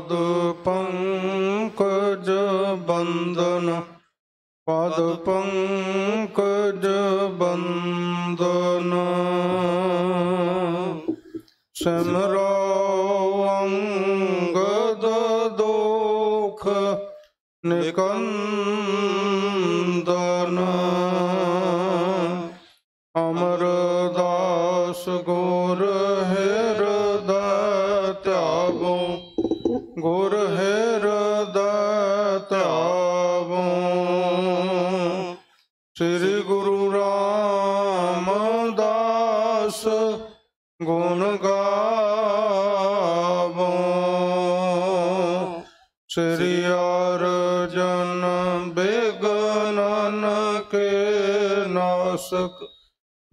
पदपंकन्दन पदपङ्कज बनरांग दुख निकन्द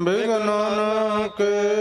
ਬਿਗਨਨ ਕੇ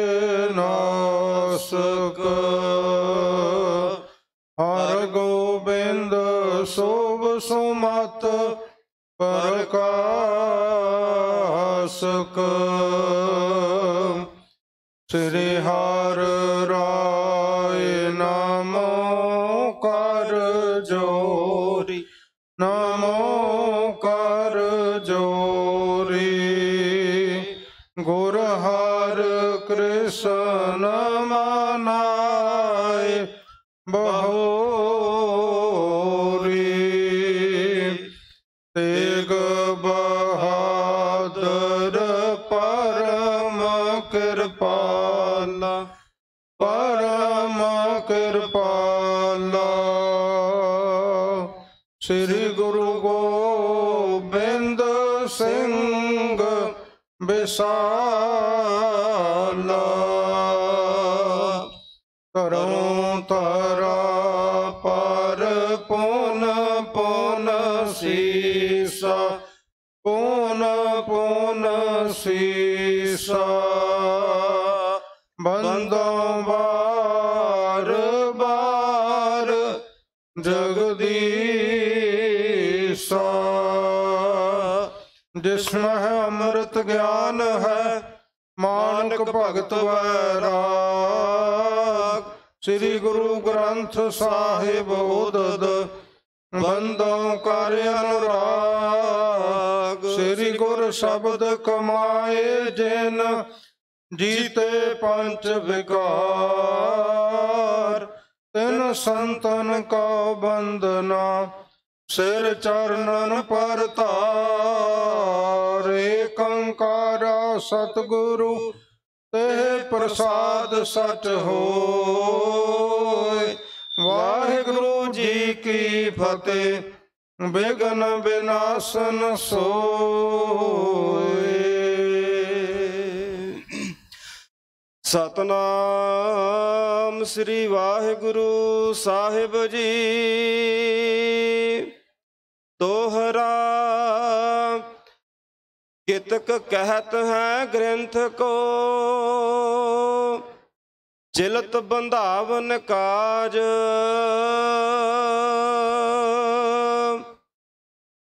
ਬਿਸ਼ਮ ਹੈ ਅੰਮ੍ਰਿਤ ਗਿਆਨ ਹੈ ਮਾਨਕ ਭਗਤ ਵੈਰਾਗ ਸ੍ਰੀ ਗੁਰੂ ਗ੍ਰੰਥ ਸਾਹਿਬ ਉਦਦ ਬੰਦੋਂ ਕਰ ਅਨੁਰਾਗ ਸ੍ਰੀ ਗੁਰ ਸ਼ਬਦ ਕਮਾਏ ਜਿਨ ਜੀਤੇ ਪੰਜ ਵਿਕਾਰ ਤਿਨ ਸੰਤਨ ਕਾ ਬੰਦਨਾ ਸਿਰ ਚਰਨਨ ਪਰ ਧਾਰ ਏਕੰਕਾਰਾ ਸਤਗੁਰੂ ਤੇ ਪ੍ਰਸਾਦ ਸਚ ਹੋਏ ਵਾਹਿਗੁਰੂ ਜੀ ਕੀ ਫਤਿਹ ਬੇਗਨ ਬਿਨਾਸਨ ਸੋਏ ਸਤਨਾਮ ਸ੍ਰੀ ਵਾਹਿਗੁਰੂ ਸਾਹਿਬ ਜੀ ਤੋਹਰਾ ਕਿਤਕ ਕਹਿਤ ਹੈ ਗ੍ਰੰਥ ਕੋ ਚਿਲਤ ਬੰਧਾਵਨ ਕਾਜ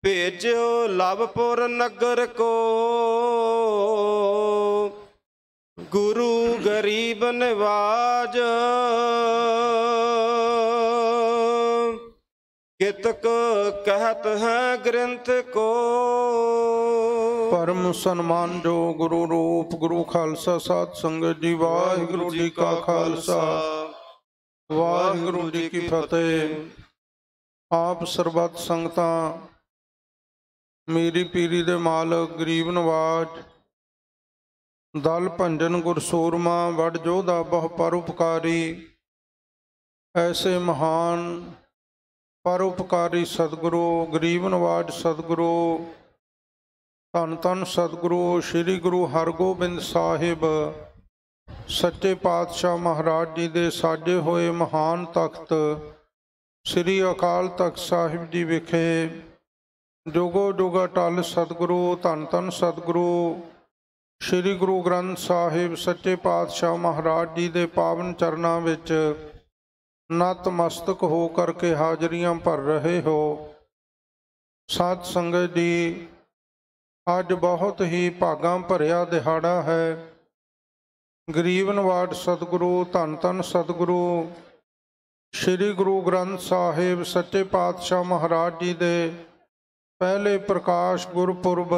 ਭੇਜੋ ਲਵਪੁਰ ਨਗਰ ਕੋ ਗੁਰੂ ਗਰੀਬ ਨਿਵਾਜ ਕਿਤਕ ਕਹਤ ਹੈ ਗ੍ਰੰਥ ਕੋ ਪਰਮ ਸਨਮਾਨ ਜੋ ਗੁਰੂ ਰੂਪ ਗੁਰੂ ਖਾਲਸਾ ਸਾਧ ਸੰਗਤ ਜੀ ਵਾਹਿਗੁਰੂ ਜੀ ਕਾ ਖਾਲਸਾ ਵਾਹਿਗੁਰੂ ਜੀ ਕੀ ਫਤਿਹ ਆਪ ਸਰਬੱਤ ਸੰਗਤਾਂ ਮੇਰੀ ਪੀਰੀ ਦੇ ਮਾਲਕ ਗਰੀਬ ਨਵਾਜ ਦਲ ਭੰਜਨ ਗੁਰਸੂਰਮਾ ਵੱਡ ਜੋਧਾ ਬਹੁ ਪਰਉਪਕਾਰੀ ਐਸੇ ਮਹਾਨ ਪਰਉਪਕਾਰੀ ਸਤਿਗੁਰੂ ਗਰੀਬ ਨਵਾਜ ਸਤਿਗੁਰੂ ਧੰਨ ਧੰਨ ਸਤਿਗੁਰੂ ਸ੍ਰੀ ਗੁਰੂ ਹਰਗੋਬਿੰਦ ਸਾਹਿਬ ਸੱਚੇ ਪਾਤਸ਼ਾਹ ਮਹਾਰਾਜ ਜੀ ਦੇ ਸਾਜੇ ਹੋਏ ਮਹਾਨ ਤਖਤ ਸ੍ਰੀ ਅਕਾਲ ਤਖਤ ਸਾਹਿਬ ਜੀ ਵਿਖੇ ਜੋਗੋ ਜੋਗਾ ਟਲ ਸਤਿਗੁਰੂ ਧੰਨ ਧੰਨ ਸਤਿਗੁਰੂ ਸ੍ਰੀ ਗੁਰੂ ਗ੍ਰੰਥ ਸਾਹਿਬ ਸੱਚੇ ਪਾਤਸ਼ਾਹ ਮਹਾਰਾਜ ਜੀ ਦੇ ਪਾਵਨ ਚਰਨਾਂ ਵਿੱਚ ਨਤਮਸਤਕ ਹੋ ਕਰਕੇ ਹਾਜ਼ਰੀਆਂ ਭਰ ਰਹੇ ਹੋ ਸਾਧ ਸੰਗਤ ਜੀ ਅੱਜ ਬਹੁਤ ਹੀ ਭਾਗਾਂ ਭਰਿਆ ਦਿਹਾੜਾ ਹੈ ਗਰੀਬ ਨਵਾਜ ਸਤਿਗੁਰੂ ਧੰਨ ਧੰਨ ਸਤਿਗੁਰੂ ਸ੍ਰੀ ਗੁਰੂ ਗ੍ਰੰਥ ਸਾਹਿਬ ਸੱਚੇ ਪਾਤਸ਼ਾਹ ਮਹਾਰਾਜ ਜੀ ਦੇ ਪਹਿਲੇ ਪ੍ਰਕਾਸ਼ ਗੁਰਪੁਰਬ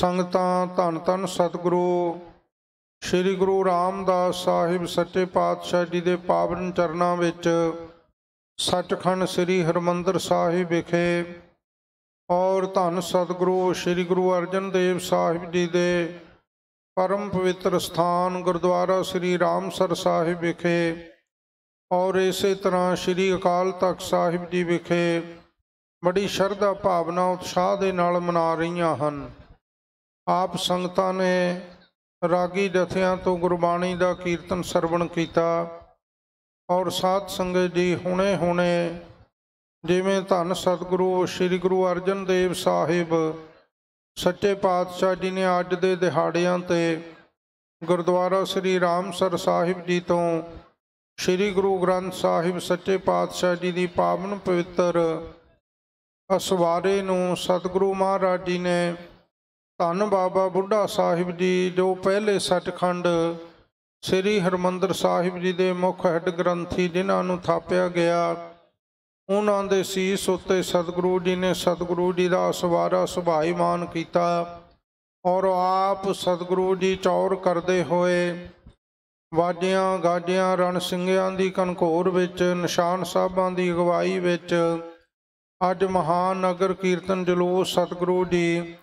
ਸੰਗਤਾਂ ਧੰਨ ਧੰਨ ਸਤਿਗੁਰੂ ਸ੍ਰੀ ਗੁਰੂ ਰਾਮਦਾਸ ਸਾਹਿਬ ਸੱਚੇ ਪਾਤਸ਼ਾਹ ਜੀ ਦੇ ਪਾਵਨ ਚਰਨਾਂ ਵਿੱਚ ਸੱਚਖੰਡ ਸ੍ਰੀ ਹਰਮੰਦਰ ਸਾਹਿਬ ਵਿਖੇ ਔਰ ਧੰਨ ਸਤਿਗੁਰੂ ਸ੍ਰੀ ਗੁਰੂ ਅਰਜਨ ਦੇਵ ਸਾਹਿਬ ਜੀ ਦੇ ਪਰਮ ਪਵਿੱਤਰ ਸਥਾਨ ਗੁਰਦੁਆਰਾ ਸ੍ਰੀ ਰਾਮਸਰ ਸਾਹਿਬ ਵਿਖੇ ਔਰ ਇਸੇ ਤਰ੍ਹਾਂ ਸ੍ਰੀ ਅਕਾਲ ਤਖਤ ਸਾਹਿਬ ਜੀ ਵਿਖੇ ਬੜੀ ਸ਼ਰਧਾ ਭਾਵਨਾ ਉਤਸ਼ਾਹ ਦੇ ਨਾਲ ਮਨਾ ਰਹੀਆਂ ਹਨ ਆਪ ਸੰਗਤਾਂ ਨੇ ਰਾਗੀ ਜਥਿਆਂ ਤੋਂ ਗੁਰਬਾਣੀ ਦਾ ਕੀਰਤਨ ਸਰਵਣ ਕੀਤਾ ਔਰ ਸਾਧ ਸੰਗਤ ਜੀ ਹੁਣੇ ਹੁਣੇ ਜਿਵੇਂ ਧੰਨ ਸਤਿਗੁਰੂ ਸ੍ਰੀ ਗੁਰੂ ਅਰਜਨ ਦੇਵ ਸਾਹਿਬ ਸੱਚੇ ਪਾਤਸ਼ਾਹ ਜੀ ਨੇ ਅੱਜ ਦੇ ਦਿਹਾੜਿਆਂ ਤੇ ਗੁਰਦੁਆਰਾ ਸ੍ਰੀ ਰਾਮਸਰ ਸਾਹਿਬ ਜੀ ਤੋਂ ਸ੍ਰੀ ਗੁਰੂ ਗ੍ਰੰਥ ਸਾਹਿਬ ਸੱਚੇ ਪਾਤਸ਼ਾਹ ਜੀ ਦੀ ਪਾਵਨ ਪਵਿੱਤਰ ਅਸਵਾਰੇ ਨੂੰ ਸਤਿਗੁਰੂ ਮਹਾਰਾਜ ਜੀ ਨੇ ਧੰਨ ਬਾਬਾ ਬੁੱਢਾ ਸਾਹਿਬ ਜੀ ਜੋ ਪਹਿਲੇ ਸੱਚਖੰਡ ਸ੍ਰੀ ਹਰਮੰਦਰ ਸਾਹਿਬ ਜੀ ਦੇ ਮੁੱਖ ਹੈੱਡ ਗ੍ਰੰਥੀ ਜਿਨ੍ਹਾਂ ਨੂੰ ਥਾਪਿਆ ਗਿਆ ਉਹਨਾਂ ਦੇ ਸੀਸ ਉੱਤੇ ਸਤਿਗੁਰੂ ਜੀ ਨੇ ਸਤਿਗੁਰੂ ਜੀ ਦਾ ਸਵਾਰਾ ਸੁਭਾਈਮਾਨ ਕੀਤਾ ਔਰ ਆਪ ਸਤਿਗੁਰੂ ਜੀ ਚੌਰ ਕਰਦੇ ਹੋਏ ਵਾਜਿਆਂ ਗਾਜਿਆਂ ਰਣ ਸਿੰਘਿਆਂ ਦੀ ਕਨਕੋਰ ਵਿੱਚ ਨਿਸ਼ਾਨ ਸਾਹਿਬਾਂ ਦੀ ਅਗਵਾਈ ਵਿੱਚ ਅੱਜ ਮਹਾਨਗਰ ਕੀਰਤਨ ਜਲੂਸ ਸਤਿਗੁਰੂ ਜੀ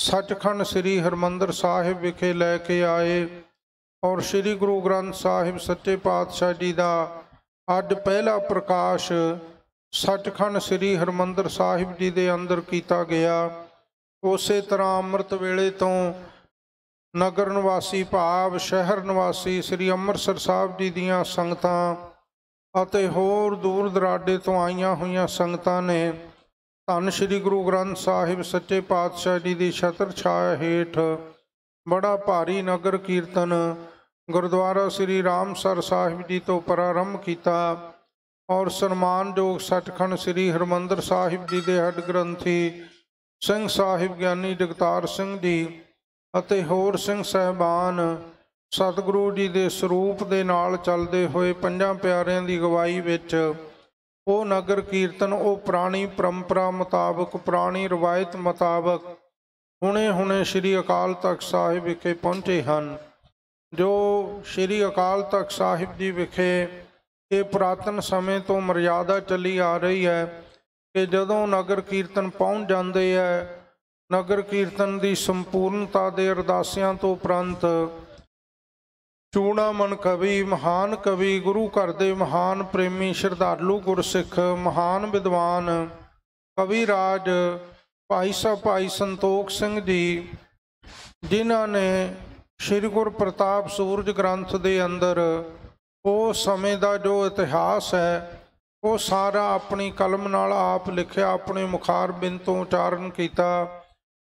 ਸੱਚਖੰਡ ਸ੍ਰੀ ਹਰਮੰਦਰ ਸਾਹਿਬ ਵਿਖੇ ਲੈ ਕੇ ਆਏ ਔਰ ਸ੍ਰੀ ਗੁਰੂ ਗ੍ਰੰਥ ਸਾਹਿਬ ਸੱਚੇ ਪਾਤਸ਼ਾਹ ਜੀ ਦਾ ਅੱਜ ਪਹਿਲਾ ਪ੍ਰਕਾਸ਼ ਸੱਚਖੰਡ ਸ੍ਰੀ ਹਰਮੰਦਰ ਸਾਹਿਬ ਜੀ ਦੇ ਅੰਦਰ ਕੀਤਾ ਗਿਆ ਉਸੇ ਤਰ੍ਹਾਂ ਅੰਮ੍ਰਿਤ ਵੇਲੇ ਤੋਂ ਨਗਰ ਨਿਵਾਸੀ ਭਾਵ ਸ਼ਹਿਰ ਨਿਵਾਸੀ ਸ੍ਰੀ ਅੰਮ੍ਰਿਤਸਰ ਸਾਹਿਬ ਜੀ ਦੀਆਂ ਸੰਗਤਾਂ ਅਤੇ ਹੋਰ ਦੂਰ ਦਰਾਡੇ ਤੋਂ ਆਈਆਂ ਹੋਈਆਂ ਸੰਗਤਾਂ ਨੇ ਧੰਨ ਸ੍ਰੀ ਗੁਰੂ ਗ੍ਰੰਥ ਸਾਹਿਬ ਸੱਚੇ ਪਾਤਸ਼ਾਹ ਜੀ ਦੀ ਛਤਰ ਛਾਇਆ ਹੇਠ ਬੜਾ ਭਾਰੀ ਨਗਰ ਕੀਰਤਨ ਗੁਰਦੁਆਰਾ ਸ੍ਰੀ ਰਾਮਸਰ ਸਾਹਿਬ ਜੀ ਤੋਂ ਪ੍ਰਾਰੰਭ ਕੀਤਾ ਔਰ ਸਨਮਾਨਯੋਗ ਸਤਖੰਡ ਸ੍ਰੀ ਹਰਮੰਦਰ ਸਾਹਿਬ ਜੀ ਦੇ ਹੱਡ ਗ੍ਰੰਥੀ ਸਿੰਘ ਸਾਹਿਬ ਗਿਆਨੀ ਜਗਤਾਰ ਸਿੰਘ ਜੀ ਅਤੇ ਹੋਰ ਸਿੰਘ ਸਹਿਬਾਨ ਸਤਿਗੁਰੂ ਜੀ ਦੇ ਸਰੂਪ ਦੇ ਨਾਲ ਚੱਲਦੇ ਹੋਏ ਪੰਜਾਂ ਪਿਆਰਿਆਂ ਦੀ ਗਵਾਹੀ ਵਿੱਚ ਉਹ ਨਗਰ ਕੀਰਤਨ ਉਹ ਪ੍ਰਾਣੀ ਪਰੰਪਰਾ ਮੁਤਾਬਕ ਪ੍ਰਾਣੀ ਰਵਾਇਤ ਮੁਤਾਬਕ ਹੁਣੇ ਹੁਣੇ ਸ੍ਰੀ ਅਕਾਲ ਤਖਤ ਸਾਹਿਬ ਵਿਖੇ ਪਹੁੰਚੇ ਹਨ ਜੋ ਸ੍ਰੀ ਅਕਾਲ ਤਖਤ ਸਾਹਿਬ ਜੀ ਵਿਖੇ ਇਹ ਪ੍ਰਾਤਨ ਸਮੇਂ ਤੋਂ ਮਰਿਆਦਾ ਚੱਲੀ ਆ ਰਹੀ ਹੈ ਕਿ ਜਦੋਂ ਨਗਰ ਕੀਰਤਨ ਪਹੁੰਚ ਜਾਂਦੇ ਹੈ ਨਗਰ ਕੀਰਤਨ ਦੀ ਸੰਪੂਰਨਤਾ ਦੇ ਅਰਦਾਸਿਆਂ ਤੋਂ ਉਪਰੰਤ ਚੂੜਾ ਮਨ ਕਵੀ ਮਹਾਨ ਕਵੀ ਗੁਰੂ ਘਰ ਦੇ ਮਹਾਨ ਪ੍ਰੇਮੀ ਸ਼ਰਧਾਲੂ ਗੁਰਸਿੱਖ ਮਹਾਨ ਵਿਦਵਾਨ ਕਵੀ ਰਾਜ ਭਾਈ ਸਾਹਿਬ ਭਾਈ ਸੰਤੋਖ ਸਿੰਘ ਜੀ ਜਿਨ੍ਹਾਂ ਨੇ ਸ੍ਰੀ ਗੁਰ ਪ੍ਰਤਾਪ ਸੂਰਜ ਗ੍ਰੰਥ ਦੇ ਅੰਦਰ ਉਹ ਸਮੇਂ ਦਾ ਜੋ ਇਤਿਹਾਸ ਹੈ ਉਹ ਸਾਰਾ ਆਪਣੀ ਕਲਮ ਨਾਲ ਆਪ ਲਿਖਿਆ ਆਪਣੇ ਮੁਖਾਰ ਬਿੰਦ ਉਚਾਰਨ ਕੀਤਾ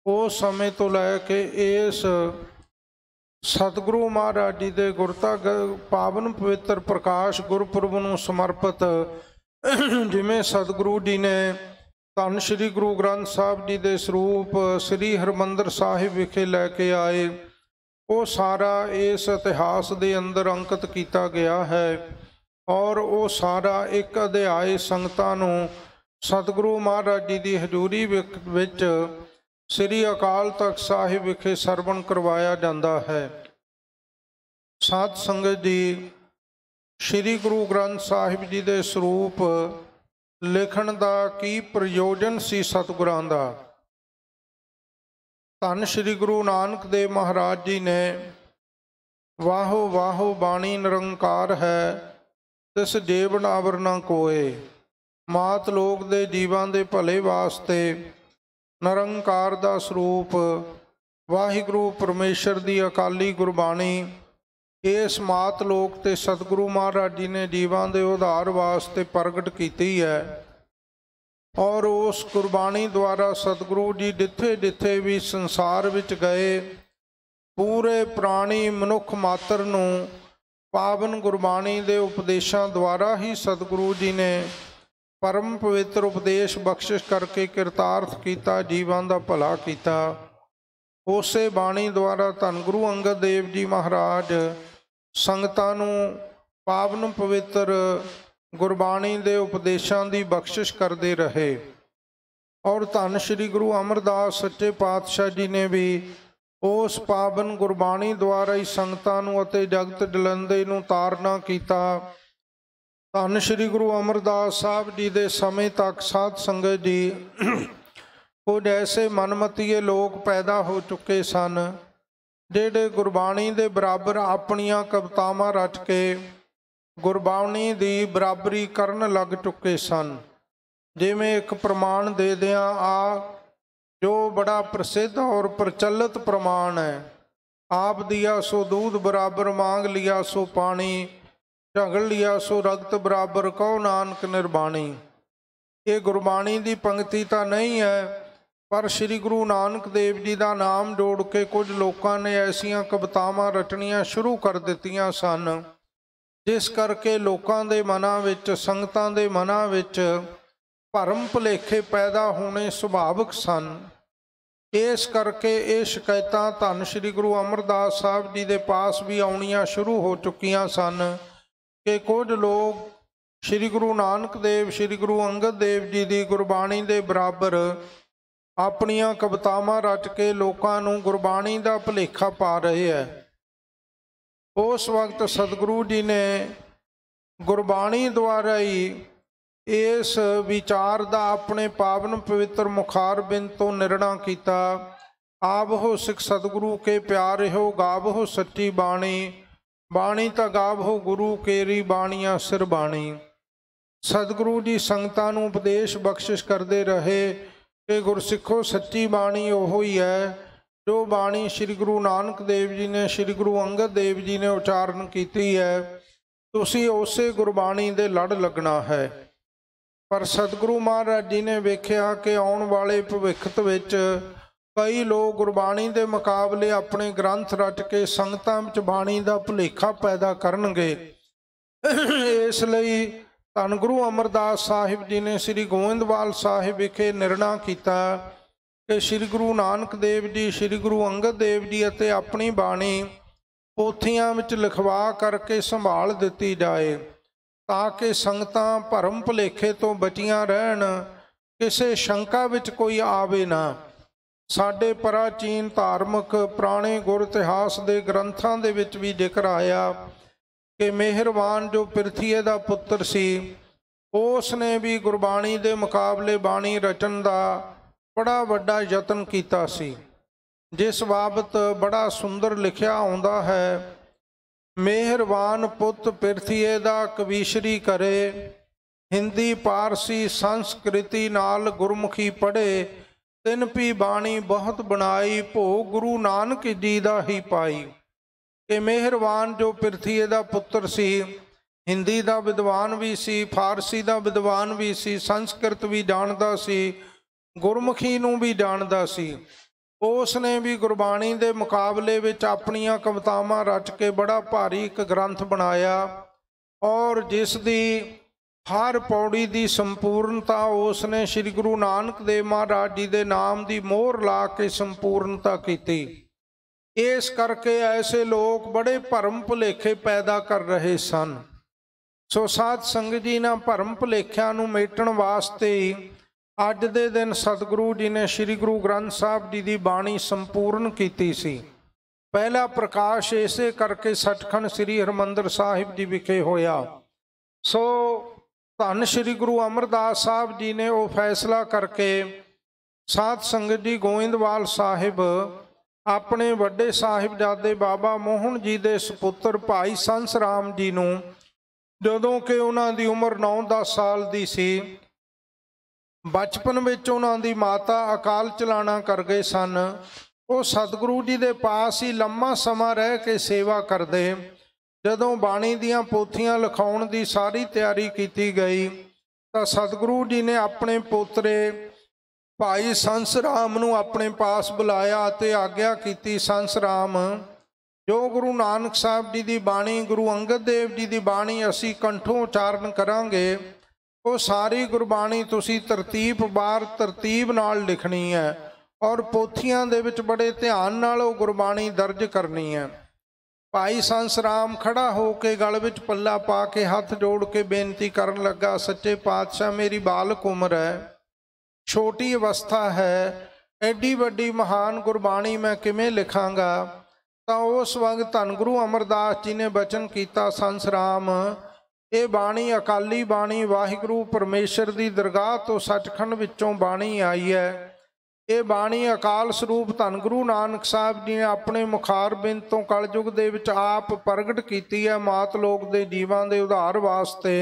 ਉਹ ਸਮੇਂ ਤੋਂ ਲੈ ਕੇ ਇਸ ਸਤਿਗੁਰੂ ਮਹਾਰਾਜ ਜੀ ਦੇ ਗੁਰਤਾ ਪਾਵਨ ਪਵਿੱਤਰ ਪ੍ਰਕਾਸ਼ ਗੁਰਪੁਰਬ ਨੂੰ ਸਮਰਪਿਤ ਜਿਵੇਂ ਸਤਿਗੁਰੂ ਜੀ ਨੇ ਧੰਨ ਸ੍ਰੀ ਗੁਰੂ ਗ੍ਰੰਥ ਸਾਹਿਬ ਜੀ ਦੇ ਸਰੂਪ ਸ੍ਰੀ ਹਰਮੰਦਰ ਸਾਹਿਬ ਵਿਖੇ ਲੈ ਕੇ ਆਏ ਉਹ ਸਾਰਾ ਇਸ ਇਤਿਹਾਸ ਦੇ ਅੰਦਰ ਅੰਕਿਤ ਕੀਤਾ ਗਿਆ ਹੈ ਔਰ ਉਹ ਸਾਰਾ ਇੱਕ ਅਧਿਆਏ ਸੰਗਤਾਂ ਨੂੰ ਸਤਿਗੁਰੂ ਮਹਾਰਾਜ ਜੀ ਦੀ ਹਜ਼ੂਰੀ ਵਿੱਚ ਸ੍ਰੀ ਅਕਾਲ ਤਖਤ ਸਾਹਿਬ ਵਿਖੇ ਸਰਵਣ ਕਰਵਾਇਆ ਜਾਂਦਾ ਹੈ ਸਾਧ ਸੰਗਤ ਦੀ ਸ੍ਰੀ ਗੁਰੂ ਗ੍ਰੰਥ ਸਾਹਿਬ ਜੀ ਦੇ ਸਰੂਪ ਲਿਖਣ ਦਾ ਕੀ ਪ੍ਰਯੋਜਨ ਸੀ ਸਤਿਗੁਰਾਂ ਦਾ ਧੰਨ ਸ੍ਰੀ ਗੁਰੂ ਨਾਨਕ ਦੇਵ ਮਹਾਰਾਜ ਜੀ ਨੇ ਵਾਹੋ ਵਾਹੋ ਬਾਣੀ ਨਿਰੰਕਾਰ ਹੈ ਤਿਸ ਜੀਵਨ ਆਵਰਨਾ ਕੋਏ ਮਾਤ ਲੋਕ ਦੇ ਜੀਵਾਂ ਦੇ ਭਲੇ ਵਾਸਤੇ ਨਿਰੰਕਾਰ ਦਾ ਸਰੂਪ ਵਾਹਿਗੁਰੂ ਪਰਮੇਸ਼ਰ ਦੀ ਅਕਾਲੀ ਗੁਰਬਾਣੀ ਇਸ ਮਾਤ ਲੋਕ ਤੇ ਸਤਿਗੁਰੂ ਮਹਾਰਾਜ ਜੀ ਨੇ ਜੀਵਾਂ ਦੇ ਉਧਾਰ ਵਾਸਤੇ ਪ੍ਰਗਟ ਕੀਤੀ ਹੈ ਔਰ ਉਸ ਕੁਰਬਾਨੀ ਦੁਆਰਾ ਸਤਿਗੁਰੂ ਜੀ ਜਿੱਥੇ ਜਿੱਥੇ ਵੀ ਸੰਸਾਰ ਵਿੱਚ ਗਏ ਪੂਰੇ ਪ੍ਰਾਣੀ ਮਨੁੱਖ ਮਾਤਰ ਨੂੰ ਪਾਵਨ ਗੁਰਬਾਣੀ ਦੇ ਉਪਦੇਸ਼ਾਂ ਦੁਆਰਾ ਹੀ ਸਤਿਗੁਰੂ ਜੀ ਨੇ ਪਰਮ ਪਵਿੱਤਰ ਉਪਦੇਸ਼ ਬਖਸ਼ਿਸ਼ ਕਰਕੇ ਕਿਰਤਾਰਥ ਕੀਤਾ ਜੀਵਾਂ ਦਾ ਭਲਾ ਕੀਤਾ ਉਸੇ ਬਾਣੀ ਦੁਆਰਾ ਧੰਨ ਗੁਰੂ ਅੰਗਦ ਦੇਵ ਜੀ ਮਹਾਰਾਜ ਸੰਗਤਾਂ ਨੂੰ ਪਾਵਨ ਪਵਿੱਤਰ ਗੁਰਬਾਣੀ ਦੇ ਉਪਦੇਸ਼ਾਂ ਦੀ ਬਖਸ਼ਿਸ਼ ਕਰਦੇ ਰਹੇ ਔਰ ਧੰਨ ਸ੍ਰੀ ਗੁਰੂ ਅਮਰਦਾਸ ਸੱਚੇ ਪਾਤਸ਼ਾਹ ਜੀ ਨੇ ਵੀ ਉਸ ਪਾਵਨ ਗੁਰਬਾਣੀ ਦੁਆਰਾ ਹੀ ਸੰਗਤਾਂ ਨੂੰ ਅਤੇ ਜਗਤ ਜਲੰਦੇ ਨੂੰ ਤਾਰਨਾ ਕੀਤਾ ਧੰਨ ਸ੍ਰੀ ਗੁਰੂ ਅਮਰਦਾਸ ਸਾਹਿਬ ਜੀ ਦੇ ਸਮੇਂ ਤੱਕ ਸਾਧ ਸੰਗਤ ਜੀ ਉਹ ਜੈਸੇ ਮਨਮਤੀਏ ਲੋਕ ਪੈਦਾ ਹੋ ਚੁੱਕੇ ਸਨ ਜਿਹੜੇ ਗੁਰਬਾਣੀ ਦੇ ਬਰਾਬਰ ਆਪਣੀਆਂ ਕਵਤਾਵਾਂ ਰਚ ਕੇ ਗੁਰਬਾਣੀ ਦੀ ਬਰਾਬਰੀ ਕਰਨ ਲੱਗ ਚੁੱਕੇ ਸਨ ਜਿਵੇਂ ਇੱਕ ਪ੍ਰਮਾਣ ਦੇ ਦਿਆਂ ਆ ਜੋ ਬੜਾ ਪ੍ਰਸਿੱਧ ਔਰ ਪ੍ਰਚਲਿਤ ਪ੍ਰਮਾਣ ਹੈ ਆਪ ਦੀਆ ਸੋ ਦੂਧ ਬਰਾਬਰ ਮੰਗ ਲਿਆ ਸੋ ਪਾਣੀ ਝਗੜ ਲਿਆ ਸੋ ਰਗਤ ਬਰਾਬਰ ਕਉ ਨਾਨਕ ਨਿਰਬਾਣੀ ਇਹ ਗੁਰਬਾਣੀ ਦੀ ਪੰਕਤੀ ਤਾਂ ਨਹੀਂ ਹੈ ਪਰ ਸ੍ਰੀ ਗੁਰੂ ਨਾਨਕ ਦੇਵ ਜੀ ਦਾ ਨਾਮ ਜੋੜ ਕੇ ਕੁਝ ਲੋਕਾਂ ਨੇ ਐਸੀਆਂ ਕਵਿਤਾਵਾਂ ਰਟਣੀਆਂ ਸ਼ੁਰੂ ਕਰ ਦਿੱਤੀਆਂ ਸਨ ਜਿਸ ਕਰਕੇ ਲੋਕਾਂ ਦੇ ਮਨਾਂ ਵਿੱਚ ਸੰਗਤਾਂ ਦੇ ਮਨਾਂ ਵਿੱਚ ਭਰਮ ਭੁਲੇਖੇ ਪੈਦਾ ਹੋਣੇ ਸੁਭਾਵਿਕ ਸਨ ਇਸ ਕਰਕੇ ਇਹ ਸ਼ਿਕਾਇਤਾਂ ਧੰਨ ਸ੍ਰੀ ਗੁਰੂ ਅਮਰਦਾਸ ਸਾਹਿਬ ਜੀ ਦੇ ਪਾਸ ਵੀ ਆਉਣੀਆਂ ਸ਼ੁਰੂ ਹੋ ਚੁੱਕੀਆਂ ਸਨ ਕਿ ਕੁਝ ਲੋਕ ਸ੍ਰੀ ਗੁਰੂ ਨਾਨਕ ਦੇਵ ਸ੍ਰੀ ਗੁਰੂ ਅੰਗਦ ਦੇਵ ਜੀ ਦੀ ਗੁਰਬਾਣੀ ਦੇ ਬਰਾਬਰ ਆਪਣੀਆਂ ਕਵਿਤਾਵਾਂ ਰਚ ਕੇ ਲੋਕਾਂ ਨੂੰ ਗੁਰਬਾਣੀ ਦਾ ਭਲੇਖਾ ਪਾ ਰਹੇ ਹੈ ਉਸ ਵਕਤ ਸਤਿਗੁਰੂ ਜੀ ਨੇ ਗੁਰਬਾਣੀ ਦੁਆਰਾ ਹੀ ਇਸ ਵਿਚਾਰ ਦਾ ਆਪਣੇ ਪਾਵਨ ਪਵਿੱਤਰ ਮੁਖਾਰ ਬਿੰਦ ਤੋਂ ਨਿਰਣਾ ਕੀਤਾ ਆਪ ਹੋ ਸਿੱਖ ਸਤਿਗੁਰੂ ਕੇ ਪਿਆਰ ਹੋ ਗਾਵ ਹੋ ਸੱਚੀ ਬਾਣੀ ਬਾਣੀ ਤਾਂ ਗਾਵੋ ਗੁਰੂ ਕੇਰੀ ਬਾਣੀਆਂ ਸਿਰ ਬਾਣੀ ਸਤਿਗੁਰੂ ਜੀ ਸੰਗਤਾਂ ਨੂੰ ਉਪਦੇਸ਼ ਬਖਸ਼ਿਸ਼ ਕਰਦੇ ਰਹੇ ਕਿ ਗੁਰਸਿੱਖੋ ਸੱਚੀ ਬਾਣੀ ਉਹ ਹੀ ਹੈ ਜੋ ਬਾਣੀ ਸ੍ਰੀ ਗੁਰੂ ਨਾਨਕ ਦੇਵ ਜੀ ਨੇ ਸ੍ਰੀ ਗੁਰੂ ਅੰਗਦ ਦੇਵ ਜੀ ਨੇ ਉਚਾਰਨ ਕੀਤੀ ਹੈ ਤੁਸੀਂ ਉਸੇ ਗੁਰਬਾਣੀ ਦੇ ਲੜ ਲੱਗਣਾ ਹੈ ਪਰ ਸਤਿਗੁਰੂ ਮਹਾਰਾਜ ਜੀ ਨੇ ਵੇਖਿਆ ਕਿ ਆਉਣ ਵਾਲੇ ਭਵਿੱਖਤ ਵਿੱਚ ਕਈ ਲੋਕ ਗੁਰਬਾਣੀ ਦੇ ਮੁਕਾਬਲੇ ਆਪਣੇ ਗ੍ਰੰਥ ਰਟ ਕੇ ਸੰਗਤਾਂ ਵਿੱਚ ਬਾਣੀ ਦਾ ਭੁਲੇਖਾ ਪੈਦਾ ਕਰਨਗੇ ਇਸ ਲਈ ਧੰਨ ਗੁਰੂ ਅਮਰਦਾਸ ਸਾਹਿਬ ਜੀ ਨੇ ਸ੍ਰੀ ਗੋਇੰਦਵਾਲ ਸਾਹਿਬ ਵਿਖੇ ਨਿਰਣਾ ਕੀਤਾ ਕਿ ਸ੍ਰੀ ਗੁਰੂ ਨਾਨਕ ਦੇਵ ਜੀ ਸ੍ਰੀ ਗੁਰੂ ਅੰਗਦ ਦੇਵ ਜੀ ਅਤੇ ਆਪਣੀ ਬਾਣੀ ਪੋਥੀਆਂ ਵਿੱਚ ਲਿਖਵਾ ਕਰਕੇ ਸੰਭਾਲ ਦਿੱਤੀ ਜਾਏ ਤਾਂ ਕਿ ਸੰਗਤਾਂ ਭਰਮ ਭੁਲੇਖੇ ਤੋਂ ਬਚੀਆਂ ਰਹਿਣ ਕਿਸੇ ਸ਼ੰਕਾ ਵਿੱਚ ਕੋਈ ਆਵੇ ਨਾ ਸਾਡੇ ਪ੍ਰਾਚੀਨ ਧਾਰਮਿਕ ਪੁਰਾਣੇ ਗੁਰ ਇਤਿਹਾਸ ਦੇ ਗ੍ਰੰਥਾਂ ਦੇ ਵਿੱਚ ਵੀ ਜ਼ਿਕਰ ਆਇਆ ਕਿ ਮਿਹਰਬਾਨ ਜੋ ਪਿਰਥੀਏ ਦਾ ਪੁੱਤਰ ਸੀ ਉਸ ਨੇ ਵੀ ਗੁਰਬਾਣੀ ਦੇ ਮੁਕਾਬਲੇ ਬਾਣੀ ਰਚਨ ਦਾ ਬੜਾ ਵੱਡਾ ਯਤਨ ਕੀਤਾ ਸੀ ਜਿਸ ਬਾਬਤ ਬੜਾ ਸੁੰਦਰ ਲਿਖਿਆ ਆਉਂਦਾ ਹੈ ਮਿਹਰਬਾਨ ਪੁੱਤ ਪਿਰਥੀਏ ਦਾ ਕਵੀਸ਼ਰੀ ਕਰੇ ਹਿੰਦੀ ਪਾਰਸੀ ਸੰਸਕ੍ਰਿਤੀ ਨਾਲ ਗੁਰਮੁਖੀ ਪੜ੍ਹੇ ਤਿੰਨ ਪੀ ਬਾਣੀ ਬਹੁਤ ਬਣਾਈ ਭੋ ਗੁਰੂ ਨਾਨਕ ਜੀ ਦਾ ਹੀ ਪਾਈ ਕਿ ਮਿਹਰਵਾਨ ਜੋ ਪਿਰਥੀਏ ਦਾ ਪੁੱਤਰ ਸੀ ਹਿੰਦੀ ਦਾ ਵਿਦਵਾਨ ਵੀ ਸੀ ਫਾਰਸੀ ਦਾ ਵਿਦਵਾਨ ਵੀ ਸੀ ਸੰਸਕ੍ਰਿਤ ਵੀ ਜਾਣਦਾ ਸੀ ਗੁਰਮੁਖੀ ਨੂੰ ਵੀ ਜਾਣਦਾ ਸੀ ਉਸ ਨੇ ਵੀ ਗੁਰਬਾਣੀ ਦੇ ਮੁਕਾਬਲੇ ਵਿੱਚ ਆਪਣੀਆਂ ਕਵਤਾਵਾਂ ਰਚ ਕੇ ਬੜਾ ਭਾਰੀ ਇੱਕ ਗ੍ਰੰਥ ਬਣਾਇਆ ਔਰ ਜਿਸ ਦੀ ਹਰ ਪੌੜੀ ਦੀ ਸੰਪੂਰਨਤਾ ਉਸ ਨੇ ਸ੍ਰੀ ਗੁਰੂ ਨਾਨਕ ਦੇਵ ਮਹਾਰਾਜ ਜੀ ਦੇ ਨਾਮ ਦੀ ਮੋਹਰ ਲਾ ਕੇ ਸੰਪੂਰਨਤਾ ਕੀਤੀ ਇਸ ਕਰਕੇ ਐਸੇ ਲੋਕ ਬੜੇ ਭਰਮ ਭੁਲੇਖੇ ਪੈਦਾ ਕਰ ਰਹੇ ਸਨ ਸੋ ਸਾਧ ਸੰਗਤ ਜੀ ਨਾਲ ਭਰਮ ਭੁਲੇਖਿਆਂ ਨੂੰ ਮੇਟਣ ਵਾਸਤੇ ਅੱਜ ਦੇ ਦਿਨ ਸਤਿਗੁਰੂ ਜੀ ਨੇ ਸ੍ਰੀ ਗੁਰੂ ਗ੍ਰੰਥ ਸਾਹਿਬ ਜੀ ਦੀ ਬਾਣੀ ਸੰਪੂਰਨ ਕੀਤੀ ਸੀ ਪਹਿਲਾ ਪ੍ਰਕਾਸ਼ ਇਸੇ ਕਰਕੇ ਸਟਖਣ ਸ੍ਰੀ ਹਰਮੰਦਰ ਸਾਹਿਬ ਜੀ ਵਿਖੇ ਹੋਇਆ ਸੋ ਧੰਨ ਸ਼੍ਰੀ ਗੁਰੂ ਅਮਰਦਾਸ ਸਾਹਿਬ ਜੀ ਨੇ ਉਹ ਫੈਸਲਾ ਕਰਕੇ ਸਾਧ ਸੰਗਤ ਜੀ ਗੋਇੰਦਵਾਲ ਸਾਹਿਬ ਆਪਣੇ ਵੱਡੇ ਸਾਹਿਬਜ਼ਾਦੇ ਬਾਬਾ ਮੋਹਨ ਜੀ ਦੇ ਸੁਪੁੱਤਰ ਭਾਈ ਸੰਸ ਰਾਮ ਜੀ ਨੂੰ ਜਦੋਂ ਕਿ ਉਹਨਾਂ ਦੀ ਉਮਰ 9-10 ਸਾਲ ਦੀ ਸੀ ਬਚਪਨ ਵਿੱਚ ਉਹਨਾਂ ਦੀ ਮਾਤਾ ਅਕਾਲ ਚਲਾਣਾ ਕਰ ਗਏ ਸਨ ਉਹ ਸਤਿਗੁਰੂ ਜੀ ਦੇ ਪਾਸ ਹੀ ਲੰਮਾ ਸਮਾਂ ਰਹਿ ਕੇ ਸੇਵਾ ਕਰਦੇ ਜਦੋਂ ਬਾਣੀ ਦੀਆਂ ਪੋਥੀਆਂ ਲਿਖਾਉਣ ਦੀ ਸਾਰੀ ਤਿਆਰੀ ਕੀਤੀ ਗਈ ਤਾਂ ਸਤਿਗੁਰੂ ਜੀ ਨੇ ਆਪਣੇ ਪੋਤਰੇ ਭਾਈ ਸੰਸ ਰਾਮ ਨੂੰ ਆਪਣੇ ਪਾਸ ਬੁਲਾਇਆ ਤੇ ਆਗਿਆ ਕੀਤੀ ਸੰਸ ਰਾਮ ਜੋ ਗੁਰੂ ਨਾਨਕ ਸਾਹਿਬ ਜੀ ਦੀ ਬਾਣੀ ਗੁਰੂ ਅੰਗਦ ਦੇਵ ਜੀ ਦੀ ਬਾਣੀ ਅਸੀਂ ਕੰਠੋਂ ਉਚਾਰਨ ਕਰਾਂਗੇ ਉਹ ਸਾਰੀ ਗੁਰਬਾਣੀ ਤੁਸੀਂ ਤਰਤੀਬ ਬਾਰ ਤਰਤੀਬ ਨਾਲ ਲਿਖਣੀ ਹੈ ਔਰ ਪੋਥੀਆਂ ਦੇ ਵਿੱਚ ਬੜੇ ਧਿਆਨ ਨਾਲ ਉਹ ਗੁਰਬਾਣੀ ਦਰਜ ਕਰਨੀ ਹੈ ਭਾਈ ਸੰਸ ਰਾਮ ਖੜਾ ਹੋ ਕੇ ਗਲ ਵਿੱਚ ਪੱਲਾ ਪਾ ਕੇ ਹੱਥ ਜੋੜ ਕੇ ਬੇਨਤੀ ਕਰਨ ਲੱਗਾ ਸੱਚੇ ਪਾਤਸ਼ਾਹ ਮੇਰੀ ਬਾਲਕ ਉਮਰ ਹੈ ਛੋਟੀ ਅਵਸਥਾ ਹੈ ਐਡੀ ਵੱਡੀ ਮਹਾਨ ਗੁਰਬਾਣੀ ਮੈਂ ਕਿਵੇਂ ਲਿਖਾਂਗਾ ਤਾਂ ਉਸ ਵਕਤ ਧੰਨ ਗੁਰੂ ਅਮਰਦਾਸ ਜੀ ਨੇ ਬਚਨ ਕੀਤਾ ਸੰਸ ਰਾਮ ਇਹ ਬਾਣੀ ਅਕਾਲੀ ਬਾਣੀ ਵਾਹਿਗੁਰੂ ਪਰਮੇਸ਼ਰ ਦੀ ਦਰਗਾਹ ਤੋਂ ਸੱਚਖੰਡ ਵਿੱਚੋਂ ਬਾਣੀ ਆਈ ਹੈ ਇਹ ਬਾਣੀ ਅਕਾਲ ਸਰੂਪ ਧੰਨ ਗੁਰੂ ਨਾਨਕ ਸਾਹਿਬ ਜੀ ਨੇ ਆਪਣੇ ਮੁਖਾਰ ਬਿੰਦ ਤੋਂ ਕਲਯੁਗ ਦੇ ਵਿੱਚ ਆਪ ਪ੍ਰਗਟ ਕੀਤੀ ਹੈ ਮਾਤ ਲੋਕ ਦੇ ਜੀਵਾਂ ਦੇ ਉਧਾਰ ਵਾਸਤੇ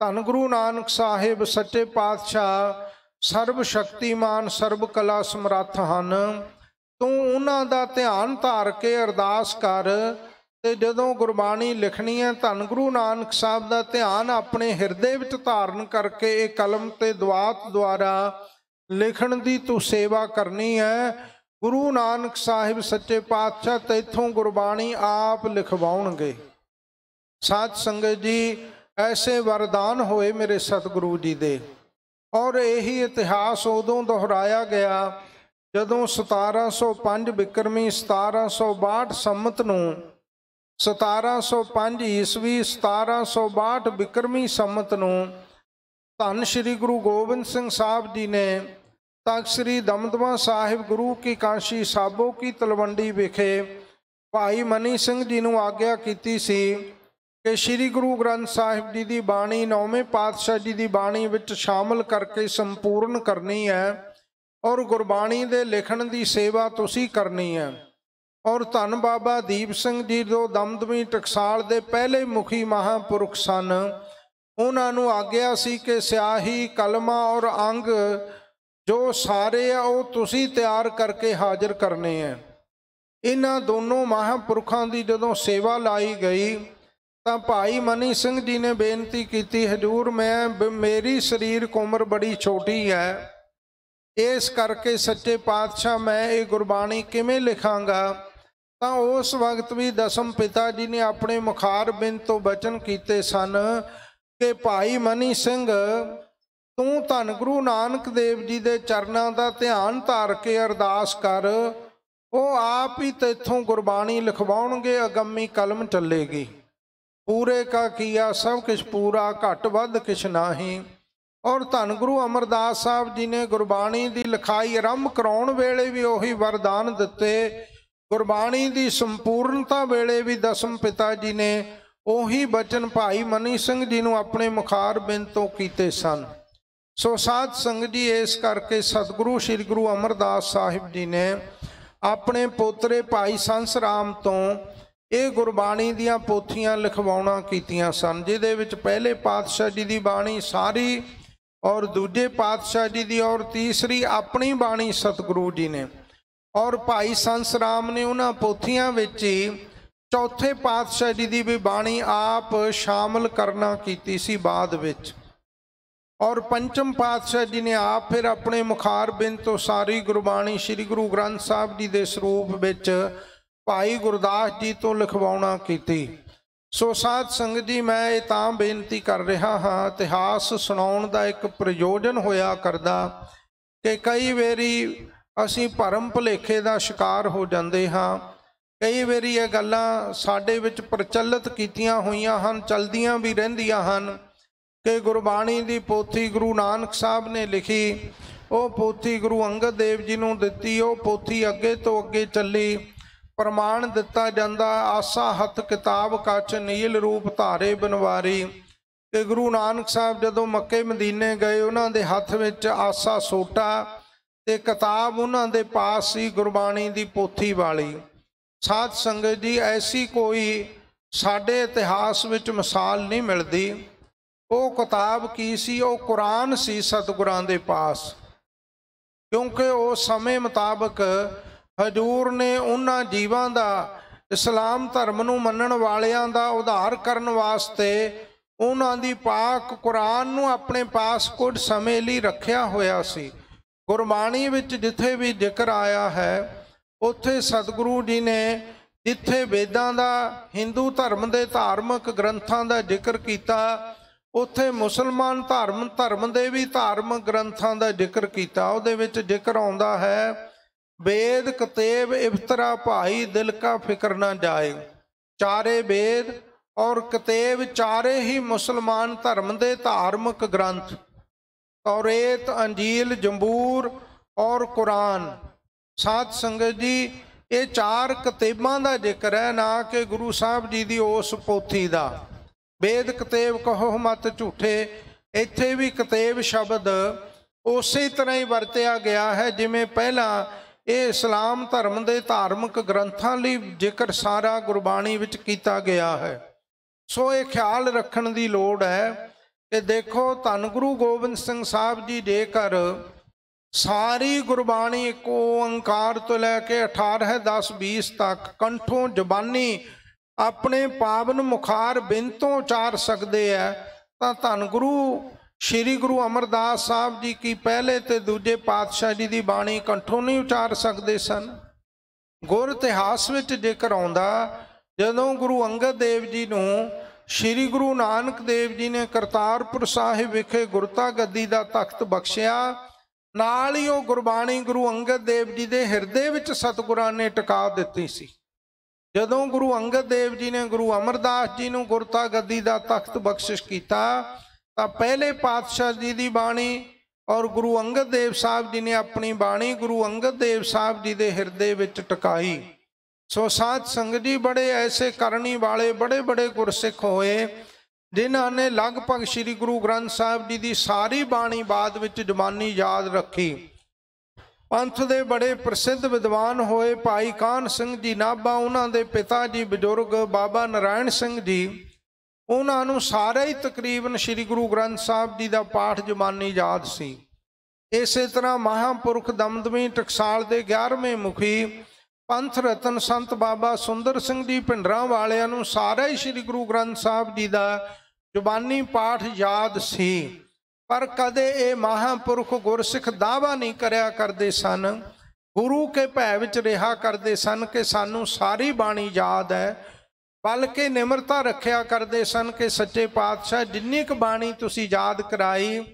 ਧੰਨ ਗੁਰੂ ਨਾਨਕ ਸਾਹਿਬ ਸੱਚੇ ਪਾਤਸ਼ਾਹ ਸਰਬ ਸ਼ਕਤੀਮਾਨ ਸਰਬ ਕਲਾ ਸਮਰੱਥ ਹਨ ਤੂੰ ਉਹਨਾਂ ਦਾ ਧਿਆਨ ਧਾਰ ਕੇ ਅਰਦਾਸ ਕਰ ਤੇ ਜਦੋਂ ਗੁਰਬਾਣੀ ਲਿਖਣੀ ਹੈ ਧੰਨ ਗੁਰੂ ਨਾਨਕ ਸਾਹਿਬ ਦਾ ਧਿਆਨ ਆਪਣੇ ਹਿਰਦੇ ਵਿੱਚ ਧਾਰਨ ਕਰਕੇ ਇਹ ਕਲਮ ਤੇ ਦੁਆਤ ਦੁਆਰਾ ਲਿਖਣ ਦੀ ਤੂੰ ਸੇਵਾ ਕਰਨੀ ਹੈ ਗੁਰੂ ਨਾਨਕ ਸਾਹਿਬ ਸੱਚੇ ਪਾਤਸ਼ਾਹ ਤੈਥੋਂ ਗੁਰਬਾਣੀ ਆਪ ਲਿਖਵਾਉਣਗੇ ਸਾਧ ਸੰਗਤ ਜੀ ਐਸੇ ਵਰਦਾਨ ਹੋਏ ਮੇਰੇ ਸਤਿਗੁਰੂ ਜੀ ਦੇ ਔਰ ਇਹੀ ਇਤਿਹਾਸ ਉਦੋਂ ਦੁਹਰਾਇਆ ਗਿਆ ਜਦੋਂ 1705 ਬਿਕਰਮੀ 1762 ਸੰਮਤ ਨੂੰ 1705 ਈਸਵੀ 1762 ਬਿਕਰਮੀ ਸੰਮਤ ਨੂੰ ਧੰਨ ਸ਼੍ਰੀ ਗੁਰੂ ਗੋਬਿੰਦ ਸਿੰਘ ਸਾਹਿਬ ਜੀ ਨੇ ਤਾਂ ਸ੍ਰੀ ਦਮਦਮਾ ਸਾਹਿਬ ਗੁਰੂ ਕੀ ਕਾਂਸ਼ੀ ਸਾਬੋ ਕੀ ਤਲਵੰਡੀ ਵਿਖੇ ਭਾਈ ਮਨੀ ਸਿੰਘ ਜੀ ਨੂੰ ਆਗਿਆ ਕੀਤੀ ਸੀ ਕਿ ਸ੍ਰੀ ਗੁਰੂ ਗ੍ਰੰਥ ਸਾਹਿਬ ਜੀ ਦੀ ਬਾਣੀ ਨੌਵੇਂ ਪਾਤਸ਼ਾਹ ਜੀ ਦੀ ਬਾਣੀ ਵਿੱਚ ਸ਼ਾਮਲ ਕਰਕੇ ਸੰਪੂਰਨ ਕਰਨੀ ਹੈ ਔਰ ਗੁਰਬਾਣੀ ਦੇ ਲਿਖਣ ਦੀ ਸੇਵਾ ਤੁਸੀਂ ਕਰਨੀ ਹੈ ਔਰ ਧੰਨ ਬਾਬਾ ਦੀਪ ਸਿੰਘ ਜੀ ਜੋ ਦਮਦਮੀ ਟਕਸਾਲ ਦੇ ਪਹਿਲੇ ਮੁਖੀ ਮਹਾਪੁਰਖ ਸਨ ਉਹਨਾਂ ਨੂੰ ਆਗਿਆ ਸੀ ਕਿ ਸਿਆਹੀ ਕਲਮਾ ਔਰ ਅੰਗ ਜੋ ਸਾਰੇ ਆ ਉਹ ਤੁਸੀਂ ਤਿਆਰ ਕਰਕੇ ਹਾਜ਼ਰ ਕਰਨੇ ਆ ਇਹਨਾਂ ਦੋਨੋਂ ਮਹਾਂਪੁਰਖਾਂ ਦੀ ਜਦੋਂ ਸੇਵਾ ਲਾਈ ਗਈ ਤਾਂ ਭਾਈ ਮਨੀ ਸਿੰਘ ਜੀ ਨੇ ਬੇਨਤੀ ਕੀਤੀ ਹਜੂਰ ਮੈਂ ਮੇਰੀ ਸਰੀਰ ਕੁਮਰ ਬੜੀ ਛੋਟੀ ਹੈ ਇਸ ਕਰਕੇ ਸੱਚੇ ਪਾਤਸ਼ਾਹ ਮੈਂ ਇਹ ਗੁਰਬਾਣੀ ਕਿਵੇਂ ਲਿਖਾਂਗਾ ਤਾਂ ਉਸ ਵਕਤ ਵੀ ਦਸਮ ਪਿਤਾ ਜੀ ਨੇ ਆਪਣੇ ਮੁਖਾਰ ਬਿੰਦ ਤੋਂ ਬਚਨ ਕੀਤੇ ਸਨ ਕਿ ਭਾਈ ਮਨੀ ਸਿੰਘ ਤੂੰ ਧੰਨ ਗੁਰੂ ਨਾਨਕ ਦੇਵ ਜੀ ਦੇ ਚਰਨਾਂ ਦਾ ਧਿਆਨ ਧਾਰ ਕੇ ਅਰਦਾਸ ਕਰ ਉਹ ਆਪ ਹੀ ਤੇਥੋਂ ਗੁਰਬਾਣੀ ਲਿਖਵਾਉਣਗੇ ਅਗੰਮੀ ਕਲਮ ਚੱਲੇਗੀ ਪੂਰੇ ਕਾ ਕੀਆ ਸਭ ਕੁਝ ਪੂਰਾ ਘਟ ਵੱਧ ਕਿਛ ਨਾਹੀ ਔਰ ਧੰਨ ਗੁਰੂ ਅਮਰਦਾਸ ਸਾਹਿਬ ਜੀ ਨੇ ਗੁਰਬਾਣੀ ਦੀ ਲਿਖਾਈ ਆਰੰਭ ਕਰਾਉਣ ਵੇਲੇ ਵੀ ਉਹੀ ਵਰਦਾਨ ਦਿੱਤੇ ਗੁਰਬਾਣੀ ਦੀ ਸੰਪੂਰਨਤਾ ਵੇਲੇ ਵੀ ਦਸਮ ਪਿਤਾ ਜੀ ਨੇ ਉਹੀ ਬਚਨ ਭਾਈ ਮਨੀ ਸਿੰਘ ਜੀ ਨੂੰ ਆਪਣੇ ਮੁਖਾਰ ਬਿੰਦ ਤੋਂ ਕੀਤੇ ਸਨ ਸੋ ਸਾਧ ਸੰਗਤ ਜੀ ਇਸ ਕਰਕੇ ਸਤਿਗੁਰੂ ਸ੍ਰੀ ਗੁਰੂ ਅਮਰਦਾਸ ਸਾਹਿਬ ਜੀ ਨੇ ਆਪਣੇ ਪੋਤਰੇ ਭਾਈ ਸੰਸ ਰਾਮ ਤੋਂ ਇਹ ਗੁਰਬਾਣੀ ਦੀਆਂ ਪੋਥੀਆਂ ਲਿਖਵਾਉਣਾ ਕੀਤੀਆਂ ਸਨ ਜਿਹਦੇ ਵਿੱਚ ਪਹਿਲੇ ਪਾਤਸ਼ਾਹ ਜੀ ਦੀ ਬਾਣੀ ਸਾਰੀ ਔਰ ਦੂਜੇ ਪਾਤਸ਼ਾਹ ਜੀ ਦੀ ਔਰ ਤੀਸਰੀ ਆਪਣੀ ਬਾਣੀ ਸਤਿਗੁਰੂ ਜੀ ਨੇ ਔਰ ਭਾਈ ਸੰਸ ਰਾਮ ਨੇ ਉਹਨਾਂ ਪੋਥੀਆਂ ਵਿੱਚ ਹੀ ਚੌਥੇ ਪਾਤਸ਼ਾਹ ਜੀ ਦੀ ਵੀ ਬਾਣੀ ਆਪ ਸ਼ਾਮਲ ਕਰਨਾ ਕੀਤੀ ਸੀ ਬਾਅਦ ਵਿੱਚ ਔਰ ਪੰਚਮ ਪਾਤਸ਼ਾਹ ਜੀ ਨੇ ਆਪ ਫਿਰ ਆਪਣੇ ਮੁਖਾਰ ਬਿੰਦ ਤੋਂ ਸਾਰੀ ਗੁਰਬਾਣੀ ਸ੍ਰੀ ਗੁਰੂ ਗ੍ਰੰਥ ਸਾਹਿਬ ਜੀ ਦੇ ਸਰੂਪ ਵਿੱਚ ਭਾਈ ਗੁਰਦਾਸ ਜੀ ਤੋਂ ਲਿਖਵਾਉਣਾ ਕੀਤੀ ਸੋ ਸਾਧ ਸੰਗਤ ਜੀ ਮੈਂ ਇਹ ਤਾਂ ਬੇਨਤੀ ਕਰ ਰਿਹਾ ਹਾਂ ਇਤਿਹਾਸ ਸੁਣਾਉਣ ਦਾ ਇੱਕ ਪ੍ਰਯੋਜਨ ਹੋਇਆ ਕਰਦਾ ਕਿ ਕਈ ਵੇਰੀ ਅਸੀਂ ਭਰਮ ਭੁਲੇਖੇ ਦਾ ਸ਼ਿਕਾਰ ਹੋ ਜਾਂਦੇ ਹਾਂ ਕਈ ਵੇਰੀ ਇਹ ਗੱਲਾਂ ਸਾਡੇ ਵਿੱਚ ਪ੍ਰਚਲਿਤ ਕੀਤੀਆਂ ਹੋਈਆਂ ਹਨ ਚਲਦੀਆਂ ਵੀ ਰਹਿੰਦੀਆਂ ਹਨ ਕਿ ਗੁਰਬਾਣੀ ਦੀ ਪੋਥੀ ਗੁਰੂ ਨਾਨਕ ਸਾਹਿਬ ਨੇ ਲਿਖੀ ਉਹ ਪੋਥੀ ਗੁਰੂ ਅੰਗਦ ਦੇਵ ਜੀ ਨੂੰ ਦਿੱਤੀ ਉਹ ਪੋਥੀ ਅੱਗੇ ਤੋਂ ਅੱਗੇ ਚੱਲੀ ਪ੍ਰਮਾਣ ਦਿੱਤਾ ਜਾਂਦਾ ਆਸਾ ਹੱਥ ਕਿਤਾਬ ਕੱਚ ਨੀਲ ਰੂਪ ਧਾਰੇ ਬਨਵਾਰੀ ਕਿ ਗੁਰੂ ਨਾਨਕ ਸਾਹਿਬ ਜਦੋਂ ਮੱਕੇ ਮਦੀਨੇ ਗਏ ਉਹਨਾਂ ਦੇ ਹੱਥ ਵਿੱਚ ਆਸਾ ਸੋਟਾ ਤੇ ਕਿਤਾਬ ਉਹਨਾਂ ਦੇ ਪਾਸ ਸੀ ਗੁਰਬਾਣੀ ਦੀ ਪੋਥੀ ਵਾਲੀ ਸਾਧ ਸੰਗਤ ਜੀ ਐਸੀ ਕੋਈ ਸਾਡੇ ਇਤਿਹਾਸ ਵਿੱਚ ਮਿਸਾਲ ਨਹੀਂ ਮਿਲਦੀ ਉਹ ਕਿਤਾਬ ਕੀ ਸੀ ਉਹ ਕੁਰਾਨ ਸੀ ਸਤਿਗੁਰਾਂ ਦੇ ਪਾਸ ਕਿਉਂਕਿ ਉਹ ਸਮੇਂ ਮੁਤਾਬਕ ਹਜੂਰ ਨੇ ਉਹਨਾਂ ਜੀਵਾਂ ਦਾ ਇਸਲਾਮ ਧਰਮ ਨੂੰ ਮੰਨਣ ਵਾਲਿਆਂ ਦਾ ਉਧਾਰ ਕਰਨ ਵਾਸਤੇ ਉਹਨਾਂ ਦੀ ਪਾਕ ਕੁਰਾਨ ਨੂੰ ਆਪਣੇ ਪਾਸ ਕੁਝ ਸਮੇਂ ਲਈ ਰੱਖਿਆ ਹੋਇਆ ਸੀ ਗੁਰਬਾਣੀ ਵਿੱਚ ਜਿੱਥੇ ਵੀ ਜ਼ਿਕਰ ਆਇਆ ਹੈ ਉੱਥੇ ਸਤਿਗੁਰੂ ਜੀ ਨੇ ਜਿੱਥੇ ਵੇਦਾਂ ਦਾ Hindu ਧਰਮ ਦੇ ਧਾਰਮਿਕ ਗ੍ਰੰਥਾਂ ਦਾ ਜ਼ਿਕਰ ਕੀਤਾ ਉੱਥੇ ਮੁਸਲਮਾਨ ਧਰਮ ਧਰਮ ਦੇ ਵੀ ਧਾਰਮਿਕ ਗ੍ਰੰਥਾਂ ਦਾ ਜ਼ਿਕਰ ਕੀਤਾ ਉਹਦੇ ਵਿੱਚ ਜ਼ਿਕਰ ਆਉਂਦਾ ਹੈ ਵੇਦ ਕਤੇਬ ਇਫਤਰਾ ਭਾਈ ਦਿਲ ਕਾ ਫਿਕਰ ਨਾ ਜਾਏ ਚਾਰੇ ਵੇਦ ਔਰ ਕਤੇਬ ਚਾਰੇ ਹੀ ਮੁਸਲਮਾਨ ਧਰਮ ਦੇ ਧਾਰਮਿਕ ਗ੍ਰੰਥ ਇਹ ਅੰਜੀਲ ਜੰਬੂਰ ਔਰ ਕੁਰਾਨ ਸਾਧ ਸੰਗਤ ਜੀ ਇਹ ਚਾਰ ਕਤੇਬਾਂ ਦਾ ਜ਼ਿਕਰ ਹੈ ਨਾ ਕਿ ਗੁਰੂ ਸਾਹਿਬ ਜੀ ਦੀ ਉਸ ਪੋਥੀ ਦਾ ਵੇਦ ਕਤੇਵ ਕਹੋ ਮਤ ਝੂਠੇ ਇੱਥੇ ਵੀ ਕਤੇਵ ਸ਼ਬਦ ਉਸੇ ਤਰ੍ਹਾਂ ਹੀ ਵਰਤਿਆ ਗਿਆ ਹੈ ਜਿਵੇਂ ਪਹਿਲਾਂ ਇਹ ਇਸਲਾਮ ਧਰਮ ਦੇ ਧਾਰਮਿਕ ਗ੍ਰੰਥਾਂ ਲਈ ਜ਼ਿਕਰ ਸਾਰਾ ਗੁਰਬਾਣੀ ਵਿੱਚ ਕੀਤਾ ਗਿਆ ਹੈ ਸੋ ਇਹ ਖਿਆਲ ਰੱਖਣ ਦੀ ਲੋੜ ਹੈ ਕਿ ਦੇਖੋ ਧੰਨ ਗੁਰੂ ਗੋਬਿੰਦ ਸਿੰਘ ਸਾਹਿਬ ਜੀ ਦੇ ਕਰ ਸਾਰੀ ਗੁਰਬਾਣੀ ਕੋ ਓੰਕਾਰ ਤੋਂ ਲੈ ਕੇ 18 10 20 ਤੱਕ ਕੰਠੋਂ ਜ਼ਬਾਨੀ ਆਪਣੇ ਪਾਵਨ ਮੁਖਾਰ ਬਿੰਤੋਂ ਉਚਾਰ ਸਕਦੇ ਆ ਤਾਂ ਧੰਨ ਗੁਰੂ ਸ਼੍ਰੀ ਗੁਰੂ ਅਮਰਦਾਸ ਸਾਹਿਬ ਜੀ ਕੀ ਪਹਿਲੇ ਤੇ ਦੂਜੇ ਪਾਤਸ਼ਾਹ ਜੀ ਦੀ ਬਾਣੀ ਕੰਠੋਂ ਨਹੀਂ ਉਚਾਰ ਸਕਦੇ ਸਨ ਗੁਰ ਇਤਿਹਾਸ ਵਿੱਚ ਜ਼ਿਕਰ ਆਉਂਦਾ ਜਦੋਂ ਗੁਰੂ ਅੰਗਦ ਦੇਵ ਜੀ ਨੂੰ ਸ਼੍ਰੀ ਗੁਰੂ ਨਾਨਕ ਦੇਵ ਜੀ ਨੇ ਕਰਤਾਰਪੁਰ ਸਾਹਿਬ ਵਿਖੇ ਗੁਰਤਾ ਗੱਦੀ ਦਾ ਤਖਤ ਬਖਸ਼ਿਆ ਨਾਲ ਹੀ ਉਹ ਗੁਰਬਾਣੀ ਗੁਰੂ ਅੰਗਦ ਦੇਵ ਜੀ ਦੇ ਹਿਰਦੇ ਵਿੱਚ ਸਤਿਗੁਰਾਂ ਨੇ ਟਿਕਾ ਦਿੱਤੀ ਸੀ ਜਦੋਂ ਗੁਰੂ ਅੰਗਦ ਦੇਵ ਜੀ ਨੇ ਗੁਰੂ ਅਮਰਦਾਸ ਜੀ ਨੂੰ ਗੁਰਤਾ ਗੱਦੀ ਦਾ ਤਖਤ ਬਖਸ਼ਿਸ਼ ਕੀਤਾ ਤਾਂ ਪਹਿਲੇ ਪਾਤਸ਼ਾਹ ਜੀ ਦੀ ਬਾਣੀ ਔਰ ਗੁਰੂ ਅੰਗਦ ਦੇਵ ਸਾਹਿਬ ਜੀ ਨੇ ਆਪਣੀ ਬਾਣੀ ਗੁਰੂ ਅੰਗਦ ਦੇਵ ਸਾਹਿਬ ਜੀ ਦੇ ਹਿਰਦੇ ਵਿੱਚ ਟਿਕਾਈ ਸੋ ਸਾਧ ਸੰਗਤ ਜੀ ਬੜੇ ਐਸੇ ਕਰਨੀ ਵਾਲੇ ਬੜੇ ਬੜੇ ਗੁਰਸਿੱਖ ਹੋਏ ਜਿਨ੍ਹਾਂ ਨੇ ਲਗਭਗ ਸ੍ਰੀ ਗੁਰੂ ਗ੍ਰੰਥ ਸਾਹਿਬ ਜੀ ਦੀ ਸਾਰੀ ਬਾਣੀ ਬਾਅਦ ਵਿੱਚ ਜਮਾਨੀ ਯਾਦ ਰੱਖੀ ਪੰਥ ਦੇ ਬੜੇ ਪ੍ਰਸਿੱਧ ਵਿਦਵਾਨ ਹੋਏ ਭਾਈ ਕਾਨ ਸਿੰਘ ਜੀ ਨਾਭਾ ਉਹਨਾਂ ਦੇ ਪਿਤਾ ਜੀ ਬਜ਼ੁਰਗ ਬਾਬਾ ਨਾਰਾਇਣ ਸਿੰਘ ਜੀ ਉਹਨਾਂ ਨੂੰ ਸਾਰੇ ਹੀ ਤਕਰੀਬਨ ਸ੍ਰੀ ਗੁਰੂ ਗ੍ਰੰਥ ਸਾਹਿਬ ਜੀ ਦਾ ਪਾਠ ਜਮਾਨੀ ਯਾਦ ਸੀ ਇਸੇ ਤਰ੍ਹਾਂ ਮਹਾਪੁਰਖ ਦਮਦਮੀ ਟਕਸਾਲ ਦੇ 11ਵੇਂ ਮੁਖੀ ਪੰਥ ਰਤਨ ਸੰਤ ਬਾਬਾ ਸੁੰਦਰ ਸਿੰਘ ਜੀ ਭਿੰਡਰਾਂ ਵਾਲਿਆਂ ਨੂੰ ਸਾਰੇ ਹੀ ਸ੍ਰੀ ਗੁਰੂ ਗ੍ਰੰਥ ਸਾਹਿਬ ਜੀ ਦਾ ਜ਼ੁਬਾਨੀ ਪਾਠ ਯਾਦ ਸੀ ਪਰ ਕਦੇ ਇਹ ਮਹਾਪੁਰਖ ਗੁਰਸਿੱਖ ਦਾਵਾ ਨਹੀਂ ਕਰਿਆ ਕਰਦੇ ਸਨ ਗੁਰੂ ਕੇ ਭੈ ਵਿੱਚ ਰਿਹਾ ਕਰਦੇ ਸਨ ਕਿ ਸਾਨੂੰ ਸਾਰੀ ਬਾਣੀ ਯਾਦ ਹੈ ਬਲਕਿ ਨਿਮਰਤਾ ਰੱਖਿਆ ਕਰਦੇ ਸਨ ਕਿ ਸੱਚੇ ਪਾਤਸ਼ਾਹ ਜਿੰਨੀ ਕੁ ਬਾਣੀ ਤੁਸੀਂ ਯਾਦ ਕਰਾਈ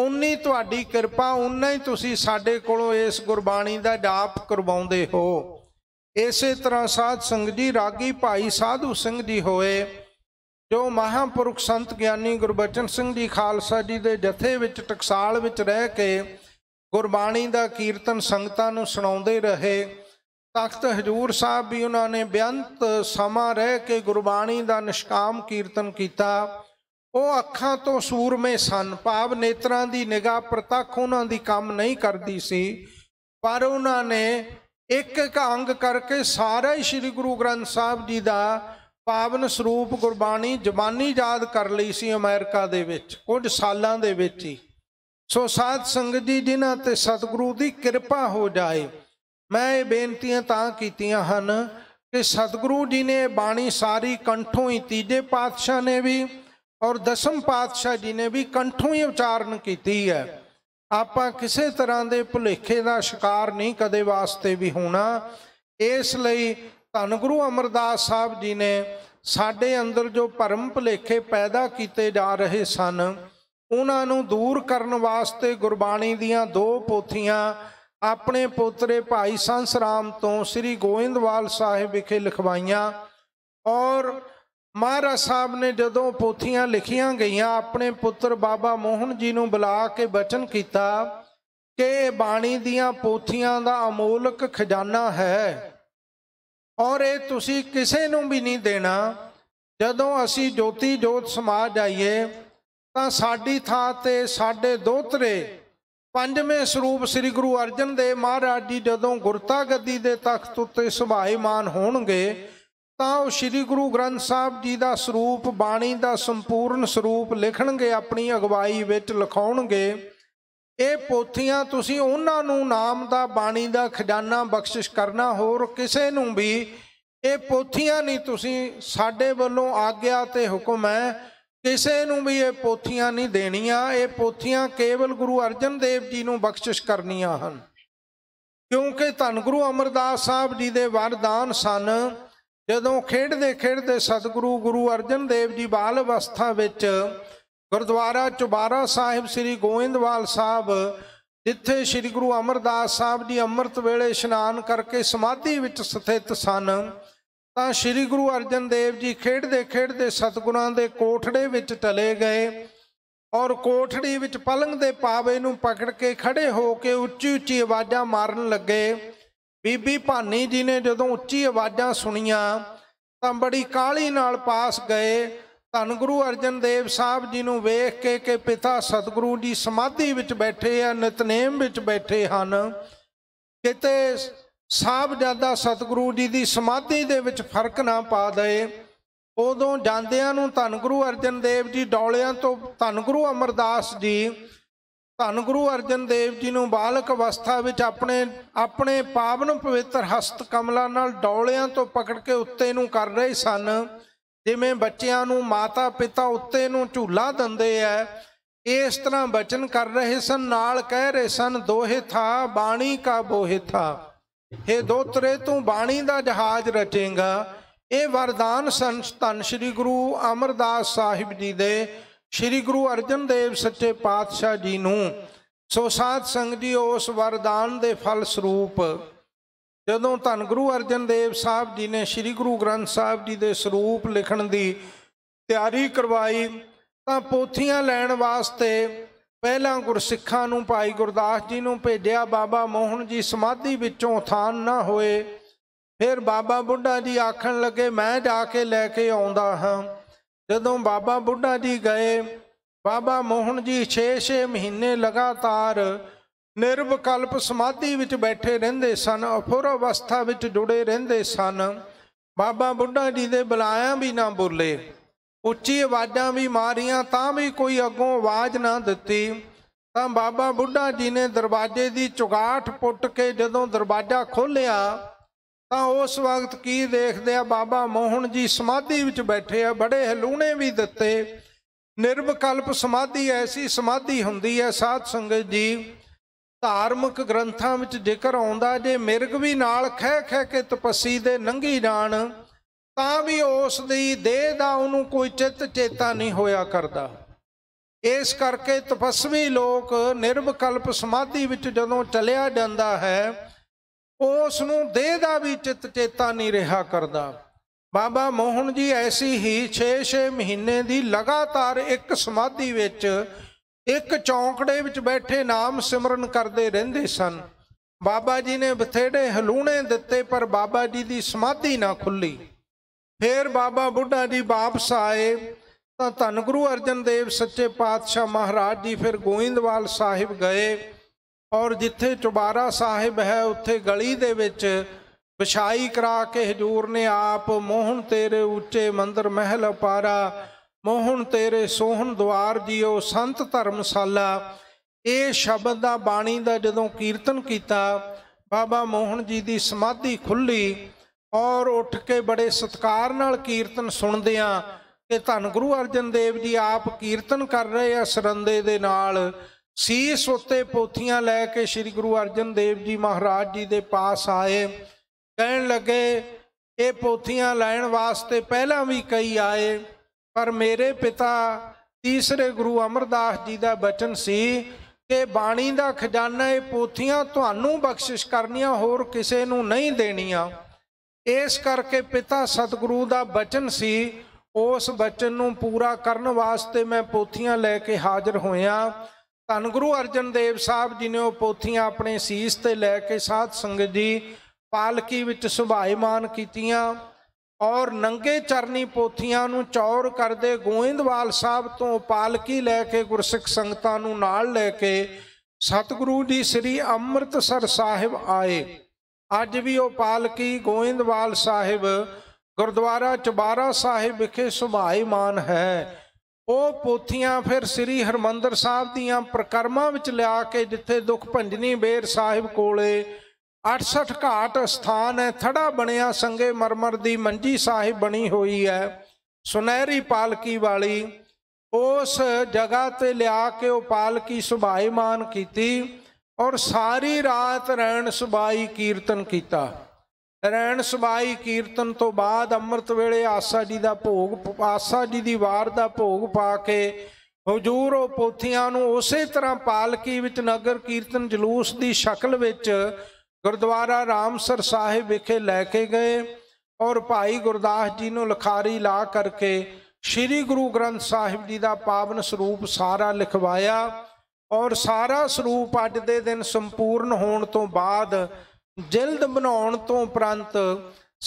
ਉਨੀ ਤੁਹਾਡੀ ਕਿਰਪਾ ਉਨਾ ਹੀ ਤੁਸੀਂ ਸਾਡੇ ਕੋਲੋਂ ਇਸ ਗੁਰਬਾਣੀ ਦਾ ਜਾਪ ਕਰਵਾਉਂਦੇ ਹੋ ਇਸੇ ਤਰ੍ਹਾਂ ਸਾਧ ਸੰਗਤ ਜੀ ਰਾਗੀ ਭਾਈ ਸਾਧੂ ਸਿੰਘ ਜੀ ਹੋਏ ਜੋ ਮਹਾਪੁਰਖ ਸੰਤ ਗਿਆਨੀ ਗੁਰਬਚਨ ਸਿੰਘ ਜੀ ਖਾਲਸਾ ਜੀ ਦੇ ਜਥੇ ਵਿੱਚ ਟਕਸਾਲ ਵਿੱਚ ਰਹਿ ਕੇ ਗੁਰਬਾਣੀ ਦਾ ਕੀਰਤਨ ਸੰਗਤਾਂ ਨੂੰ ਸੁਣਾਉਂਦੇ ਰਹੇ ਤਖਤ ਹਜੂਰ ਸਾਹਿਬ ਵੀ ਉਹਨਾਂ ਨੇ ਬਿਆੰਤ ਸਮਾਂ ਰਹਿ ਕੇ ਗੁਰਬਾਣੀ ਦਾ ਨਿਸ਼ਕਾਮ ਕੀਰਤਨ ਕੀਤਾ ਉਹ ਅੱਖਾਂ ਤੋਂ ਸੂਰਮੇ ਸਨ ਭਾਵ ਨੇਤਰਾਂ ਦੀ ਨਿਗਾਹ ਪ੍ਰਤੱਖ ਉਹਨਾਂ ਦੀ ਕੰਮ ਨਹੀਂ ਕਰਦੀ ਸੀ ਪਰ ਉਹਨਾਂ ਨੇ ਇੱਕ ਇੱਕ ਅੰਗ ਕਰਕੇ ਸਾਰਾ ਹੀ ਸ੍ਰੀ ਗੁਰੂ ਗ੍ਰੰਥ ਸਾਹਿਬ ਜੀ ਦਾ ਪਾਵਨ ਸਰੂਪ ਗੁਰਬਾਣੀ ਜ਼ਬਾਨੀ ਯਾਦ ਕਰ ਲਈ ਸੀ ਅਮਰੀਕਾ ਦੇ ਵਿੱਚ ਕੁਝ ਸਾਲਾਂ ਦੇ ਵਿੱਚ ਹੀ ਸੋ ਸਾਧ ਸੰਗਤ ਜੀ ਜਿਨ੍ਹਾਂ ਤੇ ਸਤਿਗੁਰੂ ਦੀ ਕਿਰਪਾ ਹੋ ਜਾਏ ਮੈਂ ਇਹ ਬੇਨਤੀਆਂ ਤਾਂ ਕੀਤੀਆਂ ਹਨ ਕਿ ਸਤਿਗੁਰੂ ਜੀ ਨੇ ਬਾਣੀ ਸਾਰੀ ਕੰਠੋਂ ਹੀ ਤੀਜੇ ਪਾਤਸ਼ਾਹ ਨੇ ਵੀ ਔਰ ਦਸਮ ਪਾਤਸ਼ਾਹ ਜੀ ਨੇ ਵੀ ਕੰਠੋਂ ਹੀ ਉਚਾਰਨ ਕੀਤੀ ਹੈ ਆਪਾਂ ਕਿਸੇ ਤਰ੍ਹਾਂ ਦੇ ਭੁਲੇਖੇ ਦਾ ਸ਼ਿਕਾਰ ਨਹੀਂ ਕਦੇ ਵਾਸਤੇ ਵੀ ਹੋਣਾ ਇਸ ਲਈ ਧੰਨ ਗੁਰੂ ਅਮਰਦਾਸ ਸਾਹਿਬ ਜੀ ਨੇ ਸਾਡੇ ਅੰਦਰ ਜੋ ਭਰਮ ਭਲੇਖੇ ਪੈਦਾ ਕੀਤੇ ਜਾ ਰਹੇ ਸਨ ਉਹਨਾਂ ਨੂੰ ਦੂਰ ਕਰਨ ਵਾਸਤੇ ਗੁਰਬਾਣੀ ਦੀਆਂ ਦੋ ਪੋਥੀਆਂ ਆਪਣੇ ਪੋਤਰੇ ਭਾਈ ਸੰਸਰਾਮ ਤੋਂ ਸ੍ਰੀ ਗੋਇੰਦਵਾਲ ਸਾਹਿਬ ਵਿਖੇ ਲਿਖਵਾਈਆਂ ਔਰ ਮਹਾਰਾ ਸਾਹਿਬ ਨੇ ਜਦੋਂ ਪੋਥੀਆਂ ਲਿਖੀਆਂ ਗਈਆਂ ਆਪਣੇ ਪੁੱਤਰ ਬਾਬਾ ਮੋਹਨ ਜੀ ਨੂੰ ਬੁਲਾ ਕੇ ਬਚਨ ਕੀਤਾ ਕਿ ਬਾਣੀ ਦੀਆਂ ਪੋਥੀਆਂ ਦਾ ਅਮੋਲਕ ਖਜ਼ਾਨਾ ਹੈ ਔਰ ਇਹ ਤੁਸੀਂ ਕਿਸੇ ਨੂੰ ਵੀ ਨਹੀਂ ਦੇਣਾ ਜਦੋਂ ਅਸੀਂ ਜੋਤੀ ਜੋਤ ਸਮਾਜ ਜਾਈਏ ਤਾਂ ਸਾਡੀ ਥਾਂ ਤੇ ਸਾਡੇ ਦੋਤਰੇ ਪੰਜਵੇਂ ਸਰੂਪ ਸ੍ਰੀ ਗੁਰੂ ਅਰਜਨ ਦੇਵ ਮਹਾਰਾਜ ਜੀ ਜਦੋਂ ਗੁਰਤਾ ਗੱਦੀ ਦੇ ਤਖਤ ਉੱਤੇ ਸੁਭਾਈਮਾਨ ਹੋਣਗੇ ਤਾਂ ਉਹ ਸ੍ਰੀ ਗੁਰੂ ਗ੍ਰੰਥ ਸਾਹਿਬ ਜੀ ਦਾ ਸਰੂਪ ਬਾਣੀ ਦਾ ਸੰਪੂਰਨ ਸਰੂਪ ਲਿਖਣਗੇ ਆਪਣੀ ਅਗਵਾਈ ਵਿੱਚ ਲਿਖਾਉਣਗੇ ਇਹ ਪੋਥੀਆਂ ਤੁਸੀਂ ਉਹਨਾਂ ਨੂੰ ਨਾਮ ਦਾ ਬਾਣੀ ਦਾ ਖਜ਼ਾਨਾ ਬਖਸ਼ਿਸ਼ ਕਰਨਾ ਹੋਰ ਕਿਸੇ ਨੂੰ ਵੀ ਇਹ ਪੋਥੀਆਂ ਨਹੀਂ ਤੁਸੀਂ ਸਾਡੇ ਵੱਲੋਂ ਆਗਿਆ ਤੇ ਹੁਕਮ ਹੈ ਕਿਸੇ ਨੂੰ ਵੀ ਇਹ ਪੋਥੀਆਂ ਨਹੀਂ ਦੇਣੀਆਂ ਇਹ ਪੋਥੀਆਂ ਕੇਵਲ ਗੁਰੂ ਅਰਜਨ ਦੇਵ ਜੀ ਨੂੰ ਬਖਸ਼ਿਸ਼ ਕਰਨੀਆਂ ਹਨ ਕਿਉਂਕਿ ਧੰਨ ਗੁਰੂ ਅਮਰਦਾਸ ਸਾਹਿਬ ਜੀ ਦੇ ਵਰਦਾਨ ਸਨ ਜਦੋਂ ਖੇਡਦੇ ਖੇਡਦੇ ਸਤਿਗੁਰੂ ਗੁਰੂ ਅਰਜਨ ਦੇਵ ਜੀ ਬਾਲ ਅਵਸਥਾ ਵਿੱਚ ਗੁਰਦੁਆਰਾ ਚੁਬਾਰਾ ਸਾਹਿਬ ਸ੍ਰੀ ਗੋਇੰਦਵਾਲ ਸਾਹਿਬ ਜਿੱਥੇ ਸ੍ਰੀ ਗੁਰੂ ਅਮਰਦਾਸ ਸਾਹਿਬ ਜੀ ਅੰਮ੍ਰਿਤ ਵੇਲੇ ਇਸ਼ਨਾਨ ਕਰਕੇ ਸਮਾਧੀ ਵਿੱਚ ਸਥਿਤ ਸਨ ਤਾਂ ਸ੍ਰੀ ਗੁਰੂ ਅਰਜਨ ਦੇਵ ਜੀ ਖੇਡਦੇ ਖੇਡਦੇ ਸਤਗੁਰਾਂ ਦੇ ਕੋਠੜੇ ਵਿੱਚ ਚਲੇ ਗਏ ਔਰ ਕੋਠੜੀ ਵਿੱਚ ਪਲੰਗ ਦੇ ਪਾਵੇ ਨੂੰ ਪਕੜ ਕੇ ਖੜੇ ਹੋ ਕੇ ਉੱਚੀ ਉੱਚੀ ਆਵਾਜ਼ਾਂ ਮਾਰਨ ਲੱਗੇ ਬੀਬੀ ਭਾਨੀ ਜੀ ਨੇ ਜਦੋਂ ਉੱਚੀ ਆਵਾਜ਼ਾਂ ਸੁਣੀਆਂ ਤਾਂ ਬੜੀ ਕਾਲੀ ਨਾਲ ਪਾਸ ਗਏ ਧੰਨ ਗੁਰੂ ਅਰਜਨ ਦੇਵ ਸਾਹਿਬ ਜੀ ਨੂੰ ਵੇਖ ਕੇ ਕਿ ਪਿਤਾ ਸਤਿਗੁਰੂ ਜੀ ਸਮਾਧੀ ਵਿੱਚ ਬੈਠੇ ਆ ਨਿਤਨੇਮ ਵਿੱਚ ਬੈਠੇ ਹਨ ਕਿਤੇ ਸਾਹਿਬਜ਼ਾਦਾ ਸਤਿਗੁਰੂ ਜੀ ਦੀ ਸਮਾਧੀ ਦੇ ਵਿੱਚ ਫਰਕ ਨਾ ਪਾ ਦਏ ਉਦੋਂ ਜਾਂਦਿਆਂ ਨੂੰ ਧੰਨ ਗੁਰੂ ਅਰਜਨ ਦੇਵ ਜੀ ਡੌਲਿਆਂ ਤੋਂ ਧੰਨ ਗੁਰੂ ਅਮਰਦਾਸ ਜੀ ਧੰਨ ਗੁਰੂ ਅਰਜਨ ਦੇਵ ਜੀ ਨੂੰ ਬਾਲਕ ਅਵਸਥਾ ਵਿੱਚ ਆਪਣੇ ਆਪਣੇ ਪਾਵਨ ਪਵਿੱਤਰ ਹਸਤ ਕਮਲਾਂ ਨਾਲ ਡੌਲਿਆਂ ਤੋਂ ਪਕੜ ਕੇ ਉੱਤੇ ਨੂੰ ਕਰ ਰਹੇ ਸਨ ਜਿਵੇਂ ਬੱਚਿਆਂ ਨੂੰ ਮਾਤਾ ਪਿਤਾ ਉੱਤੇ ਨੂੰ ਝੂਲਾ ਦਿੰਦੇ ਐ ਇਸ ਤਰ੍ਹਾਂ ਬਚਨ ਕਰ ਰਹੇ ਸਨ ਨਾਲ ਕਹਿ ਰਹੇ ਸਨ ਦੋਹੇ ਥਾ ਬਾਣੀ ਕਾ ਬੋਹੇ ਥਾ हे ਦੋਤਰੇ ਤੂੰ ਬਾਣੀ ਦਾ ਜਹਾਜ਼ ਰਚੇਂਗਾ ਇਹ ਵਰਦਾਨ ਸੰਤਨ ਸ੍ਰੀ ਗੁਰੂ ਅਮਰਦਾਸ ਸਾਹਿਬ ਜੀ ਦੇ ਸ੍ਰੀ ਗੁਰੂ ਅਰਜਨ ਦੇਵ ਸੱਚੇ ਪਾਤਸ਼ਾਹ ਜੀ ਨੂੰ ਸੋ ਸਾਧ ਸੰਗਤ ਜੀ ਉਸ ਵਰਦਾਨ ਦੇ ਫਲ ਸਰੂਪ ਜਦੋਂ ਧੰਨ ਗੁਰੂ ਅਰਜਨ ਦੇਵ ਸਾਹਿਬ ਜੀ ਨੇ ਸ੍ਰੀ ਗੁਰੂ ਗ੍ਰੰਥ ਸਾਹਿਬ ਜੀ ਦੇ ਸਰੂਪ ਲਿਖਣ ਦੀ ਤਿਆਰੀ ਕਰਵਾਈ ਤਾਂ ਪੋਥੀਆਂ ਲੈਣ ਵਾਸਤੇ ਪਹਿਲਾਂ ਗੁਰਸਿੱਖਾਂ ਨੂੰ ਭਾਈ ਗੁਰਦਾਸ ਜੀ ਨੂੰ ਭੇਜਿਆ ਬਾਬਾ ਮੋਹਨ ਜੀ ਸਮਾਧੀ ਵਿੱਚੋਂ ਥਾਨ ਨਾ ਹੋਏ ਫਿਰ ਬਾਬਾ ਬੁੱਢਾ ਜੀ ਆਖਣ ਲੱਗੇ ਮੈਂ ਜਾ ਕੇ ਲੈ ਕੇ ਆਉਂਦਾ ਹਾਂ ਜਦੋਂ ਬਾਬਾ ਬੁੱਢਾ ਜੀ ਗਏ ਬਾਬਾ ਮੋਹਨ ਜੀ 6-6 ਮਹੀਨੇ ਲਗਾਤਾਰ ਨਿਰਵਕਲਪ ਸਮਾਧੀ ਵਿੱਚ ਬੈਠੇ ਰਹਿੰਦੇ ਸਨ ਅਫੁਰ ਅਵਸਥਾ ਵਿੱਚ ਜੁੜੇ ਰਹਿੰਦੇ ਸਨ ਬਾਬਾ ਬੁੱਢਾ ਜੀ ਦੇ ਬੁਲਾਇਆ ਵੀ ਨਾ ਬੋਲੇ ਉੱਚੀ ਆਵਾਜ਼ਾਂ ਵੀ ਮਾਰੀਆਂ ਤਾਂ ਵੀ ਕੋਈ ਅੱਗੋਂ ਆਵਾਜ਼ ਨਾ ਦਿੱਤੀ ਤਾਂ ਬਾਬਾ ਬੁੱਢਾ ਜੀ ਨੇ ਦਰਵਾਜ਼ੇ ਦੀ ਚੁਗਾਠ ਪੁੱਟ ਕੇ ਜਦੋਂ ਦਰਵਾਜ਼ਾ ਖੋਲ੍ਹਿਆ ਤਾਂ ਉਸ ਵਕਤ ਕੀ ਦੇਖਦੇ ਆ ਬਾਬਾ ਮੋਹਨ ਜੀ ਸਮਾਧੀ ਵਿੱਚ ਬੈਠੇ ਆ ਬੜੇ ਹਲੂਣੇ ਵੀ ਦਿੱਤੇ ਨਿਰਵਕਲਪ ਸਮਾਧੀ ਐਸੀ ਸਮਾਧੀ ਹੁੰਦੀ ਹੈ ਸਾਧ ਸੰਗਤ ਜੀ ਧਾਰਮਿਕ ਗ੍ਰੰਥਾਂ ਵਿੱਚ ਜ਼ਿਕਰ ਆਉਂਦਾ ਜੇ ਮਿਰਗ ਵੀ ਨਾਲ ਖਹਿ ਖਹਿ ਕੇ ਤਪੱਸੀ ਦੇ ਨੰਗੀ ਜਾਣ ਤਾਂ ਵੀ ਉਸ ਦੀ ਦੇਹ ਦਾ ਉਹਨੂੰ ਕੋਈ ਚਿੱਤ ਚੇਤਾ ਨਹੀਂ ਹੋਇਆ ਕਰਦਾ ਇਸ ਕਰਕੇ ਤਪਸਵੀ ਲੋਕ ਨਿਰਵਕਲਪ ਸਮਾਧੀ ਵਿੱਚ ਜਦੋਂ ਚਲਿਆ ਜਾਂਦਾ ਹੈ ਉਸ ਨੂੰ ਦੇਹ ਦਾ ਵੀ ਚਿੱਤ ਚੇਤਾ ਨਹੀਂ ਰਿਹਾ ਕਰਦਾ ਬਾਬਾ ਮੋਹਨ ਜੀ ਐਸੀ ਹੀ 6-6 ਮਹੀਨੇ ਦੀ ਲਗਾਤਾਰ ਇੱਕ ਸਮਾਧੀ ਵਿੱਚ ਇੱਕ ਚੌਂਕੜੇ ਵਿੱਚ ਬੈਠੇ ਨਾਮ ਸਿਮਰਨ ਕਰਦੇ ਰਹਿੰਦੇ ਸਨ ਬਾਬਾ ਜੀ ਨੇ ਬਥੇੜੇ ਹਲੂਣੇ ਦਿੱਤੇ ਪਰ ਬਾਬਾ ਜੀ ਦੀ ਸਮਾਧੀ ਨਾ ਖੁੱਲੀ ਫੇਰ ਬਾਬਾ ਬੁੱਢਾ ਜੀ ਵਾਪਸ ਆਏ ਤਾਂ ਧੰਨ ਗੁਰੂ ਅਰਜਨ ਦੇਵ ਸੱਚੇ ਪਾਤਸ਼ਾਹ ਮਹਾਰਾਜ ਜੀ ਫਿਰ ਗੋਇੰਦਵਾਲ ਸਾਹਿਬ ਗਏ ਔਰ ਜਿੱਥੇ ਚੁਬਾਰਾ ਸਾਹਿਬ ਹੈ ਉੱਥੇ ਗਲੀ ਦੇ ਵਿੱਚ ਵਿਛਾਈ ਕਰਾ ਕੇ ਹਜੂਰ ਨੇ ਆਪ ਮੋਹਨ ਤੇਰੇ ਉੱਚੇ ਮੰਦਰ ਮਹਿਲ ਅਪਾਰਾ ਮੋਹਣ ਤੇਰੇ ਸੋਹਣ ਦਵਾਰ ਜੀਓ ਸੰਤ ਧਰਮਸ਼ਾਲਾ ਇਹ ਸ਼ਬਦ ਦਾ ਬਾਣੀ ਦਾ ਜਦੋਂ ਕੀਰਤਨ ਕੀਤਾ ਬਾਬਾ ਮੋਹਣ ਜੀ ਦੀ ਸਮਾਧੀ ਖੁੱਲੀ ਔਰ ਉੱਠ ਕੇ ਬੜੇ ਸਤਕਾਰ ਨਾਲ ਕੀਰਤਨ ਸੁਣਦਿਆਂ ਕਿ ਧੰਨ ਗੁਰੂ ਅਰਜਨ ਦੇਵ ਜੀ ਆਪ ਕੀਰਤਨ ਕਰ ਰਹੇ ਆ ਸਰੰਦੇ ਦੇ ਨਾਲ ਸੀਸ ਉੱਤੇ ਪੋਥੀਆਂ ਲੈ ਕੇ ਸ੍ਰੀ ਗੁਰੂ ਅਰਜਨ ਦੇਵ ਜੀ ਮਹਾਰਾਜ ਜੀ ਦੇ ਪਾਸ ਆਏ ਕਹਿਣ ਲੱਗੇ ਇਹ ਪੋਥੀਆਂ ਲੈਣ ਵਾਸਤੇ ਪਹਿਲਾਂ ਵੀ ਕਈ ਆਏ ਪਰ ਮੇਰੇ ਪਿਤਾ ਤੀਸਰੇ ਗੁਰੂ ਅਮਰਦਾਸ ਜੀ ਦਾ ਬਚਨ ਸੀ ਕਿ ਬਾਣੀ ਦਾ ਖਜ਼ਾਨਾ ਇਹ ਪੋਥੀਆਂ ਤੁਹਾਨੂੰ ਬਖਸ਼ਿਸ਼ ਕਰਨੀਆਂ ਹੋਰ ਕਿਸੇ ਨੂੰ ਨਹੀਂ ਦੇਣੀਆਂ ਇਸ ਕਰਕੇ ਪਿਤਾ ਸਤਿਗੁਰੂ ਦਾ ਬਚਨ ਸੀ ਉਸ ਬਚਨ ਨੂੰ ਪੂਰਾ ਕਰਨ ਵਾਸਤੇ ਮੈਂ ਪੋਥੀਆਂ ਲੈ ਕੇ ਹਾਜ਼ਰ ਹੋਇਆ ਧੰਨ ਗੁਰੂ ਅਰਜਨ ਦੇਵ ਸਾਹਿਬ ਜੀ ਨੇ ਉਹ ਪੋਥੀਆਂ ਆਪਣੇ ਸੀਸ ਤੇ ਲੈ ਕੇ ਸਾਧ ਸੰਗਤ ਦੀ ਪਾਲਕੀ ਵਿੱਚ ਸੁਭਾਈਮਾਨ ਕੀਤੀਆਂ ਔਰ ਨੰਗੇ ਚਰਨੀ ਪੋਥੀਆਂ ਨੂੰ ਚੌਰ ਕਰਦੇ ਗੋਇੰਦਵਾਲ ਸਾਹਿਬ ਤੋਂ ਪਾਲਕੀ ਲੈ ਕੇ ਗੁਰਸਿੱਖ ਸੰਗਤਾਂ ਨੂੰ ਨਾਲ ਲੈ ਕੇ ਸਤਿਗੁਰੂ ਜੀ ਸ੍ਰੀ ਅੰਮ੍ਰਿਤਸਰ ਸਾਹਿਬ ਆਏ ਅੱਜ ਵੀ ਉਹ ਪਾਲਕੀ ਗੋਇੰਦਵਾਲ ਸਾਹਿਬ ਗੁਰਦੁਆਰਾ ਚਬਾਰਾ ਸਾਹਿਬ ਵਿਖੇ ਸੁਭਾਈਮਾਨ ਹੈ ਉਹ ਪੋਥੀਆਂ ਫਿਰ ਸ੍ਰੀ ਹਰਮੰਦਰ ਸਾਹਿਬ ਦੀਆਂ ਪ੍ਰਕਰਮਾਂ ਵਿੱਚ ਲਿਆ ਕੇ ਜਿੱਥੇ ਦੁਖ ਭੰਜਨੀ ਬੇਰ ਸਾਹਿਬ ਕੋਲੇ 68 ਘਾਟ ਸਥਾਨ ਹੈ ਥੜਾ ਬਣਿਆ ਸੰਗੇ ਮਰਮਰ ਦੀ ਮੰਜੀ ਸਾਹਿਬ ਬਣੀ ਹੋਈ ਹੈ ਸੁਨਹਿਰੀ ਪਾਲਕੀ ਵਾਲੀ ਉਸ ਜਗ੍ਹਾ ਤੇ ਲਿਆ ਕੇ ਉਹ ਪਾਲਕੀ ਸੁਭਾਈਮਾਨ ਕੀਤੀ ਔਰ ਸਾਰੀ ਰਾਤ ਰਹਿਣ ਸੁਭਾਈ ਕੀਰਤਨ ਕੀਤਾ ਰਹਿਣ ਸੁਭਾਈ ਕੀਰਤਨ ਤੋਂ ਬਾਅਦ ਅੰਮ੍ਰਿਤ ਵੇਲੇ ਆਸਾ ਜੀ ਦਾ ਭੋਗ ਆਸਾ ਜੀ ਦੀ ਵਾਰ ਦਾ ਭੋਗ ਪਾ ਕੇ ਹਜ਼ੂਰ ਉਹ ਪੋਥੀਆਂ ਨੂੰ ਉਸੇ ਤਰ੍ਹਾਂ ਪਾਲਕੀ ਵਿੱਚ ਨਗਰ ਕੀਰਤਨ ਜਲੂਸ ਦੀ ਸ਼ਕਲ ਵਿੱਚ ਗੁਰਦੁਆਰਾ ਰਾਮਸਰ ਸਾਹਿਬ ਵਿਖੇ ਲੈ ਕੇ ਗਏ ਔਰ ਭਾਈ ਗੁਰਦਾਸ ਜੀ ਨੂੰ ਲਖਾਰੀ ਲਾ ਕਰਕੇ ਸ੍ਰੀ ਗੁਰੂ ਗ੍ਰੰਥ ਸਾਹਿਬ ਜੀ ਦਾ ਪਾਵਨ ਸਰੂਪ ਸਾਰਾ ਲਿਖਵਾਇਆ ਔਰ ਸਾਰਾ ਸਰੂਪ ਅੱਜ ਦੇ ਦਿਨ ਸੰਪੂਰਨ ਹੋਣ ਤੋਂ ਬਾਅਦ ਜਿਲਦ ਬਣਾਉਣ ਤੋਂ ਉਪਰੰਤ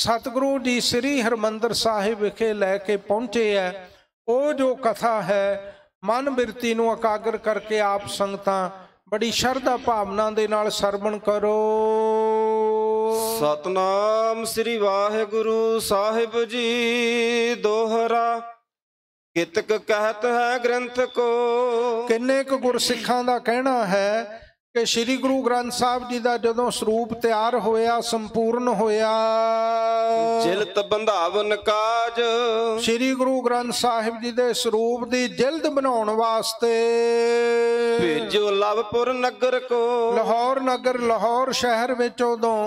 ਸਤਿਗੁਰੂ ਜੀ ਸ੍ਰੀ ਹਰਮੰਦਰ ਸਾਹਿਬ ਵਿਖੇ ਲੈ ਕੇ ਪਹੁੰਚੇ ਐ ਉਹ ਜੋ ਕਥਾ ਹੈ ਮਨ ਬਿਰਤੀ ਨੂੰ ਇਕਾਗਰ ਕਰਕੇ ਆਪ ਸੰਗਤਾਂ ਬੜੀ ਸ਼ਰਧਾ ਭਾਵਨਾ ਦੇ ਨਾਲ ਸਰਵਣ ਕਰੋ ਸਤਨਾਮ ਸ੍ਰੀ ਵਾਹਿਗੁਰੂ ਸਾਹਿਬ ਜੀ ਦੋਹਰਾ ਕਿਤਕ ਕਹਤ ਹੈ ਗ੍ਰੰਥ ਕੋ ਕਿੰਨੇ ਕੁ ਗੁਰਸਿੱਖਾਂ ਦਾ ਕਹਿਣਾ ਹੈ ਕਿ ਸ੍ਰੀ ਗੁਰੂ ਗ੍ਰੰਥ ਸਾਹਿਬ ਜੀ ਦਾ ਜਦੋਂ ਸਰੂਪ ਤਿਆਰ ਹੋਇਆ ਸੰਪੂਰਨ ਹੋਇਆ ਜਿਲਤ ਬੰਧਾਵਨ ਕਾਜ ਸ੍ਰੀ ਗੁਰੂ ਗ੍ਰੰਥ ਸਾਹਿਬ ਜੀ ਦੇ ਸਰੂਪ ਦੀ ਜਿਲਦ ਬਣਾਉਣ ਵਾਸਤੇ ਭੇਜੋ ਲਵਪੁਰ ਨਗਰ ਕੋ ਲਾਹੌਰ ਨਗਰ ਲਾਹੌਰ ਸ਼ਹਿਰ ਵਿੱਚ ਉਦੋਂ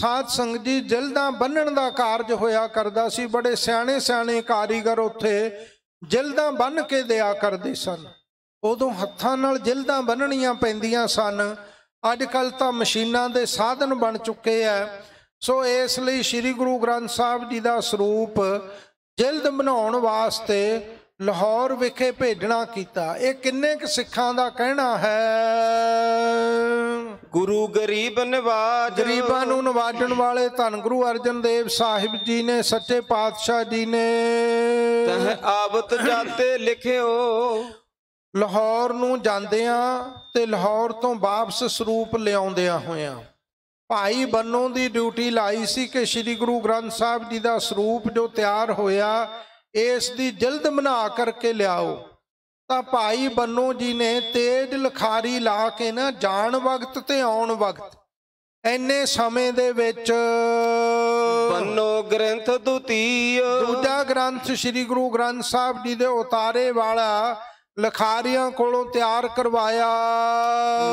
ਸਾਧ ਸੰਗਤ ਜੀ ਜਿਲਦਾਂ ਬੰਨਣ ਦਾ ਕਾਰਜ ਹੋਇਆ ਕਰਦਾ ਸੀ ਬੜੇ ਸਿਆਣੇ ਸਿਆਣੇ ਕਾਰੀਗਰ ਉੱਥੇ ਜਿਲਦਾਂ ਬੰਨ ਕੇ ਦਿਆ ਕਰਦੇ ਸਨ ਉਦੋਂ ਹੱਥਾਂ ਨਾਲ ਜਿਲਦਾਂ ਬੰਨਣੀਆਂ ਪੈਂਦੀਆਂ ਸਨ ਅੱਜ ਕੱਲ ਤਾਂ ਮਸ਼ੀਨਾਂ ਦੇ ਸਾਧਨ ਬਣ ਚੁੱਕੇ ਐ ਸੋ ਇਸ ਲਈ ਸ੍ਰੀ ਗੁਰੂ ਗ੍ਰੰਥ ਸਾਹਿਬ ਜੀ ਦਾ ਸਰੂਪ ਜਿਲਦ ਬਣਾਉਣ ਵਾਸਤੇ ਲਾਹੌਰ ਵਿਖੇ ਭੇਜਣਾ ਕੀਤਾ ਇਹ ਕਿੰਨੇ ਕੁ ਸਿੱਖਾਂ ਦਾ ਕਹਿਣਾ ਹੈ ਗੁਰੂ ਗਰੀਬ ਨਿਵਾਜ ਗਰੀਬਾਂ ਨੂੰ ਨਿਵਾਜਣ ਵਾਲੇ ਧੰਨ ਗੁਰੂ ਅਰਜਨ ਦੇਵ ਸਾਹਿਬ ਜੀ ਨੇ ਸੱਚੇ ਪਾਤਸ਼ਾਹ ਜੀ ਨੇ ਤਹ ਆਵਤ ਜਾਤੇ ਲਿਖਿਓ ਲਾਹੌਰ ਨੂੰ ਜਾਂਦਿਆਂ ਤੇ ਲਾਹੌਰ ਤੋਂ ਵਾਪਸ ਸਰੂਪ ਲਿਆਉਂਦਿਆਂ ਹੋਇਆ ਭਾਈ ਬੰਨੋ ਦੀ ਡਿਊਟੀ ਲਾਈ ਸੀ ਕਿ ਸ੍ਰੀ ਗੁਰੂ ਗ੍ਰੰਥ ਸਾਹਿਬ ਜੀ ਦਾ ਸਰੂਪ ਜੋ ਤਿਆਰ ਹੋਇਆ ਇਸ ਦੀ ਜਲਦ ਬਣਾ ਕਰਕੇ ਲਿਆਓ ਤਾਂ ਭਾਈ ਬੰਨੋ ਜੀ ਨੇ ਤੇਜ ਲਖਾਰੀ ਲਾ ਕੇ ਨਾ ਜਾਣ ਵਕਤ ਤੇ ਆਉਣ ਵਕਤ ਐਨੇ ਸਮੇਂ ਦੇ ਵਿੱਚ ਬੰਨੋ ਗ੍ਰੰਥ ਦੁਤੀਯ ਦੂਜਾ ਗ੍ਰੰਥ ਸ੍ਰੀ ਗੁਰੂ ਗ੍ਰੰਥ ਸਾਹਿਬ ਜੀ ਦੇ ਉਤਾਰੇ ਵਾਲਾ ਲਖਾਰੀਆਂ ਕੋਲੋਂ ਤਿਆਰ ਕਰਵਾਇਆ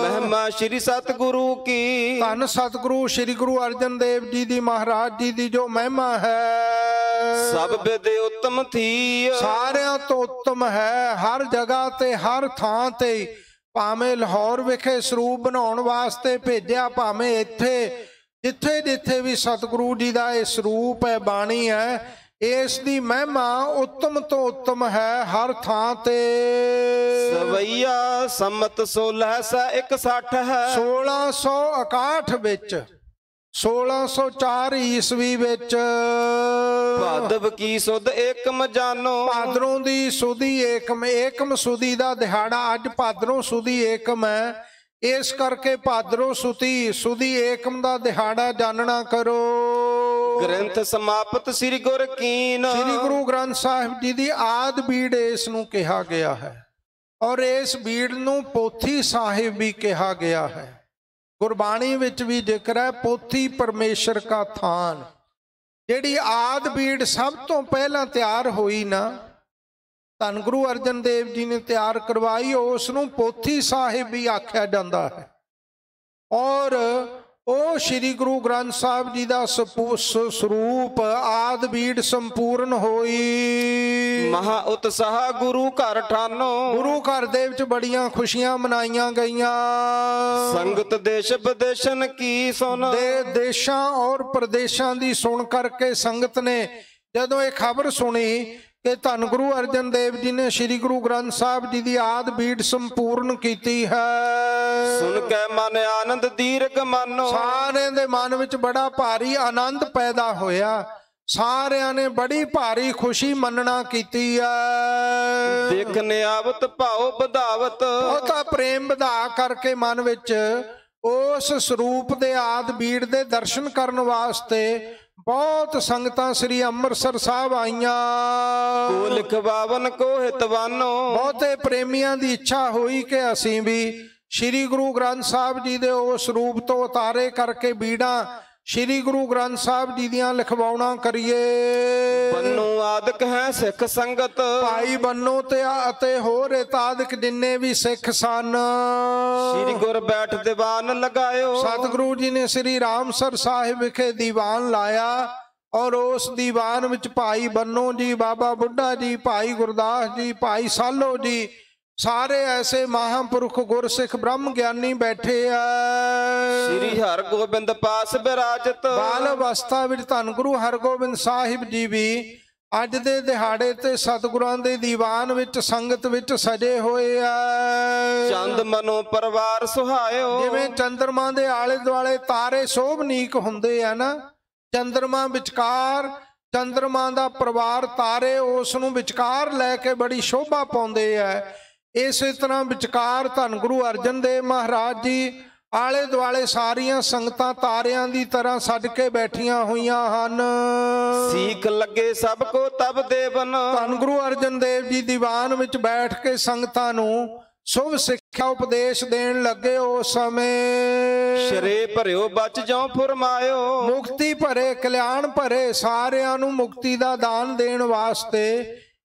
ਮਹਿਮਾ ਸ਼੍ਰੀ ਸਤਗੁਰੂ ਕੀ ਧੰਨ ਸਤਗੁਰੂ ਸ਼੍ਰੀ ਗੁਰੂ ਅਰਜਨ ਦੇਵ ਜੀ ਦੀ ਮਹਾਰਾਜ ਜੀ ਦੀ ਜੋ ਮਹਿਮਾ ਹੈ ਸਭ ਵਿਦੇ ਉੱਤਮ ਥੀ ਸਾਰਿਆਂ ਤੋਂ ਉੱਤਮ ਹੈ ਹਰ ਜਗ੍ਹਾ ਤੇ ਹਰ ਥਾਂ ਤੇ ਭਾਵੇਂ ਲਾਹੌਰ ਵਿਖੇ ਸਰੂਪ ਬਣਾਉਣ ਵਾਸਤੇ ਭੇਜਿਆ ਭਾਵੇਂ ਇੱਥੇ ਜਿੱਥੇ ਜਿੱਥੇ ਵੀ ਸਤਗੁਰੂ ਜੀ ਦਾ ਇਹ ਸਰੂਪ ਹੈ ਬਾਣੀ ਹੈ ਇਸ ਦੀ ਮਹਿਮਾ ਉੱਤਮ ਤੋਂ ਉੱਤਮ ਹੈ ਹਰ ਥਾਂ ਤੇ ਸਵਈਆ ਸੰਮਤ 1661 ਹੈ 1661 ਵਿੱਚ 1604 ਈਸਵੀ ਵਿੱਚ ਭਾਦਵ ਕੀ ਸੁਧ ਏਕਮ ਜਾਨੋ ਭਾਦਰੋਂ ਦੀ ਸੁਦੀ ਏਕਮ ਏਕਮ ਸੁਦੀ ਦਾ ਦਿਹਾੜਾ ਅੱਜ ਭਾਦਰੋਂ ਸੁਦੀ ਏਕਮ ਹੈ ਇਸ ਕਰਕੇ ਭਾਦਰੋ ਸੁਤੀ ਸੁਦੀ ਏਕਮ ਦਾ ਦਿਹਾੜਾ ਜਾਣਨਾ ਕਰੋ ਗ੍ਰੰਥ ਸਮਾਪਤ ਸ੍ਰੀ ਗੁਰ ਕੀਨ ਸ੍ਰੀ ਗੁਰੂ ਗ੍ਰੰਥ ਸਾਹਿਬ ਜੀ ਦੀ ਆਦ ਬੀੜ ਇਸ ਨੂੰ ਕਿਹਾ ਗਿਆ ਹੈ ਔਰ ਇਸ ਬੀੜ ਨੂੰ ਪੋਥੀ ਸਾਹਿਬ ਵੀ ਕਿਹਾ ਗਿਆ ਹੈ ਗੁਰਬਾਣੀ ਵਿੱਚ ਵੀ ਜ਼ਿਕਰ ਹੈ ਪੋਥੀ ਪਰਮੇਸ਼ਰ ਕਾ ਥਾਨ ਜਿਹੜੀ ਆਦ ਬੀੜ ਸਭ ਤੋਂ ਪਹਿਲਾਂ ਤਿਆਰ ਹੋਈ ਨਾ ਧੰਨ ਗੁਰੂ ਅਰਜਨ ਦੇਵ ਜੀ ਨੇ ਤਿਆਰ ਕਰਵਾਈ ਉਸ ਨੂੰ ਪੋਥੀ ਸਾਹਿਬ ਵੀ ਆਖਿਆ ਜਾਂਦਾ ਹੈ ਔਰ ਉਹ ਸ੍ਰੀ ਗੁਰੂ ਗ੍ਰੰਥ ਸਾਹਿਬ ਜੀ ਦਾ ਸਪੂਸ ਸਰੂਪ ਆਦ ਬੀੜ ਸੰਪੂਰਨ ਹੋਈ ਮਹਾ ਉਤਸਾਹ ਗੁਰੂ ਘਰ ਠਾਨੋ ਗੁਰੂ ਘਰ ਦੇ ਵਿੱਚ ਬੜੀਆਂ ਖੁਸ਼ੀਆਂ ਮਨਾਈਆਂ ਗਈਆਂ ਸੰਗਤ ਦੇਸ਼ ਵਿਦੇਸ਼ਨ ਕੀ ਸੁਣ ਦੇ ਦੇਸ਼ਾਂ ਔਰ ਪ੍ਰਦੇਸ਼ਾਂ ਦੀ ਸੁਣ ਕਰਕੇ ਸੰਗਤ ਨੇ ਜਦੋਂ ਇਹ ਖਬਰ ਸੁਣੀ ਕਿ ਧੰਨ ਗੁਰੂ ਅਰਜਨ ਦੇਵ ਜੀ ਨੇ ਸ੍ਰੀ ਗੁਰੂ ਗ੍ਰੰਥ ਸਾਹਿਬ ਜੀ ਦੀ ਆਦ ਬੀਟ ਸੰਪੂਰਨ ਕੀਤੀ ਹੈ ਸੁਣ ਕੇ ਮਨ ਆਨੰਦ ਦੀਰਗ ਮਨੋ ਸਾਰਿਆਂ ਦੇ ਮਨ ਵਿੱਚ ਬੜਾ ਭਾਰੀ ਆਨੰਦ ਪੈਦਾ ਹੋਇਆ ਸਾਰਿਆਂ ਨੇ ਬੜੀ ਭਾਰੀ ਖੁਸ਼ੀ ਮੰਨਣਾ ਕੀਤੀ ਹੈ ਦੇਖ ਆਵਤ ਭਾਉ ਵਧਾਵਤ ਉਹ ਤਾਂ ਪ੍ਰੇਮ ਵਧਾ ਕਰਕੇ ਮਨ ਵਿੱਚ ਉਸ ਸਰੂਪ ਦੇ ਆਦ ਬੀੜ ਦੇ ਦਰਸ਼ਨ ਕਰਨ ਵਾਸਤੇ ਬਹੁਤ ਸੰਗਤਾਂ ਸ੍ਰੀ ਅੰਮ੍ਰਿਤਸਰ ਸਾਹਿਬ ਆਈਆਂ ਕੋ ਕੋਲਖ ਬਾਵਨ ਹਿਤਵਾਨੋ ਬਹੁਤੇ ਪ੍ਰੇਮੀਆਂ ਦੀ ਇੱਛਾ ਹੋਈ ਕਿ ਅਸੀਂ ਵੀ ਸ੍ਰੀ ਗੁਰੂ ਗ੍ਰੰਥ ਸਾਹਿਬ ਜੀ ਦੇ ਉਸ ਰੂਪ ਤੋਂ ਉਤਾਰੇ ਕਰਕੇ ਬੀੜਾਂ ਸ਼੍ਰੀ ਗੁਰੂ ਗ੍ਰੰਥ ਸਾਹਿਬ ਜੀ ਦੀਆਂ ਲਿਖਵਾਉਣਾ ਕਰੀਏ ਬੰਨੂ ਆਦਿਕ ਹੈ ਸਿੱਖ ਸੰਗਤ ਭਾਈ ਬੰਨੂ ਤੇ ਅਤੇ ਹੋਰ ਇਤਾਦਿਕ ਜਿੰਨੇ ਵੀ ਸਿੱਖ ਸਨ ਸ਼੍ਰੀ ਗੁਰ ਬੈਠ ਦੀਵਾਨ ਲਗਾਇਓ ਸਤਿਗੁਰੂ ਜੀ ਨੇ ਸ਼੍ਰੀ ਰਾਮਸਰ ਸਾਹਿਬ ਵਿਖੇ ਦੀਵਾਨ ਲਾਇਆ ਔਰ ਉਸ ਦੀਵਾਨ ਵਿੱਚ ਭਾਈ ਬੰਨੂ ਜੀ ਬਾਬਾ ਬੁੱਢਾ ਜੀ ਭਾਈ ਗੁਰਦਾਸ ਜੀ ਭਾਈ ਸਾਲੋ ਜੀ ਸਾਰੇ ਐਸੇ ਮਹਾਂਪੁਰਖ ਗੁਰਸਿੱਖ ਬ੍ਰਹਮ ਗਿਆਨੀ ਬੈਠੇ ਆ ਸ੍ਰੀ ਹਰਗੋਬਿੰਦ ਪਾਸ ਬਿਰਾਜਤ ਬਾਲ ਅਵਸਥਾ ਵਿੱਚ ਧੰਨ ਗੁਰੂ ਹਰਗੋਬਿੰਦ ਸਾਹਿਬ ਜੀ ਵੀ ਅੱਜ ਦੇ ਦਿਹਾੜੇ ਤੇ ਸਤਿਗੁਰਾਂ ਦੇ ਦੀਵਾਨ ਵਿੱਚ ਸੰਗਤ ਵਿੱਚ ਸਜੇ ਹੋਏ ਆ ਚੰਦ ਮਨੋ ਪਰਿਵਾਰ ਸੁਹਾਇਓ ਜਿਵੇਂ ਚੰਦਰਮਾ ਦੇ ਆਲੇ ਦੁਆਲੇ ਤਾਰੇ ਸੋਭਨੀਕ ਹੁੰਦੇ ਆ ਨਾ ਚੰਦਰਮਾ ਵਿਚਕਾਰ ਚੰਦਰਮਾ ਦਾ ਪਰਿਵਾਰ ਤਾਰੇ ਉਸ ਨੂੰ ਵਿਚਕਾਰ ਲੈ ਕੇ ਬੜੀ ਸ਼ੋਭਾ ਪਾਉਂਦੇ ਆ ਇਸੇ ਤਰ੍ਹਾਂ ਵਿਚਕਾਰ ਧੰਨ ਗੁਰੂ ਅਰਜਨ ਦੇਵ ਮਹਾਰਾਜ ਜੀ ਆਲੇ ਦੁਆਲੇ ਸਾਰੀਆਂ ਸੰਗਤਾਂ ਤਾਰਿਆਂ ਦੀ ਤਰ੍ਹਾਂ ਸੱਜ ਕੇ ਬੈਠੀਆਂ ਹੋਈਆਂ ਹਨ ਸੀਕ ਲੱਗੇ ਸਭ ਕੋ ਤਬ ਦੇਵਨ ਧੰਨ ਗੁਰੂ ਅਰਜਨ ਦੇਵ ਜੀ ਦੀਵਾਨ ਵਿੱਚ ਬੈਠ ਕੇ ਸੰਗਤਾਂ ਨੂੰ ਸੁਭ ਸਿੱਖਿਆ ਉਪਦੇਸ਼ ਦੇਣ ਲੱਗੇ ਉਸ ਸਮੇਂ ਸ਼ਰੇ ਭਰਿਓ ਬਚ ਜਾਉ ਫਰਮਾਇਓ ਮੁਕਤੀ ਭਰੇ ਕਲਿਆਣ ਭਰੇ ਸਾਰਿਆਂ ਨੂੰ ਮੁਕਤੀ ਦਾ ਦਾਨ ਦੇਣ ਵਾਸਤੇ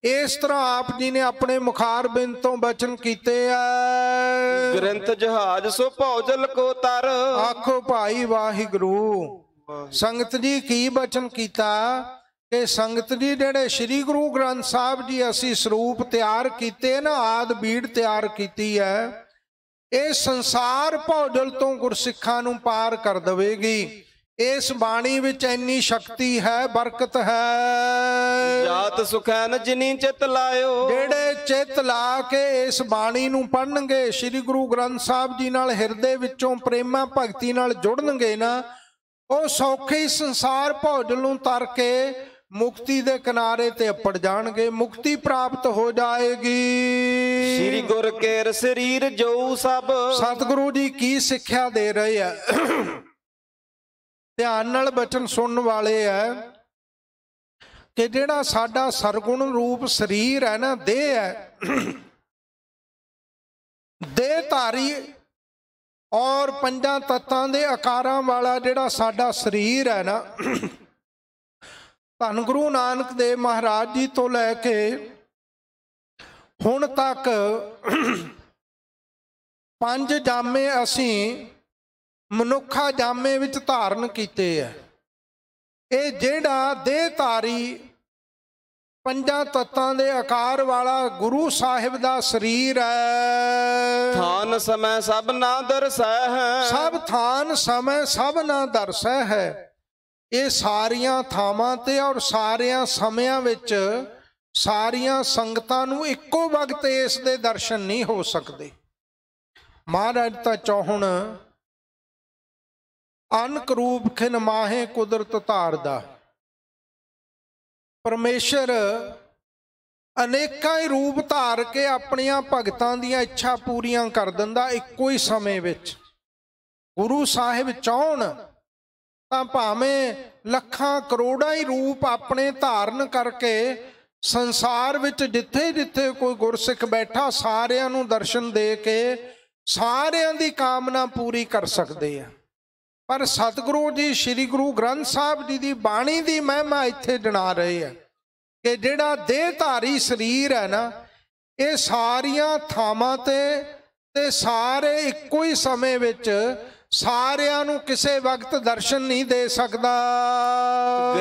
ਇਸ ਤਰ੍ਹਾਂ ਆਪ ਜੀ ਨੇ ਆਪਣੇ ਮੁਖਾਰ ਬਿੰਦ ਤੋਂ ਬਚਨ ਕੀਤੇ ਐ ਗ੍ਰੰਥ ਜਹਾਜ ਸੋ ਭੌਜਲ ਕੋ ਤਰ ਆਖੋ ਭਾਈ ਵਾਹਿਗੁਰੂ ਸੰਗਤ ਜੀ ਕੀ ਬਚਨ ਕੀਤਾ ਕਿ ਸੰਗਤ ਜੀ ਜਿਹੜੇ ਸ੍ਰੀ ਗੁਰੂ ਗ੍ਰੰਥ ਸਾਹਿਬ ਜੀ ਅਸੀਂ ਸਰੂਪ ਤਿਆਰ ਕੀਤੇ ਨਾ ਆਦ ਬੀੜ ਤਿਆਰ ਕੀਤੀ ਐ ਇਹ ਸੰਸਾਰ ਭੌਜਲ ਤੋਂ ਗੁਰਸਿੱਖਾਂ ਨੂੰ ਪਾਰ ਕਰ ਦੇਵੇਗੀ ਇਸ ਬਾਣੀ ਵਿੱਚ ਇੰਨੀ ਸ਼ਕਤੀ ਹੈ ਬਰਕਤ ਹੈ ਜਾਤ ਸੁਖੈਨ ਜਿਨੀ ਚਿਤ ਲਾਇਓ ਜਿਹੜੇ ਚਿਤ ਲਾ ਕੇ ਇਸ ਬਾਣੀ ਨੂੰ ਪੜਨਗੇ ਸ੍ਰੀ ਗੁਰੂ ਗ੍ਰੰਥ ਸਾਹਿਬ ਜੀ ਨਾਲ ਹਿਰਦੇ ਵਿੱਚੋਂ ਪ੍ਰੇਮਾ ਭਗਤੀ ਨਾਲ ਜੁੜਨਗੇ ਨਾ ਉਹ ਸੌਖੇ ਸੰਸਾਰ ਭੋਜਨ ਨੂੰ ਤਰ ਕੇ ਮੁਕਤੀ ਦੇ ਕਿਨਾਰੇ ਤੇ ਅਪੜ ਜਾਣਗੇ ਮੁਕਤੀ ਪ੍ਰਾਪਤ ਹੋ ਜਾਏਗੀ ਸ੍ਰੀ ਗੁਰ ਕੇਰ ਸਰੀਰ ਜੋ ਸਭ ਸਤਿਗੁਰੂ ਜੀ ਕੀ ਸਿੱਖਿਆ ਦੇ ਰਹੇ ਆ ਧਿਆਨ ਨਾਲ ਬਚਨ ਸੁਣਨ ਵਾਲੇ ਐ ਕਿ ਜਿਹੜਾ ਸਾਡਾ ਸਰਗੁਣ ਰੂਪ ਸਰੀਰ ਹੈ ਨਾ ਦੇਹ ਹੈ ਦੇਹ ਧਾਰੀ ਔਰ ਪੰਜਾਂ ਤੱਤਾਂ ਦੇ ਆਕਾਰਾਂ ਵਾਲਾ ਜਿਹੜਾ ਸਾਡਾ ਸਰੀਰ ਹੈ ਨਾ ਧੰਨ ਗੁਰੂ ਨਾਨਕ ਦੇਵ ਮਹਾਰਾਜ ਜੀ ਤੋਂ ਲੈ ਕੇ ਹੁਣ ਤੱਕ ਪੰਜ ਜਾਮੇ ਅਸੀਂ ਮਨੁੱਖਾ ਜਾਮੇ ਵਿੱਚ ਧਾਰਨ ਕੀਤੇ ਆ ਇਹ ਜਿਹੜਾ ਦੇਹਧਾਰੀ ਪੰਜਾਂ ਤਤਾਂ ਦੇ ਆਕਾਰ ਵਾਲਾ ਗੁਰੂ ਸਾਹਿਬ ਦਾ ਸਰੀਰ ਹੈ ਥਾਨ ਸਮੈ ਸਭ ਨਾ ਦਰਸੈ ਹੈ ਸਭ ਥਾਨ ਸਮੈ ਸਭ ਨਾ ਦਰਸੈ ਹੈ ਇਹ ਸਾਰੀਆਂ ਥਾਵਾਂ ਤੇ ਔਰ ਸਾਰਿਆਂ ਸਮਿਆਂ ਵਿੱਚ ਸਾਰੀਆਂ ਸੰਗਤਾਂ ਨੂੰ ਇੱਕੋ ਵਕਤ ਇਸ ਦੇ ਦਰਸ਼ਨ ਨਹੀਂ ਹੋ ਸਕਦੇ ਮਹਾਰਾਜ ਤਾਂ ਚਾਹੁਣ ਅਨਕ ਰੂਪ ਖਿਨ ਮਾਹੇ ਕੁਦਰਤ ਧਾਰਦਾ ਪਰਮੇਸ਼ਰ ਅਨੇਕਾਂ ਰੂਪ ਧਾਰ ਕੇ ਆਪਣੀਆਂ ਭਗਤਾਂ ਦੀਆਂ ਇੱਛਾ ਪੂਰੀਆਂ ਕਰ ਦਿੰਦਾ ਇੱਕੋ ਹੀ ਸਮੇਂ ਵਿੱਚ ਗੁਰੂ ਸਾਹਿਬ ਚਾਹਣ ਤਾਂ ਭਾਵੇਂ ਲੱਖਾਂ ਕਰੋੜਾਂ ਹੀ ਰੂਪ ਆਪਣੇ ਧਾਰਨ ਕਰਕੇ ਸੰਸਾਰ ਵਿੱਚ ਜਿੱਥੇ-ਜਿੱਥੇ ਕੋਈ ਗੁਰਸਿੱਖ ਬੈਠਾ ਸਾਰਿਆਂ ਨੂੰ ਦਰਸ਼ਨ ਦੇ ਕੇ ਸਾਰਿਆਂ ਦੀ ਕਾਮਨਾ ਪੂਰੀ ਕਰ ਸਕਦੇ ਆ ਪਰ ਸਤਿਗੁਰੂ ਜੀ ਸ੍ਰੀ ਗੁਰੂ ਗ੍ਰੰਥ ਸਾਹਿਬ ਜੀ ਦੀ ਬਾਣੀ ਦੀ ਮਹਿਮਾ ਇੱਥੇ ਜਣਾ ਰਹੇ ਆ ਕਿ ਜਿਹੜਾ ਦੇਹਧਾਰੀ ਸਰੀਰ ਹੈ ਨਾ ਇਹ ਸਾਰੀਆਂ ਥਾਵਾਂ ਤੇ ਤੇ ਸਾਰੇ ਇੱਕੋ ਹੀ ਸਮੇਂ ਵਿੱਚ ਸਾਰਿਆਂ ਨੂੰ ਕਿਸੇ ਵਕਤ ਦਰਸ਼ਨ ਨਹੀਂ ਦੇ ਸਕਦਾ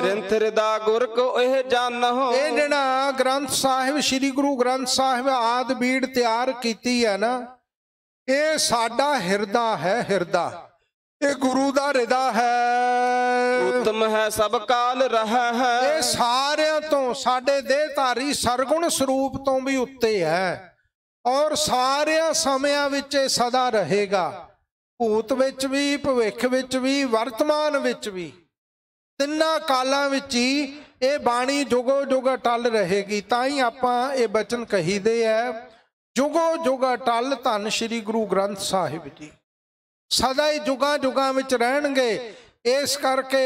ਗ੍ਰੰਥ ਰਦਾ ਗੁਰ ਕੋ ਇਹ ਜਾਣੋ ਇਹ ਜਿਹੜਾ ਗ੍ਰੰਥ ਸਾਹਿਬ ਸ੍ਰੀ ਗੁਰੂ ਗ੍ਰੰਥ ਸਾਹਿਬ ਆਦ ਬੀੜ ਤਿਆਰ ਕੀਤੀ ਹੈ ਨਾ ਇਹ ਸਾਡਾ ਹਿਰਦਾ ਹੈ ਹਿਰਦਾ ਇਹ ਗੁਰੂ ਦਾ ਰਿਦਾ ਹੈ ਉਤਮ ਹੈ ਸਭ ਕਾਲ ਰਹਾ ਹੈ ਇਹ ਸਾਰਿਆਂ ਤੋਂ ਸਾਡੇ ਦੇਹਧਾਰੀ ਸਰਗੁਣ ਸਰੂਪ ਤੋਂ ਵੀ ਉੱਤੇ ਹੈ ਔਰ ਸਾਰਿਆਂ ਸਮਿਆਂ ਵਿੱਚ ਇਹ ਸਦਾ ਰਹੇਗਾ ਭੂਤ ਵਿੱਚ ਵੀ ਭਵਿੱਖ ਵਿੱਚ ਵੀ ਵਰਤਮਾਨ ਵਿੱਚ ਵੀ ਤਿੰਨਾਂ ਕਾਲਾਂ ਵਿੱਚ ਹੀ ਇਹ ਬਾਣੀ ਜੁਗੋ ਜੁਗ ਟਲ ਰਹੇਗੀ ਤਾਂ ਹੀ ਆਪਾਂ ਇਹ ਬਚਨ ਕਹੀਦੇ ਆ ਜੁਗੋ ਜੁਗ ਟਲ ਧੰਨ ਸ੍ਰੀ ਗੁਰੂ ਗ੍ਰੰਥ ਸਾਹਿਬ ਜੀ ਸਦਾ ਹੀ ਜੁਗਾਂ ਜੁਗਾਂ ਵਿੱਚ ਰਹਿਣਗੇ ਇਸ ਕਰਕੇ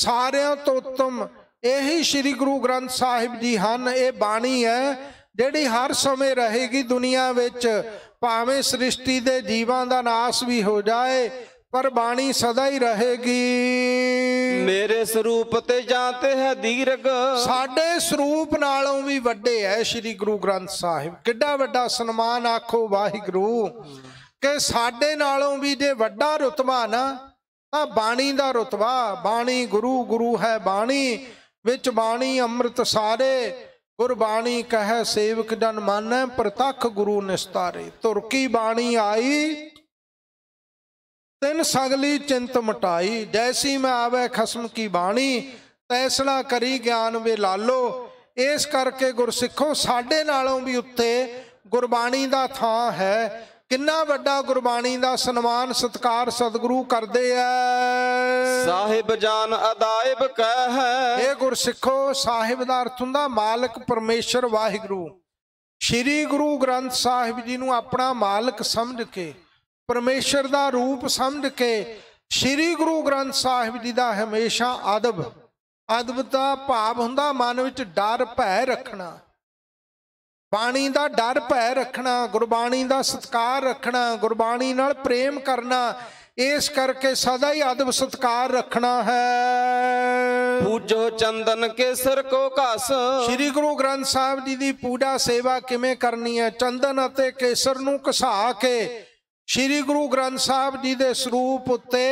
ਸਾਰਿਆਂ ਤੋਂ ਉੱਤਮ ਇਹੀ ਸ੍ਰੀ ਗੁਰੂ ਗ੍ਰੰਥ ਸਾਹਿਬ ਜੀ ਹਨ ਇਹ ਬਾਣੀ ਹੈ ਜਿਹੜੀ ਹਰ ਸਮੇਂ ਰਹੇਗੀ ਦੁਨੀਆ ਵਿੱਚ ਭਾਵੇਂ ਸ੍ਰਿਸ਼ਟੀ ਦੇ ਜੀਵਾਂ ਦਾ ਨਾਸ ਵੀ ਹੋ ਜਾਏ ਪਰ ਬਾਣੀ ਸਦਾ ਹੀ ਰਹੇਗੀ ਮੇਰੇ ਸਰੂਪ ਤੇ ਜਾਂ ਤੇ ਹੈ ਦੀਰਗ ਸਾਡੇ ਸਰੂਪ ਨਾਲੋਂ ਵੀ ਵੱਡੇ ਹੈ ਸ੍ਰੀ ਗੁਰੂ ਗ੍ਰੰਥ ਸਾਹਿਬ ਕਿੱਡਾ ਵੱਡਾ ਸਨਮਾਨ ਆਖੋ ਵਾਹਿਗੁਰੂ ਕਿ ਸਾਡੇ ਨਾਲੋਂ ਵੀ ਜੇ ਵੱਡਾ ਰਤਬਾ ਨਾ ਤਾਂ ਬਾਣੀ ਦਾ ਰਤਬਾ ਬਾਣੀ ਗੁਰੂ ਗੁਰੂ ਹੈ ਬਾਣੀ ਵਿੱਚ ਬਾਣੀ ਅੰਮ੍ਰਿਤ ਸਾਰੇ ਗੁਰਬਾਣੀ ਕਹੈ ਸੇਵਕ ਜਨ ਮਾਨੈ ਪ੍ਰਤੱਖ ਗੁਰੂ ਨਿਸਤਾਰੇ ਤੁਰਕੀ ਬਾਣੀ ਆਈ ਤਿੰਨ ਸਗਲੀ ਚਿੰਤ ਮਟਾਈ ਜੈਸੀ ਮੈਂ ਆਵੇ ਖਸਮ ਕੀ ਬਾਣੀ ਤੈਸਣਾ ਕਰੀ ਗਿਆਨ ਵੇ ਲਾਲੋ ਇਸ ਕਰਕੇ ਗੁਰਸਿੱਖੋ ਸਾਡੇ ਨਾਲੋਂ ਵੀ ਉੱਤੇ ਗੁਰਬਾਣੀ ਦਾ ਥਾਂ ਹੈ ਕਿੰਨਾ ਵੱਡਾ ਗੁਰਬਾਣੀ ਦਾ ਸਨਮਾਨ ਸਤਕਾਰ ਸਤਿਗੁਰੂ ਕਰਦੇ ਐ ਸਾਹਿਬ ਜਾਨ ਅਦਾਇਬ ਕਹਿ ਇਹ ਗੁਰਸਿੱਖੋ ਸਾਹਿਬ ਦਾ ਅਰਥ ਹੁੰਦਾ ਮਾਲਕ ਪਰਮੇਸ਼ਰ ਵਾਹਿਗੁਰੂ ਸ੍ਰੀ ਗੁਰੂ ਗ੍ਰੰਥ ਸਾਹਿਬ ਜੀ ਨੂੰ ਆਪਣਾ ਮਾਲਕ ਸਮਝ ਕੇ ਪਰਮੇਸ਼ਰ ਦਾ ਰੂਪ ਸਮਝ ਕੇ ਸ੍ਰੀ ਗੁਰੂ ਗ੍ਰੰਥ ਸਾਹਿਬ ਜੀ ਦਾ ਹਮੇਸ਼ਾ ਅਦਬ ਅਦਬ ਦਾ ਭਾਵ ਹੁੰਦਾ ਮਨ ਵਿੱਚ ਡਰ ਭੈ ਰੱਖਣਾ ਬਾਣੀ ਦਾ ਡਰ ਭੈ ਰੱਖਣਾ ਗੁਰਬਾਣੀ ਦਾ ਸਤਕਾਰ ਰੱਖਣਾ ਗੁਰਬਾਣੀ ਨਾਲ ਪ੍ਰੇਮ ਕਰਨਾ ਇਸ ਕਰਕੇ ਸਦਾ ਹੀ ਆਦਬ ਸਤਕਾਰ ਰੱਖਣਾ ਹੈ ਪੂਜੋ ਚੰਦਨ ਕੇਸਰ ਕੋ ਘਸ ਸ੍ਰੀ ਗੁਰੂ ਗ੍ਰੰਥ ਸਾਹਿਬ ਜੀ ਦੀ ਪੂਜਾ ਸੇਵਾ ਕਿਵੇਂ ਕਰਨੀ ਹੈ ਚੰਦਨ ਅਤੇ ਕੇਸਰ ਨੂੰ ਘਸਾ ਕੇ ਸ੍ਰੀ ਗੁਰੂ ਗ੍ਰੰਥ ਸਾਹਿਬ ਜੀ ਦੇ ਸਰੂਪ ਉੱਤੇ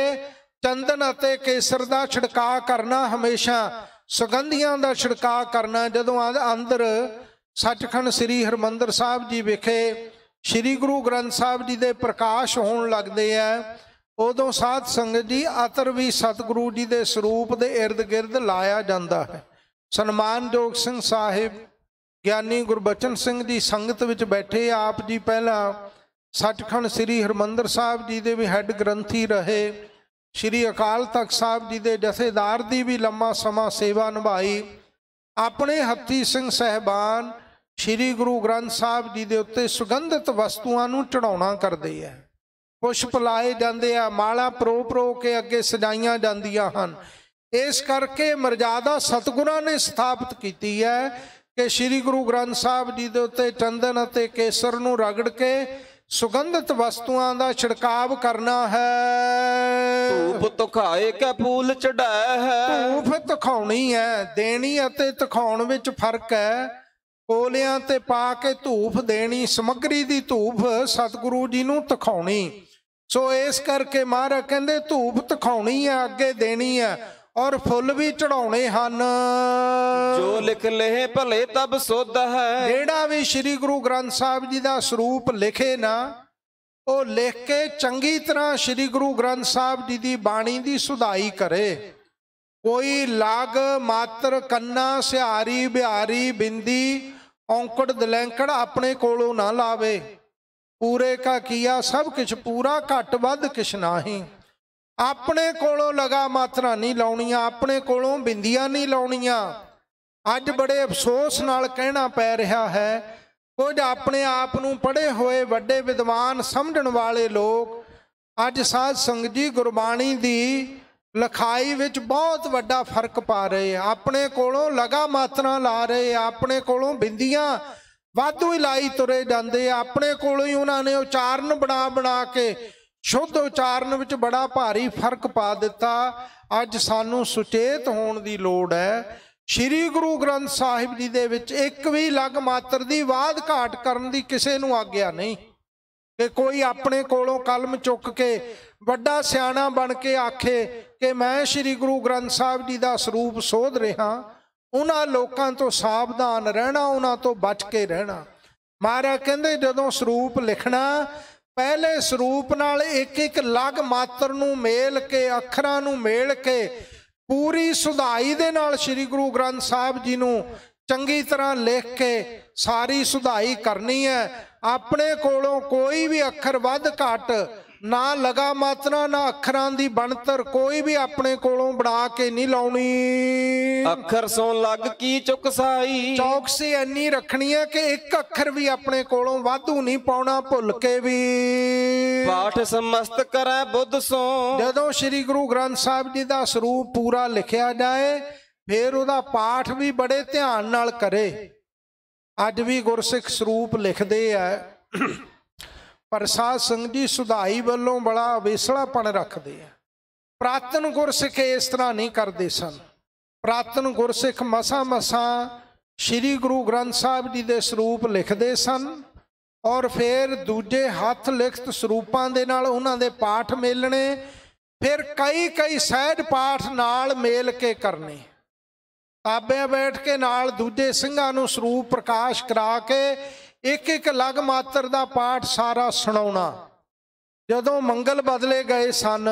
ਚੰਦਨ ਅਤੇ ਕੇਸਰ ਦਾ ਛਿੜਕਾ ਕਰਨਾ ਹਮੇਸ਼ਾ ਸੁਗੰਧੀਆਂ ਦਾ ਛਿੜਕਾ ਕਰਨਾ ਜਦੋਂ ਅੰਦਰ ਸੱਚਖੰਡ ਸ੍ਰੀ ਹਰਮੰਦਰ ਸਾਹਿਬ ਜੀ ਵਿਖੇ ਸ੍ਰੀ ਗੁਰੂ ਗ੍ਰੰਥ ਸਾਹਿਬ ਜੀ ਦੇ ਪ੍ਰਕਾਸ਼ ਹੋਣ ਲੱਗਦੇ ਆ ਉਦੋਂ ਸਾਧ ਸੰਗਤ ਜੀ ਅਤਰ ਵੀ ਸਤਿਗੁਰੂ ਜੀ ਦੇ ਸਰੂਪ ਦੇ ird-gird ਲਾਇਆ ਜਾਂਦਾ ਹੈ ਸਨਮਾਨਯੋਗ ਸਿੰਘ ਸਾਹਿਬ ਗਿਆਨੀ ਗੁਰਬਚਨ ਸਿੰਘ ਜੀ ਸੰਗਤ ਵਿੱਚ ਬੈਠੇ ਆਪ ਜੀ ਪਹਿਲਾਂ ਸੱਚਖੰਡ ਸ੍ਰੀ ਹਰਮੰਦਰ ਸਾਹਿਬ ਜੀ ਦੇ ਵੀ ਹੈੱਡ ਗ੍ਰੰਥੀ ਰਹੇ ਸ੍ਰੀ ਅਕਾਲ ਤਖਤ ਸਾਹਿਬ ਜੀ ਦੇ ਜਥੇਦਾਰ ਦੀ ਵੀ ਲੰਮਾ ਸਮਾਂ ਸੇਵਾ ਨਿਭਾਈ ਆਪਣੇ ਹੱਥੀ ਸਿੰਘ ਸਹਿਬਾਨ ਸ੍ਰੀ ਗੁਰੂ ਗ੍ਰੰਥ ਸਾਹਿਬ ਜੀ ਦੇ ਉੱਤੇ ਸੁਗੰਧਿਤ ਵਸਤੂਆਂ ਨੂੰ ਚੜਾਉਣਾ ਕਰਦੇ ਆ ਪੁਸ਼ਪ ਲਾਏ ਜਾਂਦੇ ਆ ਮਾਲਾ ਪ੍ਰੋ ਪ੍ਰੋ ਕੇ ਅੱਗੇ ਸਜਾਈਆਂ ਜਾਂਦੀਆਂ ਹਨ ਇਸ ਕਰਕੇ ਮਰਜ਼ਾਦਾ ਸਤਗੁਰਾਂ ਨੇ ਸਥਾਪਿਤ ਕੀਤੀ ਹੈ ਕਿ ਸ੍ਰੀ ਗੁਰੂ ਗ੍ਰੰਥ ਸਾਹਿਬ ਜੀ ਦੇ ਉੱਤੇ ਚੰਦਨ ਅਤੇ ਕੇਸਰ ਨੂੰ ਰਗੜ ਕੇ ਸੁਗੰਧਿਤ ਵਸਤੂਆਂ ਦਾ ਛਿੜਕਾਵ ਕਰਨਾ ਹੈ ਧੂਪ ਤੁਖਾਏ ਕੇ ਫੂਲ ਚੜਾਇ ਹੈ ਧੂਪ ਤੁਖਾਉਣੀ ਹੈ ਦੇਣੀ ਅਤੇ ਤੁਖਾਉਣ ਵਿੱਚ ਫਰਕ ਹੈ ਕੋਲਿਆਂ ਤੇ ਪਾ ਕੇ ਧੂਪ ਦੇਣੀ ਸਮਗਰੀ ਦੀ ਧੂਪ ਸਤਿਗੁਰੂ ਜੀ ਨੂੰ ਤੁਖਾਉਣੀ ਸੋ ਇਸ ਕਰਕੇ ਮਹਾਰਾਜ ਕਹਿੰਦੇ ਧੂਪ ਤੁਖਾਉਣੀ ਹੈ ਅੱਗੇ ਦੇਣੀ ਹੈ ਔਰ ਫੁੱਲ ਵੀ ਚੜਾਉਣੇ ਹਨ ਜੋ ਲਿਖ ਲਏ ਭਲੇ ਤਬ ਸੁਧ ਹੈ ਜਿਹੜਾ ਵੀ ਸ੍ਰੀ ਗੁਰੂ ਗ੍ਰੰਥ ਸਾਹਿਬ ਜੀ ਦਾ ਸਰੂਪ ਲਿਖੇ ਨਾ ਉਹ ਲਿਖ ਕੇ ਚੰਗੀ ਤਰ੍ਹਾਂ ਸ੍ਰੀ ਗੁਰੂ ਗ੍ਰੰਥ ਸਾਹਿਬ ਜੀ ਦੀ ਬਾਣੀ ਦੀ ਸੁਧਾਈ ਕਰੇ ਕੋਈ ਲਾਗ ਮਾਤਰ ਕੰਨਾ ਸਿਹਾਰੀ ਬਿਹਾਰੀ ਬਿੰਦੀ ਔਂਕੜ ਦਲੈਂਕੜ ਆਪਣੇ ਕੋਲੋਂ ਨਾ ਲਾਵੇ ਪੂਰੇ ਕਾ ਕੀਆ ਸਭ ਕੁਝ ਪੂਰਾ ਘਟ ਵੱਧ ਕਿਛ ਨਾਹੀ ਆਪਣੇ ਕੋਲੋਂ ਲਗਾ ਮਾਤਰਾ ਨਹੀਂ ਲਾਉਣੀਆਂ ਆਪਣੇ ਕੋਲੋਂ ਬਿੰਦੀਆਂ ਨਹੀਂ ਲਾਉਣੀਆਂ ਅੱਜ ਬੜੇ ਅਫਸੋਸ ਨਾਲ ਕਹਿਣਾ ਪੈ ਰਿਹਾ ਹੈ ਕੁਝ ਆਪਣੇ ਆਪ ਨੂੰ ਪੜ੍ਹੇ ਹੋਏ ਵੱਡੇ ਵਿਦਵਾਨ ਸਮਝਣ ਵਾਲੇ ਲੋਕ ਅੱਜ ਸਾਧ ਸੰਗਤ ਜੀ ਗੁਰਬਾਣੀ ਦੀ ਲਖਾਈ ਵਿੱਚ ਬਹੁਤ ਵੱਡਾ ਫਰਕ ਪਾ ਰਹੇ ਆ ਆਪਣੇ ਕੋਲੋਂ ਲਗਾ ਮਾਤਰਾ ਲਾ ਰਹੇ ਆ ਆਪਣੇ ਕੋਲੋਂ ਬਿੰਦੀਆਂ ਵਾਧੂ ਹੀ ਲਾਈ ਤੁਰੇ ਜਾਂਦੇ ਆ ਆਪਣੇ ਕੋਲੋਂ ਹੀ ਉਹਨਾਂ ਨੇ ਉਚਾਰਨ ਬਣਾ ਬਣਾ ਕੇ ਸ਼ੁੱਧ ਉਚਾਰਨ ਵਿੱਚ ਬੜਾ ਭਾਰੀ ਫਰਕ ਪਾ ਦਿੱਤਾ ਅੱਜ ਸਾਨੂੰ ਸੁਚੇਤ ਹੋਣ ਦੀ ਲੋੜ ਹੈ ਸ੍ਰੀ ਗੁਰੂ ਗ੍ਰੰਥ ਸਾਹਿਬ ਜੀ ਦੇ ਵਿੱਚ ਇੱਕ ਵੀ ਲਗ ਮਾਤਰ ਦੀ ਬਾਦ ਘਾਟ ਕਰਨ ਦੀ ਕਿਸੇ ਨੂੰ ਆਗਿਆ ਨਹੀਂ ਕਿ ਕੋਈ ਆਪਣੇ ਕੋਲੋਂ ਕਲਮ ਚੁੱਕ ਕੇ ਵੱਡਾ ਸਿਆਣਾ ਬਣ ਕੇ ਆਖੇ ਕਿ ਮੈਂ ਸ੍ਰੀ ਗੁਰੂ ਗ੍ਰੰਥ ਸਾਹਿਬ ਜੀ ਦਾ ਸਰੂਪ ਸੋਧ ਰਿਹਾ ਉਹਨਾਂ ਲੋਕਾਂ ਤੋਂ ਸਾਵਧਾਨ ਰਹਿਣਾ ਉਹਨਾਂ ਤੋਂ ਬਚ ਕੇ ਰਹਿਣਾ ਮਹਾਰਾਜ ਕਹਿੰਦੇ ਜਦੋਂ ਸਰੂਪ ਲਿਖਣਾ ਪਹਿਲੇ ਸਰੂਪ ਨਾਲ ਇੱਕ ਇੱਕ ਲਗ ਮਾਤਰ ਨੂੰ ਮੇਲ ਕੇ ਅੱਖਰਾਂ ਨੂੰ ਮੇਲ ਕੇ ਪੂਰੀ ਸੁਧਾਈ ਦੇ ਨਾਲ ਸ੍ਰੀ ਗੁਰੂ ਗ੍ਰੰਥ ਸਾਹਿਬ ਜੀ ਨੂੰ ਚੰਗੀ ਤਰ੍ਹਾਂ ਲਿਖ ਕੇ ਸਾਰੀ ਸੁਧਾਈ ਕਰਨੀ ਹੈ ਆਪਣੇ ਕੋਲੋਂ ਕੋਈ ਵੀ ਅੱਖਰ ਵੱਧ ਘਟ ਨਾ ਲਗਾ ਮਾਤਰਾ ਨਾ ਅੱਖਰਾਂ ਦੀ ਬਣਤਰ ਕੋਈ ਵੀ ਆਪਣੇ ਕੋਲੋਂ ਬਣਾ ਕੇ ਨਹੀਂ ਲਾਉਣੀ ਅੱਖਰ ਸੋਂ ਲੱਗ ਕੀ ਚੁਕਸਾਈ ਚੌਕਸੀ ਐਨੀ ਰੱਖਣੀ ਹੈ ਕਿ ਇੱਕ ਅੱਖਰ ਵੀ ਆਪਣੇ ਕੋਲੋਂ ਵਾਧੂ ਨਹੀਂ ਪਾਉਣਾ ਭੁੱਲ ਕੇ ਵੀ ਪਾਠ ਸਮਸਤ ਕਰੈ ਬੁੱਧ ਸੋਂ ਜਦੋਂ ਸ੍ਰੀ ਗੁਰੂ ਗ੍ਰੰਥ ਸਾਹਿਬ ਜੀ ਦਾ ਸਰੂਪ ਪੂਰਾ ਲਿਖਿਆ ਜਾਏ ਫਿਰ ਉਹਦਾ ਪਾਠ ਵੀ ਬੜੇ ਧਿਆਨ ਨਾਲ ਕਰੇ ਅੱਜ ਵੀ ਗੁਰਸਿੱਖ ਸਰੂਪ ਲਿਖਦੇ ਆ ਪਰ ਸਾਧ ਜੀ ਸੁਧਾਈ ਵੱਲੋਂ ਬੜਾ ਵੇਸਲਾਪਣ ਰੱਖਦੇ ਆ ਪ੍ਰਾਤਨ ਗੁਰਸਿੱਖ ਇਸ ਤਰ੍ਹਾਂ ਨਹੀਂ ਕਰਦੇ ਸਨ ਪ੍ਰਾਤਨ ਗੁਰਸਿੱਖ ਮਸਾ ਮਸਾ ਸ੍ਰੀ ਗੁਰੂ ਗ੍ਰੰਥ ਸਾਹਿਬ ਜੀ ਦੇ ਸਰੂਪ ਲਿਖਦੇ ਸਨ ਔਰ ਫਿਰ ਦੂਜੇ ਹੱਥ ਲਿਖਤ ਸਰੂਪਾਂ ਦੇ ਨਾਲ ਉਹਨਾਂ ਦੇ ਪਾਠ ਮੇਲਣੇ ਫਿਰ ਕਈ ਕਈ ਸਹਿਜ ਪਾਠ ਨਾਲ ਮੇਲ ਕੇ ਕਰਨੇ ਤਾਬੇ ਬੈਠ ਕੇ ਨਾਲ ਦੂਜੇ ਸਿੰਘਾਂ ਨੂੰ ਸਰੂਪ ਪ੍ਰਕਾਸ਼ ਕਰਾ ਕੇ ਇੱਕ ਇੱਕ ਲਗ ਮਾਤਰ ਦਾ ਪਾਠ ਸਾਰਾ ਸੁਣਾਉਣਾ ਜਦੋਂ ਮੰਗਲ ਬਦਲੇ ਗਏ ਸਨ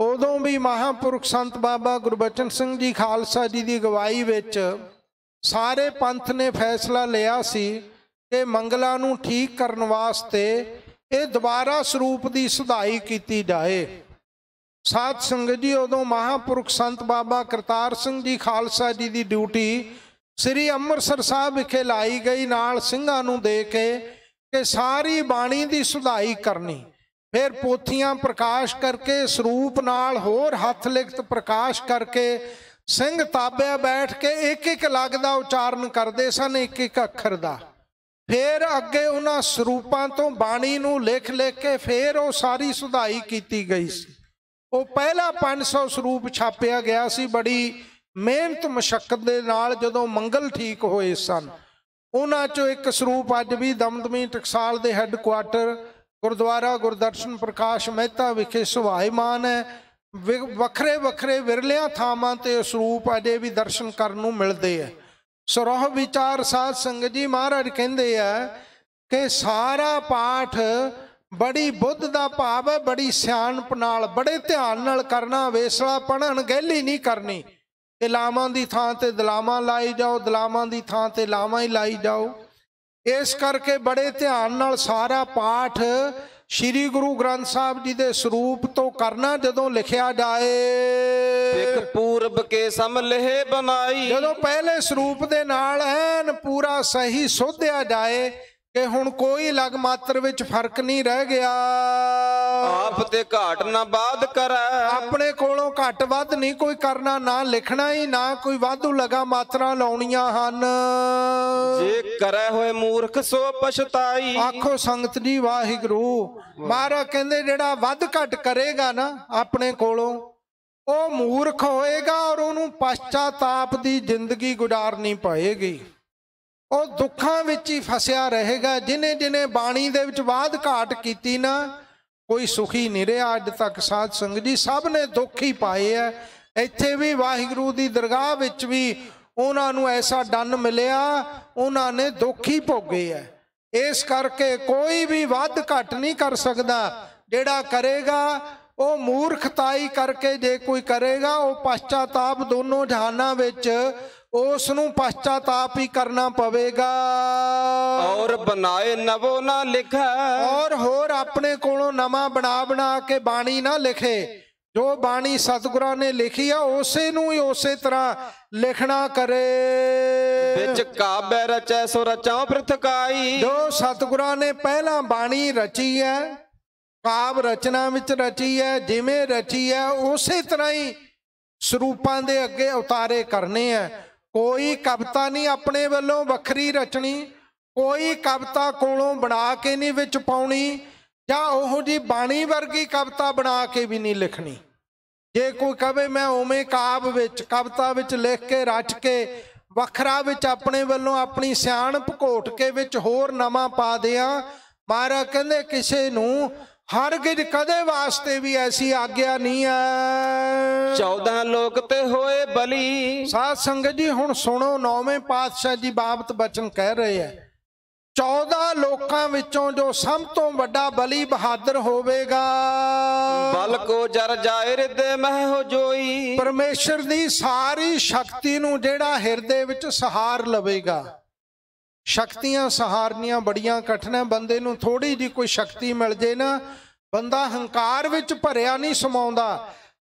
ਉਦੋਂ ਵੀ ਮਹਾਪੁਰਖ ਸੰਤ ਬਾਬਾ ਗੁਰਬਚਨ ਸਿੰਘ ਜੀ ਖਾਲਸਾ ਜੀ ਦੀ ਗਵਾਈ ਵਿੱਚ ਸਾਰੇ ਪੰਥ ਨੇ ਫੈਸਲਾ ਲਿਆ ਸੀ ਕਿ ਮੰਗਲਾ ਨੂੰ ਠੀਕ ਕਰਨ ਵਾਸਤੇ ਇਹ ਦੁਬਾਰਾ ਸਰੂਪ ਦੀ ਸੁਧਾਈ ਕੀਤੀ ਜਾਏ ਸਾਧ ਸੰਗਤ ਜੀ ਉਦੋਂ ਮਹਾਪੁਰਖ ਸੰਤ ਬਾਬਾ ਕਰਤਾਰ ਸਿੰਘ ਜੀ ਖਾਲਸਾ ਜੀ ਦੀ ਡਿਊਟੀ ਸ੍ਰੀ ਅੰਮ੍ਰਿਤਸਰ ਸਾਹਿਬ ਵਿਖੇ ਲਾਈ ਗਈ ਨਾਲ ਸਿੰਘਾਂ ਨੂੰ ਦੇ ਕੇ ਕਿ ਸਾਰੀ ਬਾਣੀ ਦੀ ਸੁਧਾਈ ਕਰਨੀ ਫਿਰ ਪੋਥੀਆਂ ਪ੍ਰਕਾਸ਼ ਕਰਕੇ ਸਰੂਪ ਨਾਲ ਹੋਰ ਹੱਥ ਲਿਖਤ ਪ੍ਰਕਾਸ਼ ਕਰਕੇ ਸਿੰਘ ਤਾਬਿਆ ਬੈਠ ਕੇ ਇੱਕ ਇੱਕ ਲਗਦਾ ਉਚਾਰਨ ਕਰਦੇ ਸਨ ਇੱਕ ਇੱਕ ਅੱਖਰ ਦਾ ਫਿਰ ਅੱਗੇ ਉਹਨਾਂ ਸਰੂਪਾਂ ਤੋਂ ਬਾਣੀ ਨੂੰ ਲਿਖ ਲਿਖ ਕੇ ਫਿਰ ਉਹ ਸਾਰੀ ਸੁਧਾਈ ਕੀਤੀ ਗਈ ਸੀ ਉਹ ਪਹਿਲਾ 500 ਸਰੂਪ ਛਾਪਿਆ ਗਿਆ ਸੀ ਬੜੀ ਮਿਹਨਤ ਮਸ਼ਕਤ ਦੇ ਨਾਲ ਜਦੋਂ ਮੰਗਲ ਠੀਕ ਹੋਏ ਸਨ ਉਹਨਾਂ ਚੋਂ ਇੱਕ ਸਰੂਪ ਅੱਜ ਵੀ ਦਮਦਮੀ ਟਕਸਾਲ ਦੇ ਹੈੱਡਕੁਆਟਰ ਗੁਰਦੁਆਰਾ ਗੁਰਦਰਸ਼ਨ ਪ੍ਰਕਾਸ਼ ਮਹਿਤਾ ਵਿਖੇ ਸੁਭਾਇਮਾਨ ਹੈ ਵੱਖਰੇ ਵੱਖਰੇ ਵਿਰਲਿਆਂ ਥਾਵਾਂ ਤੇ ਸਰੂਪ ਅਜੇ ਵੀ ਦਰਸ਼ਨ ਕਰਨ ਨੂੰ ਮਿਲਦੇ ਆ ਸਰੋਹ ਵਿਚਾਰ ਸਾਧ ਸੰਗਤ ਜੀ ਮਹਾਰਾਜ ਕਹਿੰਦੇ ਆ ਕਿ ਸਾਰਾ ਪਾਠ ਬੜੀ ਬੁੱਧ ਦਾ ਭਾਵ ਹੈ ਬੜੀ ਸਿਆਣਪ ਨਾਲ ਬੜੇ ਧਿਆਨ ਨਾਲ ਕਰਨਾ ਵੇਸਲਾ ਪੜਨ ਗਹਿਲੀ ਨਹੀਂ ਕਰਨੀ ਕਿ ਲਾਵਾਂ ਦੀ ਥਾਂ ਤੇ ਦਲਾਵਾਂ ਲਾਈ ਜਾਓ ਦਲਾਵਾਂ ਦੀ ਥਾਂ ਤੇ ਲਾਵਾਂ ਹੀ ਲਾਈ ਜਾਓ ਇਸ ਕਰਕੇ ਬੜੇ ਧਿਆਨ ਨਾਲ ਸਾਰਾ ਪਾਠ ਸ੍ਰੀ ਗੁਰੂ ਗ੍ਰੰਥ ਸਾਹਿਬ ਜੀ ਦੇ ਸਰੂਪ ਤੋਂ ਕਰਨਾ ਜਦੋਂ ਲਿਖਿਆ ਜਾਏ ਇੱਕ ਪੂਰਬ ਕੇ ਸਮਲਹਿ ਬਣਾਈ ਜਦੋਂ ਪਹਿਲੇ ਸਰੂਪ ਦੇ ਨਾਲ ਐਨ ਪੂਰਾ ਸਹੀ ਸੋਧਿਆ ਜਾਏ ਕਿ ਹੁਣ ਕੋਈ ਲਗ ਮਾਤਰ ਵਿੱਚ ਫਰਕ ਨਹੀਂ ਰਹਿ ਗਿਆ ਆਪ ਤੇ ਘਾਟ ਨਾ ਬਾਦ ਕਰੈ ਆਪਣੇ ਕੋਲੋਂ ਘਟ ਵੱਧ ਨਹੀਂ ਕੋਈ ਕਰਨਾ ਨਾ ਲਿਖਣਾ ਹੀ ਨਾ ਕੋਈ ਵਾਧੂ ਲਗਾ ਮਾਤਰਾ ਲਾਉਣੀਆਂ ਹਨ ਜੇ ਕਰੈ ਹੋਏ ਮੂਰਖ ਸੋ ਪਛਤਾਈ ਆਖੋ ਸੰਗਤ ਦੀ ਵਾਹਿਗੁਰੂ ਮਹਾਰਾ ਕਹਿੰਦੇ ਜਿਹੜਾ ਵੱਧ ਘਟ ਕਰੇਗਾ ਨਾ ਆਪਣੇ ਕੋਲੋਂ ਉਹ ਮੂਰਖ ਹੋਏਗਾ ਔਰ ਉਹਨੂੰ ਪਛਤਾਤਾਪ ਦੀ ਜ਼ਿੰਦਗੀ ਗੁਜ਼ਾਰਨੀ ਪਏਗੀ ਉਹ ਦੁੱਖਾਂ ਵਿੱਚ ਹੀ ਫਸਿਆ ਰਹੇਗਾ ਜਿਨੇ ਜਿਨੇ ਬਾਣੀ ਦੇ ਵਿੱਚ ਬਾਦ ਘਾਟ ਕੀਤੀ ਨਾ ਕੋਈ ਸੁਖੀ ਨਹੀਂ ਰਿਹਾ ਅੱਜ ਤੱਕ ਸਾਧ ਸੰਗਤ ਜੀ ਸਭ ਨੇ ਦੁੱਖ ਹੀ ਪਾਏ ਐ ਇੱਥੇ ਵੀ ਵਾਹਿਗੁਰੂ ਦੀ ਦਰਗਾਹ ਵਿੱਚ ਵੀ ਉਹਨਾਂ ਨੂੰ ਐਸਾ ਡੰਨ ਮਿਲਿਆ ਉਹਨਾਂ ਨੇ ਦੁੱਖ ਹੀ ਭੋਗੇ ਐ ਇਸ ਕਰਕੇ ਕੋਈ ਵੀ ਵੱਧ ਘਟ ਨਹੀਂ ਕਰ ਸਕਦਾ ਜਿਹੜਾ ਕਰੇਗਾ ਉਹ ਮੂਰਖਤਾਈ ਕਰਕੇ ਜੇ ਕੋਈ ਕਰੇਗਾ ਉਹ ਪਛਤਾਤਾਪ ਦੋਨੋਂ ਜਹਾਨਾਂ ਵਿੱਚ ਉਸ ਨੂੰ ਪਛਤਾਤਾਪ ਹੀ ਕਰਨਾ ਪਵੇਗਾ ਔਰ ਬਣਾਏ ਨਵੋ ਨਾ ਲਿਖੇ ਔਰ ਹੋਰ ਆਪਣੇ ਕੋਲੋਂ ਨਵਾਂ ਬਣਾ ਬਣਾ ਕੇ ਬਾਣੀ ਨਾ ਲਿਖੇ ਜੋ ਬਾਣੀ ਸਤਿਗੁਰਾਂ ਨੇ ਲਿਖੀ ਆ ਉਸੇ ਨੂੰ ਹੀ ਉਸੇ ਤਰ੍ਹਾਂ ਲਿਖਣਾ ਕਰੇ ਵਿੱਚ ਕਾਬੇ ਰਚੈ ਸੋ ਰਚਾਉ ਪ੍ਰਥਕਾਈ ਜੋ ਸਤਿਗੁਰਾਂ ਨੇ ਪਹਿਲਾਂ ਬਾਣੀ ਰਚੀ ਹੈ ਕਾਬ ਰਚਨਾ ਵਿੱਚ ਰਚੀ ਹੈ ਜਿਵੇਂ ਰਚੀ ਹੈ ਉਸੇ ਤਰ੍ਹਾਂ ਹੀ ਸਰੂਪਾਂ ਦੇ ਅੱਗੇ ਉਤਾਰੇ ਕਰਨੇ ਆ ਕੋਈ ਕਵਤਾ ਨਹੀਂ ਆਪਣੇ ਵੱਲੋਂ ਵੱਖਰੀ ਰਚਣੀ ਕੋਈ ਕਵਤਾ ਕੋਲੋਂ ਬਣਾ ਕੇ ਨਹੀਂ ਵਿੱਚ ਪਾਉਣੀ ਜਾਂ ਉਹ ਜੀ ਬਾਣੀ ਵਰਗੀ ਕਵਤਾ ਬਣਾ ਕੇ ਵੀ ਨਹੀਂ ਲਿਖਣੀ ਜੇ ਕੋਈ ਕਵੇ ਮੈਂ ਓਵੇਂ ਕਾਬ ਵਿੱਚ ਕਵਤਾ ਵਿੱਚ ਲਿਖ ਕੇ ਰਚ ਕੇ ਵੱਖਰਾ ਵਿੱਚ ਆਪਣੇ ਵੱਲੋਂ ਆਪਣੀ ਸਿਆਣਪ ਘੋਟ ਕੇ ਵਿੱਚ ਹੋਰ ਨਵਾਂ ਪਾ ਦਿਆਂ ਮਾਰਾ ਕਹਿੰਦੇ ਕਿਸੇ ਨੂੰ ਹਰ ਗਿਜ ਕਦੇ ਵਾਸਤੇ ਵੀ ਐਸੀ ਆਗਿਆ ਨਹੀਂ ਆ 14 ਲੋਕ ਤੇ ਹੋਏ ਬਲੀ ਸਾਧ ਸੰਗਤ ਜੀ ਹੁਣ ਸੁਣੋ ਨੌਵੇਂ ਪਾਤਸ਼ਾਹ ਜੀ ਬਾਬਤ ਬਚਨ ਕਹਿ ਰਹੇ ਐ 14 ਲੋਕਾਂ ਵਿੱਚੋਂ ਜੋ ਸਭ ਤੋਂ ਵੱਡਾ ਬਲੀ ਬਹਾਦਰ ਹੋਵੇਗਾ ਬਲ ਕੋ ਜਰ ਜਾਇ ਹਿਰਦੇ ਮਹਿ ਹੋ ਜੋਈ ਪਰਮੇਸ਼ਰ ਦੀ ਸਾਰੀ ਸ਼ਕਤੀ ਨੂੰ ਜਿਹੜਾ ਹਿਰਦੇ ਵਿੱਚ ਸਹਾਰ ਲਵੇਗਾ ਸ਼ਕਤੀਆਂ ਸਹਾਰਨੀਆਂ ਬੜੀਆਂ ਕਠਨ ਹੈ ਬੰਦੇ ਨੂੰ ਥੋੜੀ ਜੀ ਕੋਈ ਸ਼ਕਤੀ ਮਿਲ ਜੇ ਨਾ ਬੰਦਾ ਹੰਕਾਰ ਵਿੱਚ ਭਰਿਆ ਨਹੀਂ ਸਮਾਉਂਦਾ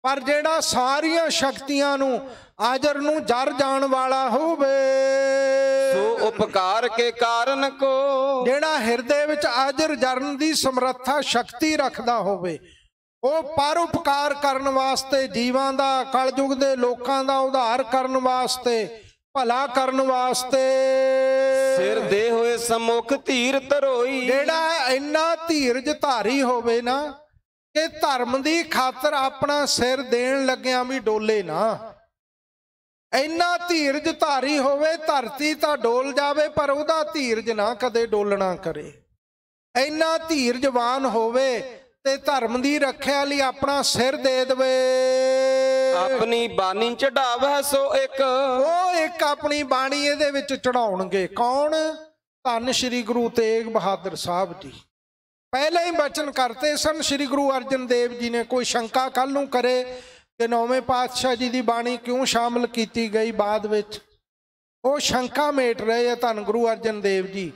ਪਰ ਜਿਹੜਾ ਸਾਰੀਆਂ ਸ਼ਕਤੀਆਂ ਨੂੰ ਆਜਰ ਨੂੰ ਜਰ ਜਾਣ ਵਾਲਾ ਹੋਵੇ ਸੋ ਉਪਕਾਰ ਕੇ ਕਾਰਨ ਕੋ ਜਿਹੜਾ ਹਿਰਦੇ ਵਿੱਚ ਆਜਰ ਜਰਨ ਦੀ ਸਮਰੱਥਾ ਸ਼ਕਤੀ ਰੱਖਦਾ ਹੋਵੇ ਉਹ ਪਰ ਉਪਕਾਰ ਕਰਨ ਵਾਸਤੇ ਜੀਵਾਂ ਦਾ ਕਲਯੁਗ ਦੇ ਲੋਕਾਂ ਦਾ ਉਧਾਰ ਕਰਨ ਵਾਸਤੇ ਭਲਾ ਕਰਨ ਵਾਸਤੇ ਸਿਰ ਦੇ ਹੋਏ ਸਮੁਖ ਧੀਰ ਧਰੋਈ ਜਿਹੜਾ ਇੰਨਾ ਧੀਰਜ ਧਾਰੀ ਹੋਵੇ ਨਾ ਕਿ ਧਰਮ ਦੀ ਖਾਤਰ ਆਪਣਾ ਸਿਰ ਦੇਣ ਲੱਗਿਆਂ ਵੀ ਡੋਲੇ ਨਾ ਇੰਨਾ ਧੀਰਜ ਧਾਰੀ ਹੋਵੇ ਧਰਤੀ ਤਾਂ ਡੋਲ ਜਾਵੇ ਪਰ ਉਹਦਾ ਧੀਰਜ ਨਾ ਕਦੇ ਡੋਲਣਾ ਕਰੇ ਇੰਨਾ ਧੀਰਜਵਾਨ ਹੋਵੇ ਤੇ ਧਰਮ ਦੀ ਰੱਖਿਆ ਲਈ ਆਪਣਾ ਸਿਰ ਦੇ ਦੇਵੇ ਆਪਣੀ ਬਾਣੀ ਚੜਾਵੇ ਸੋ ਇੱਕ ਉਹ ਇੱਕ ਆਪਣੀ ਬਾਣੀ ਇਹਦੇ ਵਿੱਚ ਚੜਾਉਣਗੇ ਕੌਣ ਧੰਨ ਸ਼੍ਰੀ ਗੁਰੂ ਤੇਗ ਬਹਾਦਰ ਸਾਹਿਬ ਜੀ ਪਹਿਲਾਂ ਹੀ ਬਚਨ ਕਰਤੇ ਸਨ ਸ਼੍ਰੀ ਗੁਰੂ ਅਰਜਨ ਦੇਵ ਜੀ ਨੇ ਕੋਈ ਸ਼ੰਕਾ ਕੱਲ ਨੂੰ ਕਰੇ ਕਿ ਨੌਵੇਂ ਪਾਤਸ਼ਾਹ ਜੀ ਦੀ ਬਾਣੀ ਕਿਉਂ ਸ਼ਾਮਲ ਕੀਤੀ ਗਈ ਬਾਅਦ ਵਿੱਚ ਉਹ ਸ਼ੰਕਾ ਮੇਟ ਰਹੇ ਆ ਧੰਨ ਗੁਰੂ ਅਰਜਨ ਦੇਵ ਜੀ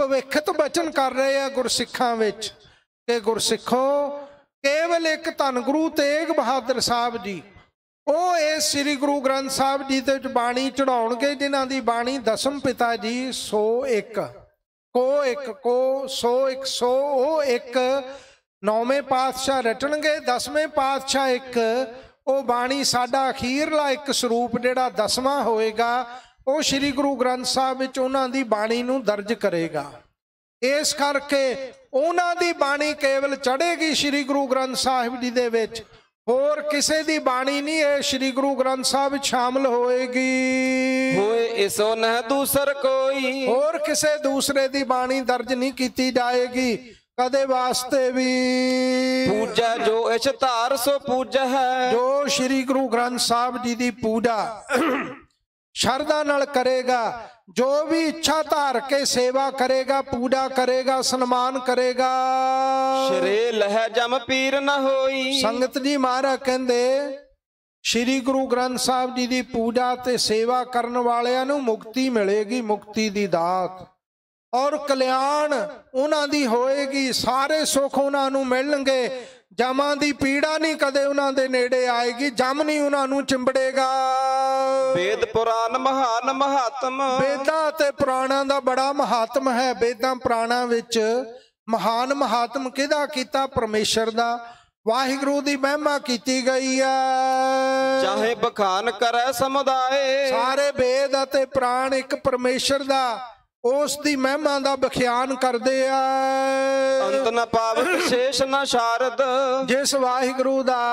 ਭਵਿੱਖਤ ਬਚਨ ਕਰ ਰਹੇ ਆ ਗੁਰਸਿੱਖਾਂ ਵਿੱਚ ਕਿ ਗੁਰਸਿੱਖੋ ਕੇਵਲ ਇੱਕ ਧੰਨ ਗੁਰੂ ਤੇਗ ਬਹਾਦਰ ਸਾਹਿਬ ਜੀ ਉਹ ਇਹ ਸ੍ਰੀ ਗੁਰੂ ਗ੍ਰੰਥ ਸਾਹਿਬ ਜੀ ਦੇ ਵਿੱਚ ਬਾਣੀ ਚੜਾਉਣਗੇ ਜਿਨ੍ਹਾਂ ਦੀ ਬਾਣੀ ਦਸਮ ਪਿਤਾ ਜੀ 101 ਕੋ ਇੱਕ ਕੋ 101 ਸੋ ਉਹ ਇੱਕ ਨੌਵੇਂ ਪਾਤਸ਼ਾਹ ਰਟਣਗੇ ਦਸਵੇਂ ਪਾਤਸ਼ਾਹ ਇੱਕ ਉਹ ਬਾਣੀ ਸਾਡਾ ਅਖੀਰਲਾ ਇੱਕ ਸਰੂਪ ਜਿਹੜਾ ਦਸਵਾਂ ਹੋਏਗਾ ਉਹ ਸ੍ਰੀ ਗੁਰੂ ਗ੍ਰੰਥ ਸਾਹਿਬ ਵਿੱਚ ਉਹਨਾਂ ਦੀ ਬਾਣੀ ਨੂੰ ਦਰਜ ਕਰੇਗਾ ਇਸ ਕਰਕੇ ਉਹਨਾਂ ਦੀ ਬਾਣੀ ਕੇਵਲ ਚੜੇਗੀ ਸ੍ਰੀ ਗੁਰੂ ਗ੍ਰੰਥ ਸਾਹਿਬ ਜੀ ਦੇ ਵਿੱਚ ਹੋਰ ਕਿਸੇ ਦੀ ਬਾਣੀ ਨਹੀਂ ਇਹ ਸ੍ਰੀ ਗੁਰੂ ਗ੍ਰੰਥ ਸਾਹਿਬ ਵਿੱਚ ਸ਼ਾਮਲ ਹੋਏਗੀ ਹੋਏ ਇਸੋ ਨਹ ਦੂਸਰ ਕੋਈ ਹੋਰ ਕਿਸੇ ਦੂਸਰੇ ਦੀ ਬਾਣੀ ਦਰਜ ਨਹੀਂ ਕੀਤੀ ਜਾਏਗੀ ਕਦੇ ਵਾਸਤੇ ਵੀ ਪੂਜਾ ਜੋ ਇਸ ਧਾਰ ਸੋ ਪੂਜਾ ਹੈ ਜੋ ਸ੍ਰੀ ਗੁਰੂ ਗ੍ਰੰਥ ਸਾਹਿਬ ਜੀ ਦੀ ਪੂਜਾ ਸ਼ਰਧਾ ਨਾਲ ਕਰੇਗਾ ਜੋ ਵੀ ਇੱਛਾ ਧਾਰ ਕੇ ਸੇਵਾ ਕਰੇਗਾ ਪੂਜਾ ਕਰੇਗਾ ਸਨਮਾਨ ਕਰੇਗਾ ਸ਼ਰੇ ਲਹਿ ਜਮ ਪੀਰ ਨਾ ਹੋਈ ਸੰਗਤ ਜੀ ਮਹਾਰਾ ਕਹਿੰਦੇ ਸ਼੍ਰੀ ਗੁਰੂ ਗ੍ਰੰਥ ਸਾਹਿਬ ਜੀ ਦੀ ਪੂਜਾ ਤੇ ਸੇਵਾ ਕਰਨ ਵਾਲਿਆਂ ਨੂੰ ਮੁਕਤੀ ਮਿਲੇਗੀ ਮੁਕਤੀ ਦੀ ਦਾਤ ਔਰ ਕਲਿਆਣ ਉਹਨਾਂ ਦੀ ਹੋਏਗੀ ਸਾਰੇ ਸੁੱਖ ਉਹਨਾਂ ਨੂੰ ਮਿਲਣਗੇ ਜਮਾਂ ਦੀ ਪੀੜਾ ਨਹੀਂ ਕਦੇ ਉਹਨਾਂ ਦੇ ਨੇੜੇ ਆਏਗੀ ਜਮ ਨਹੀਂ ਉਹਨਾਂ ਨੂੰ ਚਿੰਬੜੇਗਾ ਵੇਦ ਪੁਰਾਨ ਮਹਾਨ ਮਹਾਤਮ ਵੇਦਾਂ ਤੇ ਪੁਰਾਣਾਂ ਦਾ ਬੜਾ ਮਹਾਤਮ ਹੈ ਵੇਦਾਂ ਪੁਰਾਣਾਂ ਵਿੱਚ ਮਹਾਨ ਮਹਾਤਮ ਕਿਹਦਾ ਕੀਤਾ ਪਰਮੇਸ਼ਰ ਦਾ ਵਾਹਿਗੁਰੂ ਦੀ ਮਹਿਮਾ ਕੀਤੀ ਗਈ ਹੈ ਚਾਹੇ ਬਖਾਨ ਕਰੇ ਸਮੁਦਾਏ ਸਾਰੇ ਵੇਦ ਅਤੇ ਪ੍ਰਾਣ ਇੱਕ ਪਰਮੇਸ਼ਰ ਦਾ ਉਸ ਦੀ ਮਹਿਮਾ ਦਾ ਬਖਿਆਨ ਕਰਦੇ ਆ ਅੰਤ ਨ ਪਾਵ ਵਿਸ਼ੇਸ਼ ਨ ਸ਼ਾਰਦ ਜਿਸ ਵਾਹਿਗੁਰੂ ਦਾ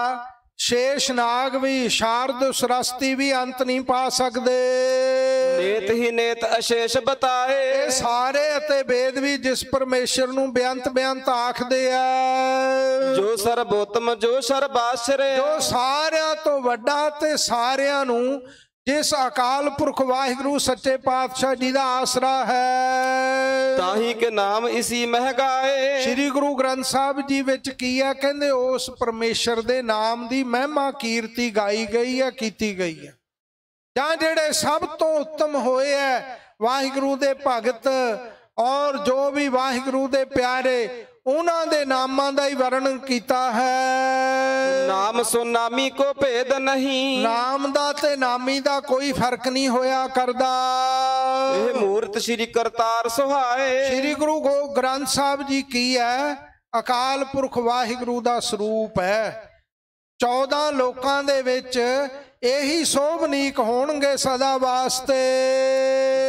ਸ਼ੇਸ਼ ਨਾਗ ਵੀ ਸ਼ਾਰਦ ਸਰਸਤੀ ਵੀ ਅੰਤ ਨਹੀਂ ਪਾ ਸਕਦੇ ਨੇਤ ਹੀ ਨੇਤ ਅਸ਼ੇਸ਼ ਬਤਾਏ ਇਹ ਸਾਰੇ ਅਤੇ ਵੇਦ ਵੀ ਜਿਸ ਪਰਮੇਸ਼ਰ ਨੂੰ ਬਿਆੰਤ ਬਿਆੰਤ ਆਖਦੇ ਆ ਜੋ ਸਰਬੋਤਮ ਜੋ ਸਰਬਾਸਰੇ ਜੋ ਸਾਰਿਆਂ ਤੋਂ ਵੱਡਾ ਤੇ ਸਾਰਿਆਂ ਨੂੰ ਜਿਸ ਅਕਾਲ ਪੁਰਖ ਵਾਹਿਗੁਰੂ ਸੱਚੇ ਪਾਤਸ਼ਾਹ ਜੀ ਦਾ ਆਸਰਾ ਹੈ ਤਾਹੀ ਕੇ ਨਾਮ ਇਸੀ ਮਹਿਗਾਏ ਸ੍ਰੀ ਗੁਰੂ ਗ੍ਰੰਥ ਸਾਹਿਬ ਜੀ ਵਿੱਚ ਕੀ ਹੈ ਕਹਿੰਦੇ ਉਸ ਪਰਮੇਸ਼ਰ ਦੇ ਨਾਮ ਦੀ ਮਹਿਮਾ ਕੀਰਤੀ ਗਾਈ ਗਈ ਹੈ ਕੀਤੀ ਗਈ ਹੈ ਜਾਂ ਜਿਹੜੇ ਸਭ ਤੋਂ ਉੱਤਮ ਹੋਏ ਹੈ ਵਾਹਿਗੁਰੂ ਦੇ ਭਗਤ ਔਰ ਜੋ ਵੀ ਵਾਹਿਗੁਰੂ ਦੇ ਪਿਆਰੇ ਉਹਨਾਂ ਦੇ ਨਾਮਾਂ ਦਾ ਹੀ ਵਰਣਨ ਕੀਤਾ ਹੈ ਨਾਮ ਸੋ ਨਾਮੀ ਕੋ ਭੇਦ ਨਹੀਂ ਨਾਮ ਦਾ ਤੇ ਨਾਮੀ ਦਾ ਕੋਈ ਫਰਕ ਨਹੀਂ ਹੋਇਆ ਕਰਦਾ ਇਹ ਮੂਰਤ ਸ੍ਰੀ ਕਰਤਾਰ ਸੁਹਾਏ ਸ੍ਰੀ ਗੁਰੂ ਗ੍ਰੰਥ ਸਾਹਿਬ ਜੀ ਕੀ ਹੈ ਅਕਾਲ ਪੁਰਖ ਵਾਹਿਗੁਰੂ ਦਾ ਸਰੂਪ ਹੈ 14 ਲੋਕਾਂ ਦੇ ਵਿੱਚ ਇਹੀ ਸੋਭਨੀਕ ਹੋਣਗੇ ਸਦਾ ਵਾਸਤੇ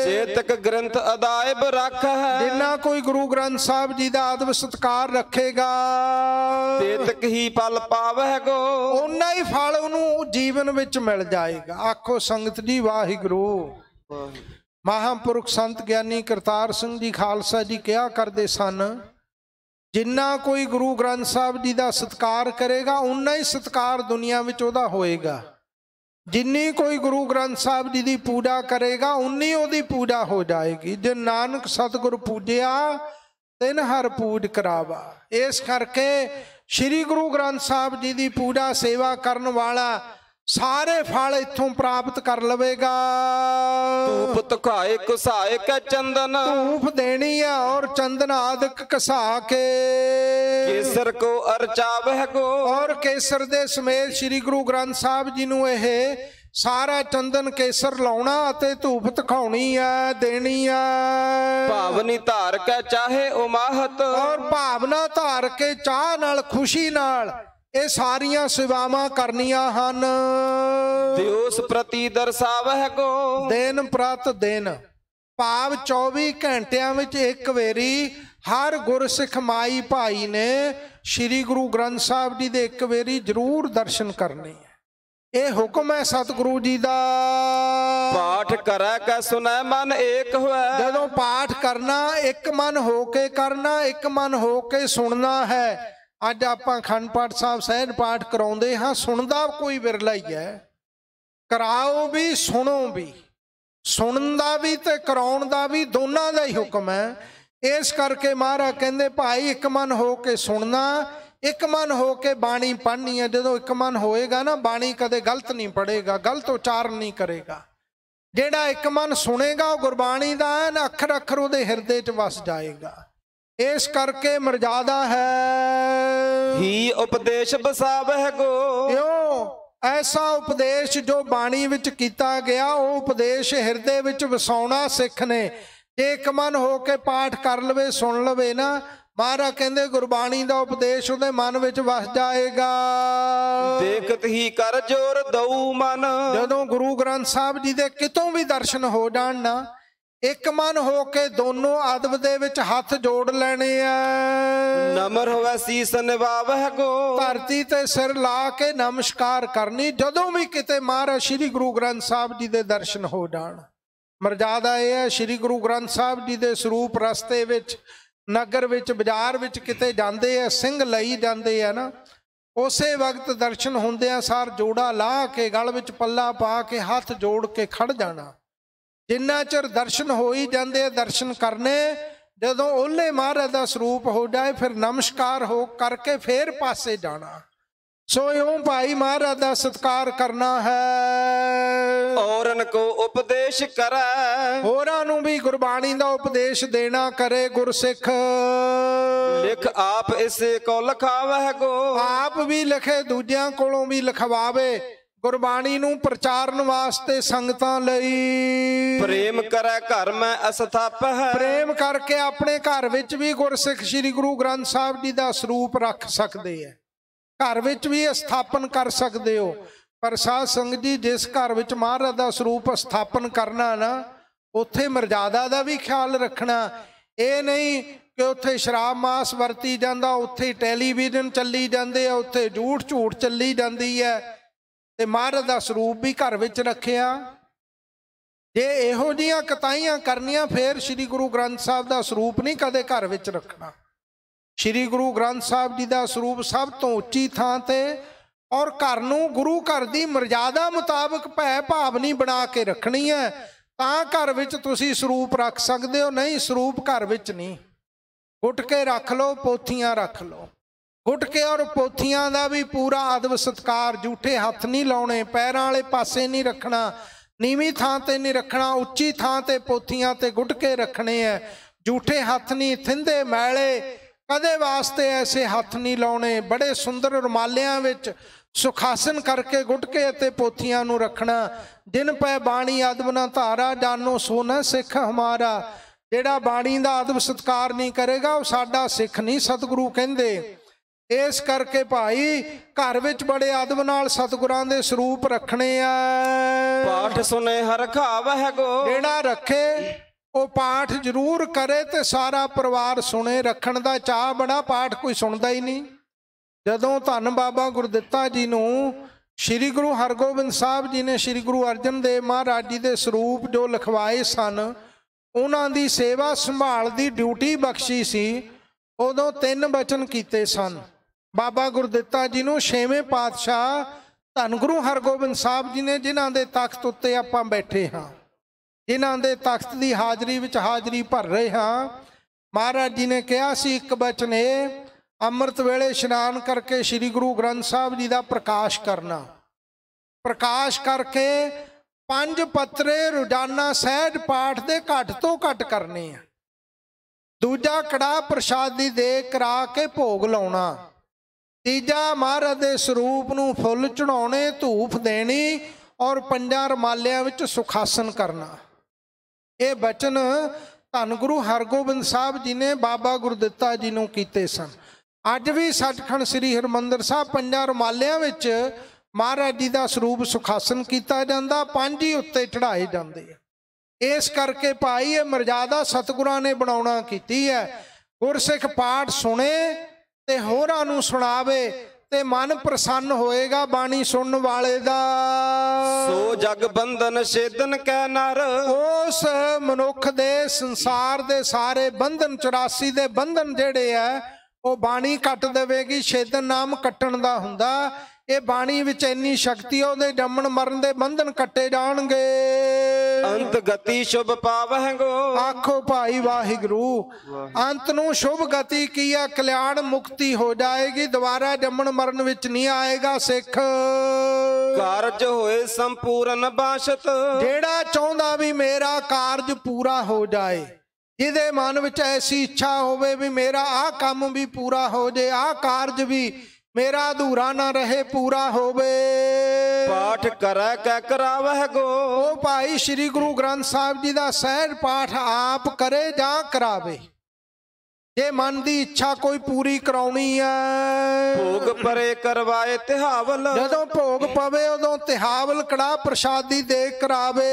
ਚੇਤਕ ਗ੍ਰੰਥ ਅਦਾਇਬ ਰੱਖ ਹੈ ਜਿੰਨਾ ਕੋਈ ਗੁਰੂ ਗ੍ਰੰਥ ਸਾਹਿਬ ਜੀ ਦਾ ਆਦਬ ਸਤਕਾਰ ਰੱਖੇਗਾ ਚੇਤਕ ਹੀ ਪਲ ਗੋ ਉਹਨਾਂ ਹੀ ਫਲ ਉਹਨੂੰ ਜੀਵਨ ਵਿੱਚ ਮਿਲ ਜਾਏਗਾ ਆਖੋ ਸੰਗਤ ਜੀ ਵਾਹਿਗੁਰੂ ਮਹਾਂਪੁਰਖ ਸੰਤ ਗਿਆਨੀ ਕਰਤਾਰ ਸਿੰਘ ਜੀ ਖਾਲਸਾ ਜੀ ਕਿਹਾ ਕਰਦੇ ਸਨ ਜਿੰਨਾ ਕੋਈ ਗੁਰੂ ਗ੍ਰੰਥ ਸਾਹਿਬ ਜੀ ਦਾ ਸਤਕਾਰ ਕਰੇਗਾ ਉਹਨਾਂ ਹੀ ਸਤਕਾਰ ਦੁਨੀਆ ਵਿੱਚ ਉਹਦਾ ਹੋਏਗਾ ਜਿੰਨੀ ਕੋਈ ਗੁਰੂ ਗ੍ਰੰਥ ਸਾਹਿਬ ਜੀ ਦੀ ਪੂਜਾ ਕਰੇਗਾ ਉਨੀ ਉਹਦੀ ਪੂਜਾ ਹੋ ਜਾਏਗੀ ਜੇ ਨਾਨਕ ਸਤਿਗੁਰ ਪੂਜਿਆ ਤਿੰਨ ਹਰ ਪੂਜ ਕਰਾਵਾ ਇਸ ਕਰਕੇ ਸ੍ਰੀ ਗੁਰੂ ਗ੍ਰੰਥ ਸਾਹਿਬ ਜੀ ਦੀ ਪੂਜਾ ਸੇਵਾ ਕਰਨ ਵਾਲਾ ਸਾਰੇ ਫਲ ਇੱਥੋਂ ਪ੍ਰਾਪਤ ਕਰ ਲਵੇਗਾ ਧੂਪ ਤਕਾਏ ਕਸਾਏ ਕ ਚੰਦਨ ਧੂਪ ਦੇਣੀ ਆ ਔਰ ਚੰਦਨ ਆਦਿਕ ਕਸਾ ਕੇ ਕੇਸਰ ਕੋ ਅਰਚਾਵਹਿ ਕੋ ਔਰ ਕੇਸਰ ਦੇ ਸਮੇਤ ਸ੍ਰੀ ਗੁਰੂ ਗ੍ਰੰਥ ਸਾਹਿਬ ਜੀ ਨੂੰ ਇਹ ਸਾਰਾ ਚੰਦਨ ਕੇਸਰ ਲਾਉਣਾ ਅਤੇ ਧੂਪ ਤਖਾਉਣੀ ਆ ਦੇਣੀ ਆ ਭਾਵਨੀ ਧਾਰ ਕੇ ਚਾਹੇ ਉਮਾਹਤ ਔਰ ਭਾਵਨਾ ਧਾਰ ਕੇ ਚਾਹ ਨਾਲ ਖੁਸ਼ੀ ਨਾਲ ਇਹ ਸਾਰੀਆਂ ਸੇਵਾਵਾਂ ਕਰਨੀਆਂ ਹਨ ਦਿਉਸ ਪ੍ਰਤੀ ਦਰਸਾਵਹ ਕੋ ਦਿਨ ਪ੍ਰਤ ਦਿਨ ਭਾਵ 24 ਘੰਟਿਆਂ ਵਿੱਚ ਇੱਕ ਵੇਰੀ ਹਰ ਗੁਰਸਿੱਖ ਮਾਈ ਭਾਈ ਨੇ ਸ੍ਰੀ ਗੁਰੂ ਗ੍ਰੰਥ ਸਾਹਿਬ ਜੀ ਦੇ ਇੱਕ ਵੇਰੀ ਜ਼ਰੂਰ ਦਰਸ਼ਨ ਕਰਨੇ ਇਹ ਹੁਕਮ ਹੈ ਸਤਿਗੁਰੂ ਜੀ ਦਾ ਪਾਠ ਕਰੈ ਕੈ ਸੁਨੈ ਮਨ ਏਕ ਹੋਇ ਜਦੋਂ ਪਾਠ ਕਰਨਾ ਇੱਕ ਮਨ ਹੋ ਕੇ ਕਰਨਾ ਇੱਕ ਮਨ ਹੋ ਕੇ ਸੁਣਨਾ ਹੈ ਅੱਜ ਆਪਾਂ ਖੰਡ ਪਾਠ ਸਾਹਿਬ ਸਹਿਜ ਪਾਠ ਕਰਾਉਂਦੇ ਹਾਂ ਸੁਣਦਾ ਕੋਈ ਵਿਰਲਾ ਹੀ ਹੈ ਕਰਾਓ ਵੀ ਸੁਣੋ ਵੀ ਸੁਣਨ ਦਾ ਵੀ ਤੇ ਕਰਾਉਣ ਦਾ ਵੀ ਦੋਨਾਂ ਦਾ ਹੀ ਹੁਕਮ ਹੈ ਇਸ ਕਰਕੇ ਮਹਾਰਾ ਕਹਿੰਦੇ ਭਾਈ ਇੱਕ ਮਨ ਹੋ ਕੇ ਸੁਣਨਾ ਇੱਕ ਮਨ ਹੋ ਕੇ ਬਾਣੀ ਪੜ੍ਹਨੀ ਹੈ ਜਦੋਂ ਇੱਕ ਮਨ ਹੋਏਗਾ ਨਾ ਬਾਣੀ ਕਦੇ ਗਲਤ ਨਹੀਂ ਪੜੇਗਾ ਗਲਤ ਉਚਾਰਨ ਨਹੀਂ ਕਰੇਗਾ ਜਿਹੜਾ ਇੱਕ ਮਨ ਸੁਣੇਗਾ ਉਹ ਗੁਰਬਾਣੀ ਦਾ ਨਾ ਅੱਖਰ ਅੱਖਰ ਉਹਦੇ ਹਿਰਦੇ 'ਚ ਵਸ ਜਾਏਗਾ ਇਸ ਕਰਕੇ ਮਰਜ਼ਾਦਾ ਹੈ ਹੀ ਉਪਦੇਸ਼ ਬਸਾਵਹਿ ਕੋ ਕਿਉਂ ਐਸਾ ਉਪਦੇਸ਼ ਜੋ ਬਾਣੀ ਵਿੱਚ ਕੀਤਾ ਗਿਆ ਉਹ ਉਪਦੇਸ਼ ਹਿਰਦੇ ਵਿੱਚ ਵਸਾਉਣਾ ਸਿੱਖ ਨੇ ਜੇ ਇੱਕ ਮਨ ਹੋ ਕੇ ਪਾਠ ਕਰ ਲਵੇ ਸੁਣ ਲਵੇ ਨਾ ਮਹਾਰਾ ਕਹਿੰਦੇ ਗੁਰਬਾਣੀ ਦਾ ਉਪਦੇਸ਼ ਉਹਦੇ ਮਨ ਵਿੱਚ ਵਸ ਜਾਏਗਾ ਦੇਖਤ ਹੀ ਕਰ ਜੋਰ ਦਊ ਮਨ ਜਦੋਂ ਗੁਰੂ ਗ੍ਰੰਥ ਸਾਹਿਬ ਜੀ ਦੇ ਕਿਤੋਂ ਵੀ ਦਰਸ਼ਨ ਹੋ ਜਾਣ ਨਾ ਇੱਕ ਮਨ ਹੋ ਕੇ ਦੋਨੋਂ ਆਦਬ ਦੇ ਵਿੱਚ ਹੱਥ ਜੋੜ ਲੈਣੇ ਆ ਨਮਰ ਹੋਵੇ ਸੀਸ ਨਿਵਾਵ ਕੋ ਧਰਤੀ ਤੇ ਸਿਰ ਲਾ ਕੇ ਨਮਸਕਾਰ ਕਰਨੀ ਜਦੋਂ ਵੀ ਕਿਤੇ ਮਹਾਰਾਜ ਸ੍ਰੀ ਗੁਰੂ ਗ੍ਰੰਥ ਸਾਹਿਬ ਜੀ ਦੇ ਦਰਸ਼ਨ ਹੋ ਜਾਣ ਮਰਜ਼ਾਦਾ ਇਹ ਹੈ ਸ੍ਰੀ ਗੁਰੂ ਗ੍ਰੰਥ ਸਾਹਿਬ ਜੀ ਦੇ ਸਰੂਪ ਰਸਤੇ ਵਿੱਚ ਨਗਰ ਵਿੱਚ ਬਾਜ਼ਾਰ ਵਿੱਚ ਕਿਤੇ ਜਾਂਦੇ ਆ ਸਿੰਘ ਲਈ ਜਾਂਦੇ ਆ ਨਾ ਉਸੇ ਵਕਤ ਦਰਸ਼ਨ ਹੁੰਦਿਆਂ ਸਾਰ ਜੋੜਾ ਲਾ ਕੇ ਗਲ ਵਿੱਚ ਪੱਲਾ ਪਾ ਕੇ ਹੱਥ ਜੋੜ ਕੇ ਖੜ ਜਾਣਾ ਜਿੰਨਾ ਚਿਰ ਦਰਸ਼ਨ ਹੋਈ ਜਾਂਦੇ ਆ ਦਰਸ਼ਨ ਕਰਨੇ ਜਦੋਂ ਓਲੇ ਮਹਾਰਾਜ ਦਾ ਸਰੂਪ ਹੋ ਜਾਏ ਫਿਰ ਨਮਸਕਾਰ ਹੋ ਕਰਕੇ ਫੇਰ ਪਾਸੇ ਜਾਣਾ ਸੋ ਇਉਂ ਭਾਈ ਮਹਾਰਾਜ ਦਾ ਸਤਕਾਰ ਕਰਨਾ ਹੈ ਔਰਨ ਕੋ ਉਪਦੇਸ਼ ਕਰੈ ਹੋਰਾਂ ਨੂੰ ਵੀ ਗੁਰਬਾਣੀ ਦਾ ਉਪਦੇਸ਼ ਦੇਣਾ ਕਰੇ ਗੁਰਸਿੱਖ ਲਿਖ ਆਪ ਇਸੇ ਕੋ ਲਖਾਵਹਿ ਗੋ ਆਪ ਵੀ ਲਿਖੇ ਦੂਜਿਆਂ ਕੋਲੋਂ ਵੀ ਲਖਵਾਵੇ ਗੁਰਬਾਣੀ ਨੂੰ ਪ੍ਰਚਾਰਨ ਵਾਸਤੇ ਸੰਗਤਾਂ ਲਈ ਪ੍ਰੇਮ ਕਰੈ ਘਰ ਮੈਂ ਅਸਥਾਪ ਹੈ ਪ੍ਰੇਮ ਕਰਕੇ ਆਪਣੇ ਘਰ ਵਿੱਚ ਵੀ ਗੁਰਸਿੱਖ ਸ੍ਰੀ ਗੁਰੂ ਗ੍ਰੰਥ ਸਾਹਿਬ ਜੀ ਦਾ ਸਰੂਪ ਰੱਖ ਸਕਦੇ ਆ ਘਰ ਵਿੱਚ ਵੀ ਸਥਾਪਨ ਕਰ ਸਕਦੇ ਹੋ ਪਰ ਸਾਧ ਸੰਗਤ ਜੀ ਜਿਸ ਘਰ ਵਿੱਚ ਮਹਾਰਾਜ ਦਾ ਸਰੂਪ ਸਥਾਪਨ ਕਰਨਾ ਨਾ ਉੱਥੇ ਮਰਜ਼ਾਦਾ ਦਾ ਵੀ ਖਿਆਲ ਰੱਖਣਾ ਇਹ ਨਹੀਂ ਕਿ ਉੱਥੇ ਸ਼ਰਾਬ ਮਾਸ ਵਰਤੀ ਜਾਂਦਾ ਉੱਥੇ ਟੈਲੀਵਿਜ਼ਨ ਚੱਲੀ ਜਾਂਦੇ ਆ ਉੱਥੇ ਝੂਠ ਝੂਠ ਚੱਲੀ ਜਾਂਦੀ ਹੈ ਤੇ ਮਹਾਰਾਜ ਦਾ ਸਰੂਪ ਵੀ ਘਰ ਵਿੱਚ ਰੱਖਿਆ ਜੇ ਇਹੋ ਜੀਆਂ ਕਤਾਈਆਂ ਕਰਨੀਆਂ ਫੇਰ ਸ੍ਰੀ ਗੁਰੂ ਗ੍ਰੰਥ ਸਾਹਿਬ ਦਾ ਸਰੂਪ ਨਹੀਂ ਕਦੇ ਘਰ ਵਿੱਚ ਰੱਖਣਾ ਸ੍ਰੀ ਗੁਰੂ ਗ੍ਰੰਥ ਸਾਹਿਬ ਜੀ ਦਾ ਸਰੂਪ ਸਭ ਤੋਂ ਉੱਚੀ ਥਾਂ ਤੇ ਔਰ ਘਰ ਨੂੰ ਗੁਰੂ ਘਰ ਦੀ ਮਰਜ਼ਾਦਾ ਮੁਤਾਬਕ ਭੈ ਭਾਵ ਨਹੀਂ ਬਣਾ ਕੇ ਰੱਖਣੀ ਹੈ ਤਾਂ ਘਰ ਵਿੱਚ ਤੁਸੀਂ ਸਰੂਪ ਰੱਖ ਸਕਦੇ ਹੋ ਨਹੀਂ ਸਰੂਪ ਘਰ ਵਿੱਚ ਨਹੀਂ ਉੱਠ ਕੇ ਰੱਖ ਲਓ ਪੋਥੀਆਂ ਰੱਖ ਲਓ ਉੱਠ ਕੇ ਔਰ ਪੋਥੀਆਂ ਦਾ ਵੀ ਪੂਰਾ ਆਦਬ ਸਤਕਾਰ ਝੂਠੇ ਹੱਥ ਨਹੀਂ ਲਾਉਣੇ ਪੈਰਾਂ ਵਾਲੇ ਪਾਸੇ ਨਹੀਂ ਰੱਖਣਾ ਨੀਵੀਂ ਥਾਂ ਤੇ ਨਹੀਂ ਰੱਖਣਾ ਉੱਚੀ ਥਾਂ ਤੇ ਪੋਥੀਆਂ ਤੇ ਗੁੱਟ ਕੇ ਰੱਖਣੇ ਐ ਝੂਠੇ ਹੱਥ ਨਹੀਂ ਥਿੰਦੇ ਮੈਲੇ ਕਦੇ ਵਾਸਤੇ ਐਸੇ ਹੱਥ ਨਹੀਂ ਲਾਉਣੇ ਬੜੇ ਸੁੰਦਰ ਰੁਮਾਲਿਆਂ ਵਿੱਚ ਸੁਖਾਸਨ ਕਰਕੇ ਗੁਟਕੇ ਤੇ ਪੋਥੀਆਂ ਨੂੰ ਰੱਖਣਾ ਦਿਨ ਪੈ ਬਾਣੀ ਆਦਬ ਨਾ ਧਾਰਾ ਜਾਨੋ ਸੋਨਾ ਸਿੱਖ ਹਮਾਰਾ ਜਿਹੜਾ ਬਾਣੀ ਦਾ ਆਦਬ ਸਤਕਾਰ ਨਹੀਂ ਕਰੇਗਾ ਉਹ ਸਾਡਾ ਸਿੱਖ ਨਹੀਂ ਸਤਿਗੁਰੂ ਕਹਿੰਦੇ ਇਸ ਕਰਕੇ ਭਾਈ ਘਰ ਵਿੱਚ ਬੜੇ ਆਦਮ ਨਾਲ ਸਤਿਗੁਰਾਂ ਦੇ ਸਰੂਪ ਰੱਖਣੇ ਆ ਪਾਠ ਸੁਨੇ ਹਰ ਖਾਵ ਹੈ ਗੋ ਜਿਹੜਾ ਰੱਖੇ ਉਹ ਪਾਠ ਜ਼ਰੂਰ ਕਰੇ ਤੇ ਸਾਰਾ ਪਰਿਵਾਰ ਸੁਣੇ ਰੱਖਣ ਦਾ ਚਾਹ ਬੜਾ ਪਾਠ ਕੋਈ ਸੁਣਦਾ ਹੀ ਨਹੀਂ ਜਦੋਂ ਧੰਨ ਬਾਬਾ ਗੁਰਦਿੱਤਾ ਜੀ ਨੂੰ ਸ੍ਰੀ ਗੁਰੂ ਹਰਗੋਬਿੰਦ ਸਾਹਿਬ ਜੀ ਨੇ ਸ੍ਰੀ ਗੁਰੂ ਅਰਜਨ ਦੇਵ ਮਹਾਰਾਜ ਜੀ ਦੇ ਸਰੂਪ ਜੋ ਲਿਖਵਾਏ ਸਨ ਉਹਨਾਂ ਦੀ ਸੇਵਾ ਸੰਭਾਲ ਦੀ ਡਿਊਟੀ ਬਖਸ਼ੀ ਸੀ ਉਦੋਂ ਤਿੰਨ ਬਚਨ ਕੀਤੇ ਸਨ ਬਾਬਾ ਗੁਰਦਿੱਤਾ ਜੀ ਨੂੰ ਛੇਵੇਂ ਪਾਤਸ਼ਾਹ ਧੰਨ ਗੁਰੂ ਹਰਗੋਬਿੰਦ ਸਾਹਿਬ ਜੀ ਨੇ ਜਿਨ੍ਹਾਂ ਦੇ ਤਖਤ ਉੱਤੇ ਆਪਾਂ ਬੈਠੇ ਹਾਂ ਜਿਨ੍ਹਾਂ ਦੇ ਤਖਤ ਦੀ ਹਾਜ਼ਰੀ ਵਿੱਚ ਹਾਜ਼ਰੀ ਭਰ ਰਹੇ ਹਾਂ ਮਹਾਰਾਜ ਜੀ ਨੇ ਕਿਹਾ ਸੀ ਇੱਕ ਬਚਨ ਇਹ ਅੰਮ੍ਰਿਤ ਵੇਲੇ ਇਸ਼ਨਾਨ ਕਰਕੇ ਸ੍ਰੀ ਗੁਰੂ ਗ੍ਰੰਥ ਸਾਹਿਬ ਜੀ ਦਾ ਪ੍ਰਕਾਸ਼ ਕਰਨਾ ਪ੍ਰਕਾਸ਼ ਕਰਕੇ ਪੰਜ ਪੱਤਰੇ ਰੋਜ਼ਾਨਾ ਸਹਿਜ ਪਾਠ ਦੇ ਘੱਟ ਤੋਂ ਘੱਟ ਕਰਨੇ ਆ ਦੂਜਾ ਕੜਾ ਪ੍ਰਸ਼ਾਦੀ ਦੇ ਕਰਾ ਕੇ ਭੋਗ ਲਾਉਣਾ ਤੀਜਾ ਮਹਾਰਾਜ ਦੇ ਸਰੂਪ ਨੂੰ ਫੁੱਲ ਚੜਾਉਣੇ ਧੂਫ ਦੇਣੀ ਔਰ ਪੰਜਾਂ ਰਮਾਲਿਆਂ ਵਿੱਚ ਸੁਖਾਸਨ ਕਰਨਾ ਇਹ ਬਚਨ ਧੰਨ ਗੁਰੂ ਹਰਗੋਬਿੰਦ ਸਾਹਿਬ ਜੀ ਨੇ ਬਾਬਾ ਗੁਰਦਿੱਤਾ ਜੀ ਨੂੰ ਕੀਤੇ ਸਨ ਅੱਜ ਵੀ ਸੱਚਖੰਡ ਸ੍ਰੀ ਹਰਮੰਦਰ ਸਾਹਿਬ ਪੰਜਾਂ ਰਮਾਲਿਆਂ ਵਿੱਚ ਮਹਾਰਾਜ ਜੀ ਦਾ ਸਰੂਪ ਸੁਖਾਸਨ ਕੀਤਾ ਜਾਂਦਾ ਪੰਜ ਹੀ ਉੱਤੇ ਚੜਾਏ ਜਾਂਦੇ ਆ ਇਸ ਕਰਕੇ ਭਾਈ ਇਹ ਮਰਜ਼ਾਦਾ ਸਤਿਗੁਰਾਂ ਨੇ ਬਣਾਉਣਾ ਕੀਤੀ ਹੈ ਗੁਰਸਿੱਖ ਪਾਠ ਸੁਣੇ ਤੇ ਹੋਰਾਂ ਨੂੰ ਸੁਣਾਵੇ ਤੇ ਮਨ ਪ੍ਰਸੰਨ ਹੋਏਗਾ ਬਾਣੀ ਸੁਣਨ ਵਾਲੇ ਦਾ ਸੋ ਜਗ ਬੰਧਨ ਛੇਦਨ ਕੈ ਨਰ ਉਸ ਮਨੁੱਖ ਦੇ ਸੰਸਾਰ ਦੇ ਸਾਰੇ ਬੰਧਨ 84 ਦੇ ਬੰਧਨ ਜਿਹੜੇ ਆ ਉਹ ਬਾਣੀ ਕੱਟ ਦੇਵੇਗੀ ਛੇਦਨ ਨਾਮ ਕੱਟਣ ਦਾ ਹੁੰਦਾ ਇਹ ਬਾਣੀ ਵਿੱਚ ਇੰਨੀ ਸ਼ਕਤੀ ਆ ਉਹਦੇ ਜੰਮਣ ਮਰਨ ਦੇ ਬੰਧਨ ਕੱਟੇ ਜਾਣਗੇ ਅੰਤ ਗਤੀ ਸ਼ੁਭ ਪਾਵਹਿਗੋ ਆਖੋ ਭਾਈ ਵਾਹਿਗੁਰੂ ਅੰਤ ਨੂੰ ਸ਼ੁਭ ਗਤੀ ਕੀ ਆ ਕਲਿਆਣ ਮੁਕਤੀ ਹੋ ਜਾਏਗੀ ਦੁਬਾਰਾ ਜੰਮਣ ਮਰਨ ਵਿੱਚ ਨਹੀਂ ਆਏਗਾ ਸਿੱਖ ਕਾਰਜ ਹੋਏ ਸੰਪੂਰਨ ਬਾਸ਼ਤ ਜਿਹੜਾ ਚਾਹੁੰਦਾ ਵੀ ਮੇਰਾ ਕਾਰਜ ਪੂਰਾ ਹੋ ਜਾਏ ਜਿਹਦੇ ਮਨ ਵਿੱਚ ਐਸੀ ਇੱਛਾ ਹੋਵੇ ਵੀ ਮੇਰਾ ਆਹ ਕੰਮ ਵੀ ਪੂਰਾ ਹੋ ਜੇ ਆਹ ਕਾਰਜ ਵੀ ਮੇਰਾ ਅਧੂਰਾ ਨਾ ਰਹੇ ਪੂਰਾ ਹੋਵੇ ਪਾਠ ਕਰੈ ਕੈ ਕਰਾਵਹਿ ਗੋ ਉਹ ਭਾਈ ਸ੍ਰੀ ਗੁਰੂ ਗ੍ਰੰਥ ਸਾਹਿਬ ਜੀ ਦਾ ਸਹਿਜ ਪਾਠ ਆਪ ਕਰੇ ਜਾਂ ਕਰਾਵੇ ਜੇ ਮਨ ਦੀ ਇੱਛਾ ਕੋਈ ਪੂਰੀ ਕਰਾਉਣੀ ਐ ਭੋਗ ਪਰੇ ਕਰਵਾਏ ਤਿਹਾਵਲ ਜਦੋਂ ਭੋਗ ਪਵੇ ਉਦੋਂ ਤਿਹਾਵਲ ਕੜਾ ਪ੍ਰਸ਼ਾਦੀ ਦੇ ਕਰਾਵੇ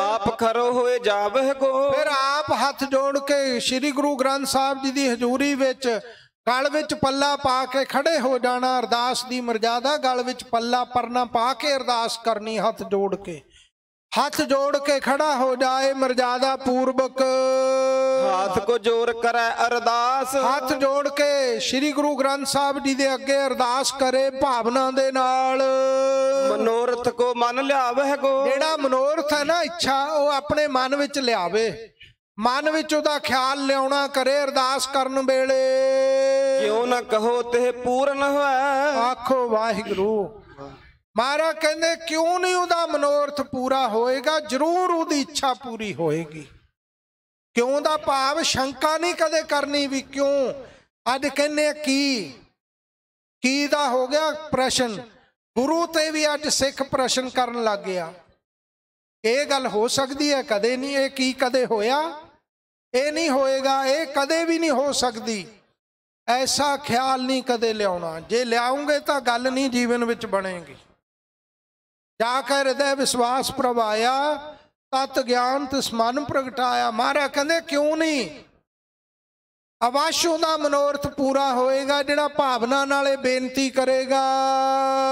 ਆਪ ਖਰੋ ਹੋਏ ਜਾਵਹਿ ਗੋ ਫਿਰ ਆਪ ਹੱਥ ਜੋੜ ਕੇ ਸ੍ਰੀ ਗੁਰੂ ਗ੍ਰੰਥ ਸਾਹਿਬ ਜੀ ਦੀ ਹਜ਼ੂਰੀ ਵਿੱਚ ਗਲ ਵਿੱਚ ਪੱਲਾ ਪਾ ਕੇ ਖੜੇ ਹੋ ਜਾਣਾ ਅਰਦਾਸ ਦੀ ਮਰਜ਼ਾਦਾ ਗਲ ਵਿੱਚ ਪੱਲਾ ਪਰਨਾ ਪਾ ਕੇ ਅਰਦਾਸ ਕਰਨੀ ਹੱਥ ਜੋੜ ਕੇ ਹੱਥ ਜੋੜ ਕੇ ਖੜਾ ਹੋ ਜਾਏ ਮਰਜ਼ਾਦਾ ਪੂਰਬਕ ਹੱਥ ਕੋ ਜੋਰ ਕਰੈ ਅਰਦਾਸ ਹੱਥ ਜੋੜ ਕੇ ਸ੍ਰੀ ਗੁਰੂ ਗ੍ਰੰਥ ਸਾਹਿਬ ਜੀ ਦੇ ਅੱਗੇ ਅਰਦਾਸ ਕਰੇ ਭਾਵਨਾ ਦੇ ਨਾਲ ਮਨੋਰਥ ਕੋ ਮਨ ਲਿਆਵੇ ਕੋ ਜਿਹੜਾ ਮਨੋਰਥ ਹੈ ਨਾ ਇੱਛਾ ਉਹ ਆਪਣੇ ਮਨ ਵਿੱਚ ਲਿਆਵੇ ਮਨ ਵਿੱਚ ਉਹਦਾ ਖਿਆਲ ਲਿਆਉਣਾ ਕਰੇ ਅਰਦਾਸ ਕਰਨ ਵੇਲੇ ਕਿਉਂ ਨਾ ਕਹੋ ਤੇ ਪੂਰਨ ਹੋਵੇ ਆਖੋ ਵਾਹਿਗੁਰੂ ਮਹਾਰਾ ਕਹਿੰਦੇ ਕਿਉਂ ਨਹੀਂ ਉਹਦਾ ਮਨੋਰਥ ਪੂਰਾ ਹੋਏਗਾ ਜ਼ਰੂਰ ਉਹਦੀ ਇੱਛਾ ਪੂਰੀ ਹੋਏਗੀ ਕਿਉਂ ਦਾ ਭਾਵ ਸ਼ੰਕਾ ਨਹੀਂ ਕਦੇ ਕਰਨੀ ਵੀ ਕਿਉਂ ਅੱਜ ਕਹਿੰਨੇ ਕੀ ਕੀ ਦਾ ਹੋ ਗਿਆ ਪ੍ਰਸ਼ਨ ਗੁਰੂ ਤੇ ਵੀ ਅੱਜ ਸਿੱਖ ਪ੍ਰਸ਼ਨ ਕਰਨ ਲੱਗ ਗਿਆ ਇਹ ਗੱਲ ਹੋ ਸਕਦੀ ਹੈ ਕਦੇ ਨਹੀਂ ਇਹ ਕੀ ਕਦੇ ਹੋਇਆ ਇਹ ਨਹੀਂ ਹੋਏਗਾ ਇਹ ਕਦੇ ਵੀ ਨਹੀਂ ਹੋ ਸਕਦੀ ਐਸਾ ਖਿਆਲ ਨਹੀਂ ਕਦੇ ਲਿਆਉਣਾ ਜੇ ਲਿਆਉਂਗੇ ਤਾਂ ਗੱਲ ਨਹੀਂ ਜੀਵਨ ਵਿੱਚ ਬਣੇਗੀ ਜਾ ਕੇ ਹਿਰਦੇ ਵਿਸ਼ਵਾਸ ਪ੍ਰਵਾਇਆ ਤਤ ਗਿਆਨ ਤਿਸ ਮਨ ਪ੍ਰਗਟਾਇਆ ਮਹਾਰਾ ਕਹਿੰਦੇ ਕਿਉਂ ਨਹੀਂ ਅਵਾਸ਼ੋਂ ਦਾ ਮਨੋਰਥ ਪੂਰਾ ਹੋਏਗਾ ਜਿਹੜਾ ਭਾਵਨਾ ਨਾਲੇ ਬੇਨਤੀ ਕਰੇਗਾ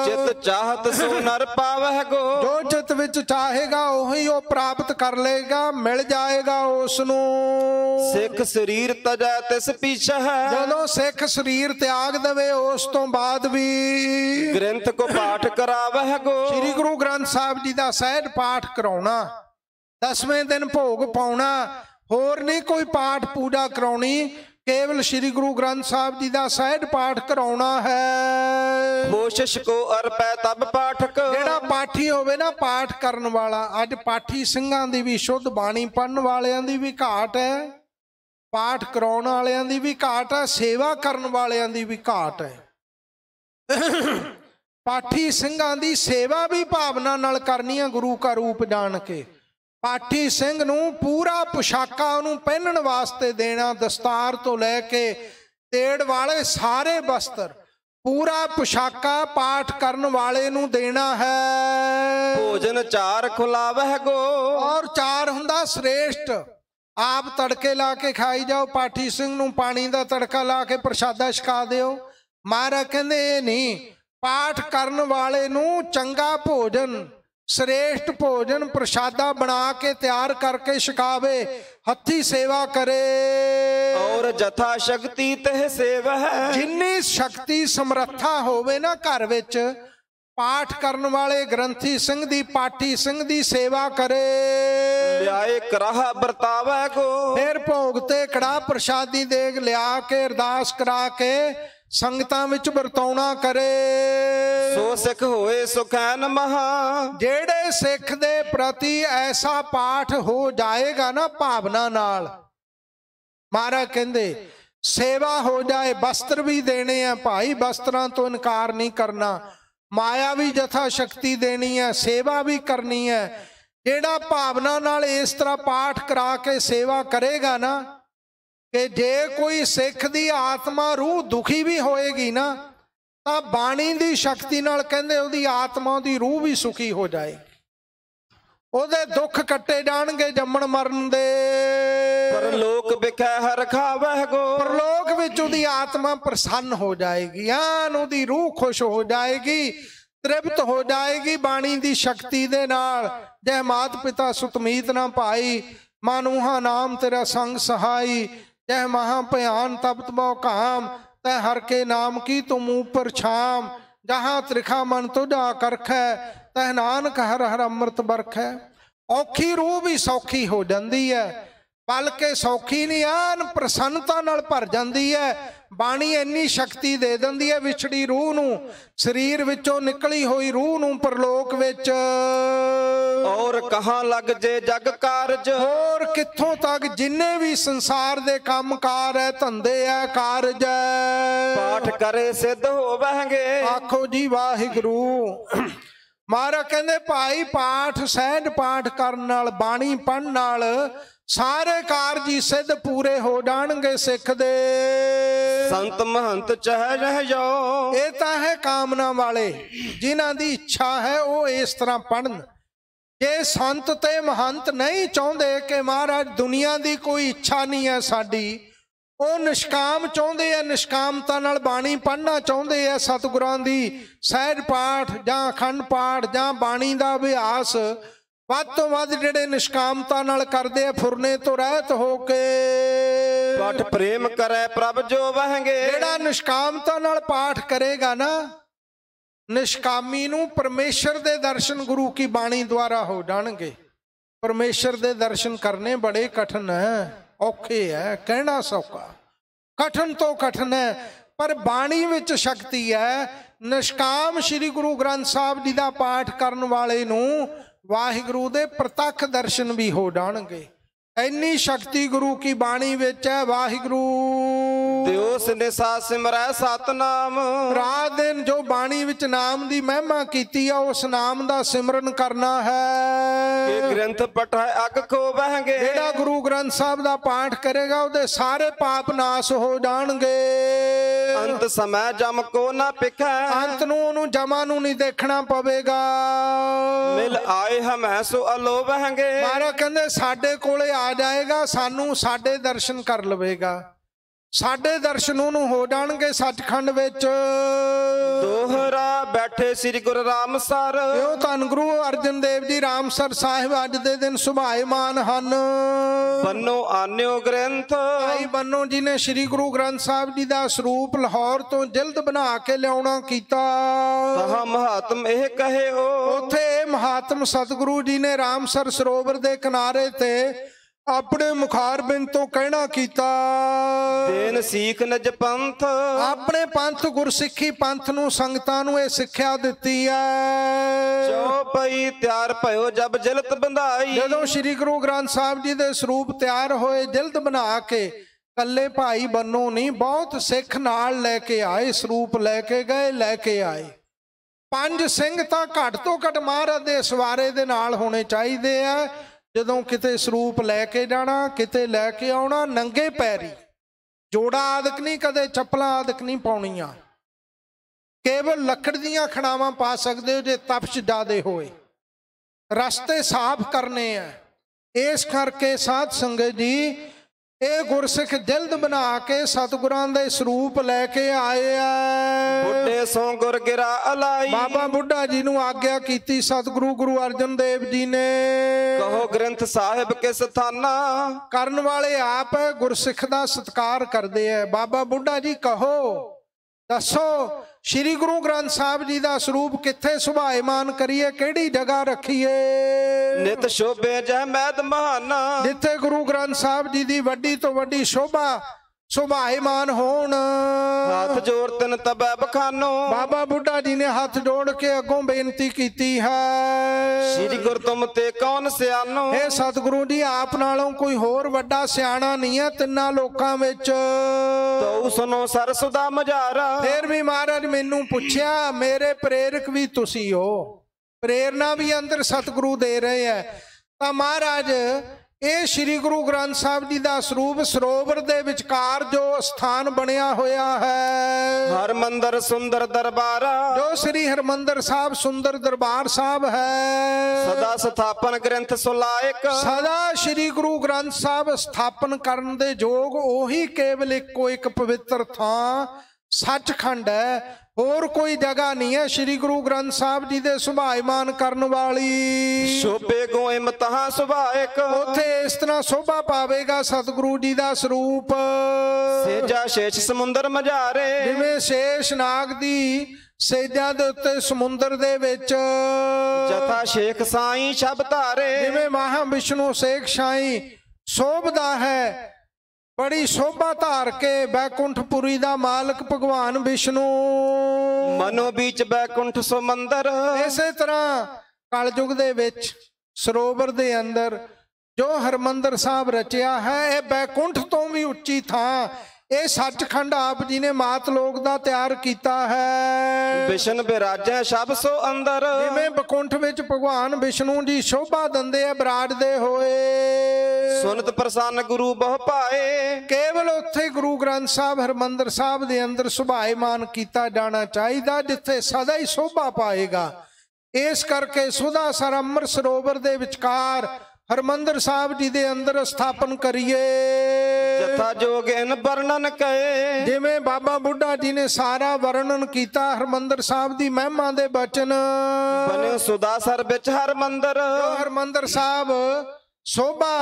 ਚਿਤ ਚਾਹਤ ਸੋ ਨਰ ਪਾਵਹਿ ਗੋ ਜੋ ਚਿਤ ਵਿੱਚ ਚਾਹੇਗਾ ਉਹੀ ਉਹ ਪ੍ਰਾਪਤ ਕਰ ਲਏਗਾ ਮਿਲ ਜਾਏਗਾ ਉਸ ਨੂੰ ਸਿੱਖ ਸਰੀਰ ਤਜੈ ਤਿਸ ਪੀਛੈ ਹੈ ਜਦੋਂ ਸਿੱਖ ਸਰੀਰ ਤਿਆਗ ਦੇਵੇ ਉਸ ਤੋਂ ਬਾਅਦ ਵੀ ਗ੍ਰੰਥ ਕੋ ਪਾਠ ਕਰਾਵਹਿ ਗੋ ਸ੍ਰੀ ਗੁਰੂ ਗ੍ਰੰਥ ਸਾਹਿਬ ਜੀ ਦਾ ਸਹਿਜ ਪਾਠ ਕਰਾਉਣਾ ਦਸਵੇਂ ਦਿਨ ਭੋਗ ਪਾਉਣਾ ਹੋਰ ਨਹੀਂ ਕੋਈ ਪਾਠ ਪੂਜਾ ਕਰਾਉਣੀ ਕੇਵਲ ਸ੍ਰੀ ਗੁਰੂ ਗ੍ਰੰਥ ਸਾਹਿਬ ਜੀ ਦਾ ਸਹਿਜ ਪਾਠ ਕਰਾਉਣਾ ਹੈ ਕੋਸ਼ਿਸ਼ ਕੋ ਅਰਪੈ ਤਬ ਪਾਠਕ ਜਿਹੜਾ ਪਾਠੀ ਹੋਵੇ ਨਾ ਪਾਠ ਕਰਨ ਵਾਲਾ ਅੱਜ ਪਾਠੀ ਸਿੰਘਾਂ ਦੀ ਵੀ ਸ਼ੁੱਧ ਬਾਣੀ ਪੜਨ ਵਾਲਿਆਂ ਦੀ ਵੀ ਘਾਟ ਹੈ ਪਾਠ ਕਰਾਉਣ ਵਾਲਿਆਂ ਦੀ ਵੀ ਘਾਟ ਹੈ ਸੇਵਾ ਕਰਨ ਵਾਲਿਆਂ ਦੀ ਵੀ ਘਾਟ ਹੈ ਪਾਠੀ ਸਿੰਘਾਂ ਦੀ ਸੇਵਾ ਵੀ ਭਾਵਨਾ ਨਾਲ ਕਰਨੀ ਹੈ ਗੁਰੂ ਕਾ ਰੂਪ ਜਾਣ ਕੇ ਪਾਠੀ ਸਿੰਘ ਨੂੰ ਪੂਰਾ ਪੁਸ਼ਾਕਾ ਉਹਨੂੰ ਪਹਿਨਣ ਵਾਸਤੇ ਦੇਣਾ ਦਸਤਾਰ ਤੋਂ ਲੈ ਕੇ ਤੇੜ ਵਾਲੇ ਸਾਰੇ ਬਸਤਰ ਪੂਰਾ ਪੁਸ਼ਾਕਾ ਪਾਠ ਕਰਨ ਵਾਲੇ ਨੂੰ ਦੇਣਾ ਹੈ ਭੋਜਨ ਚਾਰ ਖੁਲਾਵਹਿ ਗੋ ਔਰ ਚਾਰ ਹੁੰਦਾ ਸ੍ਰੇਸ਼ਟ ਆਪ ਤੜਕੇ ਲਾ ਕੇ ਖਾਈ ਜਾਓ ਪਾਠੀ ਸਿੰਘ ਨੂੰ ਪਾਣੀ ਦਾ ਤੜਕਾ ਲਾ ਕੇ ਪ੍ਰਸ਼ਾਦਾ ਛਕਾ ਦਿਓ ਮਾਰਾ ਕਹਿੰਦੇ ਨਹੀਂ ਪਾਠ ਕਰਨ ਵਾਲੇ ਨੂੰ ਚੰਗਾ ਭੋਜਨ ਸ੍ਰੇਸ਼ਟ ਭੋਜਨ ਪ੍ਰਸ਼ਾਦਾ ਬਣਾ ਕੇ ਤਿਆਰ ਕਰਕੇ ਛਕਾਵੇ ਹੱਥੀ ਸੇਵਾ ਕਰੇ ਔਰ ਜਥਾ ਸ਼ਕਤੀ ਤਹ ਸੇਵਾ ਹੈ ਜਿੰਨੀ ਸ਼ਕਤੀ ਸਮਰੱਥਾ ਹੋਵੇ ਨਾ ਘਰ ਵਿੱਚ ਪਾਠ ਕਰਨ ਵਾਲੇ ਗ੍ਰੰਥੀ ਸਿੰਘ ਦੀ ਪਾਠੀ ਸਿੰਘ ਦੀ ਸੇਵਾ ਕਰੇ ਲਿਆਏ ਕਰਾਹ ਵਰਤਾਵੇ ਕੋ ਫਿਰ ਭੋਗ ਤੇ ਕੜਾ ਪ੍ਰਸ਼ਾਦੀ ਦੇਗ ਲਿਆ ਕੇ ਅਰਦਾਸ ਕਰਾ ਕੇ ਸੰਗਤਾਂ ਵਿੱਚ ਵਰਤਾਉਣਾ ਕਰੇ ਸੋ ਸਿੱਖ ਹੋਏ ਸੁਖੈਨ ਮਹਾ ਜਿਹੜੇ ਸਿੱਖ ਦੇ ਪ੍ਰਤੀ ਐਸਾ ਪਾਠ ਹੋ ਜਾਏਗਾ ਨਾ ਭਾਵਨਾ ਨਾਲ ਮਹਾਰਾ ਕਹਿੰਦੇ ਸੇਵਾ ਹੋ ਜਾਏ ਵਸਤਰ ਵੀ ਦੇਣੇ ਆ ਭਾਈ ਵਸਤਰਾਂ ਤੋਂ ਇਨਕਾਰ ਨਹੀਂ ਕਰਨਾ ਮਾਇਆ ਵੀ ਜਥਾ ਸ਼ਕਤੀ ਦੇਣੀ ਹੈ ਸੇਵਾ ਵੀ ਕਰਨੀ ਹੈ ਜਿਹੜਾ ਭਾਵਨਾ ਨਾਲ ਇਸ ਤਰ੍ਹਾਂ ਪਾਠ ਕਰਾ ਕੇ ਸੇਵਾ ਕਰੇਗਾ ਨਾ ਕਿ ਜੇ ਕੋਈ ਸਿੱਖ ਦੀ ਆਤਮਾ ਰੂਹ ਦੁਖੀ ਵੀ ਹੋਏਗੀ ਨਾ ਤਾਂ ਬਾਣੀ ਦੀ ਸ਼ਕਤੀ ਨਾਲ ਕਹਿੰਦੇ ਉਹਦੀ ਆਤਮਾ ਦੀ ਰੂਹ ਵੀ ਸੁਖੀ ਹੋ ਜਾਏ ਉਹਦੇ ਦੁੱਖ ਕੱਟੇ ਜਾਣਗੇ ਜੰਮਣ ਮਰਨ ਦੇ ਪਰਲੋਕ ਵਿਖੇ ਹਰ ਖਾਵਹਿ ਗੋ ਪਰਲੋਕ ਵਿੱਚ ਉਹਦੀ ਆਤਮਾ ਪ੍ਰਸੰਨ ਹੋ ਜਾਏਗੀ ਆਨ ਉਹਦੀ ਰੂਹ ਖੁਸ਼ ਹੋ ਜਾਏਗੀ ਤ੍ਰਿਪਤ ਹੋ ਜਾਏਗੀ ਬਾਣੀ ਦੀ ਸ਼ਕਤੀ ਦੇ ਨਾਲ ਜੈ ਮਾਤ ਪਿਤਾ ਸੁਤਮੀਤ ਨਾ ਭਾਈ ਮਾਨੂਹਾ ਨਾਮ ਤੇਰਾ ਸੰਗ ਸਹਾਈ ਤੈ ਮਹਾ ਭਿਆਨ ਤਪਤ ਬਉ ਕਾਮ ਤੈ ਹਰ ਕੇ ਨਾਮ ਕੀ ਤੁਮ ਉਪਰ ਛਾਮ ਜਹਾਂ ਤ੍ਰਿਖਾ ਮਨ ਤੁਡਾ ਕਰਖੈ ਤੈ ਨਾਨਕ ਹਰ ਹਰ ਅੰਮ੍ਰਿਤ ਵਰਖੈ ਔਖੀ ਰੂਹ ਵੀ ਸੌਖੀ ਹੋ ਜਾਂਦੀ ਹੈ ਬਲਕੇ ਸੌਖੀ ਨਹੀਂ ਆਨ ਪ੍ਰਸੰਨਤਾ ਨਾਲ ਭਰ ਜਾਂਦੀ ਹੈ ਬਾਣੀ ਇੰਨੀ ਸ਼ਕਤੀ ਦੇ ਦਿੰਦੀ ਹੈ ਵਿਛੜੀ ਰੂਹ ਨੂੰ ਸਰੀਰ ਵਿੱਚੋਂ ਨਿਕਲੀ ਹੋਈ ਰੂਹ ਨੂੰ ਪਰਲੋਕ ਵਿੱਚ ਔਰ ਕਹਾਂ ਲੱਗ ਜੇ ਜਗ ਕਾਰਜ ਹੋਰ ਕਿੱਥੋਂ ਤੱਕ ਜਿੰਨੇ ਵੀ ਸੰਸਾਰ ਦੇ ਕੰਮ ਕਾਰ ਹੈ ਧੰਦੇ ਹੈ ਕਾਰਜ ਪਾਠ ਕਰੇ ਸਿੱਧ ਹੋਵਾਂਗੇ ਆਖੋ ਜੀ ਵਾਹਿਗੁਰੂ ਮਹਾਰਾ ਕਹਿੰਦੇ ਭਾਈ ਪਾਠ ਸਹਿਜ ਪਾਠ ਕਰਨ ਨਾਲ ਬਾਣੀ ਪੜਨ ਨਾਲ ਸਾਰੇ ਕਾਰਜੀ ਸਿੱਧ ਪੂਰੇ ਹੋ ਜਾਣਗੇ ਸਿੱਖ ਦੇ ਸੰਤ ਮਹੰਤ ਚਹਿ ਰਹਿ ਜਾਓ ਇਹ ਤਾਂ ਹੈ ਕਾਮਨਾ ਵਾਲੇ ਜਿਨ੍ਹਾਂ ਦੀ ਇੱਛਾ ਹੈ ਉਹ ਇਸ ਤਰ੍ਹਾਂ ਪੜਨ ਜੇ ਸੰਤ ਤੇ ਮਹੰਤ ਨਹੀਂ ਚਾਹੁੰਦੇ ਕਿ ਮਹਾਰਾਜ ਦੁਨੀਆ ਦੀ ਕੋਈ ਇੱਛਾ ਨਹੀਂ ਹੈ ਸਾਡੀ ਉਹ ਨਿਸ਼ਕਾਮ ਚਾਹੁੰਦੇ ਆ ਨਿਸ਼ਕਾਮਤਾ ਨਾਲ ਬਾਣੀ ਪੜਨਾ ਚਾਹੁੰਦੇ ਆ ਸਤਿਗੁਰਾਂ ਦੀ ਸਹਿਜ ਪਾਠ ਜਾਂ ਅਖੰਡ ਪਾਠ ਜਾਂ ਬਾਣੀ ਦਾ ਅਭਿਆਸ ਵੱਧ ਤੋਂ ਵੱਧ ਜਿਹੜੇ ਨਿਸ਼ਕਾਮਤਾ ਨਾਲ ਕਰਦੇ ਆ ਫੁਰਨੇ ਤੋਂ ਰਹਿਤ ਹੋ ਕੇ ਪਾਠ ਪ੍ਰੇਮ ਕਰੇ ਪ੍ਰਭ ਜੋ ਵਹਗੇ ਜਿਹੜਾ ਨਿਸ਼ਕਾਮਤਾ ਨਾਲ ਪਾਠ ਕਰੇਗਾ ਨਾ ਨਿਸ਼ਕਾਮੀ ਨੂੰ ਪਰਮੇਸ਼ਰ ਦੇ ਦਰਸ਼ਨ ਗੁਰੂ ਕੀ ਬਾਣੀ ਦੁਆਰਾ ਹੋ ਜਾਣਗੇ ਪਰਮੇਸ਼ਰ ਦੇ ਦਰਸ਼ਨ ਕਰਨੇ ਬੜੇ ਕਠਨ ਹੈ ਔਖੇ ਹੈ ਕਹਿਣਾ ਸੌਖਾ ਕਠਨ ਤੋਂ ਕਠਨ ਹੈ ਪਰ ਬਾਣੀ ਵਿੱਚ ਸ਼ਕਤੀ ਹੈ ਨਿਸ਼ਕਾਮ ਸ੍ਰੀ ਗੁਰੂ ਗ੍ਰੰਥ ਸਾਹਿਬ ਜੀ ਦਾ ਪਾਠ ਕਰਨ ਵਾਲੇ ਨੂੰ ਵਾਹਿਗੁਰੂ ਦੇ ਪ੍ਰਤੱਖ ਦਰਸ਼ਨ ਵੀ ਹੋ ਜਾਣਗੇ ਇੰਨੀ ਸ਼ਕਤੀ ਗੁਰੂ ਕੀ ਬਾਣੀ ਵਿੱਚ ਹੈ ਵਾਹਿਗੁਰੂ ਦਿਉਸ ਨਿਸਾ ਸਿਮਰੈ ਸਤਨਾਮ ਰਾਤ ਦਿਨ ਜੋ ਬਾਣੀ ਵਿੱਚ ਨਾਮ ਦੀ ਮਹਿਮਾ ਕੀਤੀ ਆ ਉਸ ਨਾਮ ਦਾ ਸਿਮਰਨ ਕਰਨਾ ਹੈ ਇਹ ਗ੍ਰੰਥ ਪਠਾ ਅਗ ਖੋ ਬਹਿਗੇ ਜਿਹੜਾ ਗੁਰੂ ਗ੍ਰੰਥ ਸਾਹਿਬ ਦਾ ਪਾਠ ਕਰੇਗਾ ਉਹਦੇ ਸਾਰੇ ਪਾਪ ਨਾਸ ਹੋ ਜਾਣਗੇ ਅੰਤ ਸਮੈ ਜਮ ਕੋ ਨਾ ਪਿਖੈ ਅੰਤ ਨੂੰ ਉਹਨੂੰ ਜਮਾ ਨੂੰ ਨਹੀਂ ਦੇਖਣਾ ਪਵੇਗਾ ਮਿਲ ਆਏ ਹਮੈ ਸੋ ਅਲੋਭਾਂਗੇ ਮਾਰਾ ਕਹਿੰਦੇ ਸਾਡੇ ਕੋਲੇ ਆ ਆ ਜਾਏਗਾ ਸਾਨੂੰ ਸਾਡੇ ਦਰਸ਼ਨ ਕਰ ਲਵੇਗਾ ਸਾਡੇ ਦਰਸ਼ਨ ਉਹਨੂੰ ਹੋ ਜਾਣਗੇ ਸੱਚਖੰਡ ਵਿੱਚ ਦੋਹਰਾ ਬੈਠੇ ਸ੍ਰੀ ਗੁਰੂ ਰਾਮਸਰ ਓ ਧੰਨ ਗੁਰੂ ਅਰਜਨ ਦੇਵ ਜੀ ਰਾਮਸਰ ਸਾਹਿਬ ਅੱਜ ਦੇ ਦਿਨ ਸੁਭਾਇਮਾਨ ਹਨ ਬੰਨੋ ਆਨਿਓ ਗ੍ਰੰਥ ਭਾਈ ਬੰਨੋ ਜੀ ਨੇ ਸ੍ਰੀ ਗੁਰੂ ਗ੍ਰੰਥ ਸਾਹਿਬ ਜੀ ਦਾ ਸਰੂਪ ਲਾਹੌਰ ਤੋਂ ਜਿਲਦ ਬਣਾ ਕੇ ਲਿਆਉਣਾ ਕੀਤਾ ਤਹਾ ਮਹਾਤਮ ਇਹ ਕਹੇ ਹੋ ਉਥੇ ਮਹਾਤਮ ਸਤਿਗੁਰੂ ਜੀ ਨੇ ਰਾਮਸਰ ਸਰੋਵਰ ਦੇ ਕਿਨਾਰੇ ਤੇ ਆਪਣੇ ਮੁਖਾਰਬਿੰਦ ਤੋਂ ਕਹਿਣਾ ਕੀਤਾ ਦੇਨ ਸੀਖ ਨਜ ਪੰਥ ਆਪਣੇ ਪੰਥ ਗੁਰਸਿੱਖੀ ਪੰਥ ਨੂੰ ਸੰਗਤਾਂ ਨੂੰ ਇਹ ਸਿੱਖਿਆ ਦਿੱਤੀ ਹੈ ਚੌਪਈ ਤਿਆਰ ਭਇਓ ਜਬ ਜਲਤ ਬੰਧਾਈ ਜਦੋਂ ਸ੍ਰੀ ਗੁਰੂ ਗ੍ਰੰਥ ਸਾਹਿਬ ਜੀ ਦੇ ਸਰੂਪ ਤਿਆਰ ਹੋਏ ਜਲਤ ਬਣਾ ਕੇ ਕੱਲੇ ਭਾਈ ਬੰਨੂ ਨਹੀਂ ਬਹੁਤ ਸਿੱਖ ਨਾਲ ਲੈ ਕੇ ਆਏ ਸਰੂਪ ਲੈ ਕੇ ਗਏ ਲੈ ਕੇ ਆਏ ਪੰਜ ਸਿੰਘ ਤਾਂ ਘੱਟ ਤੋਂ ਘੱਟ ਮਹਾਰਾਜ ਦੇ ਸਵਾਰੇ ਦੇ ਨਾਲ ਹੋਣੇ ਚਾਹੀਦੇ ਆ ਜਦੋਂ ਕਿਤੇ ਸਰੂਪ ਲੈ ਕੇ ਜਾਣਾ ਕਿਤੇ ਲੈ ਕੇ ਆਉਣਾ ਨੰਗੇ ਪੈਰੀ ਜੋੜਾ ਆਦਿਕ ਨਹੀਂ ਕਦੇ ਚੱਪਲਾਂ ਆਦਿਕ ਨਹੀਂ ਪਾਉਣੀਆਂ ਕੇਵਲ ਲੱਕੜ ਦੀਆਂ ਖਣਾਵਾਂ ਪਾ ਸਕਦੇ ਹੋ ਜੇ ਤਪਸ਼ ਜਾਦੇ ਹੋਏ ਰਸਤੇ ਸਾਫ਼ ਕਰਨੇ ਆ ਇਸ ਕਰਕੇ ਸਾਧ ਸੰਗਤ ਜੀ ਇਹ ਗੁਰਸਿੱਖ ਜਲਦ ਬਣਾ ਕੇ ਸਤਿਗੁਰਾਂ ਦੇ ਸਰੂਪ ਲੈ ਕੇ ਆਏ ਆ ਬੁੱਢੇ ਸੋ ਗੁਰ ਗਿਰਾ ਅਲਾਈ ਬਾਬਾ ਬੁੱਢਾ ਜੀ ਨੂੰ ਆਗਿਆ ਕੀਤੀ ਸਤਿਗੁਰੂ ਗੁਰੂ ਅਰਜਨ ਦੇਵ ਜੀ ਨੇ ਕਹੋ ਗ੍ਰੰਥ ਸਾਹਿਬ ਕਿਸ ਥਾਨਾ ਕਰਨ ਵਾਲੇ ਆਪ ਗੁਰਸਿੱਖ ਦਾ ਸਤਕਾਰ ਕਰਦੇ ਆ ਬਾਬਾ ਬੁੱਢਾ ਜੀ ਕਹੋ ਦੱਸੋ ਸ੍ਰੀ ਗੁਰੂ ਗ੍ਰੰਥ ਸਾਹਿਬ ਜੀ ਦਾ ਸਰੂਪ ਕਿੱਥੇ ਸੁਭਾਇਮਾਨ ਕਰੀਏ ਕਿਹੜੀ ਜਗ੍ਹਾ ਰੱਖੀਏ ਨਿਤ ਸ਼ੋਭੇ ਜੈ ਮਹਿਤ ਮਹਾਨਾ ਜਿੱਥੇ ਗੁਰੂ ਗ੍ਰੰਥ ਸਾਹਿਬ ਜੀ ਦੀ ਵੱਡੀ ਤੋਂ ਵੱਡੀ ਸ਼ੋਭਾ ਮਾਨ ਹੋਣ ਹੱਥ ਜੋੜ ਤਨ ਤਬੈ ਬਖਾਨੋ ਬਾਬਾ ਬੁੱਢਾ ਜੀ ਨੇ ਹੱਥ ਜੋੜ ਕੇ ਅੱਗੋਂ ਬੇਨਤੀ ਕੀਤੀ ਹੈ ਸ੍ਰੀ ਗੁਰ ਤੁਮ ਤੇ ਕੌਣ ਸਿਆਣੋ ਇਹ ਸਤਿਗੁਰੂ ਜੀ ਆਪ ਨਾਲੋਂ ਕੋਈ ਹੋਰ ਵੱਡਾ ਸਿਆਣਾ ਨਹੀਂ ਹੈ ਤਿੰਨਾਂ ਲੋਕਾਂ ਵਿੱਚ ਤਉ ਸੁਨੋ ਸਰਸ ਦਾ ਮਜਾਰਾ ਫੇਰ ਵੀ ਮਹਾਰਾਜ ਮੈਨੂੰ ਪੁੱਛਿਆ ਮੇਰੇ ਪ੍ਰੇਰਕ ਵੀ ਤੁਸੀਂ ਹੋ ਪ੍ਰੇਰਣਾ ਵੀ ਅੰਦਰ ਸਤਿਗੁਰੂ ਦੇ ਰਹੇ ਹੈ ਤਾਂ ਮਹਾਰਾਜ ਇਹ ਸ੍ਰੀ ਗੁਰੂ ਗ੍ਰੰਥ ਸਾਹਿਬ ਜੀ ਦਾ ਸਰੂਪ ਸਰੋਵਰ ਦੇ ਵਿਚਕਾਰ ਜੋ ਸਥਾਨ ਬਣਿਆ ਹੋਇਆ ਹੈ ਹਰਮੰਦਰ ਸੁੰਦਰ ਦਰਬਾਰ ਜੋ ਸ੍ਰੀ ਹਰਮੰਦਰ ਸਾਹਿਬ ਸੁੰਦਰ ਦਰਬਾਰ ਸਾਹਿਬ ਹੈ ਸਦਾ ਸਥਾਪਨ ਗ੍ਰੰਥ ਸੁਲਾਇਕ ਸਦਾ ਸ੍ਰੀ ਗੁਰੂ ਗ੍ਰੰਥ ਸਾਹਿਬ ਸਥਾਪਨ ਕਰਨ ਦੇ ਯੋਗ ਉਹੀ ਕੇਵਲ ਇੱਕੋ ਇੱਕ ਪਵਿੱਤਰ ਥਾਂ ਸੱਚਖੰਡ ਹੈ ਹੋਰ ਕੋਈ ਜਗ੍ਹਾ ਨਹੀਂ ਹੈ ਸ੍ਰੀ ਗੁਰੂ ਗ੍ਰੰਥ ਸਾਹਿਬ ਜੀ ਦੇ ਸੁਭਾਇਮਾਨ ਕਰਨ ਵਾਲੀ ਸੋਭੇ ਕੋ ਇਮਤਹਾ ਸੁਭਾਇਕ ਉਥੇ ਇਸ ਤਰ੍ਹਾਂ ਸੋਭਾ ਪਾਵੇਗਾ ਸਤਿਗੁਰੂ ਜੀ ਦਾ ਸਰੂਪ ਸੇਜਾ ਸ਼ੇਸ਼ ਸਮੁੰਦਰ ਮਝਾਰੇ ਜਿਵੇਂ ਸ਼ੇਸ਼ ਨਾਗ ਦੀ ਸੇਜਾ ਦੇ ਉੱਤੇ ਸਮੁੰਦਰ ਦੇ ਵਿੱਚ ਜਥਾ ਸ਼ੇਖ ਸਾਈ ਸ਼ਬਦ ਧਾਰੇ ਜਿਵੇਂ ਮਹਾ ਵਿਸ਼ਨੂੰ ਸ਼ੇਖ ਸਾਈ ਸੋਭਦਾ ਹੈ ਬੜੀ ਸ਼ੋਭਾ ਧਾਰ ਕੇ ਬੈਕੁੰਠਪੁਰੀ ਦਾ ਮਾਲਕ ਭਗਵਾਨ ਵਿਸ਼ਨੂੰ ਮਨੋ ਵਿੱਚ ਬੈਕੁੰਠ ਸਮੁੰਦਰ ਇਸੇ ਤਰ੍ਹਾਂ ਕਲਯੁਗ ਦੇ ਵਿੱਚ ਸਰੋਵਰ ਦੇ ਅੰਦਰ ਜੋ ਹਰਮੰਦਰ ਸਾਹਿਬ ਰਚਿਆ ਹੈ ਇਹ ਬੈਕੁੰਠ ਤੋਂ ਵੀ ਉੱਚੀ ਥਾਂ ਇਹ ਸੱਚਖੰਡ ਆਪ ਜੀ ਨੇ ਮਾਤ ਲੋਕ ਦਾ ਤਿਆਰ ਕੀਤਾ ਹੈ ਵਿਸ਼ਨ ਬਿਰਾਜੈ ਸਭ ਸੋ ਅੰਦਰ ਜਿਵੇਂ ਬਕੁੰਠ ਵਿੱਚ ਭਗਵਾਨ ਵਿਸ਼ਨੂੰ ਜੀ ਸ਼ੋਭਾ ਦਿੰਦੇ ਆ ਬਿਰਾਜਦੇ ਹੋਏ ਸੁਨਤ ਪ੍ਰਸੰਨ ਗੁਰੂ ਬਹੁ ਭਾਏ ਕੇਵਲ ਉੱਥੇ ਗੁਰੂ ਗ੍ਰੰਥ ਸਾਹਿਬ ਹਰਮੰਦਰ ਸਾਹਿਬ ਦੇ ਅੰਦਰ ਸੁਭਾਏਮਾਨ ਕੀਤਾ ਜਾਣਾ ਚਾਹੀਦਾ ਜਿੱਥੇ ਸਦਾ ਹੀ ਸ਼ੋਭਾ ਪਾਏਗਾ ਇਸ ਕਰਕੇ ਸੁਦਾ ਸਰ ਅੰਮ੍ਰਿਤ ਸਰੋਵਰ ਦੇ ਵਿਚਕਾਰ ਹਰਮੰਦਰ ਸਾਹਿਬ ਜੀ ਦੇ ਅੰਦਰ ਸਥਾਪਨ ਕਰੀਏ ਜਥਾ ਜੋਗਿਨ ਵਰਣਨ ਕਏ ਜਿਵੇਂ ਬਾਬਾ ਬੁੱਢਾ ਜੀ ਨੇ ਸਾਰਾ ਵਰਣਨ ਕੀਤਾ ਹਰਮੰਦਰ ਸਾਹਿਬ ਦੀ ਮਹਿਮਾ ਦੇ ਬਚਨ ਬਨੇ ਸੁਦਾ ਸਰ ਵਿੱਚ ਹਰਮੰਦਰ ਹਰਮੰਦਰ ਸਾਹਿਬ ਸੋਭਾ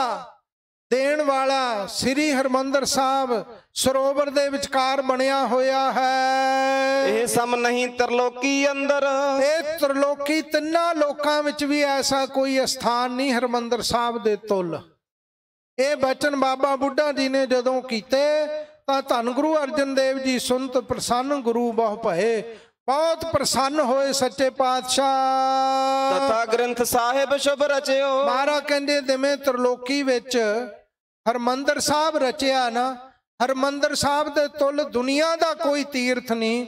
ਦੇਣ ਵਾਲਾ ਸ੍ਰੀ ਹਰਮੰਦਰ ਸਾਹਿਬ ਸਰੋਵਰ ਦੇ ਵਿਚਕਾਰ ਬਣਿਆ ਹੋਇਆ ਹੈ ਇਹ ਸਮ ਨਹੀਂ ਤਰਲੋਕੀ ਅੰਦਰ ਇਹ ਤਰਲੋਕੀ ਤਿੰਨਾਂ ਲੋਕਾਂ ਵਿੱਚ ਵੀ ਐਸਾ ਕੋਈ ਸਥਾਨ ਨਹੀਂ ਹਰਮੰਦਰ ਸਾਹਿਬ ਦੇ ਤੁਲ ਇਹ ਬਚਨ ਬਾਬਾ ਬੁੱਢਾ ਜੀ ਨੇ ਜਦੋਂ ਕੀਤੇ ਤਾਂ ਧੰਨ ਗੁਰੂ ਅਰਜਨ ਦੇਵ ਜੀ ਸੁਨਤ ਪ੍ਰਸੰਨ ਗੁਰੂ ਬਹੁ ਭਏ ਬਹੁਤ ਪ੍ਰਸੰਨ ਹੋਏ ਸੱਚੇ ਪਾਤਸ਼ਾਹ ਤਥਾ ਗ੍ਰੰਥ ਸਾਹਿਬ ਸ਼ੁਭ ਰਚਿਓ ਮਹਾਰਾ ਕਹਿੰਦੇ ਦਿਵੇਂ ਤਰਲੋਕੀ ਵਿੱਚ ਹਰਮੰਦਰ ਸਾਹਿਬ ਰਚਿਆ ਨਾ ਹਰਮੰਦਰ ਸਾਹਿਬ ਦੇ ਤੁਲ ਦੁਨੀਆ ਦਾ ਕੋਈ ਤੀਰਥ ਨਹੀਂ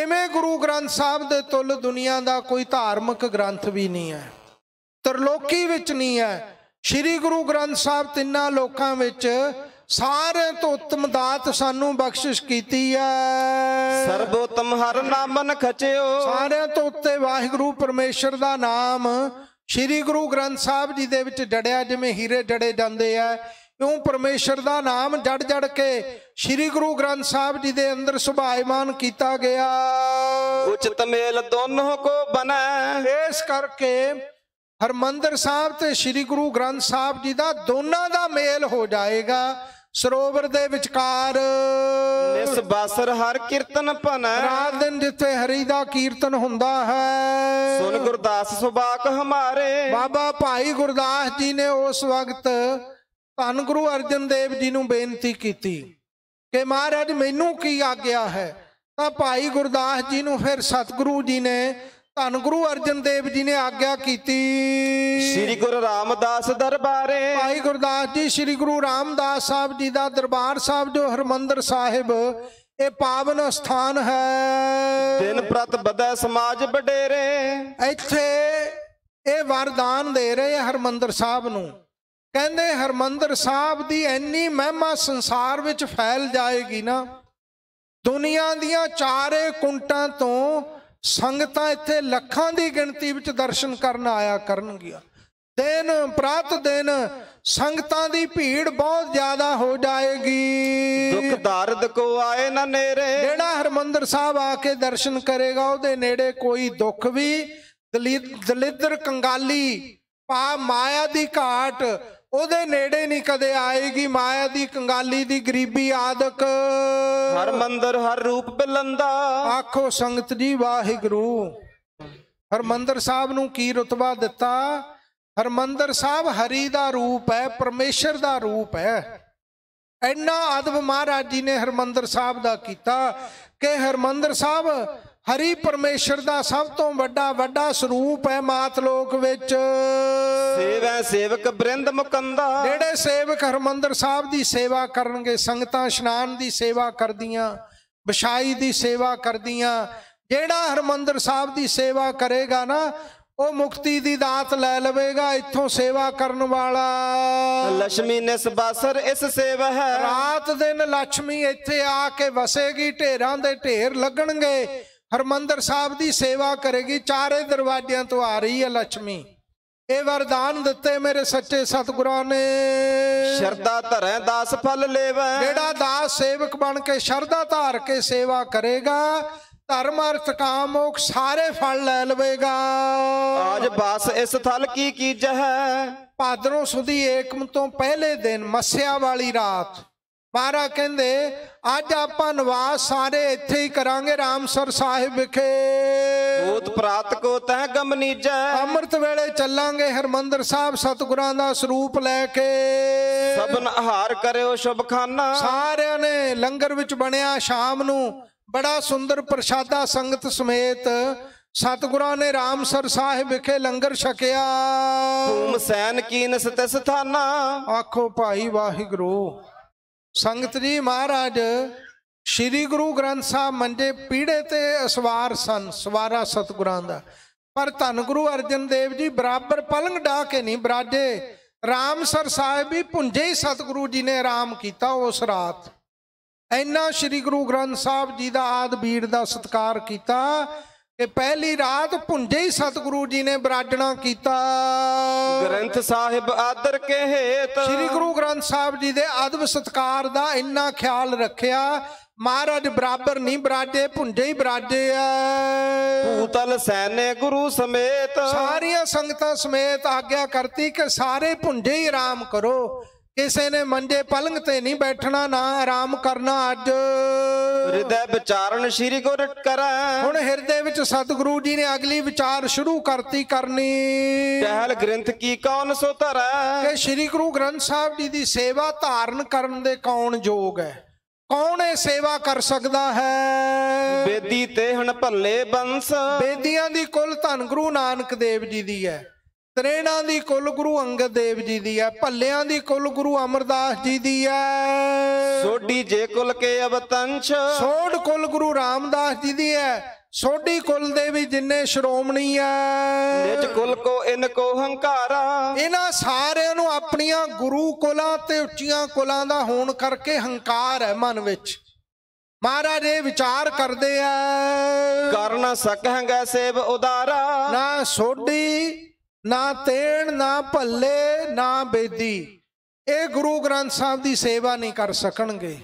ਐਵੇਂ ਗੁਰੂ ਗ੍ਰੰਥ ਸਾਹਿਬ ਦੇ ਤੁਲ ਦੁਨੀਆ ਦਾ ਕੋਈ ਧਾਰਮਿਕ ਗ੍ਰੰਥ ਵੀ ਨਹੀਂ ਹੈ ਤਰਲੋਕੀ ਵਿੱਚ ਨਹੀਂ ਹੈ ਸ੍ਰੀ ਗੁਰੂ ਗ੍ਰੰਥ ਸਾਹਿਬ ਤਿੰਨਾਂ ਲੋਕਾਂ ਵਿੱਚ ਸਾਰੇ ਤੋਂ ਉਤਮ ਦਾਤ ਸਾਨੂੰ ਬਖਸ਼ਿਸ਼ ਕੀਤੀ ਹੈ ਸਰਬੋਤਮ ਹਰ ਨਾਮਨ ਖਚਿਓ ਸਾਰੇ ਤੋਂ ਉੱਤੇ ਵਾਹਿਗੁਰੂ ਪਰਮੇਸ਼ਰ ਦਾ ਨਾਮ ਸ੍ਰੀ ਗੁਰੂ ਗ੍ਰੰਥ ਸਾਹਿਬ ਜੀ ਦੇ ਵਿੱਚ ਡੜਿਆ ਜਿਵੇਂ ਹੀਰੇ ਡੜੇ ਜਾਂਦੇ ਆ ਕਿਉਂ ਪਰਮੇਸ਼ਰ ਦਾ ਨਾਮ ਜੜ ਜੜ ਕੇ ਸ੍ਰੀ ਗੁਰੂ ਗ੍ਰੰਥ ਸਾਹਿਬ ਜੀ ਦੇ ਅੰਦਰ ਸੁਭਾਇਮਾਨ ਕੀਤਾ ਗਿਆ ਉਚਿਤ ਮੇਲ ਦੋਨੋਂ ਕੋ ਬਣਾ ਇਸ ਕਰਕੇ ਹਰਮੰਦਰ ਸਾਹਿਬ ਤੇ ਸ੍ਰੀ ਗੁਰੂ ਗ੍ਰੰਥ ਸਾਹਿਬ ਜੀ ਦਾ ਦੋਨਾਂ ਦਾ ਮੇਲ ਹੋ ਜਾਏਗਾ ਸਰੋਵਰ ਦੇ ਵਿਚਕਾਰ ਇਸ ਬਾਸਰ ਹਰ ਕੀਰਤਨ ਭਨ ਰਾਤ ਦਿਨ ਜਿੱਥੇ ਹਰੀ ਦਾ ਕੀਰਤਨ ਹੁੰਦਾ ਹੈ ਸੁਣ ਗੁਰਦਾਸ ਸੁਬਾਕ ਹਮਾਰੇ ਬਾਬਾ ਭਾਈ ਗੁਰਦਾਸ ਜੀ ਨੇ ਉਸ ਵਕਤ ਧੰਨ ਗੁਰੂ ਅਰਜਨ ਦੇਵ ਜੀ ਨੂੰ ਬੇਨਤੀ ਕੀਤੀ ਕਿ ਮਹਾਰਾਜ ਮੈਨੂੰ ਕੀ ਆਗਿਆ ਹੈ ਤਾਂ ਭਾਈ ਗੁਰਦਾਸ ਜੀ ਨੂੰ ਫਿਰ ਸਤਿਗੁਰੂ ਜੀ ਨੇ ਧੰਨ ਗੁਰੂ ਅਰਜਨ ਦੇਵ ਜੀ ਨੇ ਆਗਿਆ ਕੀਤੀ ਸ੍ਰੀ ਗੁਰੂ ਰਾਮਦਾਸ ਦਰਬਾਰੇ ਭਾਈ ਗੁਰਦਾਸ ਜੀ ਸ੍ਰੀ ਗੁਰੂ ਰਾਮਦਾਸ ਸਾਹਿਬ ਜੀ ਦਾ ਦਰਬਾਰ ਸਾਹਿਬ ਜੋ ਹਰਮੰਦਰ ਸਾਹਿਬ ਇਹ ਪਾਵਨ ਸਥਾਨ ਹੈ ਦਿਨ ਪ੍ਰਤ ਬਦੈ ਸਮਾਜ ਬਡੇਰੇ ਇੱਥੇ ਇਹ ਵਰਦਾਨ ਦੇ ਰਹੇ ਹਰਮੰਦਰ ਸਾਹਿਬ ਨੂੰ ਕਹਿੰਦੇ ਹਰਮੰਦਰ ਸਾਹਿਬ ਦੀ ਐਨੀ ਮਹਿਮਾ ਸੰਸਾਰ ਵਿੱਚ ਫੈਲ ਜਾਏਗੀ ਨਾ ਦੁਨੀਆ ਦੀਆਂ ਚਾਰੇ ਕੁੰਟਾਂ ਤੋਂ ਸੰਗਤਾਂ ਇੱਥੇ ਲੱਖਾਂ ਦੀ ਗਿਣਤੀ ਵਿੱਚ ਦਰਸ਼ਨ ਕਰਨ ਆਇਆ ਕਰਨਗੀਆਂ ਦਿਨ ਪ੍ਰਾਤ ਦਿਨ ਸੰਗਤਾਂ ਦੀ ਭੀੜ ਬਹੁਤ ਜ਼ਿਆਦਾ ਹੋ ਜਾਏਗੀ ਦੁੱਖ ਦਰਦ ਕੋ ਆਏ ਨਾ ਨੇਰੇ ਜਿਹੜਾ ਹਰਮੰਦਰ ਸਾਹਿਬ ਆ ਕੇ ਦਰਸ਼ਨ ਕਰੇਗਾ ਉਹਦੇ ਨੇੜੇ ਕੋਈ ਦੁੱਖ ਵੀ ਦਲਿੱਦਰ ਕੰਗਾਲੀ ਪਾ ਮਾਇਆ ਦੀ ਘਾਟ ਉਹਦੇ ਨੇੜੇ ਨਹੀਂ ਕਦੇ ਆਏਗੀ ਮਾਇਆ ਦੀ ਕੰਗਾਲੀ ਦੀ ਗਰੀਬੀ ਆਦਕ ਹਰ ਮੰਦਰ ਹਰ ਰੂਪ ਬਿਲੰਦਾ ਆਖੋ ਸੰਗਤ ਜੀ ਵਾਹਿਗੁਰੂ ਹਰ ਮੰਦਰ ਸਾਹਿਬ ਨੂੰ ਕੀ ਰਤਬਾ ਦਿੱਤਾ ਹਰ ਮੰਦਰ ਸਾਹਿਬ ਹਰੀ ਦਾ ਰੂਪ ਹੈ ਪਰਮੇਸ਼ਰ ਦਾ ਰੂਪ ਹੈ ਐਨਾ ਆਦਬ ਮਹਾਰਾਜ ਜੀ ਨੇ ਹਰਮੰਦਰ ਸਾਹਿਬ ਦਾ ਕੀਤਾ ਕਿ ਹਰਮੰਦਰ ਸਾਹਿਬ ਹਰੀ ਪਰਮੇਸ਼ਰ ਦਾ ਸਭ ਤੋਂ ਵੱਡਾ ਵੱਡਾ ਸਰੂਪ ਹੈ ਮਾਤ ਲੋਕ ਵਿੱਚ ਸੇਵਾ ਸੇਵਕ ਬ੍ਰਿੰਦ ਮੁਕੰਦਾ ਜਿਹੜੇ ਸੇਵਕ ਹਰਮੰਦਰ ਸਾਹਿਬ ਦੀ ਸੇਵਾ ਕਰਨਗੇ ਸੰਗਤਾਂ ਇਸ਼ਨਾਨ ਦੀ ਸੇਵਾ ਕਰਦੀਆਂ ਵਿਛਾਈ ਦੀ ਸੇਵਾ ਕਰਦੀਆਂ ਜਿਹੜਾ ਹਰਮੰਦਰ ਸਾਹਿਬ ਦੀ ਸੇਵਾ ਕਰੇਗਾ ਨਾ ਉਹ ਮੁਕਤੀ ਦੀ ਦਾਤ ਲੈ ਲਵੇਗਾ ਇੱਥੋਂ ਸੇਵਾ ਕਰਨ ਵਾਲਾ ਲక్ష్ਮੀ ਨਿਸ ਬਸਰ ਇਸ ਸੇਵ ਹੈ ਰਾਤ ਦਿਨ ਲక్ష్ਮੀ ਇੱਥੇ ਆ ਕੇ ਵਸੇਗੀ ਢੇਰਾਂ ਦੇ ਢੇਰ ਲੱਗਣਗੇ ਹਰਮੰਦਰ ਸਾਹਿਬ ਦੀ ਸੇਵਾ ਕਰੇਗੀ ਚਾਰੇ ਦਰਵਾਜ਼ਿਆਂ ਤੋਂ ਆ ਰਹੀ ਹੈ ਲక్ష్ਮੀ ਇਹ ਵਰਦਾਨ ਦਿੱਤੇ ਮੇਰੇ ਸੱਚੇ ਸਤਿਗੁਰਾਂ ਨੇ ਸ਼ਰਦਾ ਧਰੈ ਦਾਸ ਫਲ ਲੇਵੈ ਜਿਹੜਾ ਦਾਸ ਸੇਵਕ ਬਣ ਕੇ ਸ਼ਰਦਾ ਧਾਰ ਕੇ ਸੇਵਾ ਕਰੇਗਾ ਧਰਮ ਅਰਥ ਕਾਮ ਮੋਖ ਸਾਰੇ ਫਲ ਲੈ ਲਵੇਗਾ ਅੱਜ ਬਸ ਇਸ ਥਲ ਕੀ ਕੀਜਹ ਭਾਦਰੋਂ ਸੁਦੀ ਏਕਮ ਤੋਂ ਪਹਿਲੇ ਦਿਨ ਮੱਸਿਆ ਵਾਲੀ ਰਾਤ ਮਹਾਰਾ ਕਹਿੰਦੇ ਅੱਜ ਆਪਾਂ ਨਵਾਸ ਸਾਰੇ ਇੱਥੇ ਹੀ ਕਰਾਂਗੇ ਰਾਮਸਰ ਸਾਹਿਬ ਵਿਖੇ ਬੋਤ ਪ੍ਰਾਤ ਕੋ ਤੈ ਗਮ ਨੀਜੈ ਅੰਮ੍ਰਿਤ ਵੇਲੇ ਚੱਲਾਂਗੇ ਹਰਮੰਦਰ ਸਾਹਿਬ ਸਤਿਗੁਰਾਂ ਦਾ ਸਰੂਪ ਲੈ ਕੇ ਸਭਨ ਆਹਾਰ ਕਰਿਓ ਸ਼ੁਭ ਖਾਨਾ ਸਾਰਿਆਂ ਨੇ ਲੰਗਰ ਵਿੱਚ ਬਣਿਆ ਸ਼ਾਮ ਨੂੰ ਬੜਾ ਸੁੰਦਰ ਪ੍ਰਸ਼ਾਦਾ ਸੰਗਤ ਸਮੇਤ ਸਤਿਗੁਰਾਂ ਨੇ ਰਾਮਸਰ ਸਾਹਿਬ ਵਿਖੇ ਲੰਗਰ ਛਕਿਆ ਹੁਮ ਸੈਨ ਕੀਨਸ ਤਿਸ ਥਾਨਾ ਆਖੋ ਭਾਈ ਵਾਹਿਗੁਰੂ ਸੰਗਤ ਜੀ ਮਹਾਰਾਜ ਸ੍ਰੀ ਗੁਰੂ ਗ੍ਰੰਥ ਸਾਹਿਬ ਮੰਜੇ ਪੀੜੇ ਤੇ ਅਸਵਾਰ ਸਨ ਸਵਾਰਾ ਸਤਗੁਰਾਂ ਦਾ ਪਰ ਧੰਨ ਗੁਰੂ ਅਰਜਨ ਦੇਵ ਜੀ ਬਰਾਬਰ ਪਲੰਗ ਢਾ ਕੇ ਨਹੀਂ ਬਰਾਜੇ ਰਾਮਸਰ ਸਾਹਿਬ ਵੀ ਪੁੰਜੇ ਹੀ ਸਤਗੁਰੂ ਜੀ ਨੇ ਆਰਾਮ ਕੀਤਾ ਉਸ ਰਾਤ ਐਨਾ ਸ੍ਰੀ ਗੁਰੂ ਗ੍ਰੰਥ ਸਾਹਿਬ ਜੀ ਦਾ ਆਦ ਬੀੜ ਦਾ ਸਤਕਾਰ ਕੀਤਾ ਕਿ ਪਹਿਲੀ ਰਾਤ ਭੁੰਜੇ ਹੀ ਸਤਿਗੁਰੂ ਜੀ ਨੇ ਬਰਾਡਣਾ ਕੀਤਾ ਗ੍ਰੰਥ ਸਾਹਿਬ ਆਦਰ ਕੇ ਹੇਤ ਸ੍ਰੀ ਗੁਰੂ ਗ੍ਰੰਥ ਸਾਹਿਬ ਜੀ ਦੇ ਆਦਬ ਸਤਕਾਰ ਦਾ ਇੰਨਾ ਖਿਆਲ ਰੱਖਿਆ ਮਹਾਰਾਜ ਬਰਾਬਰ ਨਹੀਂ ਬਰਾਡੇ ਭੁੰਜੇ ਹੀ ਬਰਾਡੇ ਆ ਭੂਤਲ ਸੈਨੇ ਗੁਰੂ ਸਮੇਤ ਸਾਰੀਆਂ ਸੰਗਤਾਂ ਸਮੇਤ ਆਗਿਆ ਕਰਤੀ ਕਿ ਸਾਰੇ ਭੁੰਜੇ ਹੀ ਆਰਾਮ ਕਰੋ ਕਿਸੇ ਨੇ ਮੰਜੇ ਪਲੰਗ ਤੇ ਨਹੀਂ ਬੈਠਣਾ ਨਾ ਆਰਾਮ ਕਰਨਾ ਅੱਜ ਹਿਰਦੇ ਵਿਚਾਰਨ ਸ੍ਰੀ ਗੁਰ ਕਰਾ ਹੁਣ ਹਿਰਦੇ ਵਿੱਚ ਸਤਿਗੁਰੂ ਜੀ ਨੇ ਅਗਲੀ ਵਿਚਾਰ ਸ਼ੁਰੂ ਕਰਤੀ ਕਰਨੀ ਟਹਿਲ ਗ੍ਰੰਥ ਕੀ ਕੌਣ ਸੋ ਧਰੈ ਕਿ ਸ੍ਰੀ ਗੁਰੂ ਗ੍ਰੰਥ ਸਾਹਿਬ ਜੀ ਦੀ ਸੇਵਾ ਧਾਰਨ ਕਰਨ ਦੇ ਕੌਣ ਯੋਗ ਹੈ ਕੌਣ ਇਹ ਸੇਵਾ ਕਰ ਸਕਦਾ ਹੈ ਬੇਦੀ ਤੇ ਹਣ ਭੱਲੇ ਬੰਸ ਬੇਦੀਆਂ ਦੀ ਕੁੱਲ ਧੰਨ ਗੁਰੂ ਨਾਨਕ ਦੇਵ ਜੀ ਦੀ ਹੈ ਤ੍ਰੇਣਾ ਦੀ ਕੁੱਲ ਗੁਰੂ ਅੰਗਦ ਦੇਵ ਜੀ ਦੀ ਹੈ ਭੱਲਿਆਂ ਦੀ ਕੁੱਲ ਗੁਰੂ ਅਮਰਦਾਸ ਜੀ ਦੀ ਹੈ ਸੋਢੀ ਜੇ ਕੁੱਲ ਕੇ ਅਵਤੰਸ਼ ਸੋਢ ਕੁੱਲ ਗੁਰੂ ਰਾਮਦਾਸ ਜੀ ਦੀ ਹੈ ਸੋਢੀ ਕੁੱਲ ਦੇ ਵੀ ਜਿੰਨੇ ਸ਼੍ਰੋਮਣੀ ਹੈ ਨਿਜ ਕੁੱਲ ਕੋ ਇਨ ਕੋ ਹੰਕਾਰਾ ਇਹਨਾਂ ਸਾਰਿਆਂ ਨੂੰ ਆਪਣੀਆਂ ਗੁਰੂ ਕੁਲਾਂ ਤੇ ਉੱਚੀਆਂ ਕੁਲਾਂ ਦਾ ਹੋਣ ਕਰਕੇ ਹੰਕਾਰ ਹੈ ਮਨ ਵਿੱਚ ਮਹਾਰਾਜ ਇਹ ਵਿਚਾਰ ਕਰਦੇ ਆ ਕਰ ਨਾ ਸਕਹਾਂਗਾ ਸੇਵ ਉਦਾਰਾ ਨਾ ਸੋਢੀ ਨਾ ਤੇਣ ਨਾ ਭੱਲੇ ਨਾ ਬੇਦੀ ਇਹ ਗੁਰੂ ਗ੍ਰੰਥ ਸਾਹਿਬ ਦੀ ਸੇਵਾ ਨਹੀਂ ਕਰ ਸਕਣਗੇ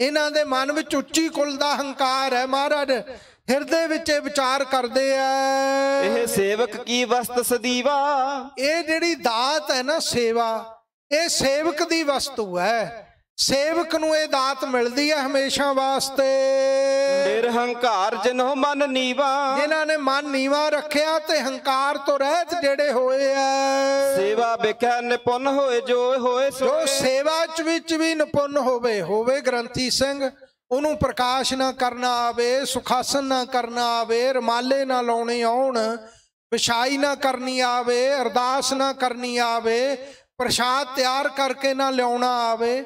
ਇਹਨਾਂ ਦੇ ਮਨ ਵਿੱਚ ਉੱਚੀ ਕੁਲ ਦਾ ਹੰਕਾਰ ਹੈ ਮਹਾਰਾਜ ਹਿਰਦੇ ਵਿੱਚ ਇਹ ਵਿਚਾਰ ਕਰਦੇ ਆ ਇਹ ਸੇਵਕ ਕੀ ਵਸਤ ਸਦੀਵਾ ਇਹ ਜਿਹੜੀ ਦਾਤ ਹੈ ਨਾ ਸੇਵਾ ਇਹ ਸੇਵਕ ਦੀ ਵਸਤੂ ਹੈ ਸੇਵਕ ਨੂੰ ਇਹ ਦਾਤ ਮਿਲਦੀ ਹੈ ਹਮੇਸ਼ਾ ਵਾਸਤੇ ਨਿਰਹੰਕਾਰ ਜਿਨ੍ਹਾਂ ਮਨ ਨੀਵਾ ਜਿਨ੍ਹਾਂ ਨੇ ਮਨ ਨੀਵਾ ਰੱਖਿਆ ਤੇ ਹੰਕਾਰ ਤੋਂ ਰਹਿਤ ਜਿਹੜੇ ਹੋਏ ਐ ਸੇਵਾ ਵਿਖੇ ਨਿਪੁੰਨ ਹੋਏ ਜੋ ਹੋਏ ਸੋ ਜੋ ਸੇਵਾ ਚ ਵਿੱਚ ਵੀ ਨਿਪੁੰਨ ਹੋਵੇ ਹੋਵੇ ਗ੍ਰੰਥੀ ਸਿੰਘ ਉਹਨੂੰ ਪ੍ਰਕਾਸ਼ ਨਾ ਕਰਨਾ ਆਵੇ ਸੁਖਾਸਨ ਨਾ ਕਰਨਾ ਆਵੇ ਰਮਾਲੇ ਨਾ ਲਾਉਣੇ ਆਉਣ ਵਿਛਾਈ ਨਾ ਕਰਨੀ ਆਵੇ ਅਰਦਾਸ ਨਾ ਕਰਨੀ ਆਵੇ ਪ੍ਰਸ਼ਾਦ ਤਿਆਰ ਕਰਕੇ ਨਾ ਲਿਆਉਣਾ ਆਵੇ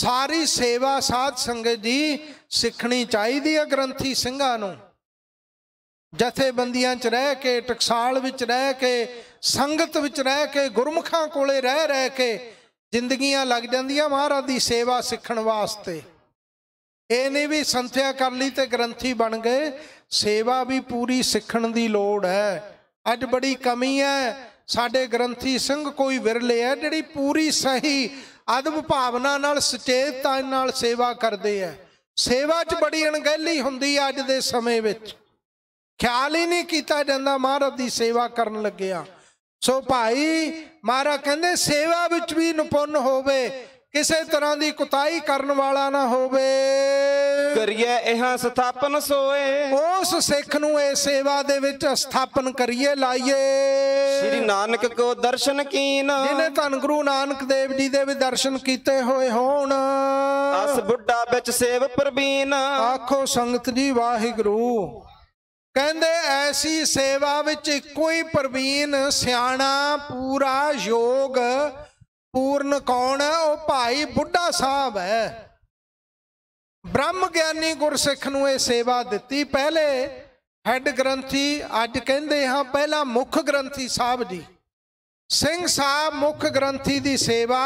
ਸਾਰੀ ਸੇਵਾ ਸਾਧ ਸੰਗਤ ਦੀ ਸਿੱਖਣੀ ਚਾਹੀਦੀ ਹੈ ਗ੍ਰੰਥੀ ਸਿੰਘਾਂ ਨੂੰ ਜਥੇਬੰਦੀਆਂ 'ਚ ਰਹਿ ਕੇ ਟਕਸਾਲ ਵਿੱਚ ਰਹਿ ਕੇ ਸੰਗਤ ਵਿੱਚ ਰਹਿ ਕੇ ਗੁਰਮੁਖਾਂ ਕੋਲੇ ਰਹਿ ਰਹਿ ਕੇ ਜ਼ਿੰਦਗੀਆਂ ਲੱਗ ਜਾਂਦੀਆਂ ਮਹਾਰਾਜ ਦੀ ਸੇਵਾ ਸਿੱਖਣ ਵਾਸਤੇ ਇਹ ਨਹੀਂ ਵੀ ਸੰਥਿਆ ਕਰ ਲਈ ਤੇ ਗ੍ਰੰਥੀ ਬਣ ਗਏ ਸੇਵਾ ਵੀ ਪੂਰੀ ਸਿੱਖਣ ਦੀ ਲੋੜ ਹੈ ਅੱਜ ਬੜੀ ਕਮੀ ਹੈ ਸਾਡੇ ਗ੍ਰੰਥੀ ਸਿੰਘ ਕੋਈ ਵਿਰਲੇ ਹੈ ਜਿਹੜੀ ਪੂਰੀ ਸਹੀ ਆਦਮ ਭਾਵਨਾ ਨਾਲ ਸਚੇਤਤਾ ਨਾਲ ਸੇਵਾ ਕਰਦੇ ਆ ਸੇਵਾ 'ਚ ਬੜੀ ਅਣਗਹਿਲੀ ਹੁੰਦੀ ਆ ਅੱਜ ਦੇ ਸਮੇਂ ਵਿੱਚ ਖਿਆਲ ਹੀ ਨਹੀਂ ਕੀਤਾ ਜਾਂਦਾ ਮਹਾਰਾਜ ਦੀ ਸੇਵਾ ਕਰਨ ਲੱਗਿਆ ਸੋ ਭਾਈ ਮਹਾਰਾਜ ਕਹਿੰਦੇ ਸੇਵਾ ਵਿੱਚ ਵੀ ਨਿਪੁੰਨ ਹੋਵੇ ਕਿਸੇ ਤਰ੍ਹਾਂ ਦੀ ਕੁਤਾਈ ਕਰਨ ਵਾਲਾ ਨਾ ਹੋਵੇ ਕਰੀਏ ਇਹਾਂ ਸਥਾਪਨ ਸੋਏ ਉਸ ਸਿੱਖ ਨੂੰ ਇਹ ਸੇਵਾ ਦੇ ਵਿੱਚ ਸਥਾਪਨ ਕਰੀਏ ਲਾਈਏ ਸ੍ਰੀ ਨਾਨਕ ਕੋ ਦਰਸ਼ਨ ਕੀਨ ਜਿਨੇ ਧੰਨ ਗੁਰੂ ਨਾਨਕ ਦੇਵ ਜੀ ਦੇ ਵੀ ਦਰਸ਼ਨ ਕੀਤੇ ਹੋਏ ਹੋਣ ਅਸ ਬੁੱਢਾ ਵਿੱਚ ਸੇਵ ਪ੍ਰਵੀਨ ਆਖੋ ਸੰਗਤ ਜੀ ਵਾਹਿਗੁਰੂ ਕਹਿੰਦੇ ਐਸੀ ਸੇਵਾ ਵਿੱਚ ਇੱਕੋ ਹੀ ਪ੍ਰਵੀਨ ਸਿਆਣਾ ਪੂਰਾ ਯੋਗ ਪੂਰਨ ਕੌਣ ਹੈ ਉਹ ਭਾਈ ਬੁੱਢਾ ਸਾਹਿਬ ਹੈ ਬ੍ਰਹਮ ਗਿਆਨੀ ਗੁਰਸਿੱਖ ਨੂੰ ਇਹ ਸੇਵਾ ਦਿੱਤੀ ਪਹਿਲੇ ਹੈੱਡ ਗ੍ਰੰਥੀ ਅੱਜ ਕਹਿੰਦੇ ਹਾਂ ਪਹਿਲਾ ਮੁੱਖ ਗ੍ਰੰਥੀ ਸਾਹਿਬ ਜੀ ਸਿੰਘ ਸਾਹਿਬ ਮੁੱਖ ਗ੍ਰੰਥੀ ਦੀ ਸੇਵਾ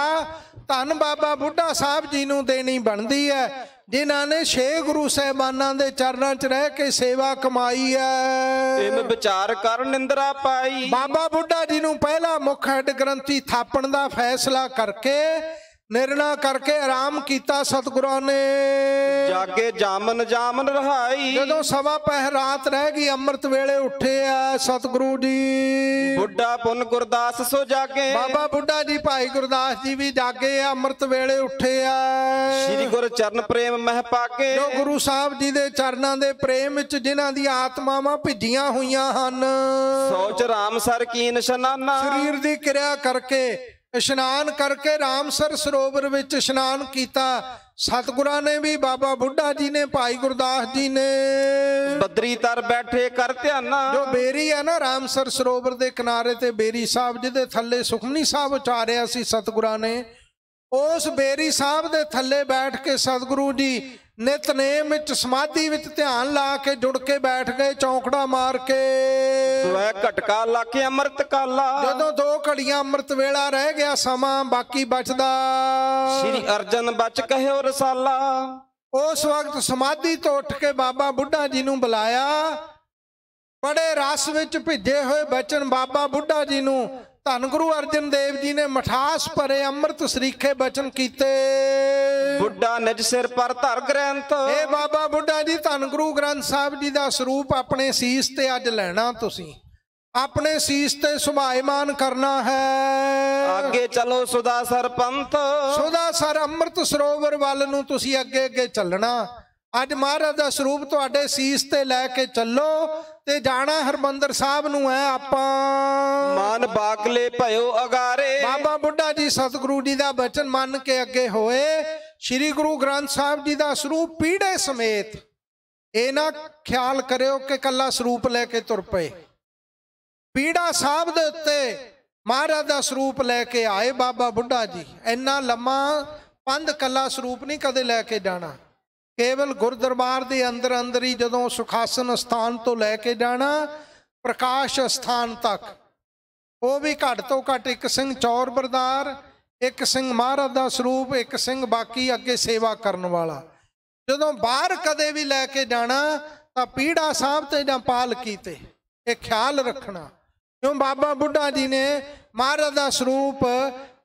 ਧੰਨ ਬਾਬਾ ਬੁੱਢਾ ਸਾਹਿਬ ਜੀ ਨੂੰ ਦੇਣੀ ਬਣਦੀ ਹੈ ਜਿਨ੍ਹਾਂ ਨੇ ਛੇ ਗੁਰੂ ਸਹਿਬਾਨਾਂ ਦੇ ਚਰਨਾਂ 'ਚ ਰਹਿ ਕੇ ਸੇਵਾ ਕਮਾਈ ਹੈ ਤਿੰਨ ਵਿਚਾਰ ਕਰ ਨਿੰਦਰਾ ਪਾਈ ਬਾਬਾ ਬੁੱਢਾ ਜੀ ਨੂੰ ਪਹਿਲਾ ਮੁੱਖ ਹੈਡ ਗ੍ਰੰਥੀ ਥਾਪਣ ਦਾ ਫੈਸਲਾ ਕਰਕੇ ਨਿਰਣਾ ਕਰਕੇ ਆਰਾਮ ਕੀਤਾ ਸਤਿਗੁਰਾਂ ਨੇ ਜਾਗੇ ਜਾਮਨ ਜਾਮਨ ਰਹਾਈ ਜਦੋਂ ਸਵਾ ਪਹਿ ਰਾਤ ਰਹਿ ਗਈ ਅੰਮ੍ਰਿਤ ਵੇਲੇ ਉੱਠੇ ਆ ਸਤਿਗੁਰੂ ਜੀ ਬੁੱਢਾ ਪੁੰਨ ਗੁਰਦਾਸ ਸੋ ਜਾਗੇ ਬਾਬਾ ਬੁੱਢਾ ਜੀ ਭਾਈ ਗੁਰਦਾਸ ਜੀ ਵੀ ਜਾਗੇ ਆ ਅੰਮ੍ਰਿਤ ਵੇਲੇ ਉੱਠੇ ਆ ਸ੍ਰੀ ਗੁਰ ਚਰਨ ਪ੍ਰੇਮ ਮਹਿ ਪਾਕੇ ਜੋ ਗੁਰੂ ਸਾਹਿਬ ਜੀ ਦੇ ਚਰਨਾਂ ਦੇ ਪ੍ਰੇਮ ਵਿੱਚ ਜਿਨ੍ਹਾਂ ਦੀ ਆਤਮਾਵਾਂ ਭਿੱਜੀਆਂ ਹੋਈਆਂ ਹਨ ਸੋਚ ਰਾਮ ਸਰ ਕੀਨ ਸ਼ਨਾਨਾ ਸਰੀਰ ਦੀ ਕਿਰਿਆ ਕਰਕੇ ਇਸ਼ਨਾਨ ਕਰਕੇ ਰਾਮਸਰ ਸਰੋਵਰ ਵਿੱਚ ਇਸ਼ਨਾਨ ਕੀਤਾ ਸਤਗੁਰਾਂ ਨੇ ਵੀ ਬਾਬਾ ਬੁੱਢਾ ਜੀ ਨੇ ਭਾਈ ਗੁਰਦਾਸ ਜੀ ਨੇ ਬਦਰੀ ਤਰ ਬੈਠੇ ਕਰ ਧਿਆਨਾ ਜੋ 베ਰੀ ਹੈ ਨਾ ਰਾਮਸਰ ਸਰੋਵਰ ਦੇ ਕਿਨਾਰੇ ਤੇ 베ਰੀ ਸਾਹਿਬ ਜਿਹਦੇ ਥੱਲੇ ਸੁਖਮਨੀ ਸਾਹਿਬ ਉਚਾਰਿਆ ਸੀ ਸਤਗੁਰਾਂ ਨੇ ਉਸ 베ਰੀ ਸਾਹਿਬ ਦੇ ਥੱਲੇ ਬੈਠ ਕੇ ਸਤਗੁਰੂ ਜੀ ਨਿਤਨੇਮ ਵਿੱਚ ਸਮਾਧੀ ਵਿੱਚ ਧਿਆਨ ਲਾ ਕੇ ਜੁੜ ਕੇ ਬੈਠ ਗਏ ਚੌਂਕੜਾ ਮਾਰ ਕੇ ਸਵੈ ਘਟਕਾ ਲਾ ਕੇ ਅੰਮ੍ਰਿਤ ਕਾਲਾ ਜਦੋਂ ਦੋ ਘੜੀਆਂ ਅੰਮ੍ਰਿਤ ਵੇਲਾ ਰਹਿ ਗਿਆ ਸਮਾਂ ਬਾਕੀ ਬਚਦਾ ਸ੍ਰੀ ਅਰਜਨ ਬਚ ਕਹਿਓ ਰਸਾਲਾ ਉਸ ਵਕਤ ਸਮਾਧੀ ਤੋਂ ਉੱਠ ਕੇ ਬਾਬਾ ਬੁੱਢਾ ਜੀ ਨੂੰ ਬੁਲਾਇਆ ਬੜੇ ਰਸ ਵਿੱਚ ਭਿੱਜੇ ਹੋਏ ਬਚਨ ਬਾਬਾ ਬੁੱਢਾ ਜੀ ਨੂੰ ਧੰਨ ਗੁਰੂ ਅਰਜਨ ਦੇਵ ਜੀ ਨੇ ਮਠਾਸ ਭਰੇ ਅੰਮ੍ਰਿਤ ਸਰੀਖੇ ਬਚਨ ਕੀਤੇ ਬੁੱਢਾ ਨਿਜ ਸਿਰ ਪਰ ਧਰ ਗ੍ਰੰਥ ਏ ਬਾਬਾ ਬੁੱਢਾ ਜੀ ਧੰਨ ਗੁਰੂ ਗ੍ਰੰਥ ਸਾਹਿਬ ਜੀ ਦਾ ਸਰੂਪ ਆਪਣੇ ਸੀਸ ਤੇ ਅੱਜ ਲੈਣਾ ਤੁਸੀਂ ਆਪਣੇ ਸੀਸ ਤੇ ਸੁਭਾਇਮਾਨ ਕਰਨਾ ਹੈ ਅੱਗੇ ਚਲੋ ਸੁਦਾ ਸਰਪੰਥ ਸੁਦਾ ਸਰ ਅੰਮ੍ਰਿਤ ਸਰੋਵਰ ਵੱਲ ਨੂੰ ਤੁਸੀਂ ਅੱਗੇ ਅੱਗੇ ਚੱਲਣਾ ਅੱਜ ਮਹਾਰਾਜ ਦਾ ਸਰੂਪ ਤੁਹਾਡੇ ਸੀਸ ਤੇ ਲੈ ਕੇ ਚੱਲੋ ਤੇ ਜਾਣਾ ਹਰਮੰਦਰ ਸਾਹਿਬ ਨੂੰ ਐ ਆਪਾਂ ਮਨ ਬਾਕਲੇ ਭਇਓ ਅਗਾਰੇ ਬਾਬਾ ਬੁੱਢਾ ਜੀ ਸਤਿਗੁਰੂ ਜੀ ਦਾ ਬਚਨ ਮੰਨ ਕੇ ਅੱਗੇ ਹੋਏ ਸ੍ਰੀ ਗੁਰੂ ਗ੍ਰੰਥ ਸਾਹਿਬ ਜੀ ਦਾ ਸਰੂਪ ਪੀੜੇ ਸਮੇਤ ਇਹ ਨਾ ਖਿਆਲ ਕਰਿਓ ਕਿ ਕੱਲਾ ਸਰੂਪ ਲੈ ਕੇ ਤੁਰ ਪਏ ਪੀੜਾ ਸਾਹਿਬ ਦੇ ਉੱਤੇ ਮਹਾਰਾਜ ਦਾ ਸਰੂਪ ਲੈ ਕੇ ਆਏ ਬਾਬਾ ਬੁੱਢਾ ਜੀ ਇੰਨਾ ਲੰਮਾ ਪੰਧ ਕੱਲਾ ਸਰੂਪ ਨਹੀਂ ਕਦੇ ਲੈ ਕੇ ਜਾਣਾ ਕੇਵਲ ਗੁਰਦਰਬਾਰ ਦੇ ਅੰਦਰ ਅੰਦਰ ਹੀ ਜਦੋਂ ਸੁਖਾਸਨ ਸਥਾਨ ਤੋਂ ਲੈ ਕੇ ਜਾਣਾ ਪ੍ਰਕਾਸ਼ ਸਥਾਨ ਤੱਕ ਉਹ ਵੀ ਘੱਟ ਤੋਂ ਘੱਟ ਇੱਕ ਸਿੰਘ ਚੌਰ ਬਰਦਾਰ ਇੱਕ ਸਿੰਘ ਮਹਾਰਾਜ ਦਾ ਸਰੂਪ ਇੱਕ ਸਿੰਘ ਬਾਕੀ ਅੱਗੇ ਸੇਵਾ ਕਰਨ ਵਾਲਾ ਜਦੋਂ ਬਾਹਰ ਕਦੇ ਵੀ ਲੈ ਕੇ ਜਾਣਾ ਤਾਂ ਪੀੜਾ ਸਾਹਿਬ ਤੇ ਜਾਂ ਪਾਲਕੀ ਤੇ ਇਹ ਖਿਆਲ ਰੱਖਣਾ ਕਿਉਂ ਬਾਬਾ ਬੁੱਢਾ ਜੀ ਨੇ ਮਹਾਰਾਜ ਦਾ ਸਰੂਪ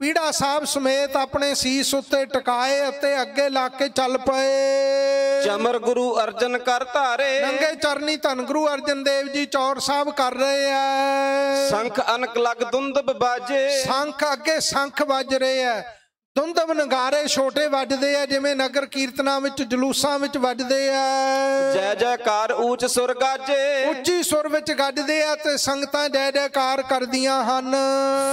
ਪੀੜਾ ਸਾਹਿਬ ਸਮੇਤ ਆਪਣੇ ਸੀਸ ਉੱਤੇ ਟਿਕਾਏ ਅਤੇ ਅੱਗੇ ਲਾ ਕੇ ਚੱਲ ਪਏ ਚਮਰ ਗੁਰੂ ਅਰਜਨ ਕਰ ਧਾਰੇ ਨੰਗੇ ਚਰਨੀ ਧੰ ਗੁਰੂ ਅਰਜਨ ਦੇਵ ਜੀ ਚੌਰ ਸਾਹਿਬ ਕਰ ਰਹੇ ਐ ਸੰਖ ਅਨਕ ਲਗ ਦੁੰਦਬ ਬਾਜੇ ਸੰਖ ਅੱਗੇ ਸੰਖ ਵੱਜ ਰਹੇ ਐ ਦੁੰਦਮ ਨਗਾਰੇ ਛੋਟੇ ਵੱਜਦੇ ਆ ਜਿਵੇਂ ਨਗਰ ਕੀਰਤਨਾ ਵਿੱਚ ਜਲੂਸਾਂ ਵਿੱਚ ਵੱਜਦੇ ਆ ਜੈ ਜੈਕਾਰ ਉੱਚ ਸੁਰ ਗਾਜੇ ਉੱਚੀ ਸੁਰ ਵਿੱਚ ਗੱਜਦੇ ਆ ਤੇ ਸੰਗਤਾਂ ਜੈ ਜੈਕਾਰ ਕਰਦੀਆਂ ਹਨ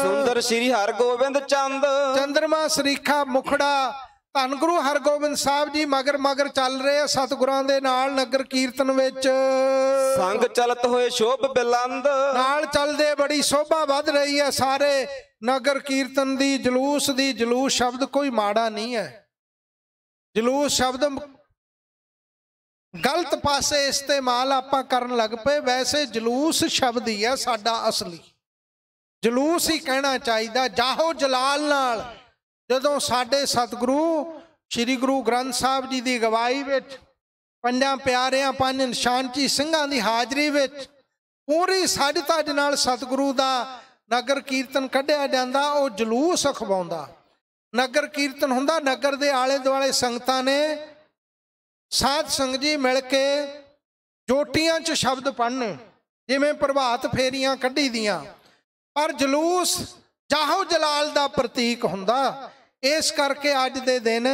ਸੁੰਦਰ ਸ੍ਰੀ ਹਰਗੋਬਿੰਦ ਚੰਦ ਚੰਦਰਮਾ ਸ੍ਰੀਖਾ ਮੁਖੜਾ ਧੰਨ ਗੁਰੂ ਹਰਗੋਬਿੰਦ ਸਾਹਿਬ ਜੀ ਮਗਰ ਮਗਰ ਚੱਲ ਰਹੇ ਆ ਸਤਿਗੁਰਾਂ ਦੇ ਨਾਲ ਨਗਰ ਕੀਰਤਨ ਵਿੱਚ ਸੰਗ ਚਲਤ ਹੋਏ ਸ਼ੋਭ ਬਿਲੰਦ ਨਾਲ ਚੱਲਦੇ ਬੜੀ ਸ਼ੋਭਾ ਵੱਧ ਰਹੀ ਹੈ ਸਾਰੇ ਨਗਰ ਕੀਰਤਨ ਦੀ ਜਲੂਸ ਦੀ ਜਲੂਸ ਸ਼ਬਦ ਕੋਈ ਮਾੜਾ ਨਹੀਂ ਹੈ ਜਲੂਸ ਸ਼ਬਦ ਗਲਤ ਪਾਸੇ ਇਸਤੇਮਾਲ ਆਪਾਂ ਕਰਨ ਲੱਗ ਪਏ ਵੈਸੇ ਜਲੂਸ ਸ਼ਬਦ ਹੀ ਹੈ ਸਾਡਾ ਅਸਲੀ ਜਲੂਸ ਹੀ ਕਹਿਣਾ ਚਾਹੀਦਾ ਜਾਹੋ ਜਲਾਲ ਨਾਲ ਜਦੋਂ ਸਾਡੇ ਸਤਿਗੁਰੂ ਸ੍ਰੀ ਗੁਰੂ ਗ੍ਰੰਥ ਸਾਹਿਬ ਜੀ ਦੀ ਗਵਾਹੀ ਵਿੱਚ ਪੰਜਾਂ ਪਿਆਰਿਆਂ ਪੰਜ ਨਿਸ਼ਾਨਚੀ ਸਿੰਘਾਂ ਦੀ ਹਾਜ਼ਰੀ ਵਿੱਚ ਪੂਰੀ ਦੇ ਨਾਲ ਸਤਿਗੁਰੂ ਦਾ ਨਗਰ ਕੀਰਤਨ ਕੱਢਿਆ ਜਾਂਦਾ ਉਹ ਜਲੂਸ ਖਵਾਉਂਦਾ ਨਗਰ ਕੀਰਤਨ ਹੁੰਦਾ ਨਗਰ ਦੇ ਆਲੇ ਦੁਆਲੇ ਸੰਗਤਾਂ ਨੇ ਸਾਧ ਸੰਗਤ ਜੀ ਮਿਲ ਕੇ ਜੋਟੀਆਂ 'ਚ ਸ਼ਬਦ ਪੜਨ ਜਿਵੇਂ ਪ੍ਰਭਾਤ ਫੇਰੀਆਂ ਕੱਢੀ ਦੀਆਂ ਪਰ ਜਲੂਸ ਜਾਹੋ ਜਲਾਲ ਦਾ ਪ੍ਰਤੀਕ ਹੁੰਦਾ ਇਸ ਕਰਕੇ ਅੱਜ ਦੇ ਦਿਨ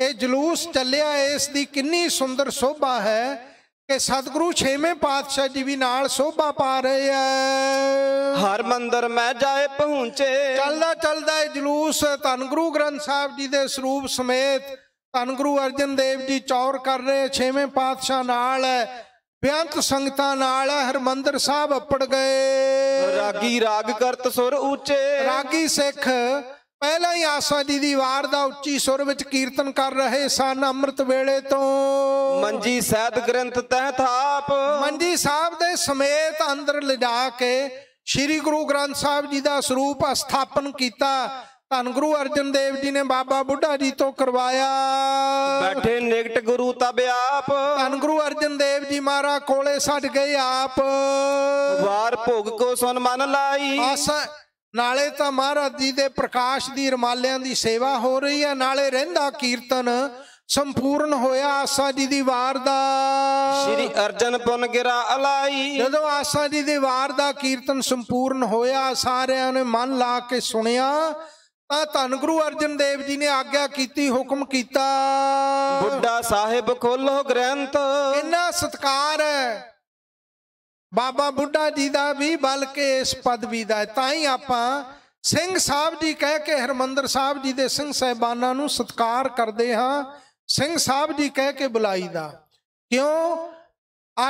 ਇਹ ਜਲੂਸ ਚੱਲਿਆ ਇਸ ਦੀ ਕਿੰਨੀ ਸੁੰਦਰ ਸ਼ੋਭਾ ਹੈ ਕਿ ਸਤਿਗੁਰੂ ਛੇਵੇਂ ਪਾਤਸ਼ਾਹ ਜੀ ਵੀ ਨਾਲ ਸੋਭਾ ਪਾ ਰਹੇ ਐ ਹਰ ਮੰਦਰ ਮੈਂ ਜਾਏ ਪਹੁੰਚੇ ਚੱਲਦਾ ਚੱਲਦਾ ਇਹ ਜਲੂਸ ਧੰਨ ਗੁਰੂ ਗ੍ਰੰਥ ਸਾਹਿਬ ਜੀ ਦੇ ਸਰੂਪ ਸਮੇਤ ਧੰਨ ਗੁਰੂ ਅਰਜਨ ਦੇਵ ਜੀ ਚੌਰ ਕਰ ਰਹੇ ਛੇਵੇਂ ਪਾਤਸ਼ਾਹ ਨਾਲ ਐ ਬਿਆੰਤ ਸੰਗਤਾਂ ਨਾਲ ਹਰਮੰਦਰ ਸਾਹਿਬ ਅਪੜ ਗਏ ਰਾਗੀ ਰਾਗ ਕਰਤ ਸੁਰ ਉੱਚੇ ਰਾਗੀ ਸਿੱਖ ਪਹਿਲਾਂ ਹੀ ਆਸਾ ਜੀ ਦੀ ਵਾਰ ਦਾ ਉੱਚੀ ਸੁਰ ਵਿੱਚ ਕੀਰਤਨ ਕਰ ਰਹੇ ਸਨ ਅੰਮ੍ਰਿਤ ਵੇਲੇ ਤੋਂ ਮੰਜੀ ਸਾਹਿਬ ਗ੍ਰੰਥ ਤਹਿ ਥਾਪ ਮੰਜੀ ਸਾਹਿਬ ਦੇ ਸਮੇਤ ਅੰਦਰ ਲਿਜਾ ਕੇ ਸ੍ਰੀ ਗੁਰੂ ਗ੍ਰੰਥ ਸਾਹਿਬ ਜੀ ਦਾ ਸਰੂਪ ਸਥਾਪਨ ਕੀਤਾ ਧੰਨ ਗੁਰੂ ਅਰਜਨ ਦੇਵ ਜੀ ਨੇ ਬਾਬਾ ਬੁੱਢਾ ਜੀ ਤੋਂ ਕਰਵਾਇਆ ਬੈਠੇ ਨਿਕਟ ਗੁਰੂ ਤਬ ਆਪ ਧੰਨ ਗੁਰੂ ਅਰਜਨ ਦੇਵ ਜੀ ਮਾਰਾ ਕੋਲੇ ਛੱਡ ਗਏ ਆਪ ਵਾਰ ਭੋਗ ਕੋ ਸੁਨ ਮਨ ਲਾਈ ਆਸਾ ਨਾਲੇ ਤਾਂ ਮਹਾਰਾਜ ਜੀ ਦੇ ਪ੍ਰਕਾਸ਼ ਦੀ ਰਮਾਲਿਆਂ ਦੀ ਸੇਵਾ ਹੋ ਰਹੀ ਹੈ ਨਾਲੇ ਰਹਿੰਦਾ ਕੀਰਤਨ ਸੰਪੂਰਨ ਹੋਇਆ ਆਸਾ ਜੀ ਦੀ ਵਾਰ ਦਾ ਸ੍ਰੀ ਅਰਜਨ ਪੁਨ ਗਿਰਾ ਅਲਾਈ ਜਦੋਂ ਆਸਾ ਜੀ ਦੀ ਵਾਰ ਦਾ ਕੀਰਤਨ ਸੰਪੂਰਨ ਹੋਇਆ ਸਾਰਿਆਂ ਨੇ ਮਨ ਲਾ ਕੇ ਸੁਣਿਆ ਤਾਂ ਧੰਨ ਗੁਰੂ ਅਰਜਨ ਦੇਵ ਜੀ ਨੇ ਆਗਿਆ ਕੀਤੀ ਹੁਕਮ ਕੀਤਾ ਬੁੱਢਾ ਸਾਹਿਬ ਖੋਲੋ ਗ੍ਰੰਥ ਇੰਨਾ ਸਤਕਾਰ ਹੈ ਬਾਬਾ ਬੁੱਢਾ ਜੀ ਦਾ ਵੀ ਬਲਕਿ ਇਸ ਪਦਵੀ ਦਾ ਤਾਂ ਹੀ ਆਪਾਂ ਸਿੰਘ ਸਾਹਿਬ ਜੀ ਕਹਿ ਕੇ ਹਰਮੰਦਰ ਸਾਹਿਬ ਜੀ ਦੇ ਸਿੰਘ ਸਹਿਬਾਨਾਂ ਨੂੰ ਸਤਿਕਾਰ ਕਰਦੇ ਹਾਂ ਸਿੰਘ ਸਾਹਿਬ ਜੀ ਕਹਿ ਕੇ ਬੁਲਾਈਦਾ ਕਿਉਂ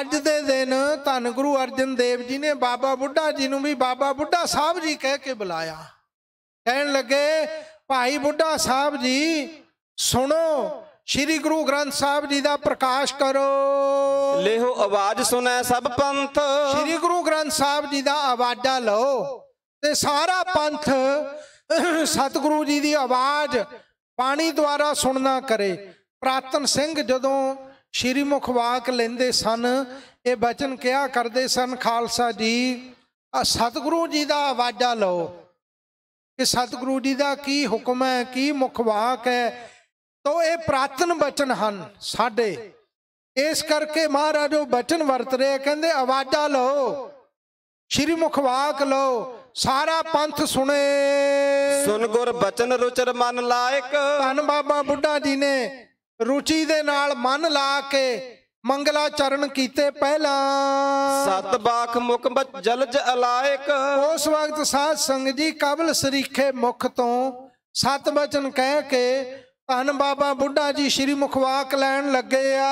ਅੱਜ ਦੇ ਦਿਨ ਧੰਨ ਗੁਰੂ ਅਰਜਨ ਦੇਵ ਜੀ ਨੇ ਬਾਬਾ ਬੁੱਢਾ ਜੀ ਨੂੰ ਵੀ ਬਾਬਾ ਬੁੱਢਾ ਸਾਹਿਬ ਜੀ ਕਹਿ ਕੇ ਬੁਲਾਇਆ ਕਹਿਣ ਲੱਗੇ ਭਾਈ ਬੁੱਢਾ ਸਾਹਿਬ ਜੀ ਸੁਣੋ ਸ੍ਰੀ ਗੁਰੂ ਗ੍ਰੰਥ ਸਾਹਿਬ ਜੀ ਦਾ ਪ੍ਰਕਾਸ਼ ਕਰੋ ਲੇਹੋ ਆਵਾਜ਼ ਸੁਣੈ ਸਭ ਪੰਥ ਸ੍ਰੀ ਗੁਰੂ ਗ੍ਰੰਥ ਸਾਹਿਬ ਜੀ ਦਾ ਆਵਾਜ਼ਾ ਲਓ ਤੇ ਸਾਰਾ ਪੰਥ ਸਤਿਗੁਰੂ ਜੀ ਦੀ ਆਵਾਜ਼ ਪਾਣੀ ਦੁਆਰਾ ਸੁਣਨਾ ਕਰੇ ਪ੍ਰਾਤਨ ਸਿੰਘ ਜਦੋਂ ਸ਼੍ਰੀ ਮੁਖ ਵਾਕ ਲੈਂਦੇ ਸਨ ਇਹ ਬਚਨ ਕਿਹਾ ਕਰਦੇ ਸਨ ਖਾਲਸਾ ਜੀ ਆ ਸਤਿਗੁਰੂ ਜੀ ਦਾ ਆਵਾਜ਼ਾ ਲਓ ਕਿ ਸਤਿਗੁਰੂ ਜੀ ਦਾ ਕੀ ਹੁਕਮ ਹੈ ਕੀ ਮੁਖ ਵਾਕ ਹੈ ਤੋ ਇਹ ਪ੍ਰਾਤਨ ਬਚਨ ਹਨ ਸਾਡੇ ਇਸ ਕਰਕੇ ਮਹਾਰਾਜ ਉਹ ਬਚਨ ਵਰਤ ਰਹੇ ਕਹਿੰਦੇ ਆਵਾਜ਼ਾ ਲਓ ਸ਼੍ਰੀ ਮੁਖਵਾਕ ਲਓ ਸਾਰਾ ਪੰਥ ਸੁਣੇ ਸੁਨ ਗੁਰ ਬਚਨ ਰੁਚਰ ਮਨ ਲਾਇਕ ਧੰਨ ਬਾਬਾ ਬੁੱਢਾ ਜੀ ਨੇ ਰੁਚੀ ਦੇ ਨਾਲ ਮਨ ਲਾ ਕੇ ਮੰਗਲਾ ਚਰਨ ਕੀਤੇ ਪਹਿਲਾਂ ਸਤ ਬਾਖ ਮੁਖ ਜਲਜ ਅਲਾਇਕ ਉਸ ਵਕਤ ਸਾਧ ਸੰਗ ਜੀ ਕਬਲ ਸਰੀਖੇ ਮੁਖ ਤੋਂ ਸਤ ਬਚਨ ਕਹਿ ਕੇ ਧੰਨ ਬਾਬਾ ਬੁੱਢਾ ਜੀ ਸ਼੍ਰੀ ਮੁਖਵਾਕ ਲੈਣ ਲੱਗੇ ਆ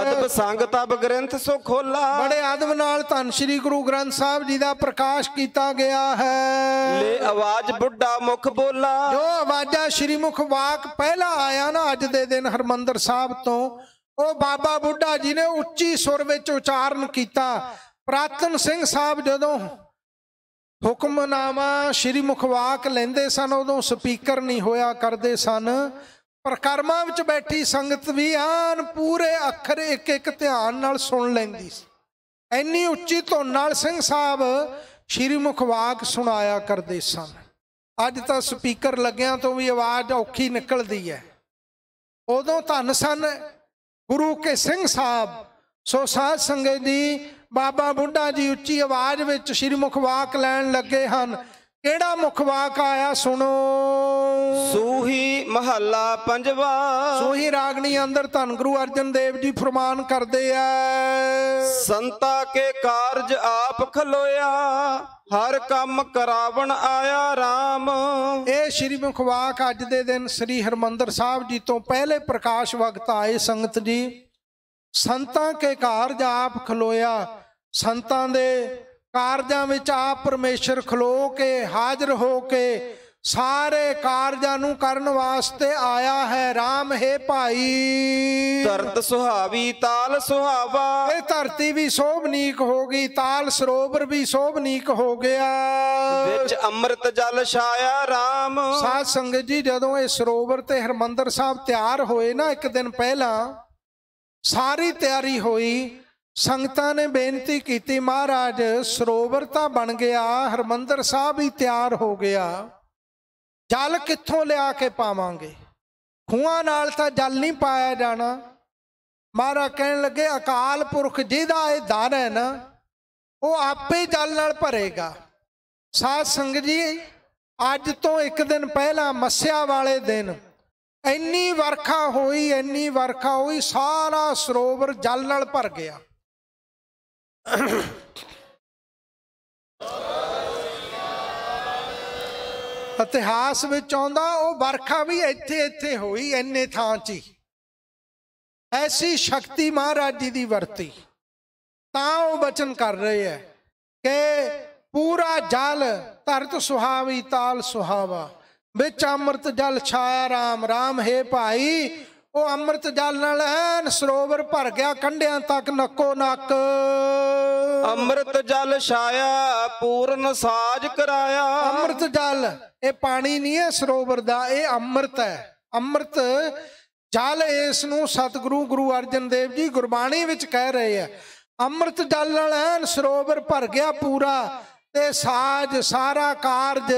ਅਦਬ ਸੰਗ ਤਬ ਗ੍ਰੰਥ ਸੋ ਖੋਲਾ ਬੜੇ ਆਦਮ ਨਾਲ ਧੰਨ ਸ਼੍ਰੀ ਗੁਰੂ ਗ੍ਰੰਥ ਸਾਹਿਬ ਜੀ ਦਾ ਪ੍ਰਕਾਸ਼ ਕੀਤਾ ਗਿਆ ਹੈ ਲੈ ਆਵਾਜ਼ ਬੁੱਢਾ ਮੁਖ ਬੋਲਾ ਜੋ ਆਵਾਜ਼ਾ ਸ਼੍ਰੀ ਮੁਖਵਾਕ ਪਹਿਲਾ ਆਇਆ ਨਾ ਅੱਜ ਦੇ ਦਿਨ ਹਰਮੰਦਰ ਸਾਹਿਬ ਤੋਂ ਉਹ ਬਾਬਾ ਬੁੱਢਾ ਜੀ ਨੇ ਉੱਚੀ ਸੁਰ ਵਿੱਚ ਉਚਾਰਨ ਕੀਤਾ ਪ੍ਰਾਤਨ ਸਿੰਘ ਸਾਹਿਬ ਜਦੋਂ ਹੁਕਮਨਾਮਾ ਸ਼੍ਰੀ ਮੁਖਵਾਕ ਲੈਂਦੇ ਸਨ ਉਦੋਂ ਸਪੀਕਰ ਨਹੀਂ ਹੋਇਆ ਕਰਦੇ ਸਨ ਪਰ ਕਰਮਾਂ ਵਿੱਚ ਬੈਠੀ ਸੰਗਤ ਵੀ ਆਨ ਪੂਰੇ ਅੱਖਰ ਇੱਕ ਇੱਕ ਧਿਆਨ ਨਾਲ ਸੁਣ ਲੈਂਦੀ ਸੀ ਐਨੀ ਉੱਚੀ ਧੁਨ ਨਾਲ ਸਿੰਘ ਸਾਹਿਬ ਸ਼੍ਰੀ ਮੁਖਵਾਕ ਸੁਣਾਇਆ ਕਰਦੇ ਸਨ ਅੱਜ ਤਾਂ ਸਪੀਕਰ ਲੱਗਿਆਂ ਤੋਂ ਵੀ ਆਵਾਜ਼ ਔਖੀ ਨਿਕਲਦੀ ਹੈ ਉਦੋਂ ਧੰਨ ਸਨ ਗੁਰੂ ਕੇ ਸਿੰਘ ਸਾਹਿਬ ਸੋ ਸਾਧ ਸੰਗਤ ਦੀ ਬਾਬਾ ਬੁੱਢਾ ਜੀ ਉੱਚੀ ਆਵਾਜ਼ ਵਿੱਚ ਸ਼੍ਰੀ ਮੁਖਵਾਕ ਲੈਣ ਲੱਗੇ ਹਨ ਕਿਹੜਾ ਮੁਖ ਵਾਕ ਆਇਆ ਸੁਣੋ ਸੂਹੀ ਮਹੱਲਾ ਪੰਜਵਾ ਸੂਹੀ ਰਾਗਣੀ ਅੰਦਰ ਧੰਨ ਗੁਰੂ ਅਰਜਨ ਦੇਵ ਜੀ ਫਰਮਾਨ ਕਰਦੇ ਐ ਸੰਤਾ ਕੇ ਕਾਰਜ ਆਪ ਖਲੋਇਆ ਹਰ ਕੰਮ ਕਰਾਵਣ ਆਇਆ RAM ਇਹ ਸ਼੍ਰੀ ਮੁਖਵਾਕ ਅੱਜ ਦੇ ਦਿਨ ਸ੍ਰੀ ਹਰਮੰਦਰ ਸਾਹਿਬ ਜੀ ਤੋਂ ਪਹਿਲੇ ਪ੍ਰਕਾਸ਼ ਵਕਤ ਆਏ ਸੰਗਤ ਜੀ ਸੰਤਾਂ ਕੇ ਕਾਰਜ ਆਪ ਖਲੋਇਆ ਸੰਤਾਂ ਦੇ ਕਾਰਜਾਂ ਵਿੱਚ ਆ ਪਰਮੇਸ਼ਰ ਖਲੋ ਕੇ ਹਾਜ਼ਰ ਹੋ ਕੇ ਸਾਰੇ ਕਾਰਜਾਂ ਨੂੰ ਕਰਨ ਵਾਸਤੇ ਆਇਆ ਹੈ RAM ਹੈ ਭਾਈ ਧਰਤ ਸੁਹਾਵੀ ਤਾਲ ਸੁਹਾਵਾ ਇਹ ਧਰਤੀ ਵੀ ਸੋਭਨੀਕ ਹੋ ਗਈ ਤਾਲ ਸਰੋਵਰ ਵੀ ਸੋਭਨੀਕ ਹੋ ਗਿਆ ਵਿੱਚ ਅੰਮ੍ਰਿਤ ਜਲ ਛਾਇਆ RAM ਸਾਧ ਸੰਗਤ ਜੀ ਜਦੋਂ ਇਹ ਸਰੋਵਰ ਤੇ ਹਰਮੰਦਰ ਸਾਹਿਬ ਤਿਆਰ ਹੋਏ ਨਾ ਇੱਕ ਦਿਨ ਪਹਿਲਾਂ ਸਾਰੀ ਤਿਆਰੀ ਹੋਈ ਸੰਗਤਾਂ ਨੇ ਬੇਨਤੀ ਕੀਤੀ ਮਹਾਰਾਜ ਸਰੋਵਰ ਤਾਂ ਬਣ ਗਿਆ ਹਰਮੰਦਰ ਸਾਹਿਬ ਹੀ ਤਿਆਰ ਹੋ ਗਿਆ ਜਲ ਕਿੱਥੋਂ ਲਿਆ ਕੇ ਪਾਵਾਂਗੇ ਖੂਹਾਂ ਨਾਲ ਤਾਂ ਜਲ ਨਹੀਂ ਪਾਇਆ ਜਾਣਾ ਮਹਾਰਾਜ ਕਹਿਣ ਲੱਗੇ ਅਕਾਲ ਪੁਰਖ ਜਿਹਦਾ ਇਹ ਦਰ ਹੈ ਨਾ ਉਹ ਆਪੇ ਜਲ ਨਾਲ ਭਰੇਗਾ ਸਾਧ ਸੰਗਤ ਜੀ ਅੱਜ ਤੋਂ ਇੱਕ ਦਿਨ ਪਹਿਲਾਂ ਮੱਸਿਆ ਵਾਲੇ ਦਿਨ ਇੰਨੀ ਵਰਖਾ ਹੋਈ ਇੰਨੀ ਵਰਖਾ ਹੋਈ ਸਾਰਾ ਸਰੋਵਰ ਜਲ ਨਾਲ ਭਰ ਗਿਆ ਇਤਿਹਾਸ ਵਿੱਚ ਆਉਂਦਾ ਉਹ ਵਰਖਾ ਵੀ ਇੱਥੇ ਇੱਥੇ ਹੋਈ ਐਨੇ ਥਾਂ 'ਚ ਐਸੀ ਸ਼ਕਤੀ ਮਹਾਰਾਜ ਜੀ ਦੀ ਵਰਤੀ ਤਾਂ ਉਹ ਬਚਨ ਕਰ ਰਹੇ ਐ ਕਿ ਪੂਰਾ ਜਲ ਧਰਤ ਸੁਹਾਵੀ ਤਾਲ ਸੁਹਾਵਾ ਵਿੱਚ ਅੰਮ੍ਰਿਤ ਜਲ ਛਾਇਆ ਰਾਮ ਰਾਮ ਹੈ ਭਾਈ ਉਹ ਅੰਮ੍ਰਿਤ ਜਲ ਨਾਲ ਐਨ ਸਰੋਵਰ ਭਰ ਗਿਆ ਕੰਢਿਆਂ ਤੱਕ ਨੱਕੋ ਨੱਕ ਅੰਮ੍ਰਿਤ ਜਲ ਛਾਇਆ ਪੂਰਨ ਸਾਜ ਕਰਾਇਆ ਅੰਮ੍ਰਿਤ ਜਲ ਇਹ ਪਾਣੀ ਨਹੀਂ ਹੈ ਸਰੋਵਰ ਦਾ ਇਹ ਅੰਮ੍ਰਿਤ ਹੈ ਅੰਮ੍ਰਿਤ ਜਲ ਇਸ ਨੂੰ ਸਤਿਗੁਰੂ ਗੁਰੂ ਅਰਜਨ ਦੇਵ ਜੀ ਗੁਰਬਾਣੀ ਵਿੱਚ ਕਹਿ ਰਹੇ ਆ ਅੰਮ੍ਰਿਤ ਜਲ ਨਾਲ ਐਨ ਸਰੋਵਰ ਭਰ ਗਿਆ ਪੂਰਾ ਤੇ ਸਾਜ ਸਾਰਾ ਕਾਰਜ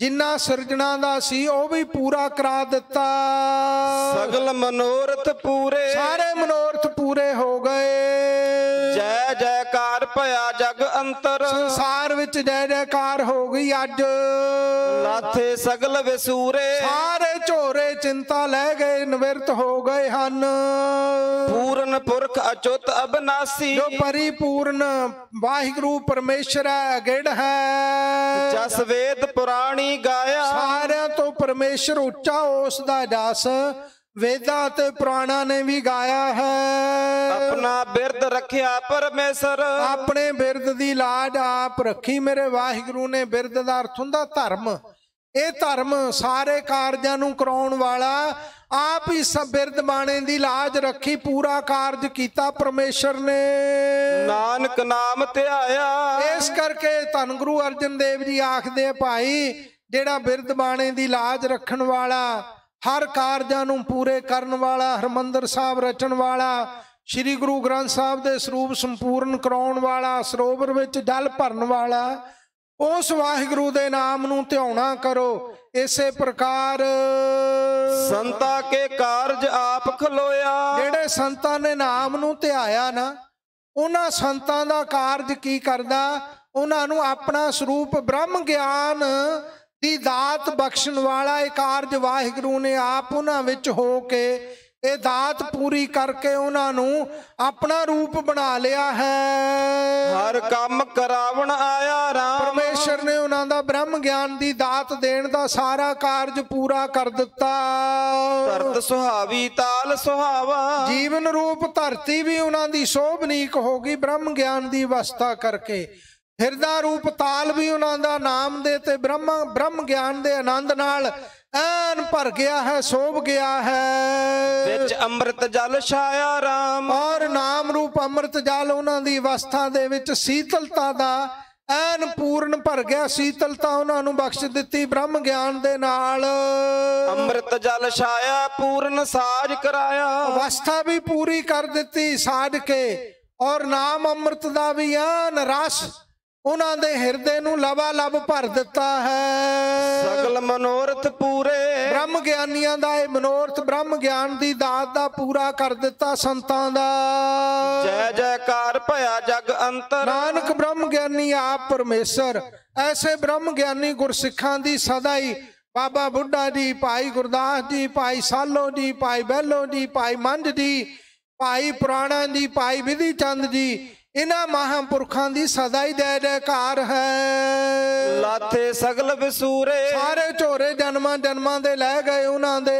ਜਿੰਨਾ ਸਿਰਜਣਾ ਦਾ ਸੀ ਉਹ ਵੀ ਪੂਰਾ ਕਰਾ ਦਿੱਤਾ ਸਗਲ ਮਨੋਰਥ ਪੂਰੇ ਸਾਰੇ ਮਨੋਰਥ ਪੂਰੇ ਹੋ ਗਏ ਅੰਤਰ ਸੰਸਾਰ ਵਿੱਚ ਜੈ ਜੈਕਾਰ ਹੋ ਗਈ ਅੱਜ ਲਾਥੇ ਸਗਲ ਵਿਸੂਰੇ ਸਾਰੇ ਝੋਰੇ ਚਿੰਤਾ ਲੈ ਗਏ ਨਿਵਰਤ ਹੋ ਗਏ ਹਨ ਪੂਰਨ ਪੁਰਖ ਅਚੁੱਤ ਅਬਨਾਸੀ ਜੋ ਪਰਿਪੂਰਨ ਵਾਹਿਗੁਰੂ ਪਰਮੇਸ਼ਰ ਹੈ ਅਗੜ ਹੈ ਜਸ ਵੇਦ ਪੁਰਾਣੀ ਗਾਇਆ ਸਾਰਿਆਂ ਤੋਂ ਪਰਮੇਸ਼ਰ ਉੱਚਾ ਉਸ ਦਾ ਜਸ ਵੇਦਾਂ ਤੇ ਪੁਰਾਣਾ ਨੇ ਵੀ ਗਾਇਆ ਹੈ ਆਪਣਾ ਬਿਰਦ ਰੱਖਿਆ ਪਰਮੇਸ਼ਰ ਆਪਣੇ ਬਿਰਦ ਦੀ ਲਾਡ ਆਪ ਰੱਖੀ ਮੇਰੇ ਵਾਹਿਗੁਰੂ ਨੇ ਬਿਰਦ ਦਾ ਅਰਥ ਹੁੰਦਾ ਧਰਮ ਇਹ ਧਰਮ ਸਾਰੇ ਕਾਰਜਾਂ ਨੂੰ ਕਰਾਉਣ ਵਾਲਾ ਆਪ ਹੀ ਸਭ ਬਿਰਦ ਬਾਣੇ ਦੀ ਲਾਜ ਰੱਖੀ ਪੂਰਾ ਕਾਰਜ ਕੀਤਾ ਪਰਮੇਸ਼ਰ ਨੇ ਨਾਨਕ ਨਾਮ ਧਿਆਇਆ ਇਸ ਕਰਕੇ ਧੰਨ ਗੁਰੂ ਅਰਜਨ ਦੇਵ ਜੀ ਆਖਦੇ ਭਾਈ ਜਿਹੜਾ ਬਿਰਦ ਬਾਣੇ ਦੀ ਲਾਜ ਰੱਖਣ ਵਾਲਾ ਹਰ ਕਾਰਜਾਂ ਨੂੰ ਪੂਰੇ ਕਰਨ ਵਾਲਾ ਹਰਮੰਦਰ ਸਾਹਿਬ ਰਚਣ ਵਾਲਾ ਸ੍ਰੀ ਗੁਰੂ ਗ੍ਰੰਥ ਸਾਹਿਬ ਦੇ ਸਰੂਪ ਸੰਪੂਰਨ ਕਰਾਉਣ ਵਾਲਾ ਸਰੋਵਰ ਵਿੱਚ ਜਲ ਭਰਨ ਵਾਲਾ ਉਸ ਵਾਹਿਗੁਰੂ ਦੇ ਨਾਮ ਨੂੰ ਧਿਆਉਣਾ ਕਰੋ ਇਸੇ ਪ੍ਰਕਾਰ ਸੰਤਾ ਕੇ ਕਾਰਜ ਆਪ ਖਲੋਇਆ ਜਿਹੜੇ ਸੰਤਾਂ ਨੇ ਨਾਮ ਨੂੰ ਧਿਆਇਆ ਨਾ ਉਹਨਾਂ ਸੰਤਾਂ ਦਾ ਕਾਰਜ ਕੀ ਕਰਦਾ ਉਹਨਾਂ ਨੂੰ ਆਪਣਾ ਸਰੂਪ ਬ੍ਰਹਮ ਗਿਆਨ ਦੀ ਦਾਤ ਬਖਸ਼ਣ ਵਾਲਾ ਇਹ ਕਾਰਜ ਵਾਹਿਗੁਰੂ ਨੇ ਆਪ ਉਹਨਾਂ ਵਿੱਚ ਹੋ ਕੇ ਇਹ ਦਾਤ ਪੂਰੀ ਕਰਕੇ ਉਹਨਾਂ ਨੂੰ ਆਪਣਾ ਰੂਪ ਬਣਾ ਲਿਆ ਹੈ ਹਰ ਕੰਮ ਕਰਾਵਣ ਆਇਆ ਰਾਮ ਪਰਮੇਸ਼ਰ ਨੇ ਉਹਨਾਂ ਦਾ ਬ੍ਰਹਮ ਗਿਆਨ ਦੀ ਦਾਤ ਦੇਣ ਦਾ ਸਾਰਾ ਕਾਰਜ ਪੂਰਾ ਕਰ ਦਿੱਤਾ ਧਰਤ ਸੁਹਾਵੀ ਤਾਲ ਸੁਹਾਵਾ ਜੀਵਨ ਰੂਪ ਧਰਤੀ ਵੀ ਉਹਨਾਂ ਦੀ ਸੋਭਨੀਕ ਹੋ ਗਈ ਬ੍ਰਹਮ ਗਿਆਨ ਦੀ ਅਵਸਥਾ ਕਰਕੇ ਹਿਰਦਾ ਰੂਪ ਤਾਲ ਵੀ ਉਹਨਾਂ ਦਾ ਨਾਮ ਦੇ ਤੇ ਬ੍ਰਹਮ ਬ੍ਰਹਮ ਗਿਆਨ ਦੇ ਆਨੰਦ ਨਾਲ ਐਨ ਭਰ ਗਿਆ ਹੈ ਸੋਭ ਗਿਆ ਹੈ ਵਿੱਚ ਅੰਮ੍ਰਿਤ ਜਲ ਛਾਇਆ RAM ਔਰ ਨਾਮ ਰੂਪ ਅੰਮ੍ਰਿਤ ਜਲ ਉਹਨਾਂ ਦੀ ਅਵਸਥਾ ਦੇ ਵਿੱਚ ਸੀਤਲਤਾ ਦਾ ਐਨ ਪੂਰਨ ਭਰ ਗਿਆ ਸੀਤਲਤਾ ਉਹਨਾਂ ਨੂੰ ਬਖਸ਼ ਦਿੱਤੀ ਬ੍ਰਹਮ ਗਿਆਨ ਦੇ ਨਾਲ ਅੰਮ੍ਰਿਤ ਜਲ ਛਾਇਆ ਪੂਰਨ ਸਾਜ ਕਰਾਇਆ ਅਵਸਥਾ ਵੀ ਪੂਰੀ ਕਰ ਦਿੱਤੀ ਸਾਜ ਕੇ ਔਰ ਨਾਮ ਅੰਮ੍ਰਿਤ ਦਾ ਵੀ ਐਨ ਰਸ ਉਹਨਾਂ ਦੇ ਹਿਰਦੇ ਨੂੰ ਲਵਾ ਲਬ ਭਰ ਦਿੱਤਾ ਹੈ ਸਗਲ ਮਨੋਰਥ ਪੂਰੇ ਬ੍ਰਹਮ ਗਿਆਨੀਆਂ ਦਾ ਇਹ ਮਨੋਰਥ ਬ੍ਰਹਮ ਗਿਆਨ ਦੀ ਦਾਤ ਦਾ ਪੂਰਾ ਕਰ ਦਿੱਤਾ ਸੰਤਾਂ ਦਾ ਜੈ ਜੈਕਾਰ ਭਇਆ ਜਗ ਅੰਤਰ ਨਾਨਕ ਬ੍ਰਹਮ ਗਿਆਨੀ ਆਪ ਪਰਮੇਸ਼ਰ ਐਸੇ ਬ੍ਰਹਮ ਗਿਆਨੀ ਗੁਰਸਿੱਖਾਂ ਦੀ ਸਦਾ ਹੀ ਬਾਬਾ ਬੁੱਢਾ ਜੀ ਭਾਈ ਗੁਰਦਾਸ ਜੀ ਭਾਈ ਸਾਲੋ ਜੀ ਭਾਈ ਬੈਲੋ ਜੀ ਭਾਈ ਮੰਝ ਜੀ ਭਾਈ ਪੁਰਾਣਾ ਜੀ ਭਾਈ ਵਿਧੀ ਚੰਦ ਜੀ ਇਹਨਾਂ ਮਹਾਂਪੁਰਖਾਂ ਦੀ ਸਦਾ ਹੀ ਦੇ ਦੇਕਾਰ ਹੈ ਲਾਥੇ ਸਗਲ ਵਿਸੂਰੇ ਸਾਰੇ ਝੋਰੇ ਜਨਮਾਂ ਜਨਮਾਂ ਦੇ ਲੈ ਗਏ ਉਹਨਾਂ ਦੇ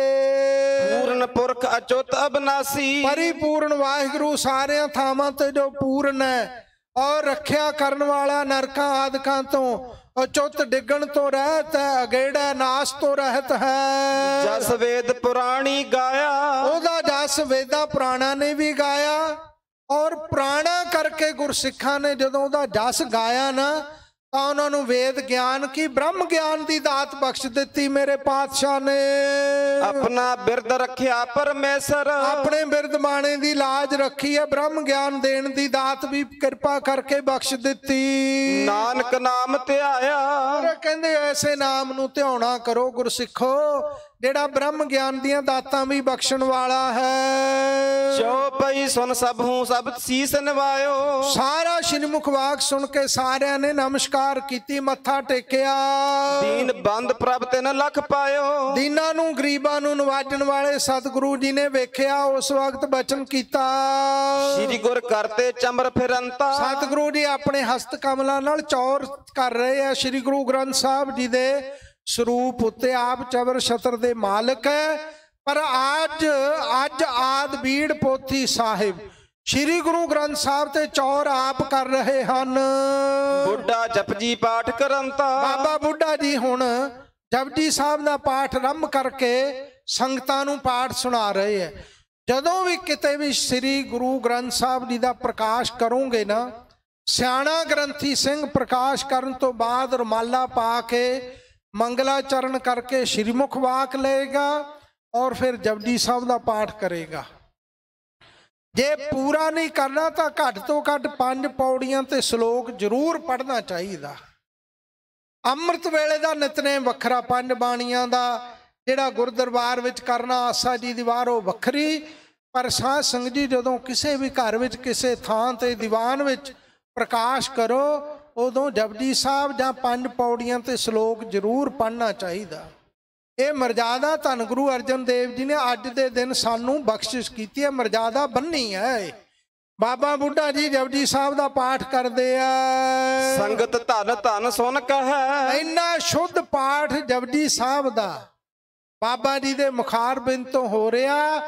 ਪੂਰਨ ਪੁਰਖ ਅਚੁੱਤ ਅਬਨਾਸੀ ਪਰਿਪੂਰਨ ਵਾਹਿਗੁਰੂ ਸਾਰਿਆਂ ਥਾਵਾਂ ਤੇ ਜੋ ਪੂਰਨ ਹੈ ਔਰ ਰੱਖਿਆ ਕਰਨ ਵਾਲਾ ਨਰਕਾਂ ਆਦਿਕਾਂ ਤੋਂ ਅਚੁੱਤ ਡਿੱਗਣ ਤੋਂ ਰਹਿਤ ਹੈ ਅਗੇੜਾ ਨਾਸ ਤੋਂ ਰਹਿਤ ਹੈ ਜਸ ਵੇਦ ਪੁਰਾਣੀ ਗਾਇਆ ਉਹਦਾ ਜਸ ਵੇਦਾਂ ਪੁਰਾਣਾ ਨੇ ਵੀ ਗਾਇਆ ਔਰ ਪ੍ਰਾਣਾ ਕਰਕੇ ਗੁਰਸਿੱਖਾਂ ਨੇ ਜਦੋਂ ਉਹਦਾ ਜਸ ਗਾਇਆ ਨਾ ਤਾਂ ਉਹਨਾਂ ਨੂੰ ਵੇਦ ਗਿਆਨ ਕੀ ਬ੍ਰਹਮ ਗਿਆਨ ਦੀ ਦਾਤ ਬਖਸ਼ ਦਿੱਤੀ ਮੇਰੇ ਪਾਤਸ਼ਾਹ ਨੇ ਆਪਣਾ ਬਿਰਦ ਰੱਖਿਆ ਪਰਮੇਸ਼ਰ ਆਪਣੇ ਬਿਰਦ ਮਾਣੇ ਦੀ ਲਾਜ ਰੱਖੀ ਹੈ ਬ੍ਰਹਮ ਗਿਆਨ ਦੇਣ ਦੀ ਦਾਤ ਵੀ ਕਿਰਪਾ ਕਰਕੇ ਬਖਸ਼ ਦਿੱਤੀ ਨਾਨਕ ਨਾਮ ਧਿਆਇਆ ਕਹਿੰਦੇ ਐਸੇ ਨਾਮ ਨੂੰ ਧਿਆਉਣਾ ਕਰੋ ਗੁਰਸਿੱਖੋ ਜਿਹੜਾ ਬ੍ਰਹਮ ਗਿਆਨ ਦੀਆਂ ਦਾਤਾਂ ਵੀ ਬਖਸ਼ਣ ਵਾਲਾ ਹੈ ਜੋ ਪਈ ਸੁਨ ਸਭ ਹੂੰ ਸਭ ਸੀਸ ਨਵਾਇਓ ਸਾਰਾ ਸ਼ਿਨਮੁਖ ਵਾਕ ਸੁਣ ਕੇ ਸਾਰਿਆਂ ਨੇ ਨਮਸਕਾਰ ਕੀਤੀ ਮੱਥਾ ਟੇਕਿਆ ਦੀਨ ਬੰਦ ਪ੍ਰਭ ਤਿਨ ਲਖ ਪਾਇਓ ਦੀਨਾਂ ਨੂੰ ਗਰੀਬਾਂ ਨੂੰ ਨਵਾਜਣ ਵਾਲੇ ਸਤਿਗੁਰੂ ਜੀ ਨੇ ਵੇਖਿਆ ਉਸ ਵਕਤ ਬਚਨ ਕੀਤਾ ਸ੍ਰੀ ਗੁਰ ਕਰਤੇ ਚੰਬਰ ਫਿਰੰਤਾ ਸਤਿਗੁਰੂ ਜੀ ਆਪਣੇ ਹਸਤ ਕਮਲਾਂ ਨਾਲ ਚੌਰ ਕਰ ਰਹੇ ਆ ਸ੍ਰੀ ਗੁਰੂ ਗ੍ਰੰਥ ਸਾਹਿਬ ਜੀ ਦੇ ਸਰੂਪ ਉੱਤੇ ਆਪ ਚਵਰ ਛਤਰ ਦੇ ਮਾਲਕ ਹੈ ਪਰ ਅੱਜ ਅੱਜ ਆਦ ਬੀੜ ਪੋਥੀ ਸਾਹਿਬ ਸ਼੍ਰੀ ਗੁਰੂ ਗ੍ਰੰਥ ਸਾਹਿਬ ਤੇ ਚੌਰ ਆਪ ਕਰ ਰਹੇ ਹਨ ਬੁੱਢਾ ਜਪਜੀ ਪਾਠ ਕਰੰਤਾ ਬਾਬਾ ਬੁੱਢਾ ਜੀ ਹੁਣ ਜਪਜੀ ਸਾਹਿਬ ਦਾ ਪਾਠ ਰੰਮ ਕਰਕੇ ਸੰਗਤਾਂ ਨੂੰ ਪਾਠ ਸੁਣਾ ਰਹੇ ਹੈ ਜਦੋਂ ਵੀ ਕਿਤੇ ਵੀ ਸ੍ਰੀ ਗੁਰੂ ਗ੍ਰੰਥ ਸਾਹਿਬ ਜੀ ਦਾ ਪ੍ਰਕਾਸ਼ ਕਰੋਗੇ ਨਾ ਸਿਆਣਾ ਗ੍ਰੰਥੀ ਸਿੰਘ ਪ੍ਰਕਾਸ਼ ਕਰਨ ਤੋਂ ਬਾਅਦ ਰਮਾਲਾ ਪਾ ਕੇ ਮੰਗਲਾ ਚਰਨ ਕਰਕੇ ਸ਼੍ਰੀਮੁਖ ਵਾਕ ਲਏਗਾ ਔਰ ਫਿਰ ਜਪਜੀ ਸਾਹਿਬ ਦਾ ਪਾਠ ਕਰੇਗਾ ਜੇ ਪੂਰਾ ਨਹੀਂ ਕਰਨਾ ਤਾਂ ਘੱਟ ਤੋਂ ਘੱਟ ਪੰਜ ਪੌੜੀਆਂ ਤੇ ਸ਼ਲੋਕ ਜ਼ਰੂਰ ਪੜ੍ਹਨਾ ਚਾਹੀਦਾ ਅੰਮ੍ਰਿਤ ਵੇਲੇ ਦਾ ਨਿਤਨੇਮ ਵੱਖਰਾ ਪੰਜ ਬਾਣੀਆਂ ਦਾ ਜਿਹੜਾ ਗੁਰਦਰਬਾਰ ਵਿੱਚ ਕਰਨਾ ਆਸਾ ਜੀ ਦੀ ਵਾਰ ਉਹ ਵੱਖਰੀ ਪਰ ਸਾਧ ਸੰਗਤ ਜੀ ਜਦੋਂ ਕਿਸੇ ਵੀ ਘਰ ਵਿੱਚ ਕਿਸੇ ਥਾਂ ਤੇ ਦੀਵਾਨ ਵਿੱਚ ਪ੍ਰਕਾਸ਼ ਕਰੋ ਉਦੋਂ ਜਪਜੀ ਸਾਹਿਬ ਜਾਂ ਪੰਜ ਪੌੜੀਆਂ ਤੇ ਸ਼ਲੋਕ ਜ਼ਰੂਰ ਪੜ੍ਹਨਾ ਚਾਹੀਦਾ ਇਹ ਮਰਜ਼ਾਦਾ ਧੰਨ ਗੁਰੂ ਅਰਜਨ ਦੇਵ ਜੀ ਨੇ ਅੱਜ ਦੇ ਦਿਨ ਸਾਨੂੰ ਬਖਸ਼ਿਸ਼ ਕੀਤੀ ਹੈ ਮਰਜ਼ਾਦਾ ਬੰਨੀ ਹੈ ਬਾਬਾ ਬੁੱਢਾ ਜੀ ਜਪਜੀ ਸਾਹਿਬ ਦਾ ਪਾਠ ਕਰਦੇ ਆ ਸੰਗਤ ਧਨ ਧਨ ਸੁਣ ਕਹੈ ਇੰਨਾ ਸ਼ੁੱਧ ਪਾਠ ਜਪਜੀ ਸਾਹਿਬ ਦਾ ਬਾਬਾ ਜੀ ਦੇ ਮੁਖਾਰਬਿੰਦ ਤੋਂ ਹੋ ਰਿਹਾ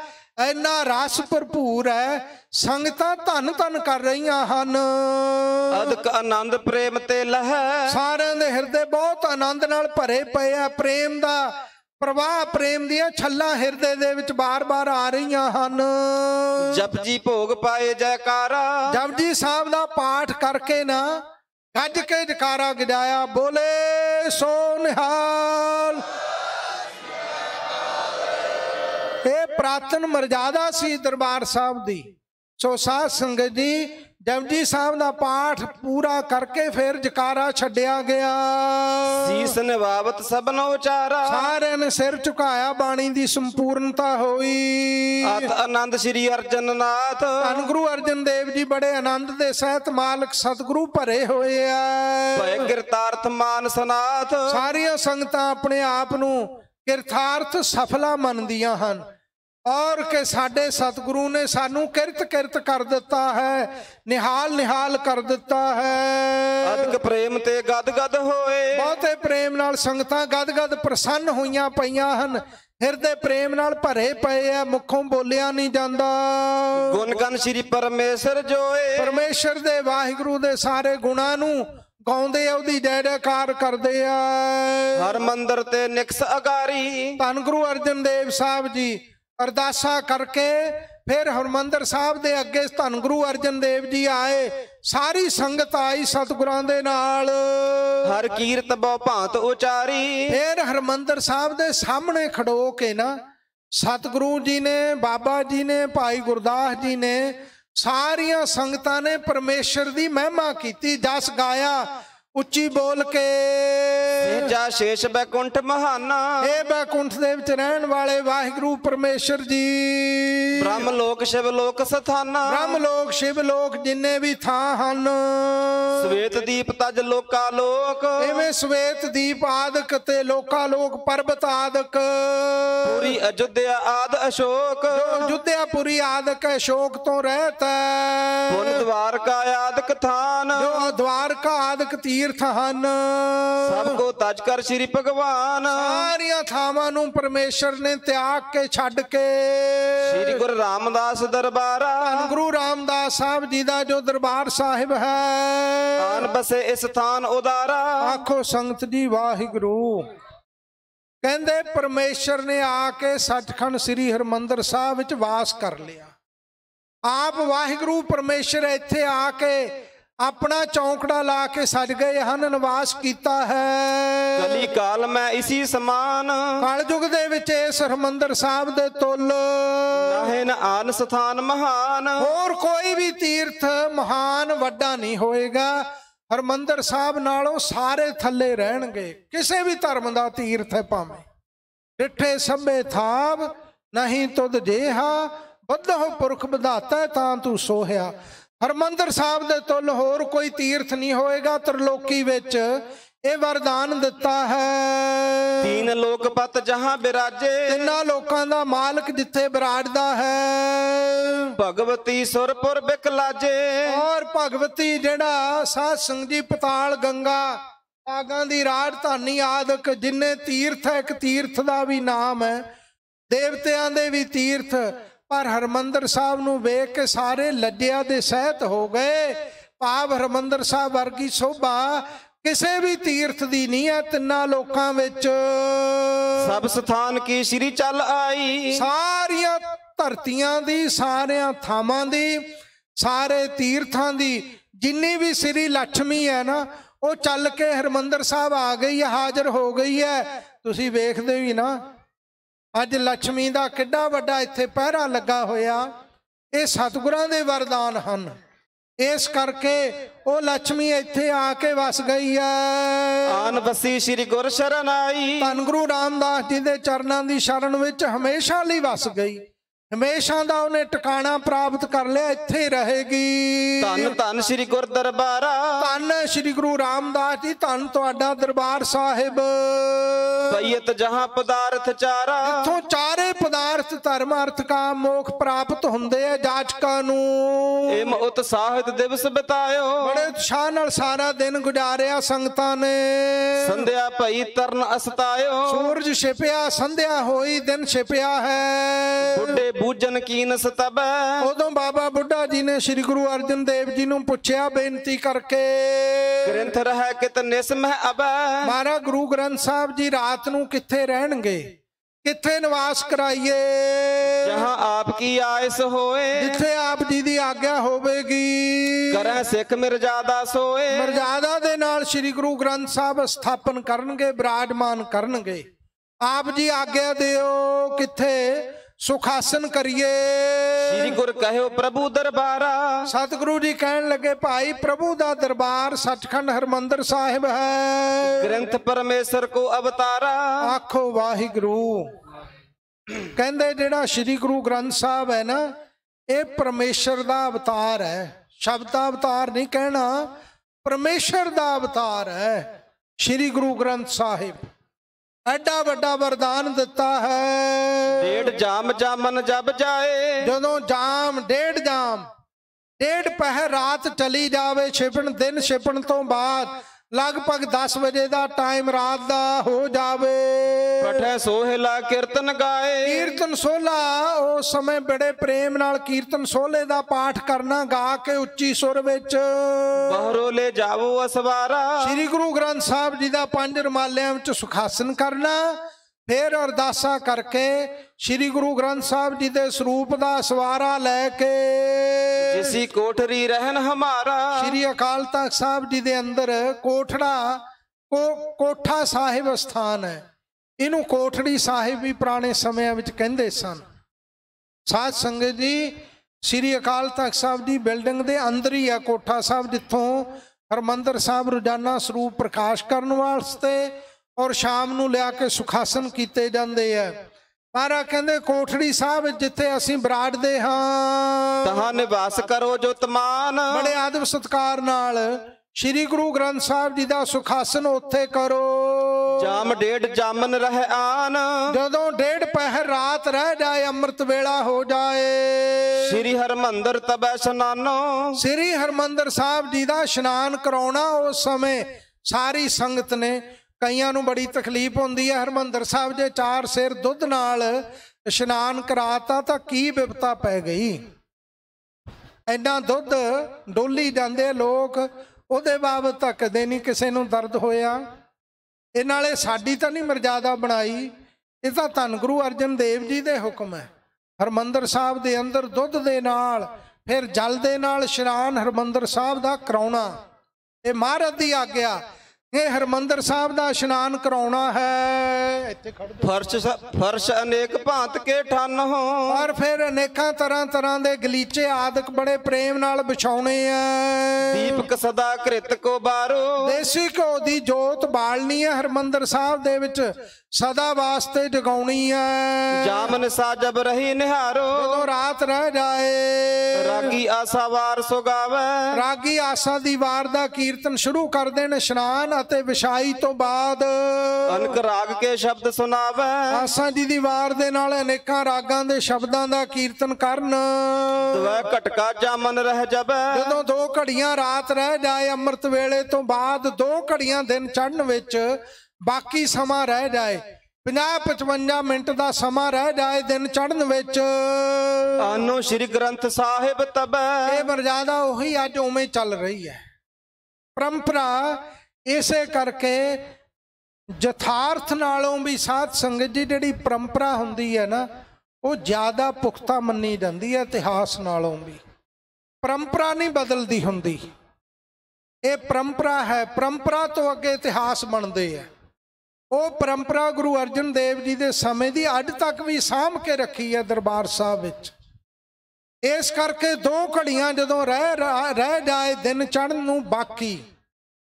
ਇੰਨਾ ਰਸ ਭਰਪੂਰ ਹੈ ਸੰਗਤਾਂ ਧੰਨ ਧੰਨ ਕਰ ਰਹੀਆਂ ਹਨ ਅਦਕ ਆਨੰਦ ਪ੍ਰੇਮ ਤੇ ਲਹਿ ਸਾਰਿਆਂ ਦੇ ਹਿਰਦੇ ਬਹੁਤ ਆਨੰਦ ਨਾਲ ਭਰੇ ਪਏ ਆ ਪ੍ਰੇਮ ਦਾ ਪ੍ਰਵਾਹ ਪ੍ਰੇਮ ਦੀਆਂ ਛੱਲਾਂ ਹਿਰਦੇ ਦੇ ਵਿੱਚ ਬਾਰ-ਬਾਰ ਆ ਰਹੀਆਂ ਹਨ ਜਪਜੀ ਭੋਗ ਪਾਏ ਜੈਕਾਰਾ ਜਪਜੀ ਸਾਹਿਬ ਦਾ ਪਾਠ ਕਰਕੇ ਨਾ ਗੱਜ ਕੇ ਜਕਾਰਾ ਗਜਾਇਆ ਬੋਲੇ ਸੋ ਨਿਹਾਲ ਇਹ ਪ੍ਰਾਤਨ ਮਰਜ਼ਾਦਾ ਸੀ ਦਰਬਾਰ ਸਾਹਿਬ ਦੀ ਸੋ ਸਾਧ ਸੰਗਤ ਦੀ ਜਪਜੀ ਸਾਹਿਬ ਦਾ ਪਾਠ ਪੂਰਾ ਕਰਕੇ ਫਿਰ ਜਕਾਰਾ ਛੱਡਿਆ ਗਿਆ ਸੀਸ ਨਿਵਾਵਤ ਸਭਨੋ ਉਚਾਰਾ ਸਾਰਿਆਂ ਨੇ ਸਿਰ ਝੁਕਾਇਆ ਬਾਣੀ ਦੀ ਸੰਪੂਰਨਤਾ ਹੋਈ ਅਤ ਆਨੰਦ ਸ੍ਰੀ ਅਰਜਨ ਨਾਥ ਧੰਨ ਗੁਰੂ ਅਰਜਨ ਦੇਵ ਜੀ ਬੜੇ ਆਨੰਦ ਦੇ ਸਹਿਤ ਮਾਲਕ ਸਤਿਗੁਰੂ ਭਰੇ ਹੋਏ ਆ ਕਿਰਤਾਰਥ ਗਿਰਤਾਰਥ ਮਾਨਸਨਾਥ ਸਾਰੀਆਂ ਸੰਗਤਾਂ ਆਪਣੇ ਆਪ ਨੂੰ ਕਿਰਤਾਰਥ ਸਫਲਾ ਮੰਨਦੀਆਂ ਹਨ ਔਰ ਕਿ ਸਾਡੇ ਸਤਿਗੁਰੂ ਨੇ ਸਾਨੂੰ ਕਿਰਤ ਕਿਰਤ ਕਰ ਦਿੱਤਾ ਹੈ ਨਿਹਾਲ ਨਿਹਾਲ ਕਰ ਦਿੱਤਾ ਹੈ ਅਦਕ ਪ੍ਰੇਮ ਤੇ ਗਦਗਦ ਹੋਏ ਬਹੁਤੇ ਪ੍ਰੇਮ ਨਾਲ ਸੰਗਤਾਂ ਗਦਗਦ ਪ੍ਰਸੰਨ ਹੋਈਆਂ ਪਈਆਂ ਹਨ ਹਿਰਦੇ ਪ੍ਰੇਮ ਨਾਲ ਭਰੇ ਪਏ ਆ ਮੁਖੋਂ ਬੋਲਿਆ ਨਹੀਂ ਜਾਂਦਾ ਗੁਣ ਗਨ ਸ੍ਰੀ ਪਰਮੇਸ਼ਰ ਜੋਏ ਪਰਮੇਸ਼ਰ ਦੇ ਵਾਹਿਗੁਰੂ ਦੇ ਸਾਰੇ ਗੁਣਾਂ ਨੂੰ ਗਾਉਂਦੇ ਆ ਉਹਦੀ ਜੈਕਾਰ ਕਰਦੇ ਆ ਹਰ ਮੰਦਰ ਤੇ ਨਿਕਸ ਅਗਾਰੀ ਧੰਨ ਗੁਰੂ ਅਰਜਨ ਦੇਵ ਸਾਹਿਬ ਜੀ ਅਰਦਾਸਾ ਕਰਕੇ ਫਿਰ ਹਰਮੰਦਰ ਸਾਹਿਬ ਦੇ ਅੱਗੇ ਧੰਨ ਗੁਰੂ ਅਰਜਨ ਦੇਵ ਜੀ ਆਏ ਸਾਰੀ ਸੰਗਤ ਆਈ ਸਤਿਗੁਰਾਂ ਦੇ ਨਾਲ ਹਰ ਕੀਰਤ ਬਹੁ ਭਾਂਤ ਉਚਾਰੀ ਫਿਰ ਹਰਮੰਦਰ ਸਾਹਿਬ ਦੇ ਸਾਹਮਣੇ ਖੜੋ ਕੇ ਨਾ ਸਤਿਗੁਰੂ ਜੀ ਨੇ ਬਾਬਾ ਜੀ ਨੇ ਭਾਈ ਗੁਰਦਾਸ ਜੀ ਨੇ ਸਾਰੀਆਂ ਸੰਗਤਾਂ ਨੇ ਪਰਮੇਸ਼ਰ ਦੀ ਮਹਿਮਾ ਕੀਤੀ ਦਸ ਗਾਇਆ ਉੱਚੀ ਬੋਲ ਕੇ ਜਾ ਸ਼ੇਸ਼ ਬੈਕੁੰਠ ਮਹਾਨਾ ਇਹ ਬੈਕੁੰਠ ਦੇ ਵਿੱਚ ਰਹਿਣ ਵਾਲੇ ਵਾਹਿਗੁਰੂ ਪਰਮੇਸ਼ਰ ਜੀ ਬ੍ਰਹਮ ਲੋਕ ਸ਼ਿਵ ਲੋਕ ਸਥਾਨਾ ਬ੍ਰਹਮ ਲੋਕ ਸ਼ਿਵ ਲੋਕ ਜਿੰਨੇ ਵੀ ਥਾਂ ਹਨ ਸਵੇਤ ਦੀਪ ਤਜ ਲੋਕਾ ਲੋਕ ਐਵੇਂ ਸਵੇਤ ਦੀਪ ਆਦਿਕ ਤੇ ਲੋਕਾ ਲੋਕ ਪਰਬਤ ਆਦਿਕ ਪੂਰੀ ਅਯੁੱਧਿਆ ਆਦ ਅਸ਼ੋਕ ਅਯੁੱਧਿਆ ਪੂਰੀ ਆਦਿਕ ਅਸ਼ੋਕ ਤੋਂ ਰਹਿਤ ਹੈ ਪੁਨ ਦਵਾਰਕਾ ਆਦਿਕ ਥਾਨ ਜੋ ਦਵਾਰਕਾ ਆਦਿਕ ਤੀਰ ਤੀਰਥ ਹਨ ਸਭ ਕੋ ਤਜ ਕਰ ਸ੍ਰੀ ਭਗਵਾਨ ਸਾਰੀਆਂ ਥਾਵਾਂ ਨੂੰ ਪਰਮੇਸ਼ਰ ਨੇ ਤਿਆਗ ਕੇ ਛੱਡ ਕੇ ਸ੍ਰੀ ਗੁਰੂ ਰਾਮਦਾਸ ਦਰਬਾਰਾ ਧੰਨ ਗੁਰੂ ਰਾਮਦਾਸ ਸਾਹਿਬ ਜੀ ਦਾ ਜੋ ਦਰਬਾਰ ਸਾਹਿਬ ਹੈ ਆਨ ਬਸੇ ਇਸ ਥਾਨ ਉਦਾਰਾ ਆਖੋ ਸੰਗਤ ਜੀ ਵਾਹਿਗੁਰੂ ਕਹਿੰਦੇ ਪਰਮੇਸ਼ਰ ਨੇ ਆ ਕੇ ਸੱਚਖੰਡ ਸ੍ਰੀ ਹਰਮੰਦਰ ਸਾਹਿਬ ਵਿੱਚ ਵਾਸ ਕਰ ਲਿਆ ਆਪ ਵਾਹਿਗੁਰੂ ਪਰਮੇਸ਼ਰ ਇੱਥੇ ਆ ਕੇ ਆਪਣਾ ਚੌਂਕੜਾ ਲਾ ਕੇ ਸੱਜ ਗਏ ਹਨ ਨਿਵਾਸ ਕੀਤਾ ਹੈ ਕਲੀ ਕਾਲ ਮੈਂ ਇਸੀ ਸਮਾਨ ਕਲਯੁਗ ਦੇ ਵਿੱਚ ਇਸ ਹਰਮੰਦਰ ਸਾਹਿਬ ਦੇ ਤੁਲ ਨਹਿਨ ਆਨ ਸਥਾਨ ਮਹਾਨ ਹੋਰ ਕੋਈ ਵੀ ਤੀਰਥ ਮਹਾਨ ਵੱਡਾ ਨਹੀਂ ਹੋਏਗਾ ਹਰਮੰਦਰ ਸਾਹਿਬ ਨਾਲੋਂ ਸਾਰੇ ਥੱਲੇ ਰਹਿਣਗੇ ਕਿਸੇ ਵੀ ਧਰਮ ਦਾ ਤੀਰਥ ਹੈ ਭਾਵੇਂ ਡਿੱਠੇ ਸਭੇ ਥਾਬ ਨਹੀਂ ਤੁਧ ਜੇਹਾ ਬਦਹ ਪੁਰਖ ਬਧਾਤਾ ਤਾਂ ਤੂੰ ਸੋਹਿਆ ਹਰਮੰਦਰ ਸਾਹਿਬ ਦੇ ਤੁਲ ਹੋਰ ਕੋਈ ਤੀਰਥ ਨਹੀਂ ਹੋਏਗਾ ਤਰਲੋਕੀ ਵਿੱਚ ਇਹ ਵਰਦਾਨ ਦਿੱਤਾ ਹੈ ਤੀਨ ਲੋਕ ਪਤ ਜਹਾਂ ਬਿਰਾਜੇ ਇਹਨਾਂ ਲੋਕਾਂ ਦਾ ਮਾਲਕ ਜਿੱਥੇ ਬਿਰਾਜਦਾ ਹੈ ਭਗਵਤੀ ਸੁਰਪੁਰ ਬਿਕਲਾਜੇ ਔਰ ਭਗਵਤੀ ਜਿਹੜਾ ਸਾਧ ਸੰਗ ਜੀ ਪਤਾਲ ਗੰਗਾ ਆਗਾਂ ਦੀ ਰਾਜਧਾਨੀ ਆਦਿਕ ਜਿੰਨੇ ਤੀਰਥ ਹੈ ਇੱਕ ਤੀਰਥ ਦਾ ਵੀ ਨਾਮ ਹੈ ਦੇਵਤਿਆਂ ਦੇ ਵੀ ਤੀਰਥ ਪਰ ਹਰਮੰਦਰ ਸਾਹਿਬ ਨੂੰ ਵੇਖ ਕੇ ਸਾਰੇ ਲੱਡਿਆ ਦੇ ਸਹਿਤ ਹੋ ਗਏ ਭਾਵ ਹਰਮੰਦਰ ਸਾਹਿਬ ਵਰਗੀ ਸੋਭਾ ਕਿਸੇ ਵੀ ਤੀਰਥ ਦੀ ਨਹੀਂ ਹੈ ਤਿੰਨਾਂ ਲੋਕਾਂ ਵਿੱਚ ਸਭ ਸਥਾਨ ਕੀ ਸ੍ਰੀ ਚੱਲ ਆਈ ਸਾਰੀਆਂ ਧਰਤੀਆਂ ਦੀ ਸਾਰਿਆਂ ਥਾਵਾਂ ਦੀ ਸਾਰੇ ਤੀਰਥਾਂ ਦੀ ਜਿੰਨੀ ਵੀ ਸ੍ਰੀ ਲక్ష్ਮੀ ਹੈ ਨਾ ਉਹ ਚੱਲ ਕੇ ਹਰਮੰਦਰ ਸਾਹਿਬ ਆ ਗਈ ਹੈ ਹਾਜ਼ਰ ਹੋ ਗਈ ਹੈ ਤੁਸੀਂ ਵੇਖਦੇ ਹੀ ਨਾ ਅੱਜ ਲక్ష్ਮੀ ਦਾ ਕਿੱਡਾ ਵੱਡਾ ਇੱਥੇ ਪਹਿਰਾ ਲੱਗਾ ਹੋਇਆ ਇਹ ਸਤਿਗੁਰਾਂ ਦੇ ਵਰਦਾਨ ਹਨ ਇਸ ਕਰਕੇ ਉਹ ਲక్ష్ਮੀ ਇੱਥੇ ਆ ਕੇ ਵਸ ਗਈ ਹੈ ਆਨ ਬਸੀ ਸ੍ਰੀ ਗੁਰ ਸ਼ਰਨ ਆਈ ਗੁਰੂ ਰਾਮਦਾਸ ਜੀ ਦੇ ਚਰਨਾਂ ਦੀ ਸ਼ਰਨ ਵਿੱਚ ਹਮੇਸ਼ਾ ਲਈ ਵਸ ਗਈ ਹਮੇਸ਼ਾ ਦਾ ਉਹਨੇ ਟਿਕਾਣਾ ਪ੍ਰਾਪਤ ਕਰ ਲਿਆ ਇੱਥੇ ਹੀ ਰਹੇਗੀ ਧੰਨ ਧੰਨ ਸ੍ਰੀ ਗੁਰ ਦਰਬਾਰਾ ਧੰਨ ਸ੍ਰੀ ਗੁਰੂ ਰਾਮਦਾਸ ਜੀ ਧੰਨ ਤੁਹਾਡਾ ਦਰਬਾਰ ਸਾਹਿਬ ਸਈਤ ਜਹਾਂ ਪਦਾਰਥ ਚਾਰਾ ਇੱਥੋਂ ਚਾਰੇ ਪਦਾਰਥ ਧਰਮ ਅਰਥ ਕਾਮ ਮੋਖ ਪ੍ਰਾਪਤ ਹੁੰਦੇ ਆ ਜਾਚਕਾਂ ਨੂੰ ਇਮ ਸਾਹਿਤ ਦਿਵਸ ਬਤਾਇਓ ਬੜੇ ਉਤਸ਼ਾਹ ਨਾਲ ਸਾਰਾ ਦਿਨ ਗੁਜ਼ਾਰਿਆ ਸੰਗਤਾਂ ਨੇ ਸੰਧਿਆ ਭਈ ਤਰਨ ਅਸਤਾਇਓ ਸੂਰਜ ਛਿਪਿਆ ਸੰਧਿਆ ਹੋਈ ਦਿਨ ਛਿਪਿਆ ਹੈ ਬੁੱਢੇ ਬੂਜਨ ਕੀਨਸ ਤਬੈ ਉਦੋਂ ਬਾਬਾ ਬੁੱਢਾ ਜੀ ਨੇ ਸ੍ਰੀ ਗੁਰੂ ਅਰਜਨ ਦੇਵ ਜੀ ਨੂੰ ਪੁੱਛਿਆ ਬੇਨਤੀ ਕਰਕੇ ਗ੍ਰੰਥ ਰਹਿ ਕਿਤ ਨਿਸਮਹਿ ਅਬ ਮਹਾਰਾ ਗੁਰੂ ਗ੍ਰੰਥ ਸਾਹਿਬ ਜੀ ਰਾਤ ਨੂੰ ਕਿੱਥੇ ਰਹਿਣਗੇ ਕਿੱਥੇ ਨਿਵਾਸ ਕਰਾਈਏ ਜਹਾਂ ਆਪ ਕੀ ਆਇਸ ਹੋਏ ਜਿੱਥੇ ਆਪ ਜੀ ਦੀ ਆਗਿਆ ਹੋਵੇਗੀ ਕਰੈ ਸਿੱਖ ਮਿਰਜ਼ਾਦਾ ਸੋਏ ਮਿਰਜ਼ਾਦਾ ਦੇ ਨਾਲ ਸ੍ਰੀ ਗੁਰੂ ਗ੍ਰੰਥ ਸਾਹਿਬ ਸਥਾਪਨ ਕਰਨਗੇ ਬਿਰਾਜਮਾਨ ਕਰਨਗੇ ਆਪ ਜੀ ਆਗਿਆ ਦਿਓ ਕਿੱਥੇ ਸੁਖ ਆਸਨ ਕਰੀਏ ਸ੍ਰੀ ਗੁਰ ਕਹਿਓ ਪ੍ਰਭੂ ਦਰਬਾਰਾ ਸਤਿਗੁਰੂ ਜੀ ਕਹਿਣ ਲੱਗੇ ਭਾਈ ਪ੍ਰਭੂ ਦਾ ਦਰਬਾਰ ਸੱਚਖੰਡ ਹਰਮੰਦਰ ਸਾਹਿਬ ਹੈ ਗ੍ਰੰਥ ਪਰਮੇਸ਼ਰ ਕੋ ਅਵਤਾਰਾ ਆਖੋ ਵਾਹਿਗੁਰੂ ਕਹਿੰਦੇ ਜਿਹੜਾ ਸ੍ਰੀ ਗੁਰੂ ਗ੍ਰੰਥ ਸਾਹਿਬ ਹੈ ਨਾ ਇਹ ਪਰਮੇਸ਼ਰ ਦਾ ਅਵਤਾਰ ਹੈ ਸ਼ਬਦ ਅਵਤਾਰ ਨਹੀਂ ਕਹਿਣਾ ਪਰਮੇਸ਼ਰ ਦਾ ਅਵਤਾਰ ਹੈ ਸ੍ਰੀ ਗੁਰੂ ਗ੍ਰੰਥ ਸਾਹਿਬ ਐਡਾ ਵੱਡਾ ਵਰਦਾਨ ਦਿੱਤਾ ਹੈ ਡੇਢ ਜਾਮ ਜਾਮਨ ਜਬ ਜਾਏ ਜਦੋਂ ਜਾਮ ਡੇਢ ਜਾਮ ਡੇਢ ਪਹਿਰ ਰਾਤ ਚਲੀ ਜਾਵੇ ਛਿਪਣ ਦਿਨ ਛਿਪਣ ਤੋਂ ਬਾਅਦ ਲਗਭਗ 10 ਵਜੇ ਦਾ ਟਾਈਮ ਰਾਤ ਦਾ ਹੋ ਜਾਵੇ ਪਠੇ ਸੋਹਲਾ ਕੀਰਤਨ ਗਾਏ ਕੀਰਤਨ ਸੋਹਲਾ ਉਹ ਸਮੇਂ ਬੜੇ ਪ੍ਰੇਮ ਨਾਲ ਕੀਰਤਨ ਸੋਹਲੇ ਦਾ ਪਾਠ ਕਰਨਾ ਗਾ ਕੇ ਉੱਚੀ ਸੁਰ ਵਿੱਚ ਬਹਰੋ ਲੈ ਜਾਵੋ ਅਸਵਾਰਾ ਸ੍ਰੀ ਗੁਰੂ ਗ੍ਰੰਥ ਸਾਹਿਬ ਜੀ ਦਾ ਪੰਜ ਰਮਾਲਿਆਂ ਵਿੱਚ ਸੁਖਾਸਨ ਕਰਨਾ ਫਿਰ ਅਰਦਾਸਾ ਕਰਕੇ ਸ੍ਰੀ ਗੁਰੂ ਗ੍ਰੰਥ ਸਾਹਿਬ ਜੀ ਦੇ ਸਰੂਪ ਦਾ ਸਵਾਰਾ ਲੈ ਕੇ ਜਿਸੀ ਕੋਠਰੀ ਰਹਿਣ ਹਮਾਰਾ ਸ੍ਰੀ ਅਕਾਲ ਤਖਤ ਸਾਹਿਬ ਜੀ ਦੇ ਅੰਦਰ ਕੋਠੜਾ ਕੋ ਕੋਠਾ ਸਾਹਿਬ ਸਥਾਨ ਹੈ ਇਹਨੂੰ ਕੋਠੜੀ ਸਾਹਿਬ ਵੀ ਪੁਰਾਣੇ ਸਮਿਆਂ ਵਿੱਚ ਕਹਿੰਦੇ ਸਨ ਸਾਧ ਸੰਗਤ ਜੀ ਸ੍ਰੀ ਅਕਾਲ ਤਖਤ ਸਾਹਿਬ ਦੀ ਬਿਲਡਿੰਗ ਦੇ ਅੰਦਰ ਹੀ ਆ ਕੋਠਾ ਸਾਹਿਬ ਜਿੱਥੋਂ ਹਰਮੰਦਰ ਸਾਹਿਬ ਰੋਜ਼ਾਨਾ ਸਰੂਪ ਪ੍ਰਕਾਸ਼ ਕਰਨ ਵਾਸਤੇ ਔਰ ਸ਼ਾਮ ਨੂੰ ਲਿਆ ਕੇ ਸੁਖਾਸਨ ਕੀਤੇ ਜਾਂਦੇ ਆ ਪਾਰਾ ਕਹਿੰਦੇ ਕੋਠੜੀ ਸਾਹਿਬ ਜਿੱਥੇ ਅਸੀਂ ਬਰਾੜਦੇ ਹਾਂ ਤਹਾਂ ਨਿਵਾਸ ਕਰੋ ਜੋ ਤਮਾਨ ਬੜੇ ਆਦਬ ਸਤਕਾਰ ਨਾਲ ਸ੍ਰੀ ਗੁਰੂ ਗ੍ਰੰਥ ਸਾਹਿਬ ਜੀ ਦਾ ਸੁਖਾਸਨ ਉੱਥੇ ਕਰੋ ਜਾਮ ਡੇਢ ਜਾਮਨ ਰਹਿ ਆਨ ਜਦੋਂ ਡੇਢ ਪਹਿਰ ਰਾਤ ਰਹਿ ਜਾਏ ਅੰਮ੍ਰਿਤ ਵੇਲਾ ਹੋ ਜਾਏ ਸ੍ਰੀ ਹਰਮੰਦਰ ਤਬੈ ਸਨਾਨੋ ਸ੍ਰੀ ਹਰਮੰਦਰ ਸਾਹਿਬ ਜੀ ਦਾ ਇਸ਼ਨਾਨ ਕਰਾਉਣਾ ਉਸ ਸਮੇਂ ਸਾਰੀ ਸੰਗਤ ਨੇ ਕਈਆਂ ਨੂੰ ਬੜੀ ਤਕਲੀਫ ਹੁੰਦੀ ਹੈ ਹਰਮੰਦਰ ਸਾਹਿਬ ਦੇ ਚਾਰ ਸਿਰ ਦੁੱਧ ਨਾਲ ਇਸ਼ਨਾਨ ਕਰਾਤਾ ਤਾਂ ਕੀ ਵਿਪਤਾ ਪੈ ਗਈ ਇੰਨਾ ਦੁੱਧ ਡੋਲੀ ਜਾਂਦੇ ਲੋਕ ਉਹਦੇ ਬਾਬ ਤੱਕਦੇ ਨਹੀਂ ਕਿਸੇ ਨੂੰ ਦਰਦ ਹੋਇਆ ਇਹ ਨਾਲੇ ਸਾਡੀ ਤਾਂ ਨਹੀਂ ਮਰਜ਼ਾਦਾ ਬਣਾਈ ਇਹ ਤਾਂ ਧੰਨ ਗੁਰੂ ਅਰਜਨ ਦੇਵ ਜੀ ਦੇ ਹੁਕਮ ਹੈ ਹਰਮੰਦਰ ਸਾਹਿਬ ਦੇ ਅੰਦਰ ਦੁੱਧ ਦੇ ਨਾਲ ਫਿਰ ਜਲ ਦੇ ਨਾਲ ਇਸ਼ਨਾਨ ਹਰਮੰਦਰ ਸਾਹਿਬ ਦਾ ਕਰਾਉਣਾ ਇਹ ਮਹਾਰਾਜ ਦੀ ਆਗਿਆ ਇਹ ਹਰਮੰਦਰ ਸਾਹਿਬ ਦਾ ਇਸ਼ਨਾਨ ਕਰਾਉਣਾ ਹੈ ਇੱਥੇ ਖੜ ਫਰਸ਼ ਫਰਸ਼ ਅਨੇਕ ਭਾਂਤ ਕੇ ਠੰਨ ਹੋ ਔਰ ਫਿਰ ਅਨੇਕਾਂ ਤਰ੍ਹਾਂ ਤਰ੍ਹਾਂ ਦੇ ਗਲੀਚੇ ਆਦਿਕ ਬੜੇ ਪ੍ਰੇਮ ਨਾਲ ਵਿਛਾਉਣੇ ਆ ਦੀਪਕ ਸਦਾ ਕ੍ਰਿਤ ਕੋ ਬਾਰੋ ਦੇਸੀ ਕੋ ਦੀ ਜੋਤ ਬਾਲਣੀ ਹੈ ਹਰਮੰਦਰ ਸਾਹਿਬ ਦੇ ਵਿੱਚ ਸਦਾ ਵਾਸਤੇ ਟਿਕਾਉਣੀ ਐ ਜਾਮਨ ਸਾਜਬ ਰਹੀ ਨਿਹਾਰੋ ਜਦੋਂ ਰਾਤ ਰਹਿ ਜਾਏ ਰਾਗੀ ਆਸਾ ਵਾਰ ਸੁਗਾਵੇ ਰਾਗੀ ਆਸਾ ਦੀ ਵਾਰ ਦਾ ਕੀਰਤਨ ਸ਼ੁਰੂ ਕਰਦੇ ਨੇ ਇਸ਼ਨਾਨ ਅਤੇ ਵਿਸ਼ਾਈ ਤੋਂ ਬਾਅਦ ਅਨਕ ਰਾਗ ਕੇ ਸ਼ਬਦ ਸੁਣਾਵੇ ਆਸਾ ਜੀ ਦੀ ਵਾਰ ਦੇ ਨਾਲ ਅਨੇਕਾਂ ਰਾਗਾਂ ਦੇ ਸ਼ਬਦਾਂ ਦਾ ਕੀਰਤਨ ਕਰਨ ਦਵੈ ਘਟਕਾ ਜਾਮਨ ਰਹਿ ਜਾਵੇ ਜਦੋਂ ਦੋ ਘੜੀਆਂ ਰਾਤ ਰਹਿ ਜਾਏ ਅੰਮ੍ਰਿਤ ਵੇਲੇ ਤੋਂ ਬਾਅਦ ਦੋ ਘੜੀਆਂ ਦਿਨ ਚੜਨ ਵਿੱਚ ਬਾਕੀ ਸਮਾਂ ਰਹਿ ਜਾਏ 50-55 ਮਿੰਟ ਦਾ ਸਮਾਂ ਰਹਿ ਜਾਏ ਦਿਨ ਚੜਨ ਵਿੱਚ ਆਨੋ ਸ੍ਰੀ ਗ੍ਰੰਥ ਸਾਹਿਬ ਤਬੈ ਇਹ ਮਰਜ਼ਾਦਾ ਉਹੀ ਅੱਜ ਉਵੇਂ ਚੱਲ ਰਹੀ ਹੈ ਪਰੰਪਰਾ ਇਸੇ ਕਰਕੇ ਜਥਾਰਥ ਨਾਲੋਂ ਵੀ ਸਾਧ ਸੰਗਤ ਦੀ ਜਿਹੜੀ ਪਰੰਪਰਾ ਹੁੰਦੀ ਹੈ ਨਾ ਉਹ ਜ਼ਿਆਦਾ ਪੁਖਤਾ ਮੰਨੀ ਜਾਂਦੀ ਹੈ ਇਤਿਹਾਸ ਨਾਲੋਂ ਵੀ ਪਰੰਪਰਾ ਨਹੀਂ ਬਦਲਦੀ ਹੁੰਦੀ ਇਹ ਪਰੰਪਰਾ ਹੈ ਪਰੰਪਰਾ ਤੋਂ ਅੱਗੇ ਇਤਿਹਾਸ ਬਣਦੇ ਆ ਉਹ ਪਰੰਪਰਾ ਗੁਰੂ ਅਰਜਨ ਦੇਵ ਜੀ ਦੇ ਸਮੇਂ ਦੀ ਅੱਡ ਤੱਕ ਵੀ ਸਾਂਭ ਕੇ ਰੱਖੀ ਹੈ ਦਰਬਾਰ ਸਾਹਿਬ ਵਿੱਚ ਇਸ ਕਰਕੇ ਦੋ ਘੜੀਆਂ ਜਦੋਂ ਰਹਿ ਰਹਿ ਜਾਏ ਦਿਨ ਚੜਨ ਨੂੰ ਬਾਕੀ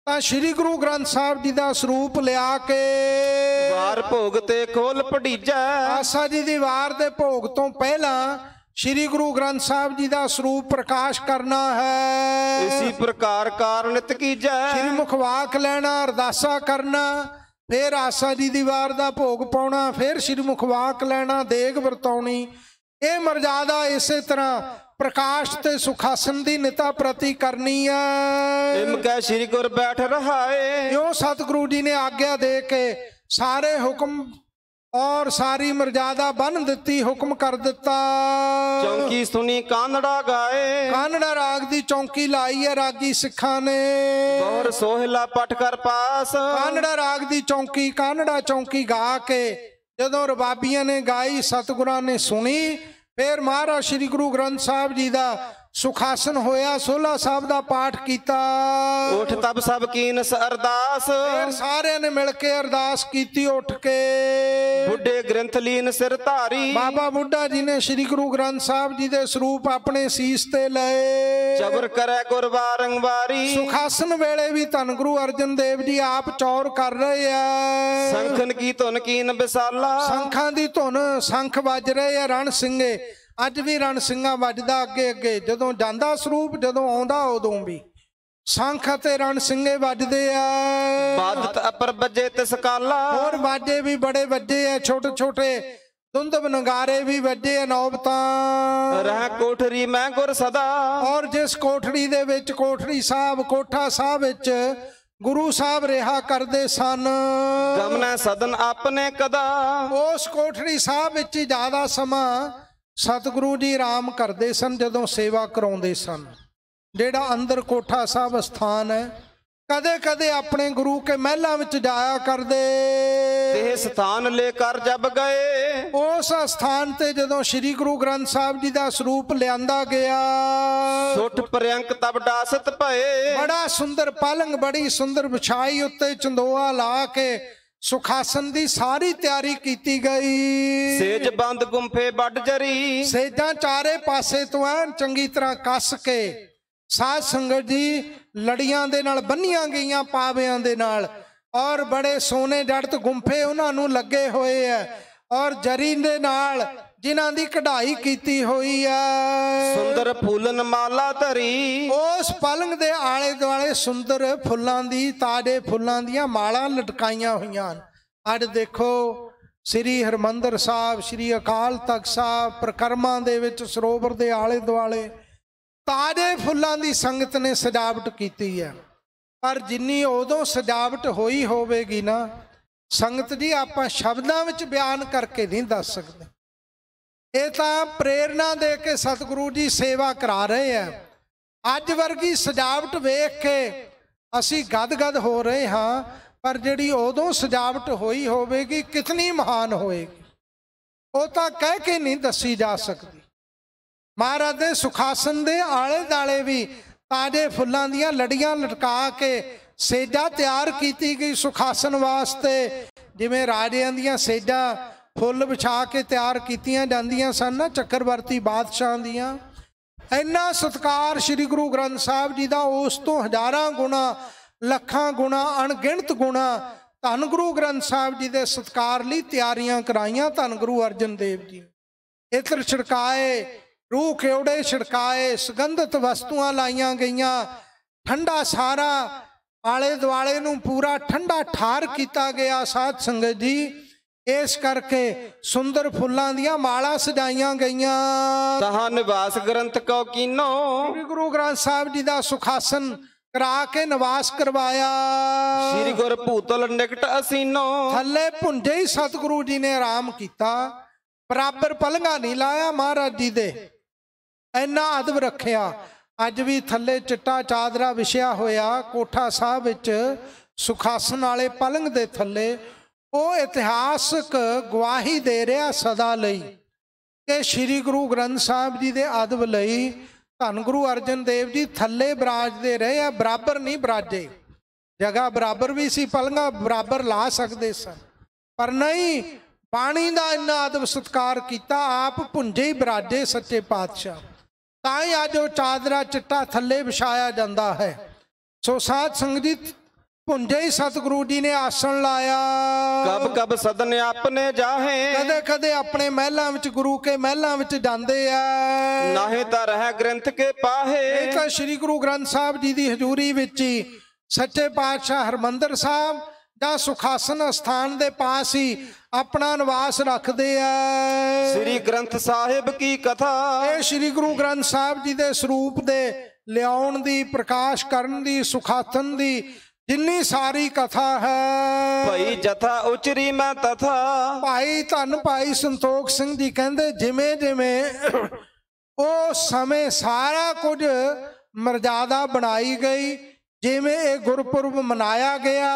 ਤਾਂ ਸ੍ਰੀ ਗੁਰੂ ਗ੍ਰੰਥ ਸਾਹਿਬ ਜੀ ਦਾ ਸਰੂਪ ਲਿਆ ਕੇ ਵਾਰ ਭੋਗ ਤੇ ਖੋਲ ਪੜੀਜਾ ਆਸਾ ਜੀ ਦੀ ਵਾਰ ਦੇ ਭੋਗ ਤੋਂ ਪਹਿਲਾਂ ਸ੍ਰੀ ਗੁਰੂ ਗ੍ਰੰਥ ਸਾਹਿਬ ਜੀ ਦਾ ਸਰੂਪ ਪ੍ਰਕਾਸ਼ ਕਰਨਾ ਹੈ ਇਸੇ ਪ੍ਰਕਾਰ ਕਾਰਨਿਤ ਕੀਜੈ ਸ੍ਰੀ ਮੁਖਵਾਕ ਲੈਣਾ ਅਰਦਾਸਾ ਕਰਨਾ ਫਿਰ ਆਸਾ ਦੀ ਦੀਵਾਰ ਦਾ ਭੋਗ ਪਾਉਣਾ ਫਿਰ ਸ਼੍ਰੀ ਮੁਖਵਾਕ ਲੈਣਾ ਦੇਗ ਵਰਤਾਉਣੀ ਇਹ ਮਰਜ਼ਾਦਾ ਇਸੇ ਤਰ੍ਹਾਂ ਪ੍ਰਕਾਸ਼ ਤੇ ਸੁਖਾਸਨ ਦੀ ਨਿਤਾ ਪ੍ਰਤੀ ਕਰਨੀ ਆ ਇਮ ਕੈ ਸ਼੍ਰੀ ਗੁਰ ਬੈਠ ਰਹਾਏ ਜੋ ਸਤਿਗੁਰੂ ਜੀ ਨੇ ਆਗਿਆ ਦੇ ਕੇ ਸਾਰੇ ਹੁਕਮ ਔਰ ਸਾਰੀ ਮਰਜ਼ਾਦਾ ਬੰਨ ਦਿੱਤੀ ਹੁਕਮ ਕਰ ਦਿੱਤਾ ਚੌਂਕੀ ਸੁਣੀ ਕਾਨੜਾ ਗਾਏ ਕਾਨੜਾ ਰਾਗ ਦੀ ਚੌਂਕੀ ਲਾਈ ਹੈ ਰਾਗੀ ਸਿੱਖਾਂ ਨੇ ਔਰ ਸੋਹਿਲਾ ਪਟ ਕਰ ਪਾਸ ਕਾਨੜਾ ਰਾਗ ਦੀ ਚੌਂਕੀ ਕਾਨੜਾ ਚੌਂਕੀ ਗਾ ਕੇ ਜਦੋਂ ਰਬਾਬੀਆਂ ਨੇ ਗਾਈ ਸਤਗੁਰਾਂ ਨੇ ਸੁਣੀ ਫਿਰ ਮਹਾਰਾਜ ਸ੍ਰੀ ਗੁਰੂ ਗ੍ਰੰਥ ਸਾਹਿਬ ਜੀ ਦਾ ਸੁਖਾਸਨ ਹੋਇਆ ਸੋਲਾ ਸਾਹਿਬ ਦਾ ਪਾਠ ਕੀਤਾ ਉਠ ਤਬ ਸਭ ਕੀਨਸ ਅਰਦਾਸ ਸਾਰਿਆਂ ਨੇ ਮਿਲ ਕੇ ਅਰਦਾਸ ਕੀਤੀ ਉੱਠ ਕੇ ਬੁੱਢੇ ਗ੍ਰੰਥ ਲੀਨ ਸਿਰ ਧਾਰੀ ਬਾਬਾ ਬੁੱਢਾ ਜੀ ਨੇ ਸ੍ਰੀ ਗੁਰੂ ਗ੍ਰੰਥ ਸਾਹਿਬ ਜੀ ਦੇ ਸਰੂਪ ਆਪਣੇ ਸੀਸ ਤੇ ਲਏ ਜਬਰ ਕਰੈ ਗੁਰ ਵਾਰੰਗਵਾਰੀ ਸੁਖਾਸਨ ਵੇਲੇ ਵੀ ਧੰ ਗੁਰੂ ਅਰਜਨ ਦੇਵ ਜੀ ਆਪ ਚੌਰ ਕਰ ਰਹੇ ਆ ਸੰਖਨ ਕੀ ਧੁਨ ਕੀਨ ਵਿਸਾਲਾ ਸੰਖਾਂ ਦੀ ਧੁਨ ਸੰਖ ਵੱਜ ਰਹੇ ਆ ਰਣ ਸਿੰਘੇ ਅੱਜ ਵੀ ਰਣ ਸਿੰਘਾਂ ਵੱਜਦਾ ਅੱਗੇ ਅੱਗੇ ਜਦੋਂ ਜਾਂਦਾ ਸਰੂਪ ਜਦੋਂ ਆਉਂਦਾ ਉਦੋਂ ਵੀ ਸੰਖ ਅਤੇ ਰਣ ਸਿੰਘੇ ਵੱਜਦੇ ਆ ਬਾਦਤ ਅਪਰ ਵੱਜੇ ਤਿਸ ਕਾਲਾ ਹੋਰ ਬਾਜੇ ਵੀ ਬੜੇ ਵੱਜੇ ਆ ਛੋਟੇ ਛੋਟੇ ਦੁੰਦਬ ਨਗਾਰੇ ਵੀ ਵੱਜੇ ਆ ਨੌਬਤਾਂ ਰਹਿ ਕੋਠਰੀ ਮੈਂ ਗੁਰ ਸਦਾ ਔਰ ਜਿਸ ਕੋਠੜੀ ਦੇ ਵਿੱਚ ਕੋਠੜੀ ਸਾਹਿਬ ਕੋਠਾ ਸਾਹਿਬ ਵਿੱਚ ਗੁਰੂ ਸਾਹਿਬ ਰਿਹਾ ਕਰਦੇ ਸਨ ਗਮਨਾ ਸਦਨ ਆਪਨੇ ਕਦਾ ਉਸ ਕੋਠੜੀ ਸਾਹਿਬ ਵਿੱਚ ਜ਼ਿਆਦਾ ਸਮਾਂ ਸਤਿਗੁਰੂ ਜੀ ਆਰਾਮ ਕਰਦੇ ਸਨ ਜਦੋਂ ਸੇਵਾ ਕਰਾਉਂਦੇ ਸਨ ਜਿਹੜਾ ਅੰਦਰ ਕੋਠਾ ਸਾਹਿਬ ਸਥਾਨ ਹੈ ਕਦੇ ਕਦੇ ਆਪਣੇ ਗੁਰੂ ਕੇ ਮਹਿਲਾਂ ਵਿੱਚ ਜਾਇਆ ਕਰਦੇ ਇਹ ਸਥਾਨ ਲੈ ਕਰ ਜਬ ਗਏ ਉਸ ਸਥਾਨ ਤੇ ਜਦੋਂ ਸ੍ਰੀ ਗੁਰੂ ਗ੍ਰੰਥ ਸਾਹਿਬ ਜੀ ਦਾ ਸਰੂਪ ਲਿਆਂਦਾ ਗਿਆ ਸੁੱਟ ਪ੍ਰਿਅੰਕ ਤਬ ਡਾਸਤ ਭਏ ਬੜਾ ਸੁੰਦਰ ਪਾਲੰਗ ਬੜੀ ਸੁੰਦਰ ਵਿਛਾਈ ਉੱਤੇ ਚੰਦੋਆ ਲਾ ਕੇ ਸੁਖਾਸਨ ਦੀ ਸਾਰੀ ਤਿਆਰੀ ਕੀਤੀ ਗਈ ਸੇਜ ਬੰਦ ਗੁੰਫੇ ਵੱਡ ਜਰੀ ਸੇਜਾਂ ਚਾਰੇ ਪਾਸੇ ਤੋਂ ਐਨ ਚੰਗੀ ਤਰ੍ਹਾਂ ਕੱਸ ਕੇ ਸਾਧ ਸੰਗਤ ਜੀ ਲੜੀਆਂ ਦੇ ਨਾਲ ਬੰਨੀਆਂ ਗਈਆਂ ਪਾਵਿਆਂ ਦੇ ਨਾਲ ਔਰ ਬੜੇ ਸੋਨੇ ਜੜਤ ਗੁੰਫੇ ਉਹਨਾਂ ਨੂੰ ਲੱਗੇ ਹੋਏ ਐ ਔਰ ਜਰੀ ਦੇ ਨਾਲ ਜਿਨ੍ਹਾਂ ਦੀ ਕਢਾਈ ਕੀਤੀ ਹੋਈ ਐ ਸੁੰਦਰ ਫੁੱਲਨ ਮਾਲਾ ਧਰੀ ਉਸ ਪਲੰਗ ਦੇ ਆਲੇ ਦੁਆਲੇ ਸੁੰਦਰ ਫੁੱਲਾਂ ਦੀ ਤਾੜੇ ਫੁੱਲਾਂ ਦੀਆਂ ਮਾਲਾਂ ਲਟਕਾਈਆਂ ਹੋਈਆਂ ਹਨ ਅੱਜ ਦੇਖੋ ਸ੍ਰੀ ਹਰਮੰਦਰ ਸਾਹਿਬ ਸ੍ਰੀ ਅਕਾਲ ਤਖਤ ਸਾਹਿਬ ਪ੍ਰਕਰਮਾਂ ਦੇ ਵਿੱਚ ਸਰੋਵਰ ਦੇ ਆਲੇ ਦੁਆਲੇ ਤਾਜੇ ਫੁੱਲਾਂ ਦੀ ਸੰਗਤ ਨੇ ਸਜਾਵਟ ਕੀਤੀ ਹੈ ਪਰ ਜਿੰਨੀ ਉਦੋਂ ਸਜਾਵਟ ਹੋਈ ਹੋਵੇਗੀ ਨਾ ਸੰਗਤ ਜੀ ਆਪਾਂ ਸ਼ਬਦਾਂ ਵਿੱਚ ਬਿਆਨ ਕਰਕੇ ਨਹੀਂ ਦੱਸ ਸਕਦੇ ਇਹ ਤਾਂ ਪ੍ਰੇਰਣਾ ਦੇ ਕੇ ਸਤਿਗੁਰੂ ਜੀ ਸੇਵਾ ਕਰਾ ਰਹੇ ਆ ਅੱਜ ਵਰਗੀ ਸਜਾਵਟ ਵੇਖ ਕੇ ਅਸੀਂ ਗਦਗਦ ਹੋ ਰਹੇ ਹਾਂ ਪਰ ਜਿਹੜੀ ਉਦੋਂ ਸਜਾਵਟ ਹੋਈ ਹੋਵੇਗੀ ਕਿਤਨੀ ਮਹਾਨ ਹੋਵੇਗੀ ਉਹ ਤਾਂ ਕਹਿ ਕੇ ਨਹੀਂ ਦੱਸੀ ਜਾ ਸਕਦੀ ਮਹਾਰਾਜ ਦੇ ਸੁਖਾਸਨ ਦੇ ਆਲੇ ਦਾਲੇ ਵੀ ਤਾਜੇ ਫੁੱਲਾਂ ਦੀਆਂ ਲੜੀਆਂ ਲਟਕਾ ਕੇ ਸੇਜਾ ਤਿਆਰ ਕੀਤੀ ਗਈ ਸੁਖਾਸਨ ਵਾਸਤੇ ਜਿਵੇਂ ਰਾਜਿਆਂ ਦੀਆਂ ਸੇਜਾਂ ਫੁੱਲ ਵਿਛਾ ਕੇ ਤਿਆਰ ਕੀਤੀਆਂ ਜਾਂਦੀਆਂ ਸਨ ਨਾ ਚੱਕਰਵਰਤੀ ਬਾਦਸ਼ਾਹਾਂ ਦੀਆਂ ਇੰਨਾ ਸਤਕਾਰ ਸ੍ਰੀ ਗੁਰੂ ਗ੍ਰੰਥ ਸਾਹਿਬ ਜੀ ਦਾ ਉਸ ਤੋਂ ਹਜ਼ਾਰਾਂ ਗੁਣਾ ਲੱਖਾਂ ਗੁਣਾ ਅਣਗਿਣਤ ਗੁਣਾ ਧੰਨ ਗੁਰੂ ਗ੍ਰੰਥ ਸਾਹਿਬ ਜੀ ਦੇ ਸਤਕਾਰ ਲਈ ਤਿਆਰੀਆਂ ਕਰਾਈਆਂ ਧੰਨ ਗੁਰੂ ਅਰਜਨ ਦੇਵ ਜੀ ਇਤਰ ਛਿੜਕਾਏ ਰੂਹ ਖੇੜੇ ਛਿੜਕਾਏ ਸੁਗੰਧਿਤ ਵਸਤੂਆਂ ਲਾਈਆਂ ਗਈਆਂ ਠੰਡਾ ਸਾਰਾ ਆਲੇ ਦੁਆਲੇ ਨੂੰ ਪੂਰਾ ਠੰਡਾ ਠਾਰ ਕੀਤਾ ਗਿਆ ਸਾਧ ਸੰਗਤ ਜੀ ਇਸ ਕਰਕੇ ਸੁੰਦਰ ਫੁੱਲਾਂ ਦੀਆਂ ਮਾਲਾ ਸਜਾਈਆਂ ਗਈਆਂ ਤਹਾ ਨਿਵਾਸ ਗ੍ਰੰਥ ਕੋ ਕੀਨੋ ਗੁਰੂ ਗ੍ਰੰਥ ਸਾਹਿਬ ਜੀ ਦਾ ਸੁਖਾਸਨ ਕਰਾ ਕੇ ਨਿਵਾਸ ਕਰਵਾਇਆ ਸ੍ਰੀ ਗੁਰ ਭੂਤਲ ਨਿਕਟ ਅਸੀਨੋ ਥੱਲੇ ਭੁੰਡੇ ਹੀ ਸਤਿਗੁਰੂ ਜੀ ਨੇ ਆਰਾਮ ਕੀਤਾ ਬਰਾਬਰ ਪਲੰਗਾ ਨਹੀਂ ਲਾਇਆ ਮਹਾਰਾਜ ਜੀ ਦੇ ਐਨਾ ਅਦਬ ਰੱਖਿਆ ਅੱਜ ਵੀ ਥੱਲੇ ਚਿੱਟਾ ਚਾਦਰਾ ਵਿਛਿਆ ਹੋਇਆ ਕੋਠਾ ਸਾਹਿਬ ਵਿੱਚ ਸੁਖਾਸਨ ਵਾਲੇ ਪਲੰਗ ਦੇ ਥੱਲੇ ਉਹ ਇਤਿਹਾਸਕ ਗਵਾਹੀ ਦੇ ਰਿਹਾ ਸਦਾ ਲਈ ਕਿ ਸ੍ਰੀ ਗੁਰੂ ਗ੍ਰੰਥ ਸਾਹਿਬ ਜੀ ਦੇ ਅਦਬ ਲਈ ਧੰਨ ਗੁਰੂ ਅਰਜਨ ਦੇਵ ਜੀ ਥੱਲੇ ਬਰਾਜਦੇ ਰਹੇ ਆ ਬਰਾਬਰ ਨਹੀਂ ਬਰਾਜੇ ਜਗ੍ਹਾ ਬਰਾਬਰ ਵੀ ਸੀ ਪਲੰਗਾ ਬਰਾਬਰ ਲਾ ਸਕਦੇ ਸਨ ਪਰ ਨਹੀਂ ਪਾਣੀ ਦਾ ਇੰਨਾ ਆਦਬ ਸਤਕਾਰ ਕੀਤਾ ਆਪ ਭੁੰਜੇ ਹੀ ਬਰਾਜੇ ਸੱਚੇ ਪਾਤਸ਼ਾਹ ਤਾਂ ਹੀ ਅੱਜ ਉਹ ਚਾਦਰਾ ਚਿੱਟਾ ਥੱਲੇ ਵਿਛਾਇਆ ਜਾਂਦਾ ਹੈ ਸੋ ਸਾਧ ਸੰਗਤ ਜੀ ਪੁੰਡੇ ਸਤਿਗੁਰੂ ਜੀ ਨੇ ਆਸਣ ਲਾਇਆ ਕਬ ਕਬ ਸਦਨ ਆਪਣੇ ਜਾਹੇ ਕਦੇ ਕਦੇ ਆਪਣੇ ਮਹਿਲਾਂ ਵਿੱਚ ਗੁਰੂ ਕੇ ਮਹਿਲਾਂ ਵਿੱਚ ਜਾਂਦੇ ਆ ਨਾਹੇ ਤਾਂ ਰਹਿ ਗ੍ਰੰਥ ਕੇ ਪਾਹੇ ਇਹ ਤਾਂ ਸ੍ਰੀ ਗੁਰੂ ਗ੍ਰੰਥ ਸਾਹਿਬ ਜੀ ਦੀ ਹਜ਼ੂਰੀ ਵਿੱਚ ਹੀ ਸੱਚੇ ਪਾਤਸ਼ਾਹ ਹਰਮੰਦਰ ਸਾਹਿਬ ਦਾ ਸੁਖਾਸਨ ਸਥਾਨ ਦੇ ਪਾਸ ਹੀ ਆਪਣਾ ਨਿਵਾਸ ਰੱਖਦੇ ਆ ਸ੍ਰੀ ਗ੍ਰੰਥ ਸਾਹਿਬ ਕੀ ਕਥਾ ਇਹ ਸ੍ਰੀ ਗੁਰੂ ਗ੍ਰੰਥ ਸਾਹਿਬ ਜੀ ਦੇ ਸਰੂਪ ਦੇ ਲਿਆਉਣ ਦੀ ਪ੍ਰਕਾਸ਼ ਕਰਨ ਦੀ ਸੁਖਾਸਨ ਦੀ ਜਿੰਨੀ ਸਾਰੀ ਕਥਾ ਹੈ ਭਈ ਜਥਾ ਉਚਰੀ ਮੈਂ ਤਥਾ ਭਾਈ ਧੰਨ ਭਾਈ ਸੰਤੋਖ ਸਿੰਘ ਜੀ ਕਹਿੰਦੇ ਜਿਵੇਂ ਜਿਵੇਂ ਉਹ ਸਮੇਂ ਸਾਰਾ ਕੁਝ ਮਰਜ਼ਾਦਾ ਬਣਾਈ ਗਈ ਜਿਵੇਂ ਇਹ ਗੁਰਪੁਰਬ ਮਨਾਇਆ ਗਿਆ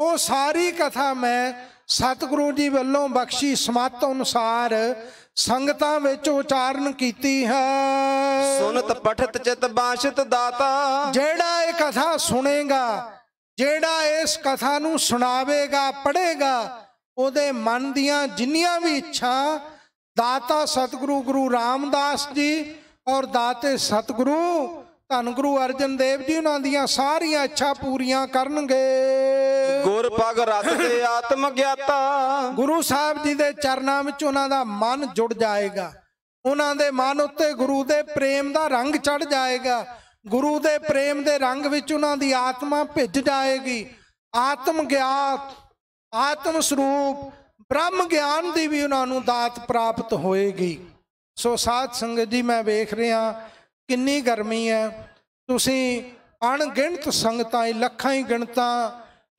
ਉਹ ਸਾਰੀ ਕਥਾ ਮੈਂ ਸਤਿਗੁਰੂ ਜੀ ਵੱਲੋਂ ਬਖਸ਼ੀ ਸਮਤ ਅਨੁਸਾਰ ਸੰਗਤਾਂ ਵਿੱਚ ਉਚਾਰਨ ਕੀਤੀ ਹੈ ਸੁਨਤ ਪਠਤ ਚਿਤ ਬਾਸ਼ਤ ਦਾਤਾ ਜਿਹੜਾ ਇਹ ਕਥਾ ਸੁਣੇਗਾ ਜਿਹੜਾ ਇਸ ਕਥਾ ਨੂੰ ਸੁਣਾਵੇਗਾ ਪੜ੍ਹੇਗਾ ਉਹਦੇ ਮਨ ਦੀਆਂ ਜਿੰਨੀਆਂ ਵੀ ਇੱਛਾ ਦਾਤਾ ਸਤਿਗੁਰੂ ਗੁਰੂ ਰਾਮਦਾਸ ਜੀ ਔਰ ਦਾਤੇ ਸਤਿਗੁਰੂ ਧੰਨ ਗੁਰੂ ਅਰਜਨ ਦੇਵ ਜੀ ਉਹਨਾਂ ਦੀਆਂ ਸਾਰੀਆਂ ਇੱਛਾ ਪੂਰੀਆਂ ਕਰਨਗੇ ਗੁਰ ਪਗ ਰਤ ਦੇ ਆਤਮ ਗਿਆਤਾ ਗੁਰੂ ਸਾਹਿਬ ਜੀ ਦੇ ਚਰਨਾਂ ਵਿੱਚ ਉਹਨਾਂ ਦਾ ਮਨ ਜੁੜ ਜਾਏਗਾ ਉਹਨਾਂ ਦੇ ਮਨ ਉੱਤੇ ਗੁਰੂ ਦੇ ਪ੍ਰੇਮ ਦਾ ਰੰਗ ਚੜ ਜਾਏਗਾ ਗੁਰੂ ਦੇ ਪ੍ਰੇਮ ਦੇ ਰੰਗ ਵਿੱਚ ਉਹਨਾਂ ਦੀ ਆਤਮਾ ਭਿੱਜ ਜਾਏਗੀ ਆਤਮ ਗਿਆਤ ਆਤਮ ਸਰੂਪ ਬ੍ਰਹਮ ਗਿਆਨ ਦੀ ਵੀ ਉਹਨਾਂ ਨੂੰ ਦਾਤ ਪ੍ਰਾਪਤ ਹੋਏਗੀ ਸੋ ਸਾਧ ਸੰਗਤ ਜੀ ਮੈਂ ਵੇਖ ਰਿਹਾ ਕਿੰਨੀ ਗਰਮੀ ਹੈ ਤੁਸੀਂ ਅਣਗਿਣਤ ਸੰਗਤਾਂ ਲੱਖਾਂ ਹੀ ਗਿਣਤਾਂ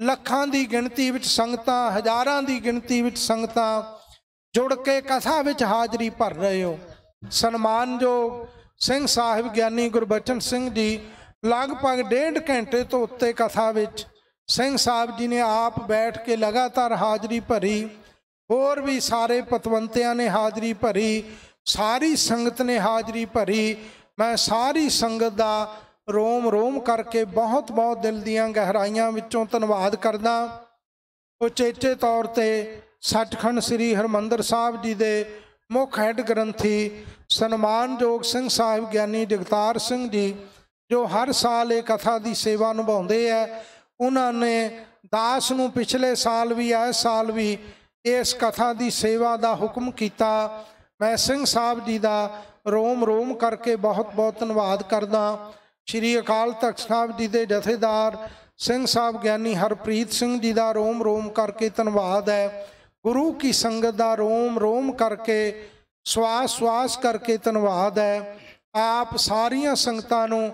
ਲੱਖਾਂ ਦੀ ਗਿਣਤੀ ਵਿੱਚ ਸੰਗਤਾਂ ਹਜ਼ਾਰਾਂ ਦੀ ਗਿਣਤੀ ਵਿੱਚ ਸੰਗਤਾਂ ਜੁੜ ਕੇ ਕਥਾ ਵਿੱਚ ਹਾਜ਼ਰੀ ਭਰ ਰਹੇ ਹੋ ਸਨਮਾਨ ਜੋ ਸਿੰਘ ਸਾਹਿਬ ਗਿਆਨੀ ਗੁਰਬਚਨ ਸਿੰਘ ਜੀ ਲਗਭਗ ਡੇਢ ਘੰਟੇ ਤੋਂ ਉੱਤੇ ਕਥਾ ਵਿੱਚ ਸਿੰਘ ਸਾਹਿਬ ਜੀ ਨੇ ਆਪ ਬੈਠ ਕੇ ਲਗਾਤਾਰ ਹਾਜ਼ਰੀ ਭਰੀ ਹੋਰ ਵੀ ਸਾਰੇ ਪਤਵੰਤਿਆਂ ਨੇ ਹਾਜ਼ਰੀ ਭਰੀ ਸਾਰੀ ਸੰਗਤ ਨੇ ਹਾਜ਼ਰੀ ਭਰੀ ਮੈਂ ਸਾਰੀ ਸੰਗਤ ਦਾ ਰੋਮ ਰੋਮ ਕਰਕੇ ਬਹੁਤ ਬਹੁਤ ਦਿਲ ਦੀਆਂ ਗਹਿਰਾਈਆਂ ਵਿੱਚੋਂ ਧੰਨਵਾਦ ਕਰਦਾ ਉਚੇਚੇ ਤੌਰ ਤੇ ਸੱਚਖੰਡ ਸ੍ਰੀ ਹਰਮੰਦਰ ਸਾਹਿਬ ਜੀ ਦੇ ਮੁੱਖ ਹੈਡ ਗ੍ਰੰਥੀ ਸਨਮਾਨਯੋਗ ਸਿੰਘ ਸਾਹਿਬ ਗਿਆਨੀ ਜਗਤਾਰ ਸਿੰਘ ਜੀ ਜੋ ਹਰ ਸਾਲ ਇਹ ਕਥਾ ਦੀ ਸੇਵਾ ਨਿਭਾਉਂਦੇ ਆ ਉਹਨਾਂ ਨੇ ਦਾਸ ਨੂੰ ਪਿਛਲੇ ਸਾਲ ਵੀ ਇਸ ਸਾਲ ਵੀ ਇਸ ਕਥਾ ਦੀ ਸੇਵਾ ਦਾ ਹੁਕਮ ਕੀਤਾ ਮੈਂ ਸਿੰਘ ਸਾਹਿਬ ਜੀ ਦਾ ਰੋਮ ਰੋਮ ਕਰਕੇ ਬਹੁਤ ਬਹੁਤ ਧੰਨਵਾਦ ਕਰਦਾ ਸ਼੍ਰੀ ਅਕਾਲ ਤਖਤ ਸਾਹਿਬ ਜੀ ਦੇ ਜਥੇਦਾਰ ਸਿੰਘ ਸਾਹਿਬ ਗਿਆਨੀ ਹਰਪ੍ਰੀਤ ਸਿੰਘ ਜੀ ਦਾ ਰੋਮ ਰੋਮ ਕਰਕੇ ਧੰਨਵਾਦ ਹੈ ਗੁਰੂ ਕੀ ਸੰਗਤ ਦਾ ਰੋਮ ਰੋਮ ਕਰਕੇ ਸਵਾਸ ਸਵਾਸ ਕਰਕੇ ਧੰਨਵਾਦ ਹੈ ਆਪ ਸਾਰੀਆਂ ਸੰਗਤਾਂ ਨੂੰ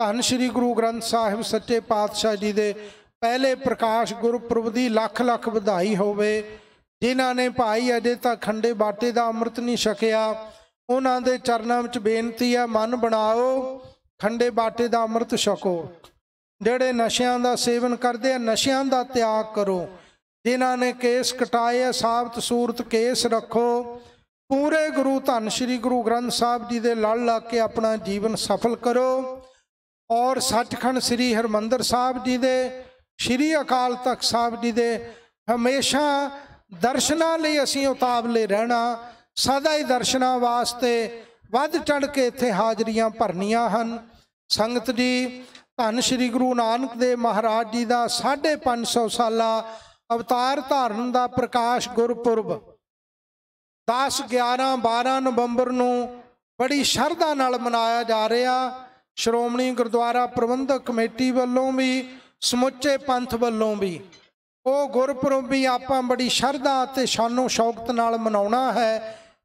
ਧੰਨ ਸ਼੍ਰੀ ਗੁਰੂ ਗ੍ਰੰਥ ਸਾਹਿਬ ਸੱਚੇ ਪਾਤਸ਼ਾਹ ਜੀ ਦੇ ਪਹਿਲੇ ਪ੍ਰਕਾਸ਼ ਗੁਰਪੁਰਬ ਦੀ ਲੱਖ ਲੱਖ ਵਧਾਈ ਹੋਵੇ ਜਿਨ੍ਹਾਂ ਨੇ ਭਾਈ ਅਜੇ ਤੱਕ ਖੰਡੇ ਬਾਟੇ ਦਾ ਅੰਮ੍ਰਿਤ ਨਹੀਂ ਛਕਿਆ ਉਹਨਾਂ ਦੇ ਚਰਨਾਂ ਵਿੱਚ ਬੇਨਤੀ ਹੈ ਮਨ ਬਣਾਓ ਖੰਡੇ ਬਾਟੇ ਦਾ ਅੰਮ੍ਰਿਤ ਛਕੋ ਜਿਹੜੇ ਨਸ਼ਿਆਂ ਦਾ ਸੇਵਨ ਕਰਦੇ ਆ ਨਸ਼ਿਆਂ ਦਾ ਤਿਆਗ ਕਰੋ ਜਿਨ੍ਹਾਂ ਨੇ ਕੇਸ ਕਟਾਏ ਆ ਸਾਫਤ ਸੂਰਤ ਕੇਸ ਰੱਖੋ ਪੂਰੇ ਗੁਰੂ ਧੰਨ ਸ੍ਰੀ ਗੁਰੂ ਗ੍ਰੰਥ ਸਾਹਿਬ ਜੀ ਦੇ ਲੜ ਲਾ ਕੇ ਆਪਣਾ ਜੀਵਨ ਸਫਲ ਕਰੋ ਔਰ ਸੱਚਖੰਡ ਸ੍ਰੀ ਹਰਮੰਦਰ ਸਾਹਿਬ ਜੀ ਦੇ ਸ੍ਰੀ ਅਕਾਲ ਤਖਤ ਸਾਹਿਬ ਜੀ ਦੇ ਹਮੇਸ਼ਾ ਦਰਸ਼ਨਾ ਲਈ ਅਸੀਂ ਉਤਾਵਲੇ ਰਹਿਣਾ ਸਦਾ ਹੀ ਦਰਸ਼ਨਾ ਵਾਸਤੇ ਵੱਧ ਚੜ ਕੇ ਇੱਥੇ ਹਾਜ਼ਰੀਆਂ ਭਰਨੀਆਂ ਹਨ ਸੰਗਤ ਜੀ ਧੰਨ ਸ੍ਰੀ ਗੁਰੂ ਨਾਨਕ ਦੇਵ ਮਹਾਰਾਜ ਜੀ ਦਾ 550 ਸਾਲਾ ਅਵਤਾਰ ਧਾਰਨ ਦਾ ਪ੍ਰਕਾਸ਼ ਗੁਰਪੁਰਬ 10 11 12 ਨਵੰਬਰ ਨੂੰ ਬੜੀ ਸ਼ਰਧਾ ਨਾਲ ਮਨਾਇਆ ਜਾ ਰਿਹਾ ਸ਼੍ਰੋਮਣੀ ਗੁਰਦੁਆਰਾ ਪ੍ਰਬੰਧਕ ਕਮੇਟੀ ਵੱਲੋਂ ਵੀ ਸਮੁੱਚੇ ਪੰਥ ਵੱਲੋਂ ਵੀ ਉਹ ਗੁਰਪੁਰਬ ਵੀ ਆਪਾਂ ਬੜੀ ਸ਼ਰਧਾ ਤੇ ਸ਼ਾਨੋ ਸ਼ੌਕਤ ਨਾਲ ਮਨਾਉਣਾ ਹੈ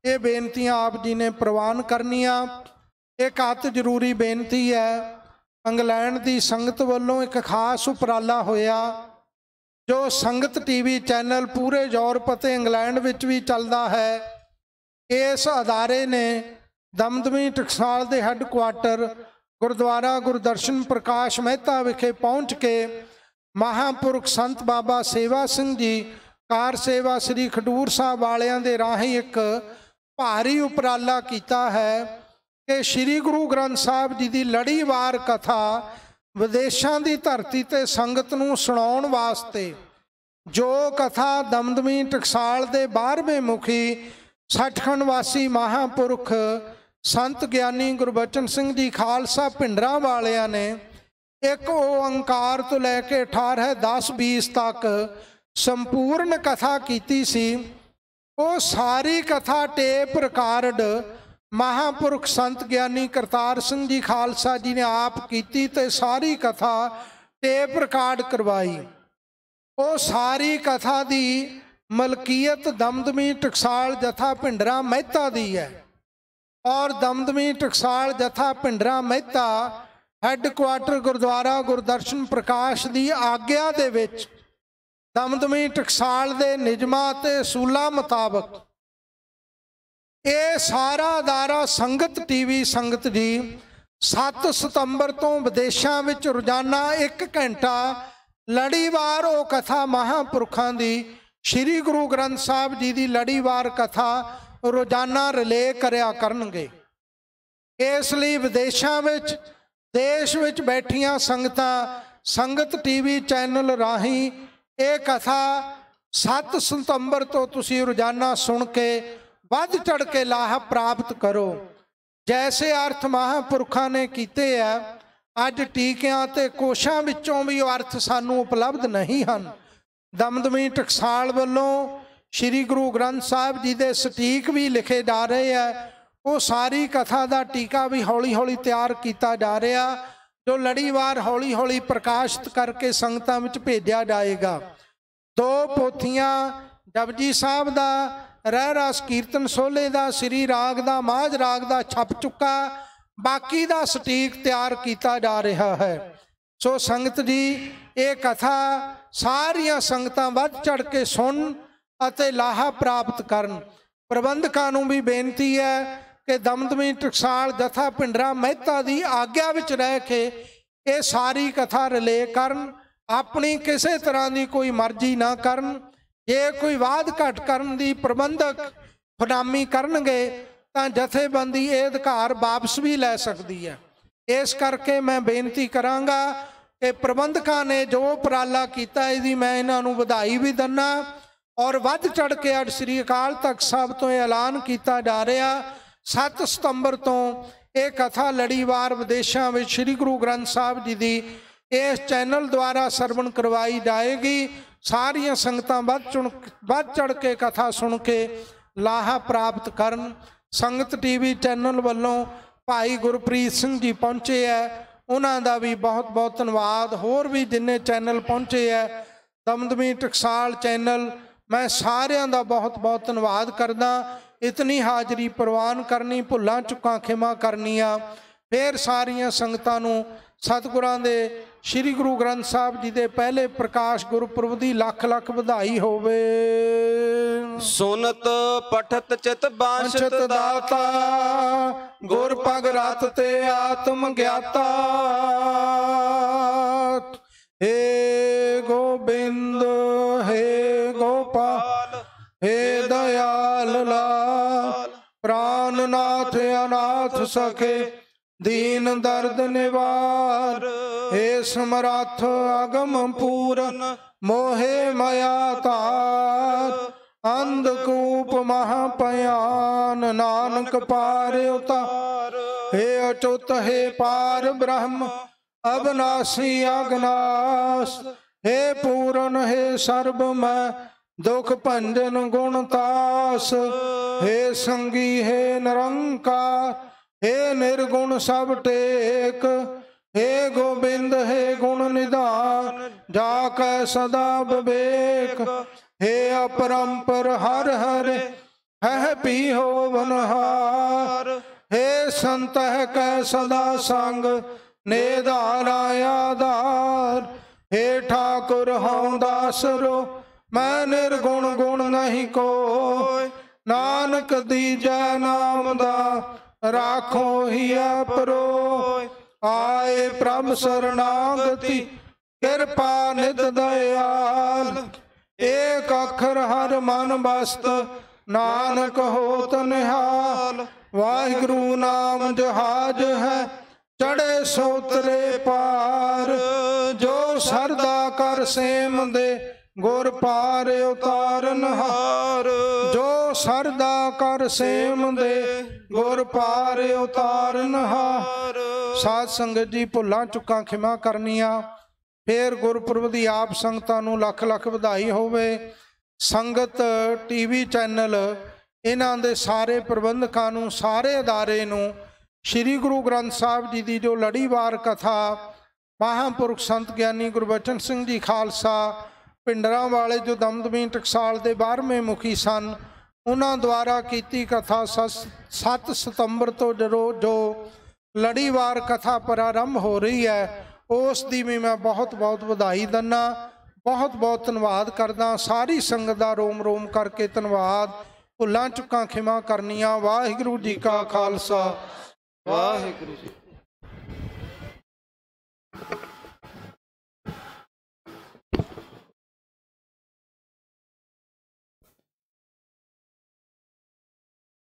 ਇਹ ਬੇਨਤੀਆਂ ਆਪ ਜੀ ਨੇ ਪ੍ਰਵਾਨ ਕਰਨੀਆਂ ਇੱਕ ਹੱਤ ਜ਼ਰੂਰੀ ਬੇਨਤੀ ਹੈ ਇੰਗਲੈਂਡ ਦੀ ਸੰਗਤ ਵੱਲੋਂ ਇੱਕ ਖਾਸ ਉਪਰਾਲਾ ਹੋਇਆ ਜੋ ਸੰਗਤ ਟੀਵੀ ਚੈਨਲ ਪੂਰੇ ਯੂਰਪ ਅਤੇ ਇੰਗਲੈਂਡ ਵਿੱਚ ਵੀ ਚੱਲਦਾ ਹੈ ਇਸ ਅਦਾਰੇ ਨੇ ਦਮਦਮੀ ਟਕਸਾਲ ਦੇ ਹੈੱਡਕੁਆਟਰ ਗੁਰਦੁਆਰਾ ਗੁਰਦਰਸ਼ਨ ਪ੍ਰਕਾਸ਼ ਮਹਿਤਾ ਵਿਖੇ ਪਹੁੰਚ ਕੇ ਮਹਾਪੁਰਖ ਸੰਤ ਬਾਬਾ ਸੇਵਾ ਸਿੰਘ ਜੀ ਕਾਰ ਸੇਵਾ ਸ੍ਰੀ ਖਡੂਰ ਸਾਹਿਬ ਵਾਲਿਆਂ ਦੇ ਰਾਹੀਂ ਇੱਕ ਭਾਰੀ ਉਪਰਾਲਾ ਕੀਤਾ ਹੈ ਕਿ ਸ੍ਰੀ ਗੁਰੂ ਗ੍ਰੰਥ ਸਾਹਿਬ ਜੀ ਦੀ ਲੜੀਵਾਰ ਕਥਾ ਵਿਦੇਸ਼ਾਂ ਦੀ ਧਰਤੀ ਤੇ ਸੰਗਤ ਨੂੰ ਸੁਣਾਉਣ ਵਾਸਤੇ ਜੋ ਕਥਾ ਦਮਦਮੀ ਟਕਸਾਲ ਦੇ 12ਵੇਂ ਮੁਖੀ ਸੱਠਖੰਡ ਵਾਸੀ ਮਹਾਪੁਰਖ ਸੰਤ ਗਿਆਨੀ ਗੁਰਬਚਨ ਸਿੰਘ ਜੀ ਖਾਲਸਾ ਭਿੰਡਰਾ ਵਾਲਿਆਂ ਨੇ ਇੱਕ ਓੰਕਾਰ ਤੋਂ ਲੈ ਕੇ 18 ਹੈ 10 20 ਤੱਕ ਸੰਪੂਰਨ ਕਥਾ ਕੀਤੀ ਸੀ ਉਹ ਸਾਰੀ ਕਥਾ ਟੇਪ ਰਿਕਾਰਡ ਮਹਾਪੁਰਖ ਸੰਤ ਗਿਆਨੀ ਕਰਤਾਰ ਸਿੰਘ ਜੀ ਖਾਲਸਾ ਜੀ ਨੇ ਆਪ ਕੀਤੀ ਤੇ ਸਾਰੀ ਕਥਾ ਟੇਪ ਰਿਕਾਰਡ ਕਰਵਾਈ ਉਹ ਸਾਰੀ ਕਥਾ ਦੀ ਮਲਕੀਅਤ ਦਮਦਮੀ ਟਕਸਾਲ ਜਥਾ ਭਿੰਡਰਾ ਮਹਿਤਾ ਦੀ ਹੈ ਔਰ ਦਮਦਮੀ ਟਕਸਾਲ ਜਥਾ ਭਿੰਡਰਾ ਮਹਿਤਾ ਹੈੱਡਕੁਆਟਰ ਗੁਰਦੁਆਰਾ ਗੁਰਦਰਸ਼ਨ ਪ੍ਰਕਾਸ਼ ਦੀ ਆਗਿਆ ਦੇ ਵਿੱਚ ਦਮਦਮੀ ਟਕਸਾਲ ਦੇ ਨਿਯਮਾਂ ਤੇ ਸੂਲਾ ਮੁਤਾਬਕ ਇਹ ਸਾਰਾ ਦਾਰਾ ਸੰਗਤ ਟੀਵੀ ਸੰਗਤ ਜੀ 7 ਸਤੰਬਰ ਤੋਂ ਵਿਦੇਸ਼ਾਂ ਵਿੱਚ ਰੋਜ਼ਾਨਾ 1 ਘੰਟਾ ਲੜੀਵਾਰ ਉਹ ਕਥਾ ਮਹਾਪੁਰਖਾਂ ਦੀ ਸ੍ਰੀ ਗੁਰੂ ਗ੍ਰੰਥ ਸਾਹਿਬ ਜੀ ਦੀ ਲੜੀਵਾਰ ਕਥਾ ਰੋਜ਼ਾਨਾ ਰਿਲੇ ਕਰਿਆ ਕਰਨਗੇ ਇਸ ਲਈ ਵਿਦੇਸ਼ਾਂ ਵਿੱਚ ਦੇਸ਼ ਵਿੱਚ ਬੈਠੀਆਂ ਸੰਗਤਾਂ ਸੰਗਤ ਟੀਵੀ ਚੈਨਲ ਰਾਹੀਂ ਇਹ ਕਥਾ 7 ਸਤੰਬਰ ਤੋਂ ਤੁਸੀਂ ਰੋਜ਼ਾਨਾ ਸੁਣ ਕੇ ਵੱਧ ਚੜ ਕੇ ਲਾਹਾ ਪ੍ਰਾਪਤ ਕਰੋ ਜੈਸੇ ਅਰਥ ਮਹਾਪੁਰਖਾਂ ਨੇ ਕੀਤੇ ਆ ਅੱਜ ਟੀਕਿਆਂ ਤੇ ਕੋਸ਼ਾਂ ਵਿੱਚੋਂ ਵੀ ਅਰਥ ਸਾਨੂੰ ਉਪਲਬਧ ਨਹੀਂ ਹਨ ਦਮਦਮੀ ਟਕਸਾਲ ਵੱਲੋਂ ਸ੍ਰੀ ਗੁਰੂ ਗ੍ਰੰਥ ਸਾਹਿਬ ਜੀ ਦੇ ਸਟੀਕ ਵੀ ਲਿਖੇ ਜਾ ਰਹੇ ਆ ਉਹ ਸਾਰੀ ਕਥਾ ਦਾ ਟੀਕਾ ਵੀ ਹੌਲੀ-ਹੌਲੀ ਤਿਆਰ ਕੀਤਾ ਜਾ ਰਿਹਾ ਜੋ ਲੜੀਵਾਰ ਹੌਲੀ-ਹੌਲੀ ਪ੍ਰਕਾਸ਼ਿਤ ਕਰਕੇ ਸੰਗਤਾਂ ਵਿੱਚ ਭੇਜਿਆ ਜਾਏਗਾ ਦੋ ਪੋਥੀਆਂ ਜਪਜੀ ਸਾਹਿਬ ਦਾ ਰਹਿ ਰਾਸ ਕੀਰਤਨ ਸੋਲੇ ਦਾ ਸ੍ਰੀ ਰਾਗ ਦਾ ਮਾਝ ਰਾਗ ਦਾ ਛਪ ਚੁੱਕਾ ਬਾਕੀ ਦਾ ਸਟੀਕ ਤਿਆਰ ਕੀਤਾ ਜਾ ਰਿਹਾ ਹੈ ਸੋ ਸੰਗਤ ਜੀ ਇਹ ਕਥਾ ਸਾਰੀਆਂ ਸੰਗਤਾਂ ਵੱਧ ਚੜ ਕੇ ਸੁਣ ਅਤੇ ਲਾਹਾ ਪ੍ਰਾਪਤ ਕਰਨ ਪ੍ਰਬੰਧਕਾਂ ਨੂੰ ਵੀ ਬੇਨਤੀ ਹੈ ਕਿ ਦਮਦਮੀ ਟਕਸਾਲ ਜਥਾ ਪਿੰਡਰਾ ਮਹਿਤਾ ਦੀ ਆਗਿਆ ਵਿੱਚ ਰਹਿ ਕੇ ਇਹ ਸਾਰੀ ਕਥਾ ਰਲੇ ਕਰਨ ਆਪਣੀ ਕਿਸੇ ਤਰ੍ਹਾਂ ਦੀ ਕੋਈ ਮਰਜ਼ੀ ਨਾ ਕਰਨ ਜੇ ਕੋਈ ਵਾਦ ਘਟ ਕਰਨ ਦੀ ਪ੍ਰਬੰਧਕ ਫਨਾਮੀ ਕਰਨਗੇ ਤਾਂ ਜਥੇਬੰਦੀ ਇਹ ਅਧਿਕਾਰ ਵਾਪਸ ਵੀ ਲੈ ਸਕਦੀ ਹੈ ਇਸ ਕਰਕੇ ਮੈਂ ਬੇਨਤੀ ਕਰਾਂਗਾ ਕਿ ਪ੍ਰਬੰਧਕਾਂ ਨੇ ਜੋ ਉਪਰਾਲਾ ਕੀਤਾ ਇਹਦੀ ਮੈਂ ਇਹਨਾਂ ਨੂੰ ਵਧਾਈ ਵੀ ਦਿੰਨਾ ਔਰ ਵੱਧ ਚੜ ਕੇ ਅੱਜ ਸ੍ਰੀ ਅਕਾਲ ਤਖਤ ਸਾਹਿਬ ਤੋਂ ਐਲਾਨ ਕੀਤਾ ਜਾ ਰਿਹਾ 7 ਸਤੰਬਰ ਤੋਂ ਇਹ ਕਥਾ ਲੜੀਵਾਰ ਵਿਦੇਸ਼ਾਂ ਵਿੱਚ ਸ੍ਰੀ ਗੁਰੂ ਗ੍ਰੰਥ ਸਾਹਿਬ ਜੀ ਦੀ ਇਸ ਚੈਨਲ ਦੁਆਰਾ ਸਰਵਣ ਕਰਵਾਈ ਜਾਏਗੀ ਸਾਰੀਆਂ ਸੰਗਤਾਂ ਵੱਧ ਚੁਣ ਵੱਧ ਚੜ ਕੇ ਕਥਾ ਸੁਣ ਕੇ ਲਾਹਾ ਪ੍ਰਾਪਤ ਕਰਨ ਸੰਗਤ ਟੀਵੀ ਚੈਨਲ ਵੱਲੋਂ ਭਾਈ ਗੁਰਪ੍ਰੀਤ ਸਿੰਘ ਜੀ ਪਹੁੰਚੇ ਐ ਉਹਨਾਂ ਦਾ ਵੀ ਬਹੁਤ ਬਹੁਤ ਧੰਨਵਾਦ ਹੋਰ ਵੀ ਜਿੰਨੇ ਚੈਨਲ ਪਹੁੰਚੇ ਐ ਦਮਦਮੀ ਟਕਸਾਲ ਚੈਨਲ ਮੈਂ ਸਾਰਿਆਂ ਦਾ ਬਹੁਤ ਬਹੁਤ ਧੰਨਵਾਦ ਕਰਦਾ ਇਤਨੀ ਹਾਜ਼ਰੀ ਪ੍ਰਵਾਨ ਕਰਨੀ ਭੁੱਲਾਂ ਚੁੱਕਾਂ ਖਿਮਾ ਕਰਨੀਆਂ ਫੇਰ ਸਾਰੀਆਂ ਸੰਗਤਾਂ ਨੂੰ ਸਤਿਗੁਰਾਂ ਦੇ ਸ੍ਰੀ ਗੁਰੂ ਗ੍ਰੰਥ ਸਾਹਿਬ ਜੀ ਦੇ ਪਹਿਲੇ ਪ੍ਰਕਾਸ਼ ਗੁਰਪੁਰਬ ਦੀ ਲੱਖ ਲੱਖ ਵਧਾਈ ਹੋਵੇ ਸੁਨਤ ਪਠਤ ਚਿਤ ਬਾਸ਼ਤ ਦਾਤਾ ਗੁਰ ਪਗ ਰਤ ਤੇ ਆਤਮ ਗਿਆਤਾ ਏ ਗੋਬਿੰਦ ਹੈ ਗੋਪਾਲ ਹੈ ਦਇਆਲ ਪ੍ਰਾਨ ਪ੍ਰਾਨਨਾਥ ਅਨਾਥ ਸਖੇ दीन दर्द निवार हे ਸਮਰੱਥ अगम पूरन मोहे माया ਤਾਰ अंध कूप ਮਹਾ ਭਿਆਨ ਨਾਨਕ ਪਾਰ ਉਤਾਰ हे अचुत हे पार ब्रह्म अबनासी अग्नास हे पूरन हे सर्व मैं दुख भंजन गुणतास हे संगी हे निरंकार हे निर्गुण सब टेक हे गोविंद हे गुण निधान जा सदा विवेक हे अपरंपर हर हर है पी हो वनहार हे संत है कै सदा संग नेदारा आधार हे ठाकुर हूँ दास रो ਮੈਂ ਨਿਰਗੁਣ ਗੁਣ ਨਹੀਂ ਕੋਈ ਨਾਨਕ ਦੀ ਜੈ ਨਾਮ ਦਾ ਰਾਖੋ ਹਿਆ ਪਰੋ ਆਏ ਪ੍ਰਮ ਸਰਣਾਗਤੀ ਕਿਰਪਾ ਨਿਤ ਦਇਆਲ ਏਕ ਅਖਰ ਹਰ ਮਨ ਬਸਤ ਨਾਨਕ ਹੋਤ ਨਿਹਾਲ ਵਾਹਿਗੁਰੂ ਨਾਮ ਜਹਾਜ ਹੈ ਚੜੇ ਸੋਤਰੇ ਪਾਰ ਜੋ ਸਰਦਾ ਕਰ ਸੇਮ ਦੇ ਗੁਰ ਪਾਰ ਉਤਾਰਨ ਹਾਰ ਜੋ ਸਰਦਾ ਕਰ ਸੇਮ ਦੇ ਗੁਰ ਪਾਰ ਉਤਾਰਨ ਹਾਰ ਸਾਧ ਸੰਗਤ ਜੀ ਭੁੱਲਾਂ ਚੁੱਕਾਂ ਖਿਮਾ ਕਰਨੀਆਂ ਫੇਰ ਗੁਰਪੁਰਬ ਦੀ ਆਪ ਸੰਗਤਾਂ ਨੂੰ ਲੱਖ ਲੱਖ ਵਧਾਈ ਹੋਵੇ ਸੰਗਤ ਟੀਵੀ ਚੈਨਲ ਇਹਨਾਂ ਦੇ ਸਾਰੇ ਪ੍ਰਬੰਧਕਾਂ ਨੂੰ ਸਾਰੇ ਅਦਾਰੇ ਨੂੰ ਸ੍ਰੀ ਗੁਰੂ ਗ੍ਰੰਥ ਸਾਹਿਬ ਜੀ ਦੀ ਜੋ ਲੜੀਵਾਰ ਕਥਾ ਮਹਾਂਪੁਰਖ ਸੰਤ ਗਿਆਨੀ ਗੁਰਬਚਨ ਸਿੰਘ ਜੀ ਖਾਲਸਾ ਪਿੰਡਰਾਂ ਵਾਲੇ ਜੋ ਦਮਦਮੀ ਟਕਸਾਲ ਦੇ 12ਵੇਂ ਮੁਖੀ ਸਨ ਉਹਨਾਂ ਦੁਆਰਾ ਕੀਤੀ ਕਥਾ 7 ਸਤੰਬਰ ਤੋਂ ਜੋ ਲੜੀਵਾਰ ਕਥਾ ਪ੍ਰਾਰੰਭ ਹੋ ਰਹੀ ਹੈ ਉਸ ਦੀ ਵੀ ਮੈਂ ਬਹੁਤ ਬਹੁਤ ਵਧਾਈ ਦਿੰਨਾ ਬਹੁਤ ਬਹੁਤ ਧੰਨਵਾਦ ਕਰਦਾ ਸਾਰੀ ਸੰਗਤ ਦਾ ਰੋਮ ਰੋਮ ਕਰਕੇ ਧੰਨਵਾਦ ਭੁੱਲਾਂ ਚੁੱਕਾਂ ਖਿਮਾ ਕਰਨੀਆਂ ਵਾਹਿਗੁਰੂ ਜੀ ਕਾ ਖਾਲਸਾ ਵਾਹਿਗੁਰੂ ਜੀ